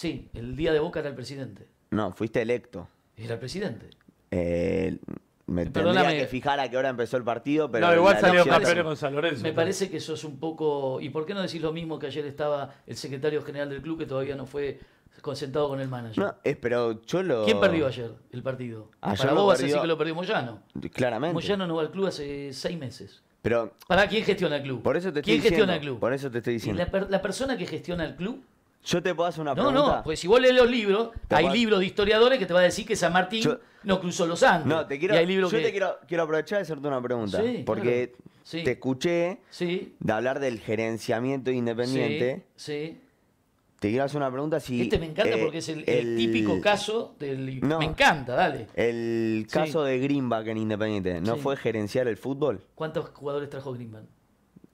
Sí, el día de Boca era el presidente. No, fuiste electo. Era el presidente. Eh, me tendría que fijar a qué hora empezó el partido, pero... No, igual salió campeón con San Lorenzo. Me parece que eso es un poco... ¿Y por qué no decís lo mismo que ayer estaba el secretario general del club que todavía no fue consentado con el manager? No, es, pero yo ¿Quién perdió ayer el partido? Ayer ah, Para vos vas a decir que lo perdió Moyano. Claramente. Moyano no va al club hace seis meses. Pero... ¿Para quién gestiona el club? ¿Quién gestiona el club? Por eso te estoy diciendo. la persona que gestiona el club yo te puedo hacer una pregunta. No, no, pues si vos lees los libros, hay libros de historiadores que te van a decir que San Martín no cruzó los Andes. quiero, yo te quiero, aprovechar de hacerte una pregunta. porque te escuché de hablar del gerenciamiento independiente. Te quiero hacer una pregunta si... Este me encanta eh, porque es el, típico caso del... No, me encanta, dale. El caso de Greenback en Independiente, ¿no fue gerenciar el fútbol? ¿Cuántos jugadores trajo Greenback?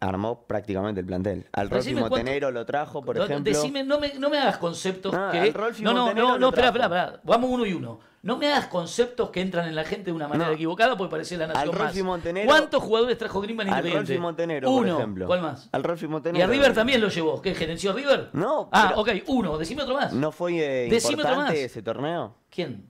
armó prácticamente el plantel. Al Rolfi Montenero lo trajo, por ejemplo. Decime, no me, no me hagas conceptos ah, que. no, no, no, no, espera, espera, Vamos uno y uno. No me hagas conceptos que entran en la gente de una manera equivocada porque parece la nación al más. ¿Cuántos jugadores trajo Griezmann Independiente? Al Rolfi Montenegro, uno. por ejemplo. ¿Cuál más? Al Rolfi Montenero ¿Y a River también lo llevó? ¿Qué, gerenció River? No. Ah, ok, uno. Decime otro más. ¿No fue eh, importante ese torneo? ¿Quién?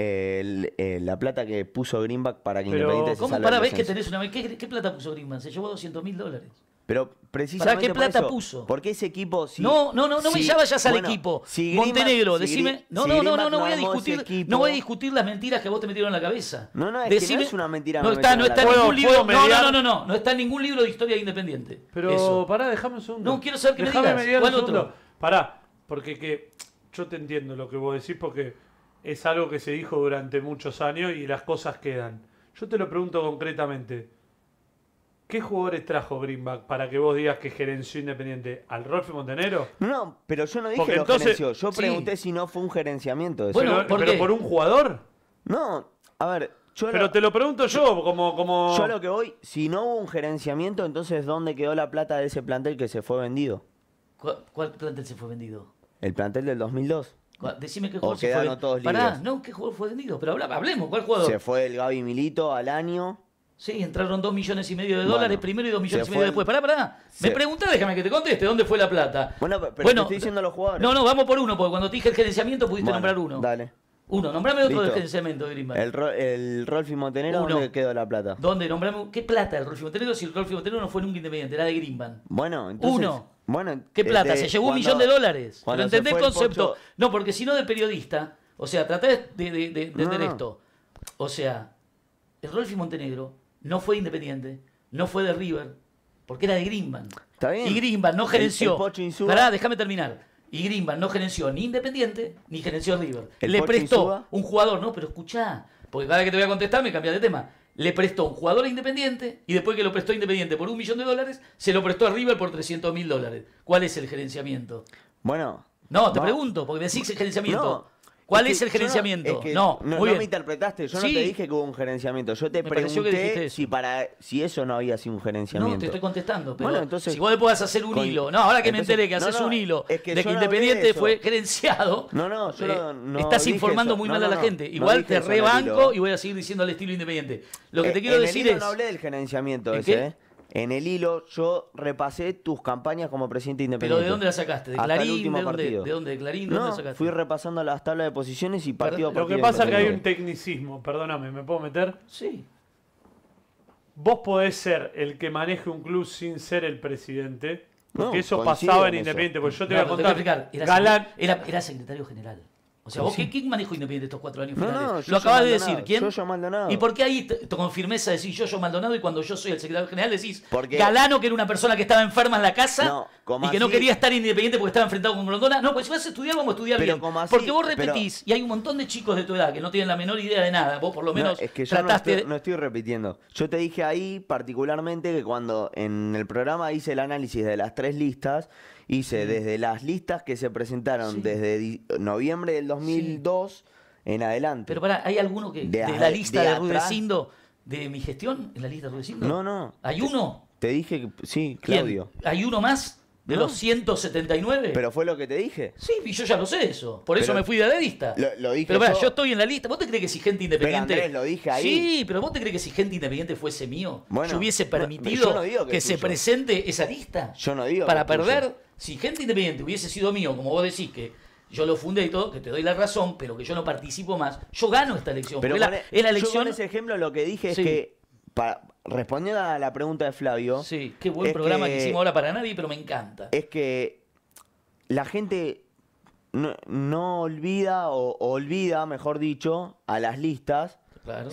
Eh, la plata que puso Greenback para que Independiente ¿cómo? se que tenés una... ¿Qué, qué plata puso Greenback? Se llevó 200 mil dólares. Pero precisamente ¿Para qué plata puso? Porque ese equipo No, no, no, no me ya al equipo. Montenegro, decime. No, no, no, no, no voy a discutir. No voy a discutir las mentiras que vos te metieron en la cabeza. No, no, no es una mentira No está, no está en ningún libro. No, no, no, no, no. está en ningún libro de historia de independiente. Pero Eso. pará, déjame un segundo. No, quiero saber qué me digas. ¿Cuál otro? Pará, porque que yo te entiendo lo que vos decís porque es algo que se dijo durante muchos años y las cosas quedan. Yo te lo pregunto concretamente. ¿Qué jugadores trajo Greenback para que vos digas que gerenció Independiente? ¿Al Rolf Montenero? No, pero yo no dije gerenció. Yo pregunté si no fue un gerenciamiento. De bueno, pero, ¿por, un jugador? No, a ver, yo pero te lo pregunto yo, como, como... Yo lo que voy, si no hubo un gerenciamiento, entonces ¿dónde quedó la plata de ese plantel que se fue vendido? ¿Cuál, cuál plantel se fue vendido? El plantel del 2002. Decime qué jugador se fue. todos Pará, no, qué jugador fue vendido. Pero hablemos, ¿cuál jugador? Se fue el Gaby Milito al año. Sí, entraron dos millones y medio de dólares primero y dos millones y medio después. Pará, pará. Me preguntás, déjame que te conteste, ¿dónde fue la plata? Bueno, pero bueno, estoy diciendo a los jugadores. No, no, vamos por uno, porque cuando te dije el gerenciamiento pudiste nombrar uno. Dale. Uno, nombrame otro del gerenciamiento, El, Rolf el Rolfi Montenegro, uno. ¿dónde quedó la plata? ¿Dónde? Nombrame, ¿Qué plata el Rolfi Montenegro si el Rolfi Montenegro no fue nunca independiente? Era de Grimban. Bueno, entonces. Uno. ¿Qué plata? Este, se llevó un millón de dólares. entendés el concepto? No, porque si no de periodista, o sea, traté de, entender esto. O sea, el Rolfi Montenegro no fue independiente, no fue de River, porque era de Greenbank. Está bien. Y Greenbank no gerenció. Pará, déjame terminar. Y Grimman no gerenció ni Independiente ni gerenció River. Le prestó un jugador, no, pero escuchá, porque cada vez que te voy a contestar me cambia de tema le prestó un jugador Independiente y después que lo prestó Independiente por un millón de dólares, se lo prestó a River por 300 mil dólares. ¿Cuál es el gerenciamiento? Bueno. No, te pregunto, porque decís el gerenciamiento. ¿Cuál es, el gerenciamiento? No, no, me interpretaste, yo no te dije que hubo un gerenciamiento. Yo te pregunté si, para, si eso no había sido un gerenciamiento. No, te estoy contestando. Pero bueno, si vos le puedas hacer un hilo. No, ahora que me enteré que haces un hilo de que Independiente fue gerenciado. No, no, Estás informando muy mal a la gente. Igual te rebanco y voy a seguir diciendo al estilo Independiente. Lo que eh, te quiero decir el hilo es. No hablé del gerenciamiento ese, ¿eh? En el hilo yo repasé tus campañas como presidente independiente. ¿Pero de dónde las sacaste? ¿De Clarín? ¿De, dónde, ¿De dónde? ¿De Clarín? no, dónde sacaste? Fui repasando las tablas de posiciones y partido por partido. Lo que pasa es que hay un tecnicismo, perdóname, ¿me puedo meter? Sí. Vos podés ser el que maneje un club sin ser el presidente, porque eso pasaba en, Independiente, porque yo te iba voy a contar. Galán, era secretario general. O sea, vos, qué manejó Independiente estos cuatro años No, no, Lo acabas de decir, ¿quién? yo Maldonado. ¿Y por qué ahí con firmeza decís yo Maldonado y cuando yo soy el secretario general decís porque... Galano, que era una persona que estaba enferma en la casa y que no quería estar independiente porque estaba enfrentado con Maldonado? No, pues si vas a estudiar, vamos a estudiar bien. porque vos repetís, y hay un montón de chicos de tu edad que no tienen la menor idea de nada, vos por lo menos es que yo trataste... no estoy repitiendo. Yo te dije ahí particularmente que cuando en el programa hice el análisis de las tres listas, Hice desde las listas que se presentaron desde noviembre del 2002 en adelante. Pero para, ¿hay alguno que de, la lista de, de de mi gestión, en la lista de No, no. ¿Hay uno? Te dije que sí, Claudio. ¿Hay uno más? ¿De los 179? Ah. Pero fue lo que te dije. Sí, y yo ya lo sé eso. Por eso me fui de la lista. Lo, lo dije pero yo... yo estoy en la lista. ¿Vos te crees que si gente independiente. lo dije ahí. Sí, pero vos te crees que si gente independiente fuese mío, yo hubiese permitido que, se presente esa lista. Yo no digo. Para perder. Si gente independiente hubiese sido mío, como vos decís que yo lo fundé y todo, que te doy la razón, pero que yo no participo más, yo gano esta elección. Pero la, elección. E- yo con ese ejemplo lo que dije es que. Para, respondiendo a la pregunta de Flavio. Sí, qué buen programa que, hicimos ahora para nadie, pero me encanta. Es que la gente no, olvida, o, olvida, mejor dicho, a las listas. Claro.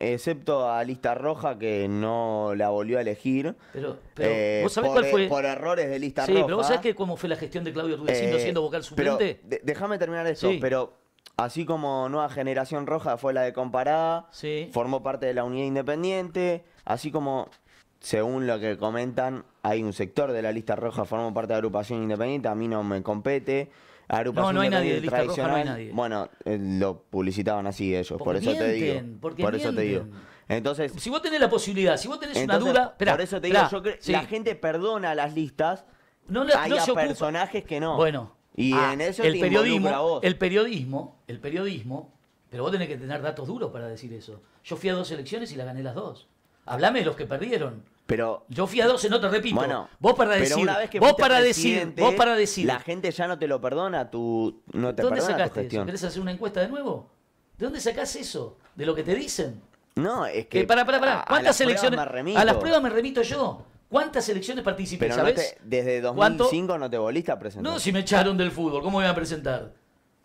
excepto a Lista Roja, que no la volvió a elegir. Pero, eh, ¿vos sabés por, cuál fue? Por errores de Lista Roja. Sí, pero ¿vos sabés que cómo fue la gestión de Claudio Rudecindo eh, siendo vocal suplente? Déjame terminar eso, pero Así como Nueva Generación Roja fue la de Comparada, formó parte de la Unidad Independiente, Así como, según lo que comentan, hay un sector de la lista roja, formo parte de agrupación independiente, a mí no me compete. Agrupación no, no hay nadie de lista roja, no hay nadie. Bueno, eh, lo publicitaban así ellos, por eso te digo. Por eso te digo. Entonces, si vos tenés la posibilidad, si vos tenés una duda, por eso te digo, la gente perdona las listas. No, hay personajes que no. Bueno, y ah, en eso el periodismo, el periodismo, el periodismo, pero vos tenés que tener datos duros para decir eso. Yo fui a dos elecciones y las gané las dos. Hablame de los que perdieron. Pero yo fui a 12, no te repito. vos para decir, vos para decir, vos para decir. La gente ya no te lo perdona, tú no te ¿Dónde sacaste eso? ¿Querés hacer una encuesta de nuevo? ¿De dónde sacás eso? ¿De lo que te dicen? No, es que. para, para, para. ¿Cuántas elecciones? A las pruebas me remito yo. ¿Cuántas elecciones participé, sabes? desde 2005 no te volviste a presentar. No, si me echaron del fútbol, ¿cómo me voy a presentar?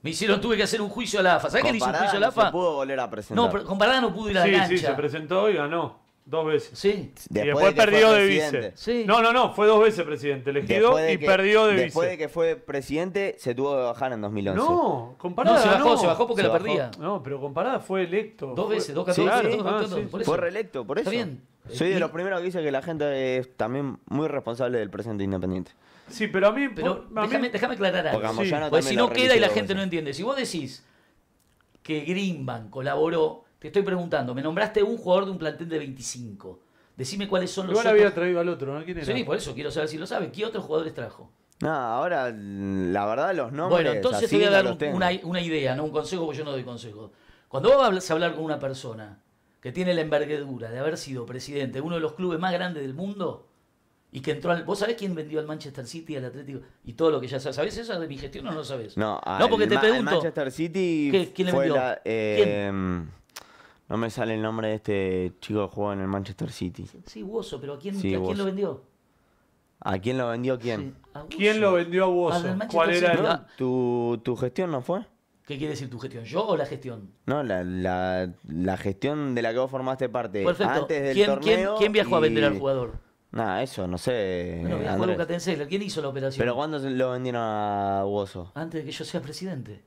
Me hicieron, tuve que hacer un juicio a la AFA. ¿Sabés qué le hice un juicio a la AFA? No se pudo volver a presentar. No, pero comparada no pude ir a la sí, cancha. Sí, sí, se presentó y ganó. Dos veces. Sí. Después y después perdió de vice. No, no, no, fue dos veces presidente elegido y perdió de vice. Después de que fue presidente, se tuvo que bajar en 2011. No, comparada. No, se bajó, se bajó porque la perdía. No, pero comparada fue electo. Dos veces, dos candidatos. Ah, fue reelecto, por eso. Está bien. Soy de los primeros que dice que la gente es también muy responsable del presidente independiente. Sí, pero a mí. Pero déjame, aclarar algo. Porque, si no queda y la gente no entiende. Si vos decís que Greenbank colaboró te estoy preguntando, me nombraste un jugador de un plantel de 25. Decime cuáles son los. Yo otros... había traído al otro, ¿no? Sí, por eso quiero saber si lo sabe. ¿Qué otros jugadores trajo? No, ahora la verdad los nombres. Bueno, entonces te voy a dar una, idea, no un consejo, porque yo no doy consejo. Cuando vos a hablar con una persona que tiene la envergadura de haber sido presidente de uno de los clubes más grandes del mundo y que entró al. ¿Vos sabés quién vendió al Manchester City, al Atlético y todo lo que ya sabes? ¿Sabés eso de mi gestión o no lo sabés? No, no porque te pregunto. City. ¿Quién le vendió? Eh, ¿Quién? No me sale el nombre de este chico que jugó en el Manchester City. Sí, Buoso, pero ¿a quién, lo vendió? ¿A quién lo vendió quién? ¿Quién lo vendió a Buoso? ¿Cuál era ah, ¿tu, gestión no fue? ¿Qué quiere decir tu gestión? ¿Yo o la gestión? No, la, gestión de la que vos formaste parte. Perfecto. Antes ¿Quién, viajó a vender al jugador? Nada, eso, no sé. Bueno, viajó a ¿Quién hizo la operación? ¿Pero cuándo lo vendieron a Buoso? Antes de que yo sea presidente.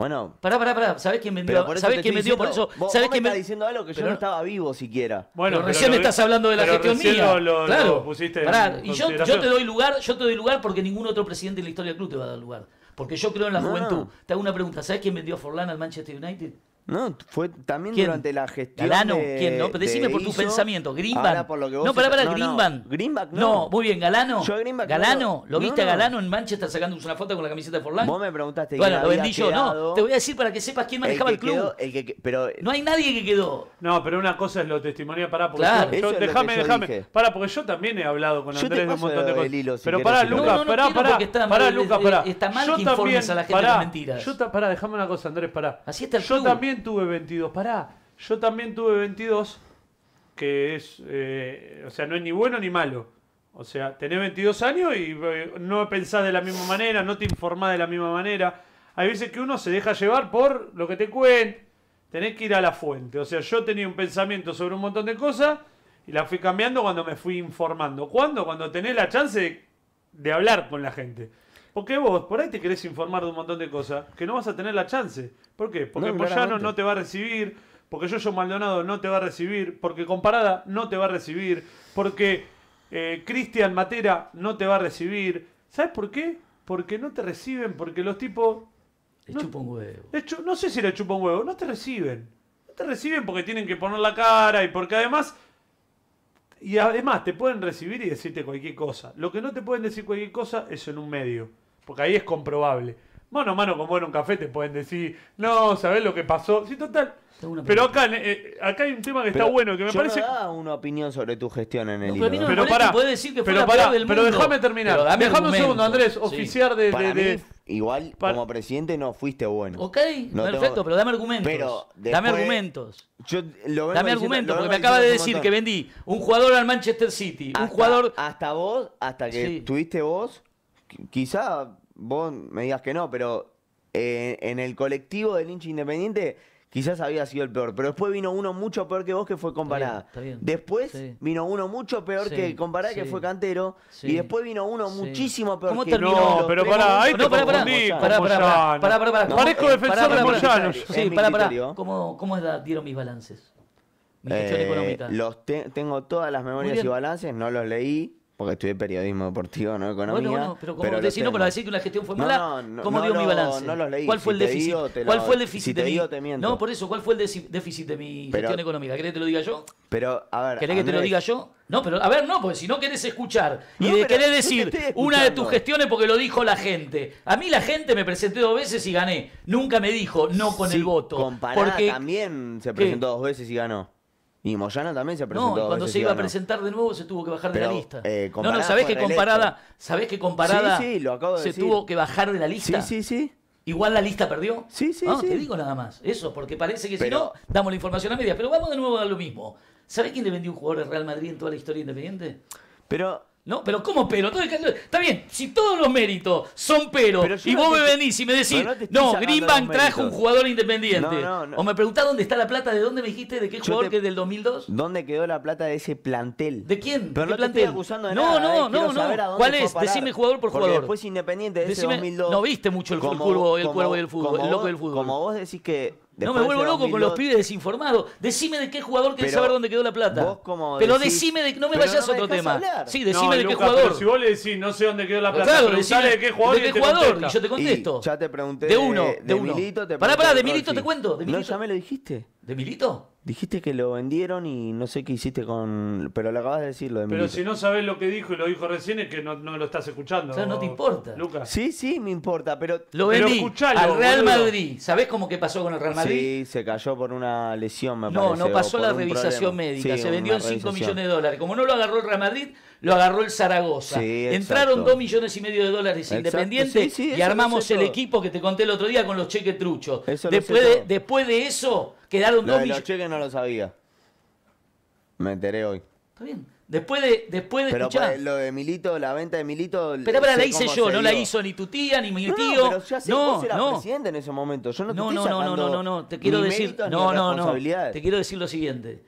Bueno. Pará, pará, pará. ¿Sabés quién me dio? quién me por eso? Vos, quién me está diciendo algo que yo no estaba vivo siquiera? Bueno, pero recién me estás hablando de la gestión mía. Lo, claro. Lo pusiste y yo, yo te doy lugar, yo te doy lugar porque ningún otro presidente En la historia del club te va a dar lugar. Porque yo creo en la juventud. Te hago una pregunta. ¿Sabés quién vendió a Forlán al Manchester United? No, fue también durante la gestión. Galano, ¿quién no? Pero decime por tus pensamientos. pensamiento. no, pará, pará, no, Greenbank. No. no. muy bien, Galano. Galano, ¿lo viste a Galano en Manchester sacando una foto con la camiseta de Forlán? Vos me preguntaste. Bueno, lo vendí yo, no. Te voy a decir para que sepas quién manejaba el, club. pero, no hay nadie que quedó. No, pero una cosa es lo testimonio. pará, porque claro, yo, déjame, déjame. Pará, porque yo también he hablado con Andrés de un montón de cosas. Pero pará, Lucas, pará, pará. Pará, Lucas, pará. Está mal que informes a la gente de mentiras. Pará, déjame una cosa, Andrés, pará. Así está el Yo también tuve 22. Pará, yo también tuve 22, que es, eh, o sea, no es ni bueno ni malo. O sea, tenés 22 años y eh, no pensás de la misma manera, no te informás de la misma manera. Hay veces que uno se deja llevar por lo que te cuentan. Tenés que ir a la fuente. O sea, yo tenía un pensamiento sobre un montón de cosas y la fui cambiando cuando me fui informando. ¿Cuándo? Cuando tenés la chance de hablar con la gente. Porque vos por ahí te querés informar de un montón de cosas que no vas a tener la chance. ¿Por qué? Porque no, no te va a recibir, porque Yoyo Maldonado no te va a recibir, porque Comparada no te va a recibir, porque eh, Cristian Matera no te va a recibir. ¿Sabes por qué? Porque no te reciben, porque los tipos... Le no, huevo. no sé si le un huevo, no te reciben. No te reciben porque tienen que poner la cara y porque además y además te pueden recibir y decirte cualquier cosa. Lo que no te pueden decir cualquier cosa es en un medio, porque ahí es comprobable mano a mano con bueno un café te pueden decir, no, ¿sabés lo que pasó? Sí, total. Pero acá, eh, eh, acá hay un tema que está bueno, que me yo parece. No da una opinión sobre tu gestión en el libro Pero pará, pero pará, pero déjame terminar. Déjame un segundo, Andrés, oficiar de. de, igual, como presidente, no fuiste bueno. Ok, perfecto, pero dame argumentos. dame argumentos. dame argumentos, porque me acaba de decir que vendí un jugador al Manchester City, un jugador. Hasta vos, hasta que tuviste vos, quizá vos me digas que no, pero eh, en el colectivo del hincha independiente quizás había sido el peor. Pero después vino uno mucho peor que vos que fue comparada. Después vino uno mucho peor que comparada que fue cantero. Y después vino uno muchísimo peor ¿Cómo que No, pero pará, ahí te pará, pará, pará, pará, Parezco defensor de Moyano. Sí, pará, pará. ¿Cómo, dieron mis balances? Mi eh, Los tengo todas las memorias y balances, no los leí porque estudié periodismo deportivo, no economía. Bueno, bueno, pero como pero no, para decir que una gestión fue mala, no, no, ¿cómo dio mi balance? No los leí. ¿Cuál fue el déficit? ¿Cuál fue el déficit te de digo, mi... te No, por eso, ¿cuál fue el déficit de mi gestión económica? ¿Querés que te lo diga yo? Pero, a ver. ¿Querés que te lo diga yo? No, pero a ver, no, porque si no querés escuchar y querés decir una de tus gestiones porque lo dijo la gente. A mí la gente me presenté dos veces y gané. Nunca me dijo no con el voto. Comparada porque... también se presentó dos veces y ganó. Y Moyano también se presentó. No, cuando se iba a presentar de nuevo se tuvo que bajar de la lista. Eh, no, no, sabés que comparada, sabés que comparada sí, sí, lo acabo de se tuvo que bajar de la lista. Sí, sí, sí. Igual la lista perdió. Sí, sí, ah, sí. no, te digo nada más. Eso, porque parece que si no, damos la información a media. Pero vamos de nuevo a lo mismo. ¿Sabés quién le vendió un jugador de Real Madrid en toda la historia independiente? Pero no, pero ¿cómo pero? está bien, si todos los méritos son pero, y vos me venís y me decís, no, Green Greenbank trajo un jugador independiente. o me preguntás dónde está la plata, de dónde me dijiste, de qué jugador que es del 2002. ¿Dónde quedó la plata de ese plantel? ¿De quién? Pero ¿Qué no plantel? Te estoy de nada, no, eh, no, no, no. ¿Cuál es? Decime jugador por jugador. Después Independiente de Decime, 2002. No viste mucho el, como, el, el cuervo y el fútbol, el loco del fútbol. Como vos decís que no me vuelvo loco con los pibes desinformados. Decime de qué jugador querés saber dónde quedó la plata. Vos pero decime de. No me vayas a otro tema. Sí, decime de qué jugador. si vos le decís no sé dónde quedó la plata, claro, decime de qué jugador. De qué y jugador. y yo te contesto. ya te pregunté. De uno. De, Milito te pará, pará, de Milito te cuento. De Milito. No, ya me lo dijiste. ¿De Milito? Dijiste que lo vendieron y no sé qué hiciste con. Pero le acabas de decir lo de Pero si no sabes lo que dijo y lo dijo recién, es que no, lo estás escuchando. O sea, no te importa. Lucas. Sí, sí, me importa, pero. Lo pero vendí al Real Madrid. ¿Sabés cómo que pasó con el Real Madrid? Sí, se cayó por una lesión, me no, parece. No, no pasó la revisación médica. se vendió en 5 millones de dólares. Como no lo agarró el Real Madrid, lo agarró el Zaragoza. Entraron dos millones y medio de dólares independientes y armamos el equipo que te conté el otro día con los cheques truchos. Después de, después de eso quedaron dos millones. Los cheques no lo sabía. Me enteré hoy. Está bien. Después de, después de escuchar. lo de Milito, la venta de Milito. Pero la hice yo, no la hizo ni tu tía, ni mi tío. no, en ese momento. no, te no, no, no, no, no, no, te quiero decir. No, no, no. Te quiero decir lo siguiente.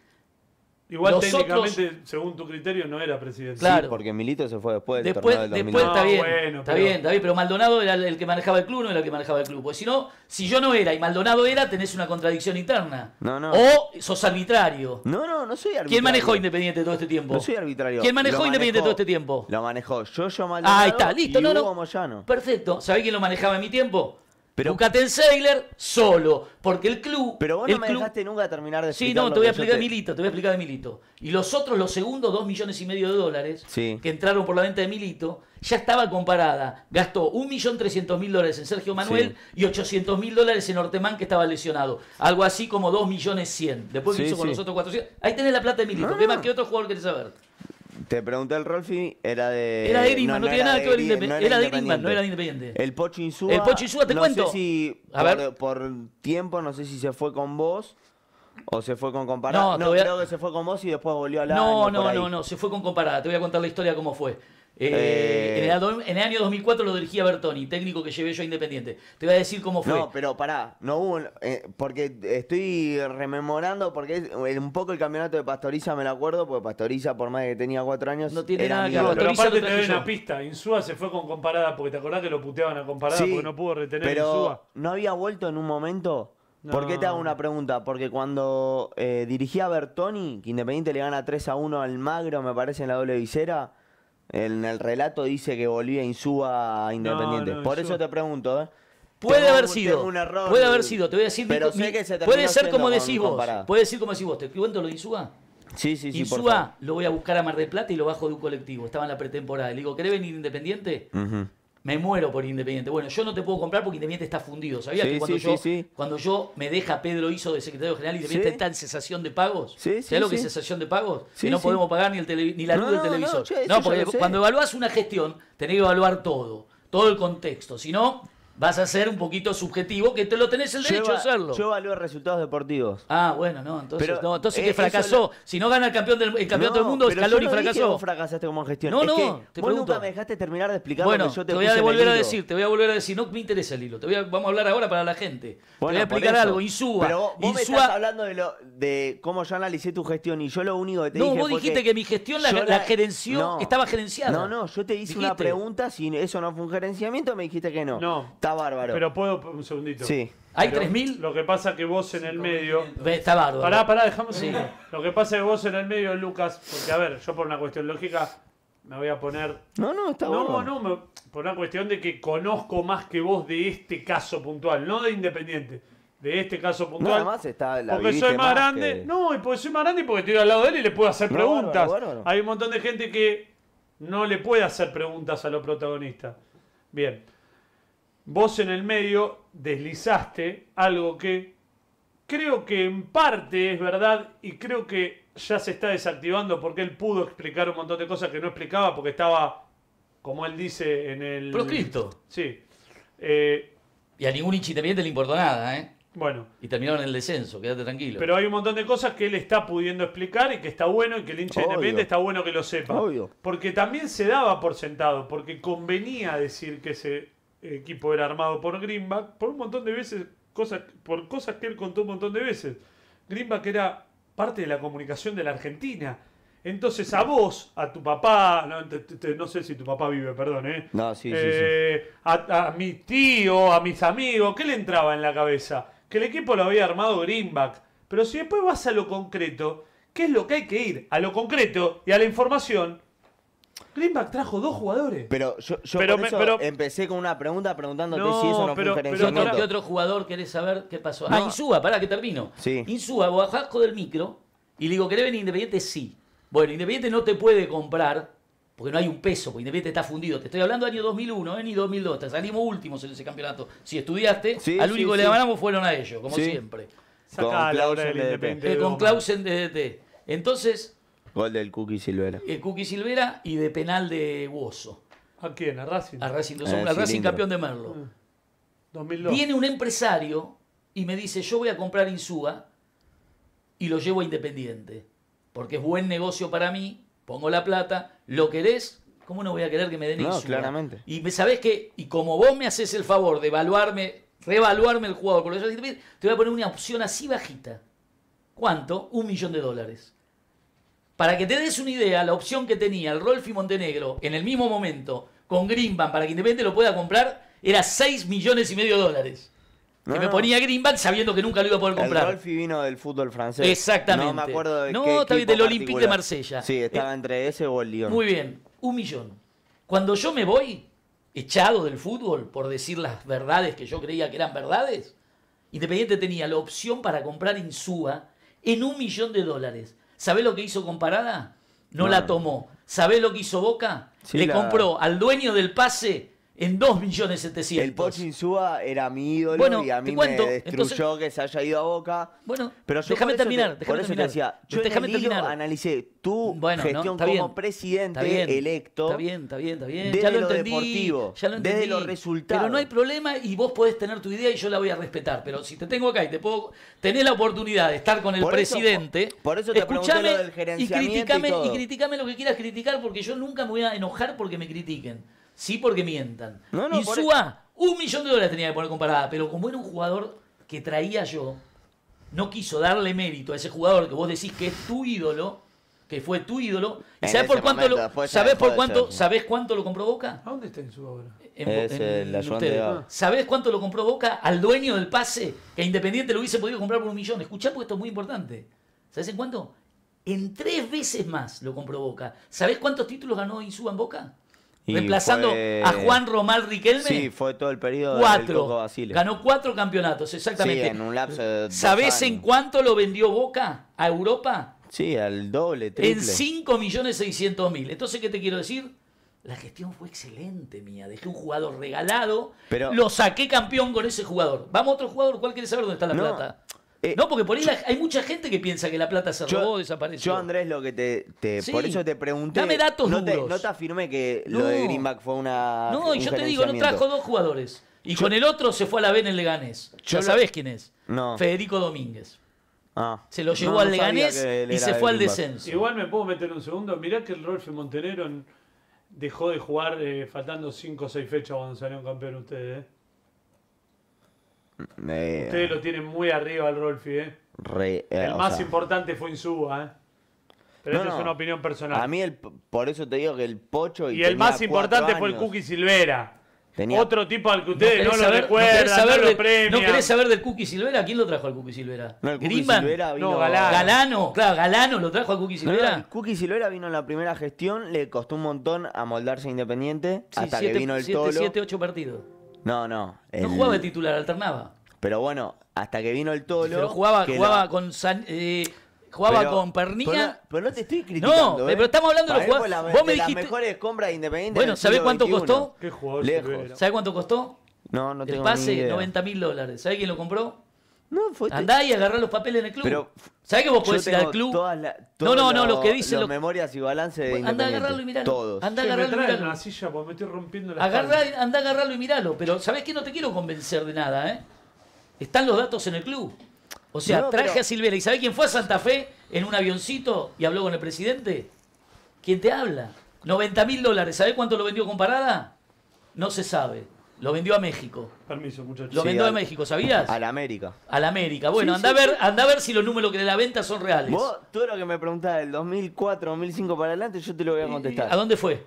Igual técnicamente, según tu criterio, no era presidente. Claro. porque Milito se fue después del Después, después está ah, bien, está pero- bien, está bien, pero Maldonado era el que manejaba el club, no era el que manejaba el club. Porque si no, si yo no era y Maldonado era, tenés una contradicción interna. No, no. O sos arbitrario. No, no, no soy arbitrario. ¿Quién manejó Independiente todo este tiempo? No soy arbitrario. ¿Quién manejó Independiente todo este tiempo? Lo manejó yo, yo Maldonado. ahí está, listo, y no, no. Hugo Moyano. Perfecto. ¿Sabés quién lo manejaba en mi tiempo? Pero, en Sailor solo, porque el club. Pero vos no me dejaste nunca terminar de explicar. Sí, no, te voy a explicar de Milito, te voy a explicar de Milito. Y los otros, los segundos, dos millones y medio de dólares que entraron por la venta de Milito, ya estaba comparada. Gastó 1.300.000 dólares en Sergio Manuel y y mil dólares en Ortemán, que estaba lesionado. Algo así como cien Después sí, hizo con los otros 400. Ahí tenés la plata de Milito, qué ah. que más que otro jugador querés saber. Te pregunté el Rolfi, era de. Era de Grisman, no, tiene nada que ver Independiente. Era, de Grisman, no era de Independiente. El Pochinsúa, Insúa. El te no cuento. Sé si a por, ver. por tiempo, no sé si se fue con vos. ¿O se fue con comparada? No, creo que se fue con vos y después volvió a la. No, no, no, no, se fue con comparada. Te voy a contar la historia cómo fue. Eh, en, el, año 2004 lo dirigía Bertoni, técnico que llevé yo a Independiente. Te voy a decir cómo fue. No, pero pará, no hubo. Eh, porque estoy rememorando, porque eh, un poco el campeonato de Pastoriza me lo acuerdo, porque Pastoriza, por más que tenía cuatro años. No tiene nada que ver. Pero aparte te doy una pista. Insúa se fue con comparada, porque te acordás que lo puteaban a comparada porque no pudo retener pero ¿No había vuelto en un momento? ¿Por qué te hago una pregunta? Porque cuando dirigía a Bertoni, que Independiente le gana 3 a 1 al Magro, me parece, en la doble visera en el relato dice que Bolivia insuba a Independiente. Por eso te pregunto, ¿eh? Puede haber sido. puede haber sido, te voy a decir. Pero puede ser como decís vos. Puede ser como decís vos. ¿Te cuento lo de Insúa? Sí, sí, sí. Insúa lo voy a buscar a Mar del Plata y lo bajo de un colectivo. Estaba en la pretemporada. Le digo, ¿querés venir independiente? ajá me muero por Independiente. Bueno, yo no te puedo comprar porque Independiente está fundido. ¿Sabías que cuando, yo, cuando yo me deja Pedro Hizo de secretario general, Independiente está en cesación de pagos? ¿Sabes lo que es cesación de pagos? que no podemos pagar ni, el ni la luz del televisor. No, porque cuando evaluás una gestión, tenés que evaluar todo, todo el contexto. Si no, vas a ser un poquito subjetivo, que te lo tenés el derecho a hacerlo. Yo evalúo resultados deportivos. Ah, bueno, no, entonces, no, entonces eh, que fracasó. Si no gana el campeón del el no, del mundo, Scaloni no fracasó. fracasaste como gestión. No, no, te vos nunca me dejaste terminar de explicar bueno, yo te, voy a volver a decir, te voy a volver a decir, no me interesa el hilo, te voy a, vamos a hablar ahora para la gente. te voy a explicar algo, Insúa. Pero vos, me estás hablando de, lo, de cómo yo analicé tu gestión y yo lo único que te no, dije No, vos dijiste que mi gestión la, gerenció, estaba gerenciada. No, no, yo te hice una pregunta, si eso no fue un gerenciamiento, me dijiste que no. No. Está bárbaro. Pero puedo, un segundito. Sí. ¿Hay 3.000? Lo que pasa que vos en el medio. Está bárbaro. Pará, pará, dejamos. Sí. Lo que pasa que vos en el medio, Lucas. Porque, a ver, yo por una cuestión lógica me voy a poner. No, no, está No, bárbaro. no, por una cuestión de que conozco más que vos de este caso puntual, no de Independiente. De este caso puntual. además está la porque soy más grande. No, y porque soy más grande y porque estoy al lado de él y le puedo hacer preguntas. Hay un montón de gente que no le puede hacer preguntas a los protagonistas. Bien vos en el medio deslizaste algo que creo que en parte es verdad y creo que ya se está desactivando porque él pudo explicar un montón de cosas que no explicaba porque estaba, como él dice, en el... proscrito Sí. Eh, y a ningún independiente le importó nada, ¿eh? Bueno. Y terminaron el descenso, quédate tranquilo. Pero hay un montón de cosas que él está pudiendo explicar y que está bueno y que el hincha está bueno que lo sepa. Obvio. Porque también se daba por sentado, porque convenía decir que se equipo era armado por Greenback, por un montón de veces, cosas, por cosas que él contó un montón de veces. Greenback era parte de la comunicación de la Argentina. Entonces a vos, a tu papá, no, sé si tu papá vive, perdón, ¿eh? ¿eh? A, a, mi tío, a mis amigos, ¿qué le entraba en la cabeza? Que el equipo lo había armado Greenback. Pero si después vas a lo concreto, ¿qué es lo que hay que ir? A lo concreto y a la información. Greenback trajo dos jugadores. Pero yo, empecé con una pregunta preguntándote si eso no pero, un ¿Qué, otro jugador querés saber qué pasó? Ah, Insúa, pará, que termino. Sí. Insúa, bajasco del micro y le digo, ¿querés venir Independiente? Sí. Bueno, Independiente no te puede comprar porque no hay un peso, porque Independiente está fundido. Te estoy hablando del año 2001, ¿eh? ni 2002. Te salimos últimos en ese campeonato. Si estudiaste, al único que le ganamos fueron a ellos, como siempre. Sacá con la hora de, eh, Clausen DDT. Entonces, Gol del Cookie Silvera. El Cookie Silvera y de penal de Huoso. ¿A quién? ¿A Racing? A Racing, campeón de Merlo. Ah, Viene un empresario y me dice, yo voy a comprar Insúa y lo llevo a Independiente. Porque es buen negocio para mí, pongo la plata, lo querés, ¿cómo no voy a querer que me den no, claramente. Y sabés que, y como vos me haces el favor de evaluarme, reevaluarme el jugador, te voy a poner una opción así bajita. ¿Cuánto? Un millón de dólares. Para que te des una idea, la opción que tenía el Rolfi Montenegro en el mismo momento con Greenbank para que Independiente lo pueda comprar era 6 millones y medio de dólares. que me ponía Grimban sabiendo que nunca lo iba a poder comprar. El Rolfi vino del fútbol francés. Exactamente. No me acuerdo de No, está bien, del Olympique de Marsella. Sí, estaba eh, entre ese o el Lyon. Muy bien, un millón. Cuando yo me voy, echado del fútbol, por decir las verdades que yo creía que eran verdades, Independiente tenía la opción para comprar Insúa en un millón de dólares. ¿Sabés lo que hizo Comparada? No, la tomó. ¿Sabés lo que hizo Boca? Le compró al dueño del pase en 2 millones El Pochi Insúa era mi ídolo y a mí me destruyó que se haya ido a Boca. Bueno, pero déjame terminar. por eso te decía, yo terminar. analicé tu gestión como presidente electo. Está bien, está bien, está bien. ya lo, entendí, deportivo, ya lo entendí, desde los resultados. Pero no hay problema y vos podés tener tu idea y yo la voy a respetar. Pero si te tengo acá y te puedo tener la oportunidad de estar con el presidente, por eso te escuchame y críticame y, y criticame lo que quieras criticar porque yo nunca me voy a enojar porque me critiquen. Sí, porque mientan. No, un millón de dólares tenía que poner comparada, pero como era un jugador que traía yo, no quiso darle mérito a ese jugador que vos decís que es tu ídolo, que fue tu ídolo. ¿Y sabés por cuánto lo, ¿sabés por cuánto, ¿sabés cuánto lo compró Boca? ¿A dónde está en ahora? En, ¿Sabés cuánto lo compró Boca al dueño del pase? Que Independiente lo hubiese podido comprar por un millón. Escuchá porque esto es muy importante. ¿Sabés en cuánto? En tres veces más lo compró Boca. ¿Sabés cuántos títulos ganó Insúa en Boca? reemplazando a Juan Román Riquelme. Sí, fue todo el periodo cuatro. Ganó cuatro campeonatos, exactamente. Sí, en un lapso de ¿Sabés en cuánto lo vendió Boca a Europa? Sí, al doble, triple. En 5.600.000. Entonces, ¿qué te quiero decir? La gestión fue excelente mía. Dejé un jugador regalado. Pero... Lo saqué campeón con ese jugador. Vamos a otro jugador. ¿Cuál quiere saber dónde está la plata? Eh, no, porque por ahí hay mucha gente que piensa que la plata se robó, o desapareció. Yo, Andrés, lo que te. Por eso te pregunté. Dame datos no Te, no te afirmé que lo de Greenback fue una. No, y yo te digo, no trajo dos jugadores. Y con el otro se fue a la B en el Leganés. Ya sabés quién es. No. Federico Domínguez. Ah. se lo llevó al Leganés y se fue al descenso. Igual me puedo meter un segundo. Mirá que el Rolfe Montenero dejó de jugar eh, faltando 5 o 6 fechas cuando un campeón ustedes. ¿eh? Eh, ustedes lo tienen muy arriba al Rolfi, ¿eh? eh el más importante fue Insúa, ¿eh? Pero esa es una opinión personal. A mí, el, por eso te digo que el Pocho. Y, y el más importante fue el Cookie Silvera. Otro tipo al que ustedes no, lo recuerdan, no, no lo querés saber del Cookie Silvera? ¿Quién lo trajo al Cookie Silvera? No, el Cookie Silvera vino... Galano. Galano. Claro, Galano lo trajo al Cookie Silvera. Cookie Silvera vino en la primera gestión, le costó un montón amoldarse Independiente, hasta que vino el siete, Tolo. siete, ocho partidos. No, no. No jugaba de titular, alternaba. Pero bueno, hasta que vino el Tolo. Pero jugaba, jugaba con San, eh, Jugaba con Pernilla. Pero no, te estoy criticando. No, pero ¿eh? estamos hablando de los jugadores. Vos me dijiste. Las mejores compras de Bueno, ¿sabés cuánto costó? ¿Qué ¿Sabés cuánto costó? No, no tengo El pase, 90 mil dólares. ¿Sabés quién lo compró? No, Andá y agarrá los papeles en el club. Pero ¿Sabés que vos podés ir al club? no, no, no, los que dicen. los memorias y balance de Andá agarrarlo y miralo. Todos. Andá a agarrarlo y miralo. a agarrarlo y miralo. Pero ¿sabés que No te quiero convencer de nada, ¿eh? Están los datos en el club. O sea, traje a Silvera. ¿Y sabés quién fue a Santa Fe en un avioncito y habló con el presidente? ¿Quién te habla? 90 mil dólares. ¿Sabés cuánto lo vendió con parada? No se sabe. Lo vendió a México. Permiso, muchachos. Lo vendió a México, ¿sabías? A la América. A la América. Bueno, anda, A ver, anda a ver si los números que de la venta son reales. Vos, todo lo que me preguntás del 2004, 2005 para adelante, yo te lo voy a contestar. ¿A dónde fue?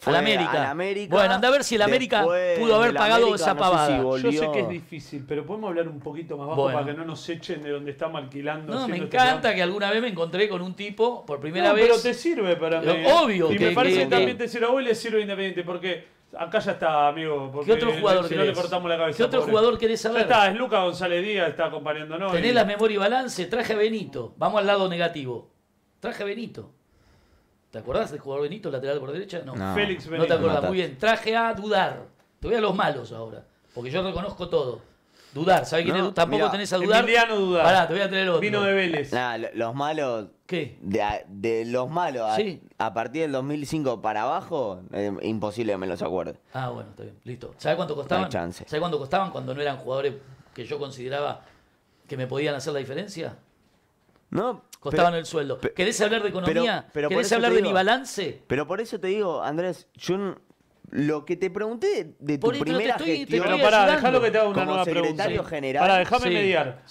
Fue a la eh, América. Bueno, anda a ver si el América pudo haber pagado esa pavada. Yo sé que es difícil, pero podemos hablar un poquito más bajo para que no nos echen de donde estamos alquilando. No, me este encanta que alguna vez me encontré con un tipo por primera vez. Pero te sirve para mí. obvio Y me parece que- también te sirve a vos le sirve Independiente, porque Acá ya está, amigo. ¿Qué otro jugador no le cortamos la cabeza. ¿Qué otro jugador querés saber? Ya está, es Luca González Díaz, está acompañándonos. Tenés la memoria y balance, traje a Benito. Vamos al lado negativo. Traje a Benito. ¿Te acordás del jugador Benito, lateral por derecha? No. Félix Benito. No te acordás. Muy bien, traje a dudar. Te voy a los malos ahora, porque yo reconozco todo. Dudar, ¿sabes quién es? Tampoco tenés a dudar. Emiliano dudar. Pará, te voy a tener otro. Vino de Vélez. los malos. ¿Qué? De, de los malos. Sí a partir del 2005 para abajo, eh, imposible que me los acuerde. Ah, bueno, está bien, listo. ¿Sabes cuánto costaban? No chance. ¿Sabes cuánto costaban cuando no eran jugadores que yo consideraba que me podían hacer la diferencia? No. Costaban el sueldo. ¿Querés hablar de economía? ¿Querés hablar de mi balance? Pero por eso te digo, Andrés, yo lo que te pregunté de tu primera gestión. pero que te haga una nueva secretario general. déjame mediar.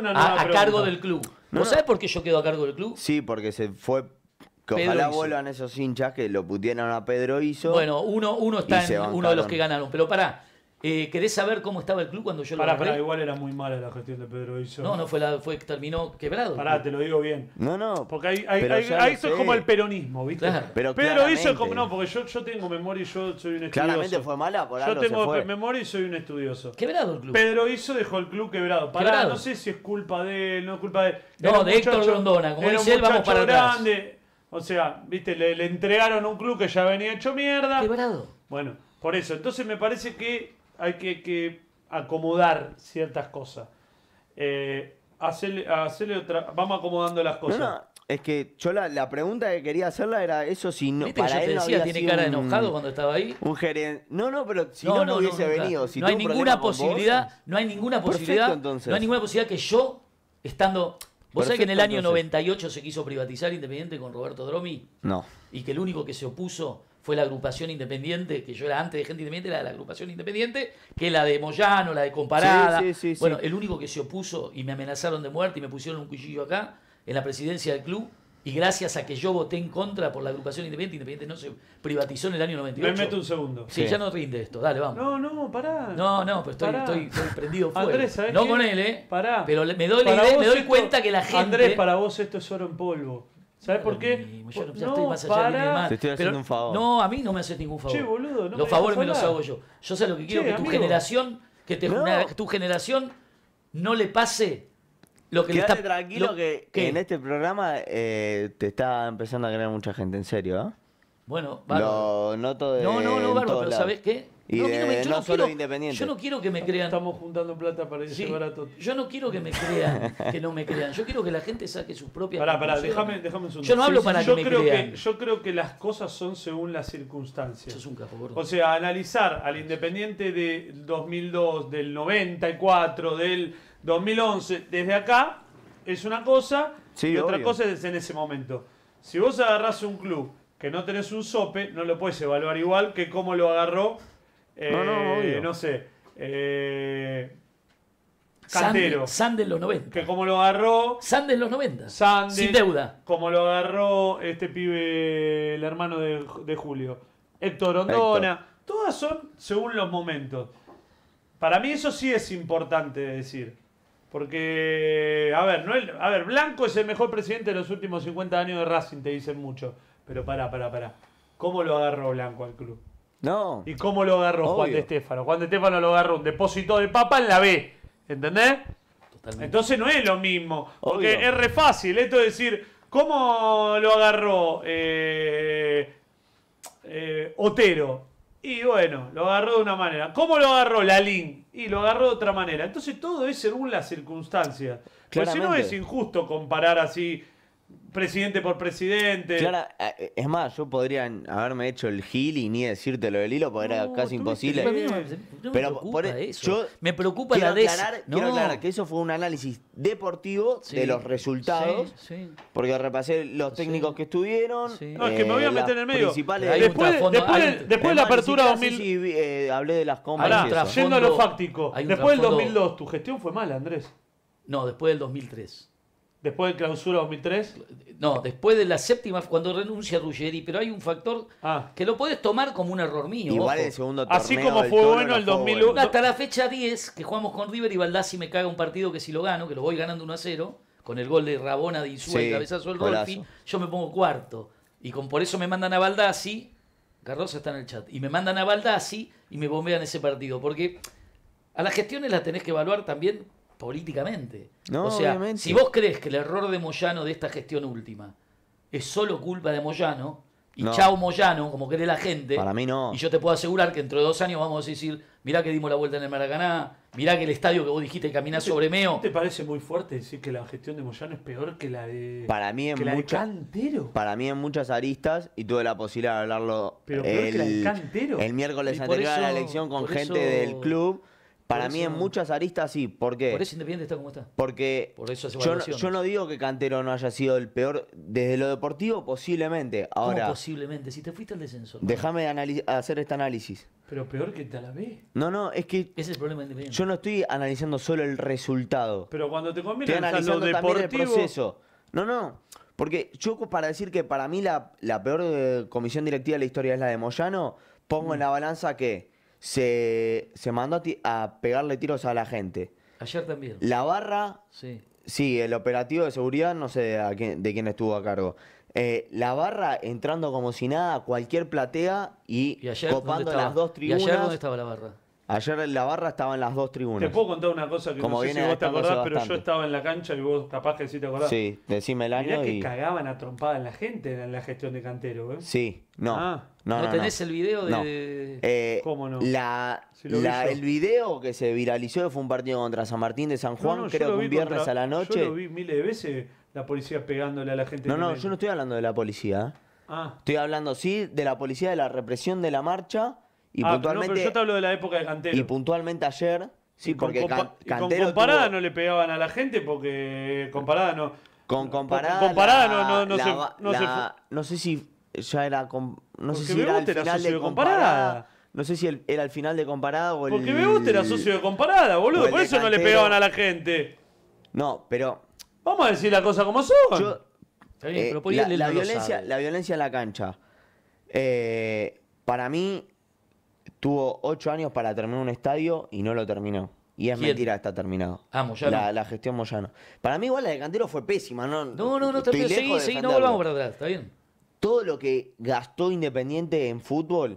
una nueva a, a cargo del club. No, sabes por qué yo quedo a cargo del club? Sí, porque se fue que ojalá vuelvan esos hinchas que lo putieron a Pedro Iso. Bueno, uno, uno está en uno de los que ganaron. Pero pará, eh, ¿querés saber cómo estaba el club cuando yo lo lo pará, igual era muy mala la gestión de Pedro Iso. No, no fue la, fue terminó quebrado. Pará, te lo digo bien. No, no. Porque hay, hay, eso es como el peronismo, ¿viste? Claro. Pero Pedro como no, porque yo, yo tengo memoria y yo soy un estudioso. Claramente fue mala, por algo Yo tengo memoria y soy un estudioso. Quebrado el club. Pedro Iso dejó el club quebrado. Pará, no sé si es culpa de él, no es culpa de No, de Héctor Rondona, como dice él, vamos para grande. atrás o sea, viste, le, entregaron un club que ya venía hecho mierda. Quebrado. Bueno, por eso. Entonces me parece que hay que, acomodar ciertas cosas. Eh, hacerle, otra, vamos acomodando las cosas. No, Es que yo la, pregunta que quería hacerla era eso si no para él tiene cara de enojado cuando estaba ahí. Un gerente. No, no, pero si no, hubiese venido, si no hay ninguna posibilidad, no hay ninguna posibilidad, entonces. no hay ninguna posibilidad que yo estando ¿Vos sabés que en el año 98 se quiso privatizar Independiente con Roberto Dromi? No. Y que el único que se opuso fue la agrupación independiente, que yo era antes de gente independiente, era la de la agrupación independiente, que la de Moyano, la de Comparada. bueno, el único que se opuso y me amenazaron de muerte y me pusieron un cuchillo acá, en la presidencia del club, y gracias a que yo voté en contra por la agrupación independiente, Independiente no se privatizó en el año 98. Me meto un segundo. Sí, ya no rinde esto, dale, vamos. No, no, pará. No, no, pero estoy, estoy, prendido fuego. No con él, ¿eh? Pará. Pero me doy, me doy cuenta que la gente... Andrés, para vos esto es oro en polvo. ¿Sabes por qué? Yo no, estoy más allá para... mal. Te estoy haciendo un favor. No, a mí no me haces ningún favor. Che, boludo, no los favores me los hago yo. Yo sé lo que quiero que tu generación, que tu generación no le pase lo que está, tranquilo que, en este programa eh, te está empezando a creer mucha gente, en serio, ¿ah? Bueno, Lo noto de No, no, no, pero ¿sabés qué? yo, no quiero, que me crean. Estamos juntando plata para irse barato. Yo no quiero que me crean, que no me crean. Yo quiero que la gente saque sus propias. Para déjame, Yo no hablo para que me creo crean. Que, yo creo que las cosas son según las circunstancias. Eso Es un o sea, analizar al independiente del 2002, del 94, del 2011, desde acá es una cosa y otra cosa es en ese momento. Si vos agarrás un club que no tenés un sope, no lo puedes evaluar igual que cómo lo agarró, no, no, eh, no sé, eh, Cantero. Sand los 90. Que cómo lo agarró. Sand en los 90. sin deuda. Como lo agarró este pibe, el hermano de, Julio. Héctor Rondona. Todas son según los momentos. Para mí eso sí es importante decir. Porque, a ver, a ver, Blanco es el mejor presidente de los últimos 50 años de Racing, te dicen mucho. Pero pará, pará, pará. ¿Cómo lo agarró Blanco al club? No. ¿Y cómo lo agarró Juan de Estéfano? Juan de Estéfano lo agarró un depósito de papa en la B. ¿Entendés? Totalmente. Entonces no es lo mismo. Porque es re fácil esto de decir, ¿cómo lo agarró eh, eh, Otero? Y bueno, lo agarró de una manera. ¿Cómo lo agarró Lalín? Y lo agarró de otra manera. Entonces todo es según las circunstancias. Porque si no es injusto comparar así presidente por presidente. Clara, eh, es más, yo podría haberme hecho el gil y ni decirte lo del hilo, porque era casi imposible. pero por, e- eso. me preocupa Quiero aclarar que eso fue un análisis deportivo de los resultados, porque repasé los técnicos que estuvieron. no, es que me voy a eh, meter en el medio. Después, después, de la apertura 2000. Eh, hablé de las compras. yendo a lo fáctico. Después del 2002, tu gestión fue mala, Andrés. No, después del 2003. Después de clausura 2003. No, después de la séptima, cuando renuncia Ruggeri, pero hay un factor ah. que lo puedes tomar como un error mío. Igual el segundo torneo Así como fue bueno el 2001. Hasta la fecha 10, que jugamos con River y Baldassi me caga un partido que si lo gano, que lo voy ganando 1 a 0, con el gol de Rabona de Insúa y cabezazo del Rolfi, yo me pongo cuarto. Y con por eso me mandan a Baldassi, Carlos está en el chat, y me mandan a Baldassi y me bombean ese partido. Porque a las gestiones las tenés que evaluar también políticamente. No, o sea, si vos crees que el error de Moyano de esta gestión última es solo culpa de Moyano, y chao Moyano, como cree la gente. Para mí Y yo te puedo asegurar que dentro de dos años vamos a decir, mirá que dimos la vuelta en el Maracaná, mirá que el estadio que vos dijiste caminás sobre Meo. ¿Te parece muy fuerte decir que la gestión de Moyano es peor que la de Para mí en muchas Para mí en muchas aristas y tuve la posibilidad de hablarlo el, de el miércoles anterior la elección con gente del club para mí en muchas aristas sí, ¿por qué? Por eso Independiente está como está. Porque Por eso yo, no, yo no digo que Cantero no haya sido el peor, desde lo deportivo posiblemente. Ahora, ¿Cómo posiblemente? Si te fuiste al descenso. Déjame hacer este análisis. Pero peor que Talavé? No, no, es que... Ese es el problema Independiente. Yo no estoy analizando solo el resultado. Pero cuando te conviene estoy analizando también el proceso. No, no, porque yo para decir que para mí la, peor eh, comisión directiva de la historia es la de Moyano, pongo mm. en la balanza que se, se mandó a, pegarle tiros a la gente. Ayer también. La barra, Sí. sí, el operativo de seguridad, no sé a quién- de quién estuvo a cargo. Eh, la barra entrando como si nada a cualquier platea y, copando las dos tribunas. ¿Y ayer dónde estaba la barra? Ayer la barra estaba en las dos tribunas. Te puedo contar una cosa que no sé si vos te acordás, pero yo estaba en la cancha y vos capaz que sí te acordás. Sí, decime el Mirá que cagaban a trompadas la gente en la gestión de cantero, ¿eh? Sí, no. Ah. No, tenés el video de.? Eh, eh, ¿Cómo no? el video que se viralizó fue un partido contra San Martín de San Juan, creo que un viernes a la noche. Yo lo vi miles de veces la policía pegándole a la gente. No, no, yo no estoy hablando de la policía. Ah. Estoy hablando, sí, de la policía, de la represión de la marcha. Y ah, puntualmente, pero yo te hablo de la época de Cantero. Y puntualmente ayer, sí, porque con, comparada no le pegaban a la gente porque comparada no. Con comparada. Con comparada no, no, se, no, no sé si ya era. No sé si era el final de comparada. No sé si era el final de comparada o el. Porque Bebote era socio de comparada, boludo. Por eso no le pegaban a la gente. No, pero. Vamos a decir la cosa como son. pero eh, la, violencia, eh. la violencia en la cancha. Eh, para mí, tuvo ocho años para terminar un estadio y no lo terminó. Y es mentira, está terminado. Ah, Moyano. La, gestión Moyano. Para mí, igual la de Cantero fue pésima. No, no, no, no, está bien. seguí, no volvamos para atrás, está bien todo lo que gastó Independiente en fútbol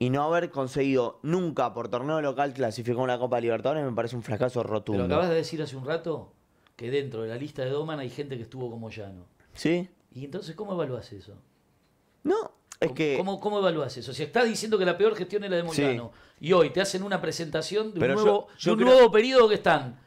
y no haber conseguido nunca por torneo local clasificar una Copa Libertadores me parece un fracaso rotundo. Pero acabas de decir hace un rato que dentro de la lista de Doman hay gente que estuvo como llano. Sí. ¿Y entonces cómo evalúas eso? No, es que. ¿Cómo, cómo evalúas eso? Si estás diciendo que la peor gestión es la de Moyano y hoy te hacen una presentación de un nuevo periodo que están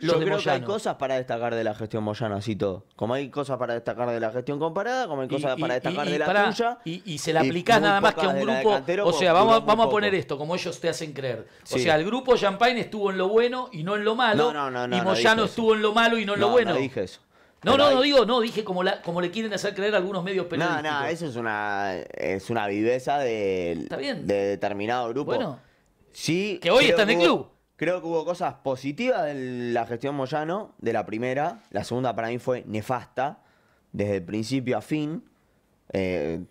los hay cosas para destacar de la gestión Moyano, así todo. Como hay cosas para destacar de la gestión comparada, como hay cosas para destacar de la tuya. Y, se la aplicás nada más que a un grupo. o sea, vamos, vamos a poner esto, como ellos te hacen creer. O sea, el grupo Champagne estuvo en lo bueno y no en lo malo. No, no, no, y Moyano estuvo en lo malo y no en lo bueno. No dije eso. No, no, no digo, no, dije como, la, como le quieren hacer creer algunos medios periodísticos. No, no, eso es una, es una viveza de, de determinado grupo. sí, que hoy están en el club. Creo que hubo cosas positivas de la gestión Moyano, de la primera. La segunda para mí fue nefasta, desde el principio a fin. Eh,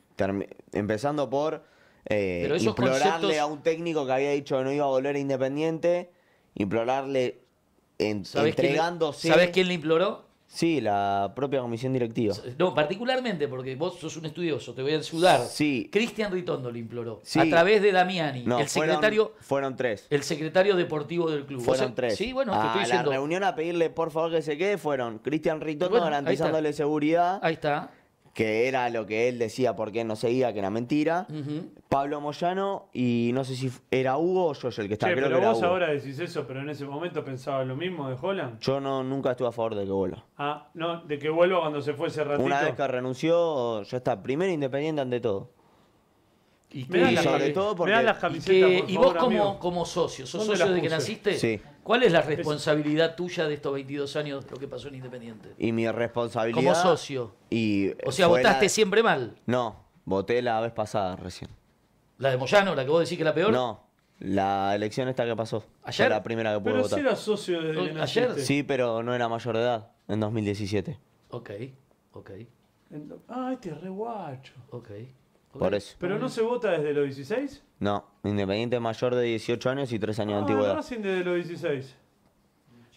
empezando por eh, implorarle a un técnico que había dicho que no iba a volver Independiente, implorarle entregándose. ¿Sabes quién le imploró? Sí, la propia comisión directiva. No, particularmente porque vos sos un estudioso, te voy a ayudar. Sí. Cristian Ritondo le imploró. Sí. A través de Damiani, no, el secretario. Fueron, tres. El secretario deportivo del club. Fueron tres. Sí, bueno, a ah, estoy La reunión a pedirle por favor que se quede fueron Cristian Ritondo garantizándole seguridad. Ahí está que era lo que él decía porque no seguía, que era mentira. Pablo Moyano y no sé si era Hugo o yo el que estaba. creo pero vos ahora decís eso, pero en ese momento pensaba lo mismo de Holland. Yo no, nunca estuve a favor de que vuelva. Ah, no, de que vuelva cuando se fue ese ratito. Una vez que renunció, ya está. Primero independiente ante todo. Y, sobre todo porque... y, vos como, como, socio, sos socio de que naciste, ¿cuál es la responsabilidad tuya de estos 22 años lo que pasó en Independiente? Y mi responsabilidad... Como socio. o sea, votaste siempre mal. No, voté la vez pasada recién. ¿La de Moyano, la que vos decís que es la peor? No, la elección esta que pasó. ¿Ayer? la primera que pude pero votar. Pero si socio desde que Sí, pero no era mayor de edad, en 2017. Ok, ok. ay ah, este es re Ok. ¿Pero no se vota desde los 16? No, independiente mayor de 18 años y 3 años de ah, antigüedad. desde los 16.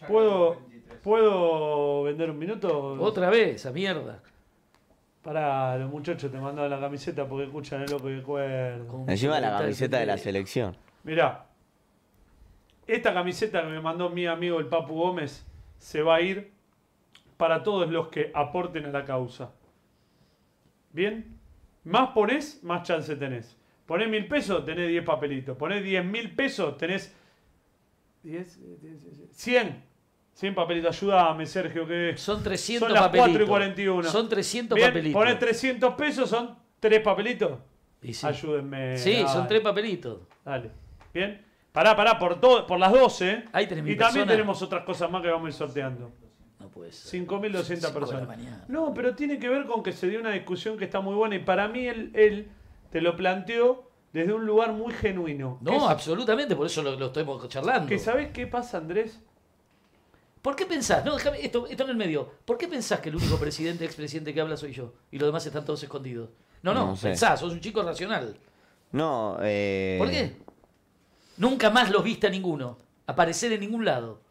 ¿Puedo, ¿Puedo vender un minuto? Otra vez, a mierda. Pará, los muchachos te mandan la camiseta porque escuchan el loco que cuerdo. Encima la camiseta de la selección. Mirá, esta camiseta que me mandó mi amigo el Papu Gómez se va a ir para todos los que aporten a la causa. ¿Bien? Más pones, más chance tenés. Ponés mil pesos, tenés 10 papelitos. Ponés 10 mil pesos, tenés 100. 100 eh, papelitos. Ayúdame, Sergio, que son 300 papelitos. 4 y 41. Son 300 Bien, papelitos. Ponés 300 pesos, son 3 papelitos. Y Ayúdenme. Sí, son tres papelitos. Dale. Bien. Pará, pará, por, todo, por las 12. Hay y también tenemos otras cosas más que vamos a ir sorteando. 5.200 personas. No, pero tiene que ver con que se dio una discusión que está muy buena y para mí él, te lo planteó desde un lugar muy genuino. No, absolutamente, por eso lo, lo estamos charlando. ¿Que sabes qué pasa, Andrés? ¿Por qué pensás? No, esto, en el medio. ¿Por qué pensás que el único presidente, expresidente que habla soy yo? Y los demás están todos escondidos. No, no, pensás, sos un chico racional. No, eh... ¿Por qué? Nunca más los viste a ninguno. Aparecer en ningún lado.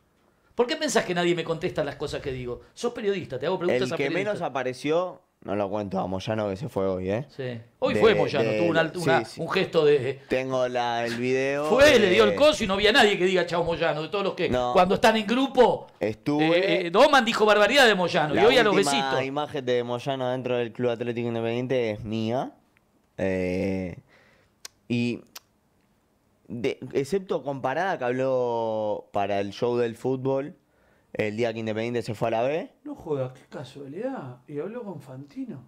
¿Por qué pensás que nadie me contesta las cosas que digo? Sos periodista, te hago preguntas El que menos apareció, no lo cuento, a Moyano que se fue hoy, ¿eh? Sí. Hoy fue Moyano, tuvo un gesto de... Tengo el video... Fue, le dio el coso y no había nadie que diga chao Moyano, de todos los que cuando están en grupo... Estuve... Eh, eh, Doman dijo barbaridad de Moyano y hoy a los besitos. La imagen de Moyano dentro del Club Atlético Independiente es mía. Eh, y de, excepto comparada que habló para el show del fútbol el día que Independiente se fue a la B. No jodas, qué casualidad. Y habló con Fantino.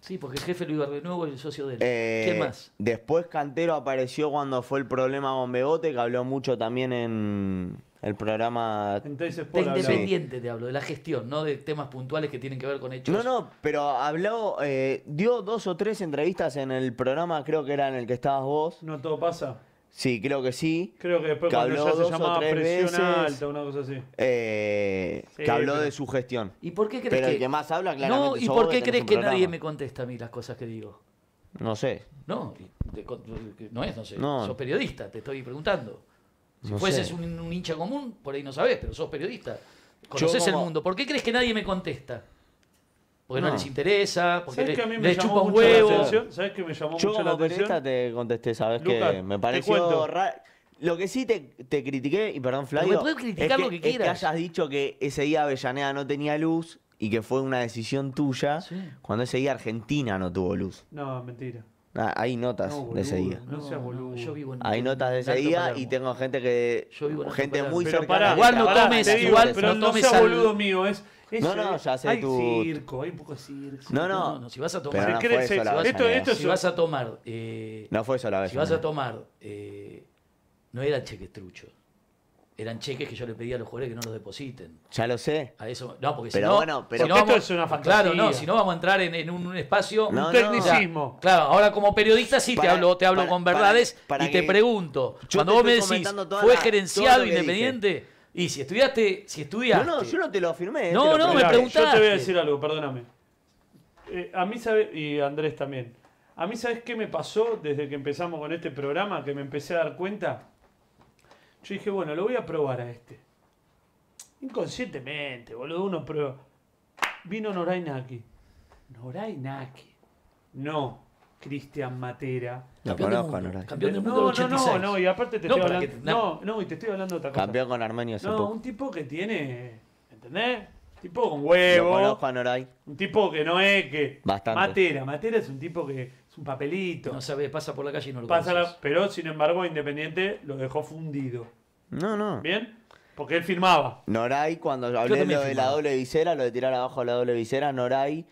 Sí, porque el jefe Luis nuevo y el socio de él. Eh, ¿Qué más? Después Cantero apareció cuando fue el problema con Bebote, que habló mucho también en el programa... de Independiente te hablo, de la gestión, no de temas puntuales que tienen que ver con hechos. No, no, pero habló, eh, dio dos o tres entrevistas en el programa, creo que era en el que estabas vos. No todo pasa. Sí, creo que sí. Creo que después ya se veces, una cosa así. Eh, que habló de su gestión. ¿Y por qué crees que... más habla, No, ¿y por qué crees que nadie me contesta a mí las cosas que digo? No sé. No, no es, no sé. Sos periodista, te estoy preguntando. Si fueses un, hincha común, por ahí no sabes pero sos periodista. Conoces el mundo. ¿Por qué crees que nadie me contesta? porque no, les interesa, porque a me les chupa un huevo. ¿Sabes que me llamó Yo mucho la atención? Yo te contesté, ¿sabes que Me pareció Lo que sí te, critiqué, y perdón, Flavio. Me criticar que, lo que quieras. Es que hayas dicho que ese día Avellaneda no tenía luz y que fue una decisión tuya cuando ese día Argentina no tuvo luz. No, mentira. Ah, hay notas de ese día. No, seas boludo. Yo vivo en hay notas de ese día y tengo gente que. Yo vivo en gente muy pero igual no tomes, igual, pero no, tomes sea boludo mío, es. Eso no, no, ya sé hay tu... circo, hay un poco de circo. No, no, no, si vas a tomar, no fue eso la esto, vez, esto si vas a tomar, eh, no fue eso la vez. Si vas a tomar, eh, no era chequestrucho eran cheques que yo le pedía a los jugadores que no los depositen. Ya lo sé. A eso, no, porque pero si no, bueno, pero no esto es una fantasía. Claro, no, si no vamos a entrar en, en un, espacio. un tecnicismo. claro, ahora como periodista sí te hablo, te hablo con verdades y te pregunto. Cuando vos me decís, ¿fue gerenciado independiente? Y si estudiaste, si estudiaste. No, no, yo no te lo afirmé. No, no, me preguntaste. Yo te voy a decir algo, perdóname. Eh, a mí sabe, y Andrés también. A mí, ¿sabes qué me pasó desde que empezamos con este programa? Que me empecé a dar cuenta yo dije, bueno, lo voy a probar a este. Inconscientemente, boludo, uno prueba. Vino Noray Naki. Noray Naki. No, Cristian Matera. Lo conozco, a Noray. Campeón del mundo No, no, no, no, y aparte te estoy hablando. No, no, y te estoy hablando de otra cosa. Campeón con Armenio hace No, un tipo que tiene. ¿Entendés? Tipo con Lo huevo. conozco a Noray. Un tipo que no es que. Bastante. Matera, Matera es un tipo que un papelito. No sabes, pasa por la calle y no lo pasa Pero sin embargo, Independiente lo dejó fundido. No, no. ¿Bien? Porque él firmaba. Noray, cuando hablé lo de la doble visera, lo de tirar abajo la doble visera, Noray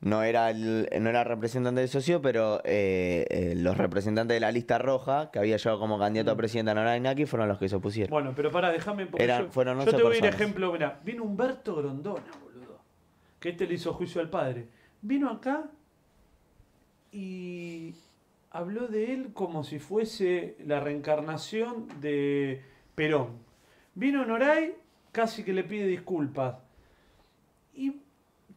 no era no era representante del socio, pero eh, eh, los representantes de la lista roja que había llevado como candidato a mm. presidenta Noray Naki fueron los que se opusieron. Bueno, pero para déjame yo, yo te voy a ejemplo, mira, vino Humberto Grondona, boludo, que este le hizo juicio al padre. Vino acá y habló de él como si fuese la reencarnación de Perón. Vino Noray, casi que le pide disculpas. Y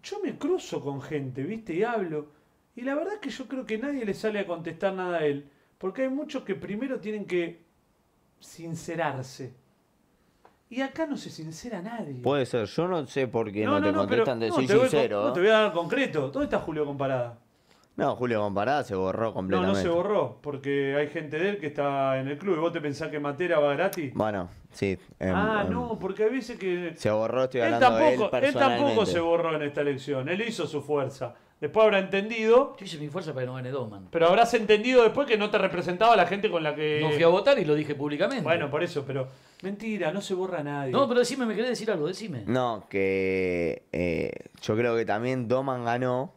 yo me cruzo con gente, ¿viste? Y hablo. Y la verdad es que yo creo que nadie le sale a contestar nada a él. Porque hay muchos que primero tienen que sincerarse. Y acá no se sincera nadie. Puede ser, yo no sé por qué no, te contestan, de soy sincero. ¿eh? no, te voy a dar concreto. ¿Dónde está Julio Comparada? No, Julio Comparada se borró completamente. No, no se borró, porque hay gente de él que está en el club. ¿Y vos te pensás que Matera va gratis? Bueno, sí. Em, ah, em, no, porque hay veces que. Se borró, estoy hablando él tampoco, él, él tampoco se borró en esta elección. Él hizo su fuerza. Después habrá entendido. Yo hice mi fuerza para que no gane Doman. Pero habrás entendido después que no te representaba la gente con la que. No fui a votar y lo dije públicamente. Bueno, por eso, pero. Mentira, no se borra nadie. No, pero decime, me querés decir algo, decime. No, que. Eh, yo creo que también Doman ganó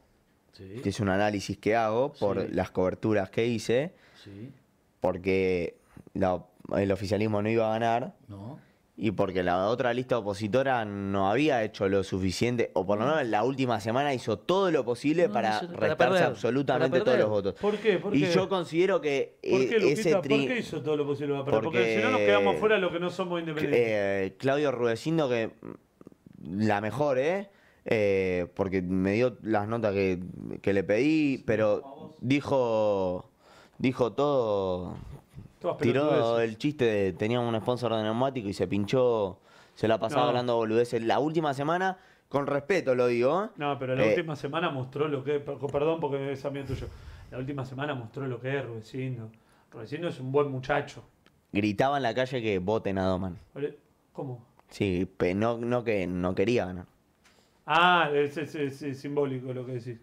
que es un análisis que hago por las coberturas que hice, porque el oficialismo no iba a ganar. Y porque la otra lista opositora no había hecho lo suficiente, o por lo mm. menos la última semana hizo todo lo posible para, absolutamente todos los votos. ¿Por qué? Y yo considero que. ¿Por eh, qué, ¿Por qué hizo todo lo posible para Porque, si no nos eh, quedamos fuera lo que no somos independientes. Eh, Claudio Rudecindo, que mm, la mejor, ¿eh? Eh, porque me dio las notas que, le pedí, pero dijo, dijo todo, tiró el chiste de teníamos un sponsor de neumático y se pinchó, se la pasaba hablando boludeces. La última semana, con respeto lo digo, ¿eh? No, pero la eh, última semana mostró lo que es. Perdón porque es amigo tuyo. La última semana mostró lo que es Rubecindo. Rubecindo es un buen muchacho. gritaba en la calle que voten a Doman. ¿Cómo? Sí, no, que, no quería ganar. Ah, es, es, simbólico lo que decís.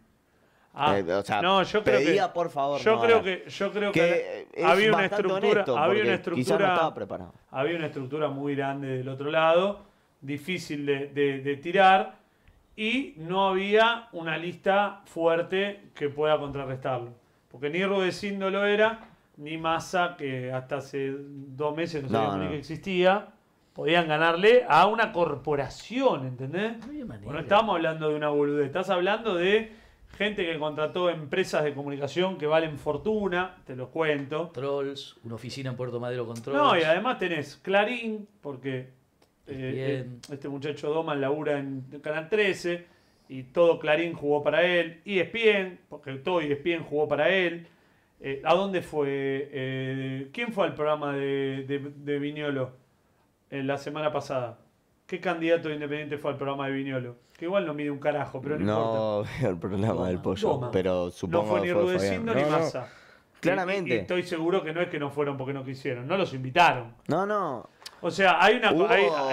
Ah, eh, o sea, no, yo creo que, por favor. Yo creo que, yo creo que, había, una estructura, había una estructura, había una estructura, muy grande del otro lado, difícil de, de, de, tirar y no había una lista fuerte que pueda contrarrestarlo, porque ni Rudecindo lo era, ni Massa que hasta hace dos meses no, no sabíamos ni que existía podían ganarle a una corporación, ¿entendés? No, bueno, estamos hablando de una boludez, estás hablando de gente que contrató empresas de comunicación que valen fortuna, te lo cuento. Trolls, una oficina en Puerto Madero con trolls. No, y además tenés Clarín, porque eh, eh, este muchacho Doman labura en Canal 13 y todo Clarín jugó para él, y e ESPN, porque todo ESPN jugó para él. Eh, ¿A dónde fue? ¿Quién fue al programa de, de, de Viñolo? Eh, la semana pasada. ¿Qué candidato independiente fue al programa de Viñolo? Que igual no mide un carajo, pero no, importa. veo el programa del pollo, pero supongo No fue ni Rudecindo ni no, Claramente. estoy seguro que no es que no fueron porque no quisieron, no los invitaron. No, no. O sea, hay una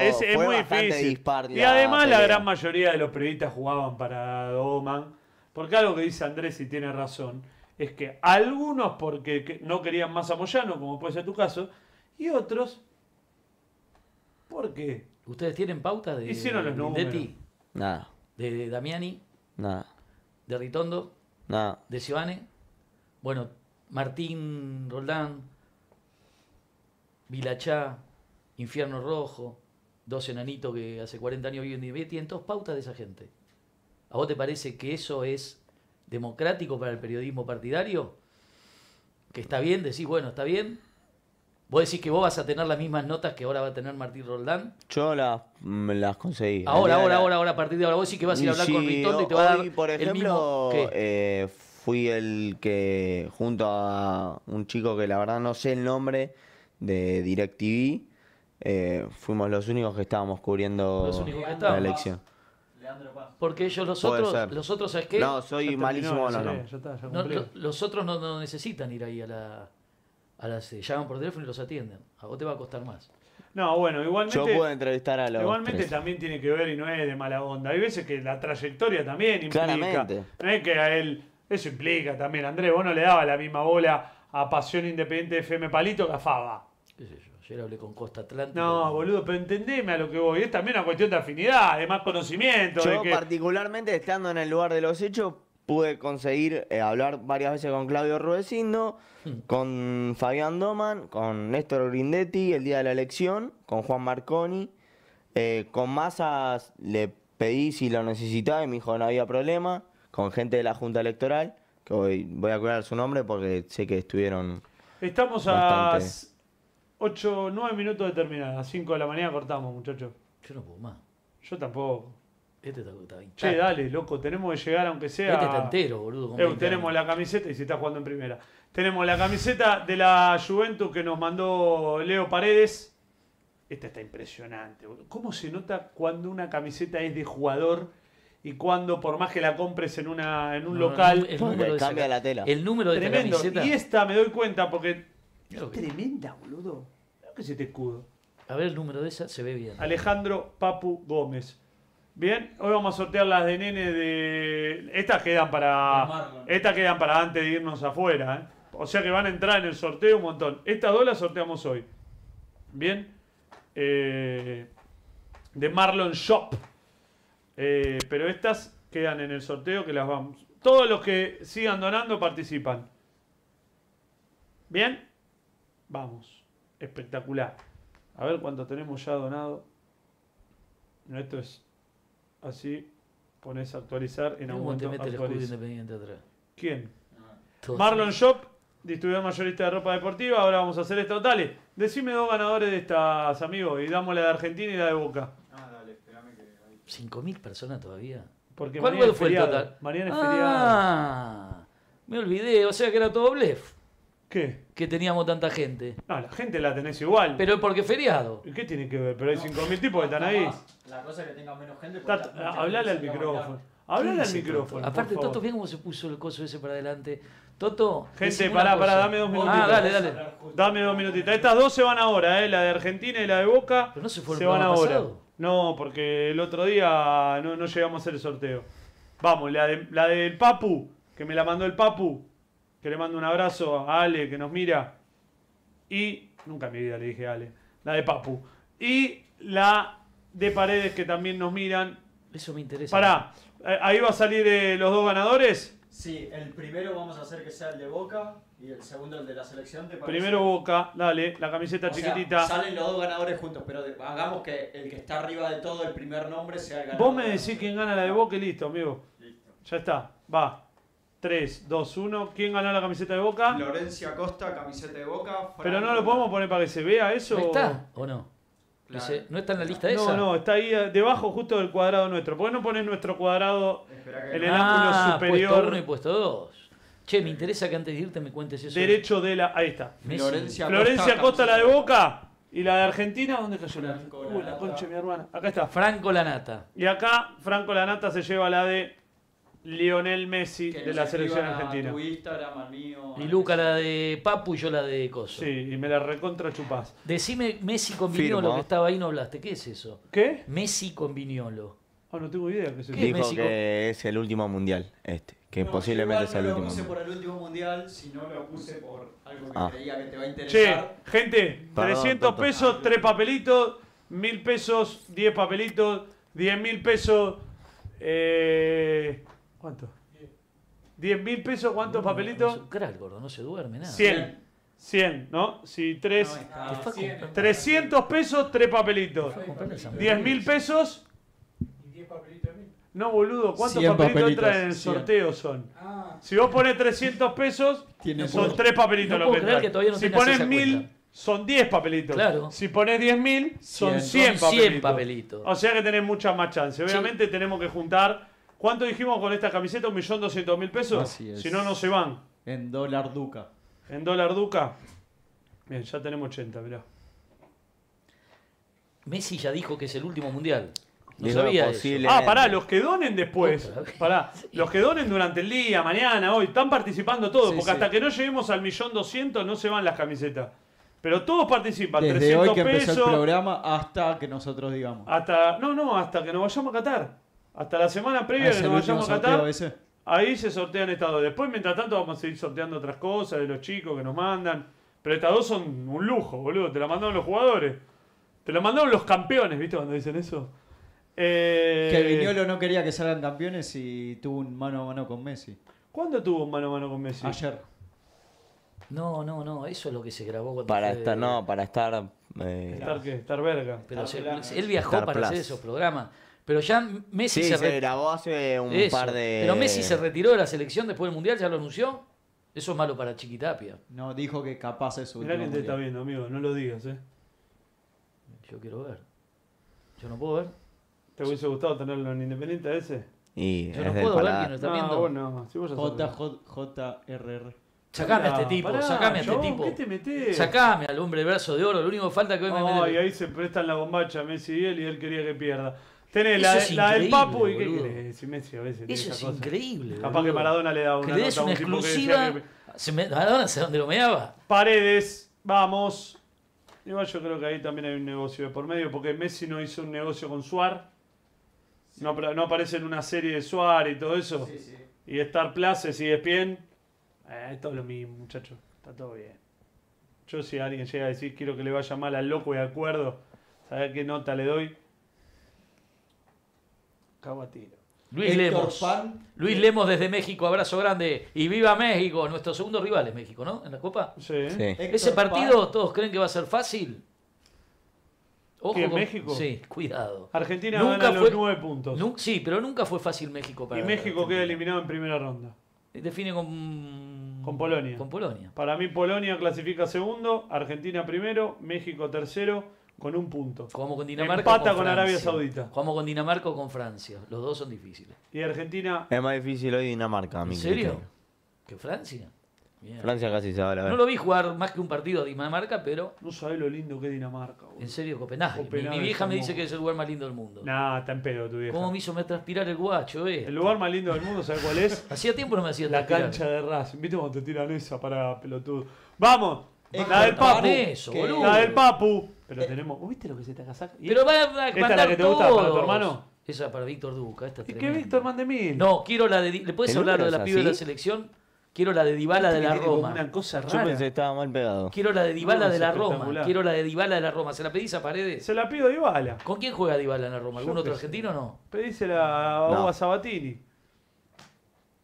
es, muy difícil. Y además la gran mayoría de los periodistas jugaban para Doman, porque algo que dice Andrés y tiene razón, es que algunos porque no querían más a Moyano, como puede ser tu caso, y otros ¿Por qué? ¿Ustedes tienen pauta de de Nada. ¿De Damiani? Nada. ¿De Ritondo? Nada. ¿De Sivane. Bueno, Martín Roldán, Vilachá, Infierno Rojo, dos enanitos que hace 40 años viven en Betty, entonces pautas de esa gente. ¿A vos te parece que eso es democrático para el periodismo partidario? ¿Que está bien? Decís, bueno, está bien, ¿Vos decís que vos vas a tener las mismas notas que ahora va a tener Martín Roldán? Yo las, mm, las conseguí. Ahora, ahora, ahora, ahora, a partir de ahora. Vos decís que vas a ir a hablar con Ritondo y te va a dar. por ejemplo, eh, fui el que, junto a un chico que la verdad no sé el nombre, de DirecTV, eh, fuimos los únicos que estábamos cubriendo la elección. Porque ellos, los otros, los otros, ¿sabes qué? No, soy malísimo los otros no, necesitan ir ahí a la a las, eh, llaman por teléfono y los atienden. A vos te va a costar más. No, bueno, igualmente. Yo puedo entrevistar a los Igualmente también tiene que ver y no es de mala onda. Hay veces que la trayectoria también implica. Claramente. No es que a él. Eso implica también. Andrés, vos no le daba la misma bola a Pasión Independiente FM Palito que a Faba. Ayer hablé con Costa Atlántica. No, boludo, pero entendeme a lo que voy. Es también una cuestión de afinidad, de más conocimiento. Yo, particularmente, estando en el lugar de los hechos, pude conseguir eh, hablar varias veces con Claudio Ruedecindo, hmm. con Fabián Doman, con Néstor Grindetti el día de la elección, con Juan Marconi. Eh, con masas le pedí si lo necesitaba y me dijo no había problema. Con gente de la Junta Electoral, que hoy voy a curar su nombre porque sé que estuvieron. Estamos a 8, 9 minutos de terminar. A 5 de la mañana cortamos, muchachos. Yo no puedo más. Yo tampoco. Este está, dale, loco, tenemos que llegar aunque sea. Este entero, boludo. tenemos la camiseta y se está jugando en primera. Tenemos la camiseta de la Juventus que nos mandó Leo Paredes. Esta está impresionante. Boludo. ¿Cómo se nota cuando una camiseta es de jugador y cuando por más que la compres en una en un local el número cambia la tela? El número de Tremendo. camiseta. Y esta me doy cuenta porque es tremenda, boludo. Creo que se te escudo. A ver el número de esa se ve bien. Alejandro Papu Gómez. Bien, hoy vamos a sortear las de nene de. Estas quedan para. Estas quedan para antes de irnos afuera, ¿eh? O sea que van a entrar en el sorteo un montón. Estas dos las sorteamos hoy. Bien. Eh, de Marlon Shop. Eh, pero estas quedan en el sorteo que las vamos. Todos los que sigan donando participan. Bien. Vamos. Espectacular. A ver cuánto tenemos ya donado. Esto es así pones actualizar en algún momento. Te mete actualiza. independiente atrás? ¿Quién? Marlon Shop, distribuidor mayorista de ropa deportiva. Ahora vamos a hacer esto. Dale, decime dos ganadores de estas, amigos. Y damos la de Argentina y la de Boca. Ah, dale, espérame que. ¿5.000 personas todavía? ¿Cuál fue el total? Mariana es ah, Me olvidé, o sea que era todo blef. ¿Qué? Que teníamos tanta gente. No, ah, la gente la tenés igual. Pero porque feriado. ¿Y qué tiene que ver? Pero hay 5.000 tipos que están ahí. La cosa es que tenga menos gente. hablale al micrófono. Hablale al micrófono. Aparte, Toto, favor. cómo se puso el coso ese para adelante. Toto. Gente, pará, pará, dame dos ah, minutitos. dale, dale. Dame dos minutitos. Estas dos se van ahora, ¿eh? La de Argentina y la de Boca. Pero no se fueron van ahora. No, porque el otro día no, no llegamos a hacer el sorteo. Vamos, la, de, la del Papu, que me la mandó el Papu que le mando un abrazo a Ale que nos mira. Y, nunca en mi vida le dije a Ale, la de Papu. Y la de Paredes que también nos miran. Eso me interesa. Pará, eh, ahí va a salir eh, los dos ganadores. Sí, el primero vamos a hacer que sea el de Boca y el segundo el de la selección. de Primero Boca, dale, la camiseta chiquitita. salen los dos ganadores juntos, pero hagamos que el que está arriba de todo, el primer nombre, sea el ganador. Vos me decís quién gana la de Boca y listo, amigo. Listo. Ya está, va. 3, 2, 1. ¿Quién ganó la camiseta de Boca? Lorencia Costa, camiseta de Boca. Pero no lo podemos poner para que se vea eso. ¿Está o no? ¿No está en la lista esa? No, no, está ahí eh, debajo justo del cuadrado nuestro. ¿Por qué no pones nuestro cuadrado en el ángulo ah, superior? Puesto uno y puesto dos. Che, me interesa que antes de irte me cuentes eso. Derecho de la. Ahí está. Florencia, Florencia Costa, la de Boca. ¿Y la de Argentina? ¿Dónde cayó la? Uy, la concha mi hermana. Acá está. Franco Lanata. Y acá Franco Lanata se lleva la de Lionel Messi de la selección argentina. y Luca la de Papu y yo la de Coso. Sí, y me la recontra chupás. Decime Messi con Firmo. Viñolo, que estaba ahí, no hablaste. ¿Qué es eso? ¿Qué? Messi con Viñolo. Ah, no tengo idea. Que se Dijo que es el último mundial este. Que posiblemente sea el último. No lo puse por el último mundial, sino lo puse por algo que ah. creía que te va a interesar. Che, gente, 300 pesos, 3 papelitos, 1000 pesos, 10 papelitos, 10 mil pesos. Eh, ¿Cuánto? 10 mil pesos, ¿cuántos papelitos? No, crack, gordo, no se duerme nada. 100. 100, ¿no? Si 3, 300 pesos, 3 papelitos. 10 mil pesos. ¿Y 10 papelitos No, boludo, ¿cuántos papelitos, papelitos, en el sorteo son? Ah. Si vos pones 300 pesos, son 3 papelitos no lo que entran. si pones 1000, son 10 papelitos. Si pones 10.000, son 100, papelitos. O sea que tenés muchas más chance. Obviamente tenemos que juntar ¿Cuánto dijimos con esta camiseta? ¿Un millón doscientos mil pesos? Si no, no se van. En dólar duca. En dólar duca. Bien, ya tenemos 80, mirá. Messi ya dijo que es el último mundial. No sabía Ah, pará, los que donen después. Pará, los que donen durante el día, mañana, hoy, están participando todos, porque hasta que no lleguemos al millón doscientos no se van las camisetas. Pero todos participan, 300 hoy que pesos, empezó el programa hasta que nosotros digamos. Hasta, no, no, hasta que nos vayamos a Qatar. Hasta la semana previa ah, que nos vayamos a Qatar. Ahí se sortean estas dos. Después, mientras tanto, vamos a seguir sorteando otras cosas de los chicos que nos mandan. Pero estas dos son un lujo, boludo. Te la mandaron los jugadores. Te lo mandaron los campeones, ¿viste cuando dicen eso? Eh, que Viñolo no quería que salgan campeones y tuvo un mano a mano con Messi. ¿Cuándo tuvo un mano a mano con Messi? Ayer. No, no, no, eso es lo que se grabó Para estar, no, para estar. Eh, ¿Estar Estar verga. Pero él viajó para hacer esos programas. Pero ya Messi se, Pero Messi se retiró de la selección después del mundial, ya lo anunció. Eso es malo para Chiquitapia. No, dijo que capaz es su. Mirá te está viendo, amigo, no lo digas, ¿eh? Yo quiero ver. Yo no puedo ver. ¿Te hubiese gustado tenerlo en Independiente ese? Yo no puedo hablar ver no lo está viendo. No, JJRR. Sacame a este tipo, sacame a este tipo. ¿Qué te Sacame al hombre de brazo de oro, lo único que falta que hoy me No, Y ahí se prestan la bombacha Messi y él y él quería que pierda. Tenés la, del Papu y qué Messi a veces. Eso es increíble. Capaz que Maradona le da una, nota, una un exclusiva. Maradona se dónde lo meaba. Paredes, vamos. Igual yo creo que ahí también hay un negocio de por medio, porque Messi no hizo un negocio con Suar. No, aparece en una serie de Suar y todo eso. Sí, sí. Y Star Place y ESPN. E eh, es todo lo mismo, muchachos. Está todo bien. Yo si alguien llega a decir quiero que le vaya mal al loco y acuerdo, saber qué nota le doy. Luis eh, Lemos. desde México, abrazo grande. Y viva México, nuestro segundo rival es México, ¿no? En la Copa. Sí. Ese partido, ¿todos creen que va a ser fácil? Ojo México? Sí, cuidado. Argentina gana los nueve puntos. Sí, pero nunca fue fácil México para Y México queda eliminado en primera ronda. Eh, define con... Con Polonia. Con Polonia. Para mí Polonia clasifica segundo, Argentina primero, México tercero con un punto. Jugamos con Dinamarca. Empata con, Arabia Saudita. Jugamos con Dinamarca o con Francia. Los dos son difíciles. ¿Y Argentina? Es más difícil hoy Dinamarca, amigo. ¿En serio? ¿Que Francia? Francia casi se va a la No lo vi jugar más que un partido a Dinamarca, pero. No sabés lo lindo que es Dinamarca, En serio, Copenhague. mi, vieja me dice que es el lugar más lindo del mundo. Nah, está en pedo tu vieja. ¿Cómo me hizo me transpirar el guacho, eh? El lugar más lindo del mundo, ¿sabes cuál es? Hacía tiempo no me hacía La cancha de ras. ¿Viste cuando te tiran esa para pelotudo? ¡Vamos! La del, Papu. la del Papu. Pero eh, tenemos. viste lo que se esta casaca? Pero va a mandar ¿Esta es la que te gusta tu hermano? Esa para Víctor Duca. Esta ¿Y qué Víctor Mandemil? No, quiero la de. ¿Le puedes hablar de la piba de la selección? Quiero la de Dybala de la Roma. Una cosa rara. Yo pensé que estaba mal pegado. Quiero la de Dybala de la Roma. Quiero la de Dybala de la Roma. ¿Se la pedís a Paredes? Se la pido a Dybala. ¿Con quién juega Dybala en la Roma? ¿Algún otro argentino o no? Pedísela a Hugo Sabatini.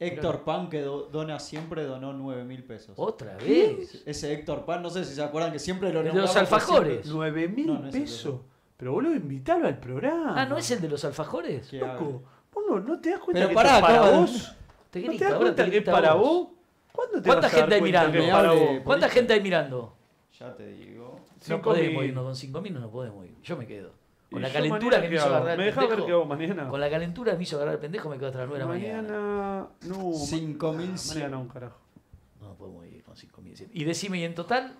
Héctor Pan, que dona siempre, donó 9.000 mil pesos. ¿Otra vez? Ese Héctor Pan, no sé si se acuerdan que siempre lo ¿De Los alfajores. 9.000 pesos. Pero vos lo invitaron al programa. Ah, ¿no es el de los alfajores? Loco, vos no, te das cuenta Pero que es para vos. Te ¿No te das cuenta que es para vos? ¿Cuándo te ¿Cuánta vas a gente hay mirando? ¿Cuánta gente hay mirando? Ya te digo. No podemos irnos, con 5.000 no nos podemos ir. Yo me quedo. Con la calentura que me hizo agarrar el pendejo. Me deja ver qué hago mañana. Con la calentura que me hizo agarrar pendejo, me quedo hasta las 9 de mañana. Mañana. No. 5.100. Mañana un carajo. No podemos ir con 5.100. Y decime, ¿y en total?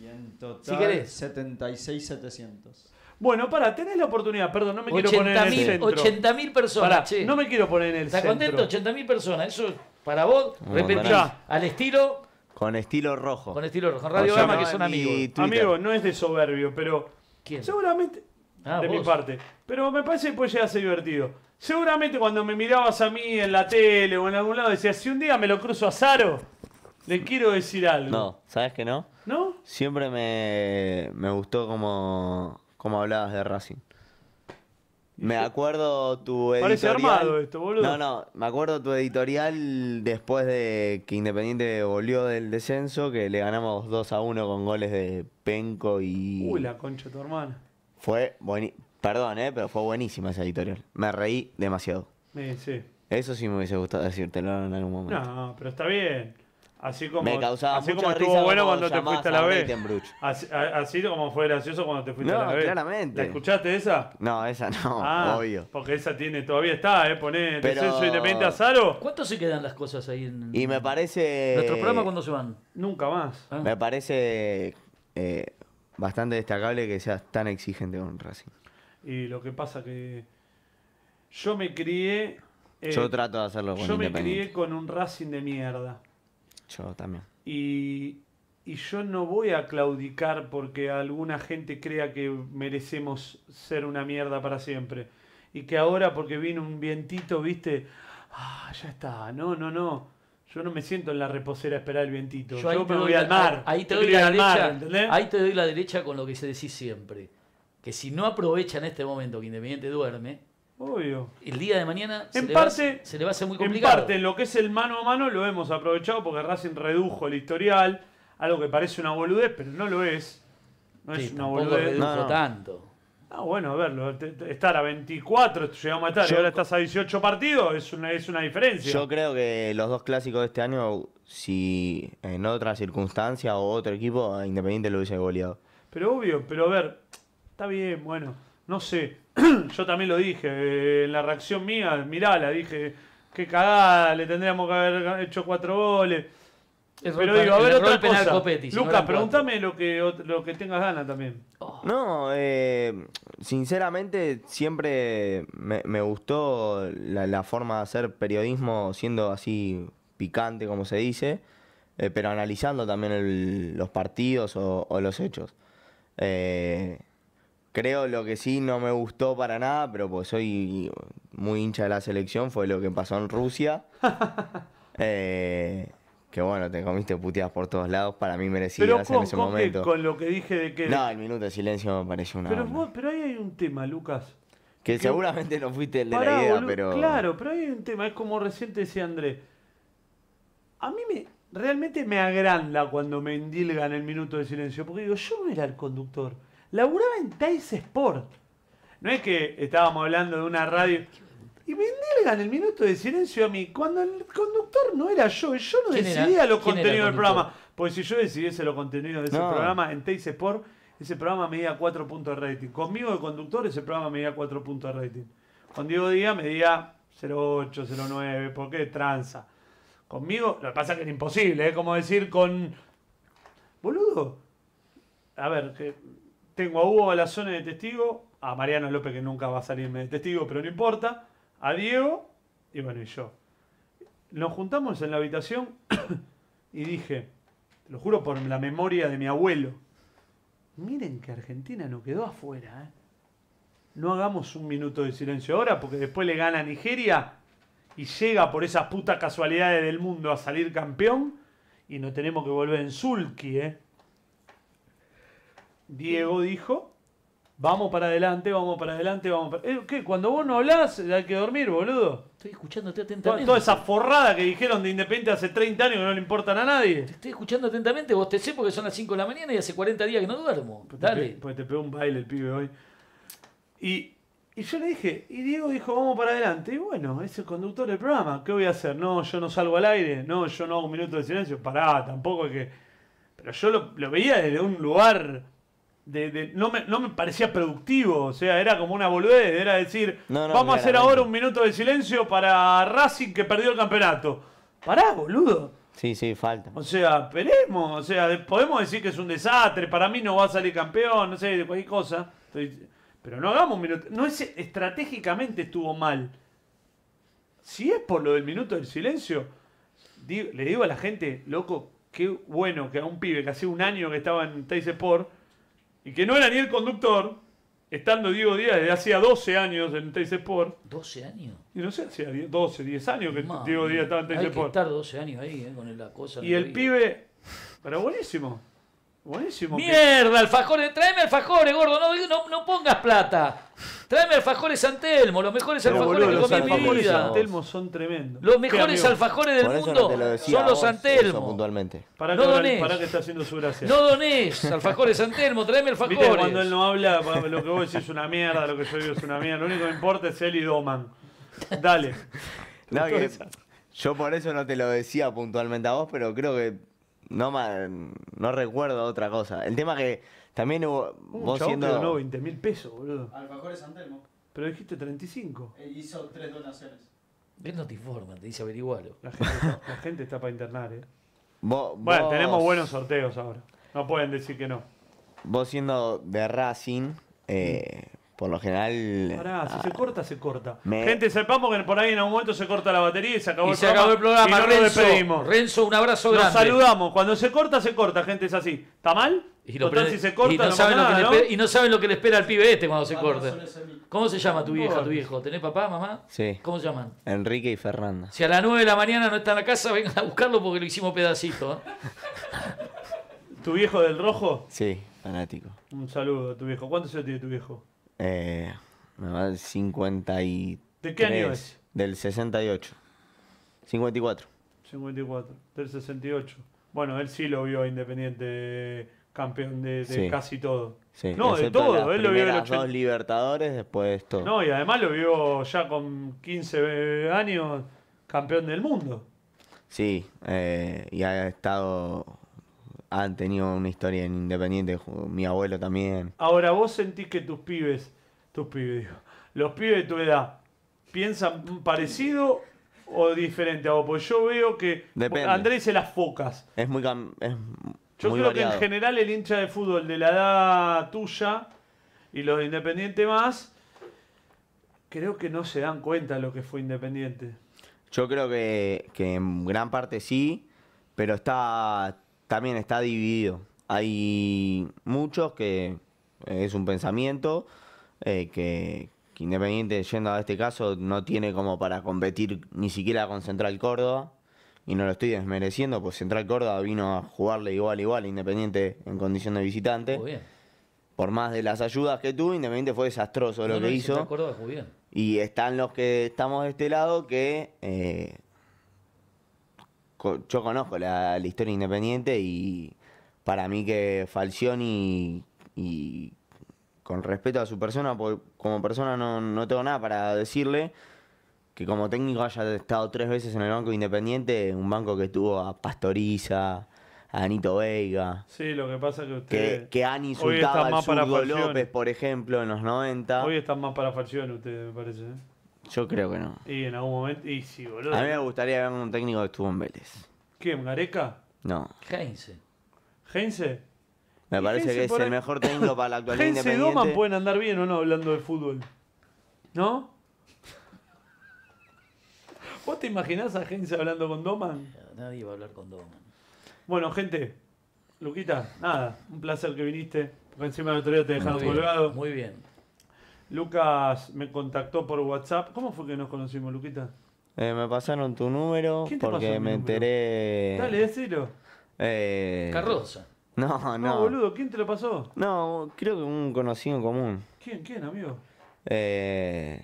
Y en total, si 76,700. Bueno, para, tenés la oportunidad, perdón, no me quiero poner en el centro. 80.000 personas. no me quiero poner en el ¿Está centro. ¿Estás contento? 80.000 personas. Eso para vos, ah, repetí, al estilo... Con estilo rojo. Con estilo rojo. Radio Gama, que son amigos. Amigo, no es de soberbio, pero... ¿Quién? Seguramente... Ah, de mi parte. Pero me parece que puede llegar a ser divertido. Seguramente cuando me mirabas a mí en la tele o en algún lado decías, si un día me lo cruzo a Zaro, le quiero decir algo. No, ¿sabes que no? ¿No? Siempre me, gustó como, como hablabas de Racing. Me acuerdo tu editorial. Parece armado esto, boludo. No, no, me acuerdo tu editorial después de que Independiente volvió del descenso, que le ganamos 2 a 1 con goles de Penco y. Uy, la concha tu hermana. Fue Perdón, ¿eh? pero fue buenísima esa editorial. Me reí demasiado. Sí, sí. Eso sí me hubiese gustado decírtelo en algún momento. No, pero está bien. Así como, me causaba mucha estuvo risa bueno cuando, te fuiste a la vez. Así, como fue gracioso cuando te fuiste a la vez. claramente. te escuchaste esa? No, esa no, ah, obvio. Porque esa tiene, todavía está, ¿eh? Poné Pero... descenso independiente a Zaro. ¿Cuánto se quedan las cosas ahí? En... Y me parece... ¿Nuestro programa cuándo se van? Nunca más. Ah. Me parece... Eh, bastante destacable que seas tan exigente con un Racing. Y lo que pasa que yo me crié... Eh, yo trato de hacerlo con Yo me crié con un Racing de mierda. Yo también. Y, y yo no voy a claudicar porque alguna gente crea que merecemos ser una mierda para siempre. Y que ahora porque vino un vientito, viste, ah, ya está, no, no, no. Yo no me siento en la reposera a esperar el vientito. Yo, me voy al mar. Ahí te, doy la derecha, ahí te doy la derecha con lo que se decís siempre. Que si no aprovecha en este momento que Independiente duerme, Obvio. El día de mañana se, le va, a hacer muy complicado. En parte, lo que es el mano a mano lo hemos aprovechado porque Racing redujo el historial, algo que parece una boludez, pero no lo es. No es una boludez. tanto. Ah, bueno, a verlo. Estar a 24, llegamos a estar, y ahora estás a 18 partidos, es una, es una diferencia. Yo creo que los dos clásicos de este año, si en otra circunstancia o otro equipo, Independiente lo hubiese goleado. Pero obvio, pero a ver, está bien, bueno, no sé. yo también lo dije, eh, en la reacción mía, mirá, la dije, qué cagada, le tendríamos que haber hecho cuatro goles. Pero digo, a ver otra cosa. Lucas, pregúntame lo que, lo que tengas ganas también. Oh. No, eh, sinceramente siempre me, gustó la, forma de hacer periodismo siendo así picante, como se dice. Eh, pero analizando también los partidos o, los hechos. Eh, creo lo que sí no me gustó para nada, pero pues soy muy hincha de la selección, fue lo que pasó en Rusia. Eh, que bueno, te comiste puteadas por todos lados, para mí merecidas en ese momento. con lo que dije de que. No, el minuto de silencio me pareció una. Pero, ahí hay un tema, Lucas. Que, seguramente no fuiste el de la idea, pero. Claro, pero ahí hay un tema, es como reciente decía André. A mí me, realmente me agranda cuando me indilgan el minuto de silencio, porque digo, yo no era el conductor, laburaba en Tice Sport. No es que estábamos hablando de una radio. Y me endilgan el minuto de silencio a mí, cuando el conductor no era yo, yo no decidía los contenidos del programa. Porque si yo decidiese los contenidos de ese programa en Teis Sport, ese programa medía cuatro puntos de rating. Conmigo de conductor, ese programa medía cuatro puntos de rating. Con Diego Díaz medía 08, 09, ¿por qué tranza? Conmigo, lo que pasa es que era imposible, ¿eh? como decir con. Boludo. A ver, que tengo a Hugo zona de testigo, a Mariano López que nunca va a salirme de testigo, pero no importa a Diego y bueno, y yo. Nos juntamos en la habitación y dije, te lo juro por la memoria de mi abuelo, miren que Argentina no quedó afuera. ¿eh? No hagamos un minuto de silencio ahora porque después le gana Nigeria y llega por esas putas casualidades del mundo a salir campeón y no tenemos que volver en Zulki. ¿eh? Diego dijo Vamos para adelante, vamos para adelante, vamos para... Eh, ¿Qué? Cuando vos no hablas, hay que dormir, boludo. Estoy escuchándote atentamente. Toda, esa forrada que dijeron de Independiente hace 30 años que no le importan a nadie. Te estoy escuchando atentamente, vos te sé porque son las 5 de la mañana y hace 40 días que no duermo. Dale. Te pues te pegó un baile el pibe hoy. Y, yo le dije, y Diego dijo, vamos para adelante. Y bueno, es el conductor del programa. ¿Qué voy a hacer? No, yo no salgo al aire. No, yo no hago un minuto de silencio. Pará, tampoco es que... Pero yo lo, lo veía desde un lugar no, me, parecía productivo, o sea, era como una boludez, era decir, vamos a hacer ahora un minuto de silencio para Racing que perdió el campeonato. Pará, boludo. Sí, sí, falta. O sea, esperemos, o sea, podemos decir que es un desastre, para mí no va a salir campeón, no sé, de cualquier cosa. pero no hagamos un minuto. No es, estratégicamente estuvo mal. Si es por lo del minuto del silencio, le digo a la gente, loco, qué bueno que a un pibe que hace un año que estaba en Tays y que no era ni el conductor, estando Diego Díaz desde hacía 12 años en Tays Sport. ¿12 años? Y no sé, hacía 12, 10 años que Diego Díaz estaba en Tays Sport. Hay que estar 12 años ahí, eh, con la cosa. Y el pibe, pero buenísimo. Buenísimo. Mierda, alfajores, tráeme alfajores, gordo, no, pongas plata. Tráeme alfajores Santelmo, los mejores alfajores que comí en mi Los Los mejores alfajores del mundo son los Santelmo. puntualmente. No donés. No donés alfajores Santelmo, tráeme alfajores. cuando él no habla, lo que vos decís es una mierda, lo que yo digo es una mierda. Lo único que importa es él y Doman. Dale. yo por eso no te lo decía puntualmente a vos, pero creo que no, no recuerdo otra cosa. El tema que también hubo. vos siendo... no donó 20 mil pesos, boludo. Alfajores Telmo. Pero dijiste 35. Eh, hizo tres donaciones. Él no te informa, te dice averigualo. La gente, está, para internar, eh. bueno, tenemos buenos sorteos ahora. No pueden decir que no. Vos siendo de Racing, eh, por lo general. Pará, si ah, se corta, se corta. Gente, sepamos que por ahí en algún momento se corta la batería y se acabó, y el, se programa, acabó el programa. Renzo, un abrazo grande. saludamos. Cuando se corta, se corta, gente, es así. ¿Está mal? Y, no, saben lo que le espera al pibe este cuando se ah, corta ¿Cómo se llama tu vieja, tu viejo? ¿Tenés papá, mamá? Sí. ¿Cómo se llaman? Enrique y Fernanda. Si a las 9 de la mañana no está en la casa, vengan a buscarlo porque lo hicimos pedacito. ¿eh? ¿Tu viejo del rojo? Sí, fanático. Un saludo a tu viejo. ¿Cuántos años tiene tu viejo? Eh, me va del ¿De qué año es? Del 68. 54. 54, del 68. Bueno, él sí lo vio Independiente campeón de, casi todo. No, de todo. Él lo vio los Libertadores, después todo. No, y además lo vio ya con 15 años campeón del mundo. Sí, eh, y ha estado han tenido una historia en Independiente, mi abuelo también. Ahora, vos sentís que tus pibes, tus pibes, los pibes de tu edad, piensan parecido o diferente a vos? Porque yo veo que Andrés se las focas. Es muy. yo creo que en general el hincha de fútbol de la edad tuya y los de Independiente más, creo que no se dan cuenta lo que fue Independiente. Yo creo que, que en gran parte sí, pero está también está dividido. Hay muchos que eh, es un pensamiento eh, que, Independiente yendo a este caso no tiene como para competir ni siquiera con Central Córdoba. Y no lo estoy desmereciendo, porque Central Córdoba vino a jugarle igual igual Independiente en condición de visitante. Muy bien. Por más de las ayudas que tuvo, Independiente fue desastroso lo que hizo. Y están los que estamos de este lado que eh, yo conozco la, historia independiente y para mí que Falcioni y con respeto a su persona, como persona no, tengo nada para decirle, que como técnico haya estado tres veces en el Banco Independiente, un banco que tuvo a Pastoriza, a Anito Veiga. lo que pasa que han insultado López, por ejemplo, en los 90. Hoy están más para Falcioni ustedes, me parece. ¿eh? Yo creo que no. Y en algún momento. Y sí, boludo. A mí me gustaría ver un técnico que estuvo en Vélez. ¿Quién? ¿Gareca? No. Heinze. ¿Heinze? Me parece que es el, mejor técnico para la actualidad. Heinze y Doman pueden andar bien o no hablando de fútbol. ¿No? ¿Vos te imaginás a Heinze hablando con Doman? Nadie va a hablar con Doman. Bueno, gente, Luquita, nada, un placer que viniste. encima del otro día te dejaron colgado. Muy bien. Lucas me contactó por WhatsApp. ¿Cómo fue que nos conocimos, Luquita? Eh, me pasaron tu número ¿Quién te porque pasó me enteré. Dale, decilo. Eh, Carrosa. No, no. No, boludo, ¿quién te lo pasó? No, creo que un conocido común. ¿Quién? ¿Quién, amigo? Eh,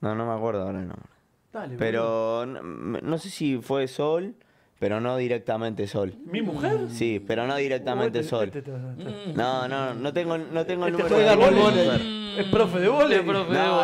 no, no me acuerdo ahora el nombre. Dale, Pero no sé si fue Sol pero no directamente Sol. ¿Mi mujer? Sí, pero no directamente Sol. Este, este, este, no, no, no tengo, no tengo el número de mujer. ¿Es profe de vole?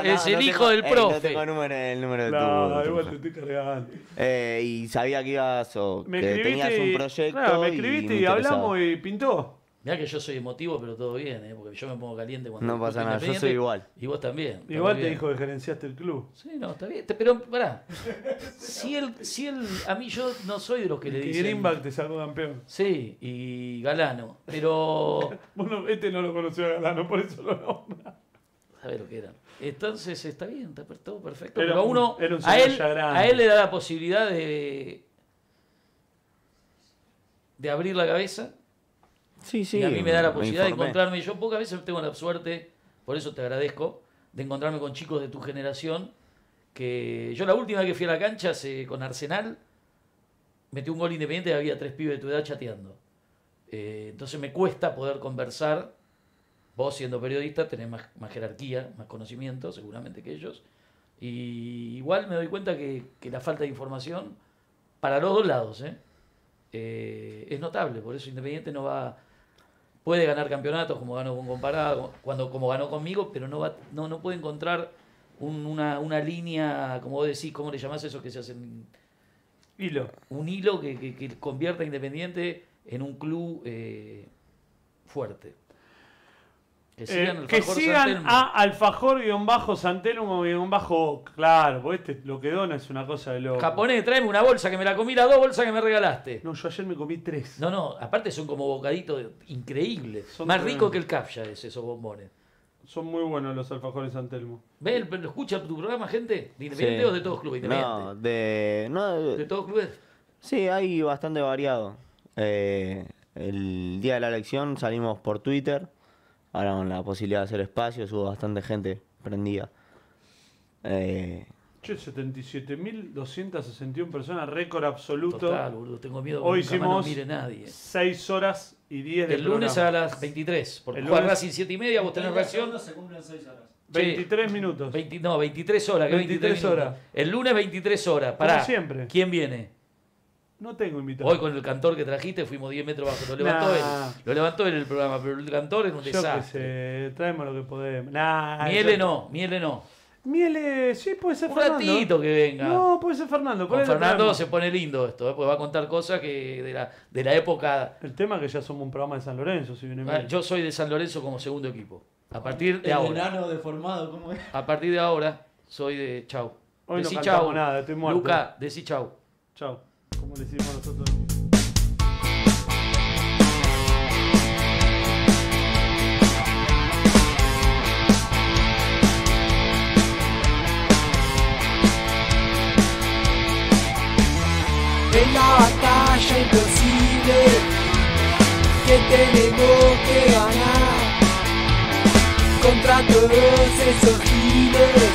es el hijo del eh, profe. no tengo el número, el número de tu No, igual te estoy cargando. Eh, y sabía que ibas o que tenías un proyecto. Claro, me escribiste y hablamos y pintó. Mirá que yo soy emotivo, pero todo bien, ¿eh? porque yo me pongo caliente cuando. No pasa nada, yo soy igual. Y vos también. Igual te dijo que gerenciaste el club. Sí, no, está bien. Pero pará. si él, si a mí yo no soy de los que le dicen. Y Greenback te saludan campeón. Sí, y Galano. Pero. bueno, este no lo conoció a Galano, por eso lo nombra. A ver lo que era. Entonces está bien, está todo perfecto. pero a uno. era un a, a él le da la posibilidad de. de abrir la cabeza sí. Y a mí me da la posibilidad de encontrarme. Yo pocas veces tengo la suerte, por eso te agradezco, de encontrarme con chicos de tu generación. Que yo la última que fui a la cancha con Arsenal, metí un gol independiente y había tres pibes de tu edad chateando. Eh, entonces me cuesta poder conversar. Vos siendo periodista tenés más, jerarquía, más conocimiento seguramente que ellos. Y igual me doy cuenta que, la falta de información para los dos lados ¿eh? Eh, es notable. Por eso Independiente no va Puede ganar campeonatos como ganó con Comparado, cuando, como ganó conmigo, pero no, va, no, no puede encontrar una, línea, como vos decís, ¿cómo le llamás eso que se hacen? Hilo. Un hilo que, convierta Independiente en un club eh, fuerte. Que eh, sigan, a alfajor-santelmo-bajo. Claro, porque este lo que dona es una cosa de loco. Japonés, tráeme una bolsa que me la comí, las dos bolsas que me regalaste. No, yo ayer me comí tres. No, no, aparte son como bocaditos increíbles. Más rico que el capcha es esos bombones. Son muy buenos los alfajores Santelmo. Ve, lo escucha tu programa, gente. De o de todos clubes. No, de, de todos clubes. Sí, hay bastante variado. Eh, el día de la elección salimos por Twitter Ahora con la posibilidad de hacer espacios hubo bastante gente prendida. Eh, 77.261 personas, récord absoluto. Total, tengo miedo Hoy hicimos nadie. 6 horas y 10 de El lunes a las 23, porque El lunes- 7 y media, vos tenés reacción. 23 minutos. no, 23 horas. 23 horas. El lunes 23 horas. para siempre. ¿Quién viene? No tengo invitado. Hoy con el cantor que trajiste fuimos 10 metros bajo. Lo levantó en él. Lo el programa, pero el cantor es un Yo desastre. traemos lo que podemos. miele no, miele no. Miele, sí, puede ser Fernando. Un ratito que venga. No, puede ser Fernando. Con Fernando se pone lindo esto, ¿eh? porque va a contar cosas que de la, época. El tema es que ya somos un programa de San Lorenzo, ah, Yo soy de San Lorenzo como segundo equipo. A partir de el ahora. Enano deformado, ¿cómo es? A partir de ahora soy de chau. Hoy no chau. nada, estoy muerto. Luca, decí chau. Chau como nosotros. En la batalla imposible que tenemos que ganar contra todos esos giles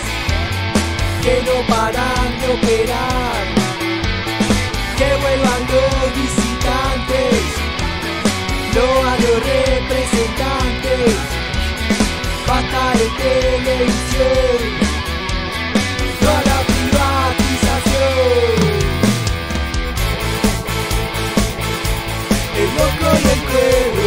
que no paran de operar que vuelvan los visitantes, no a los representantes, basta de televisión, no a la privatización. El loco y el cuero.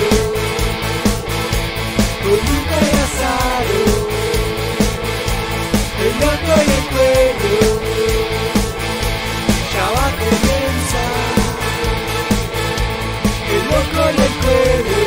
puedes creer.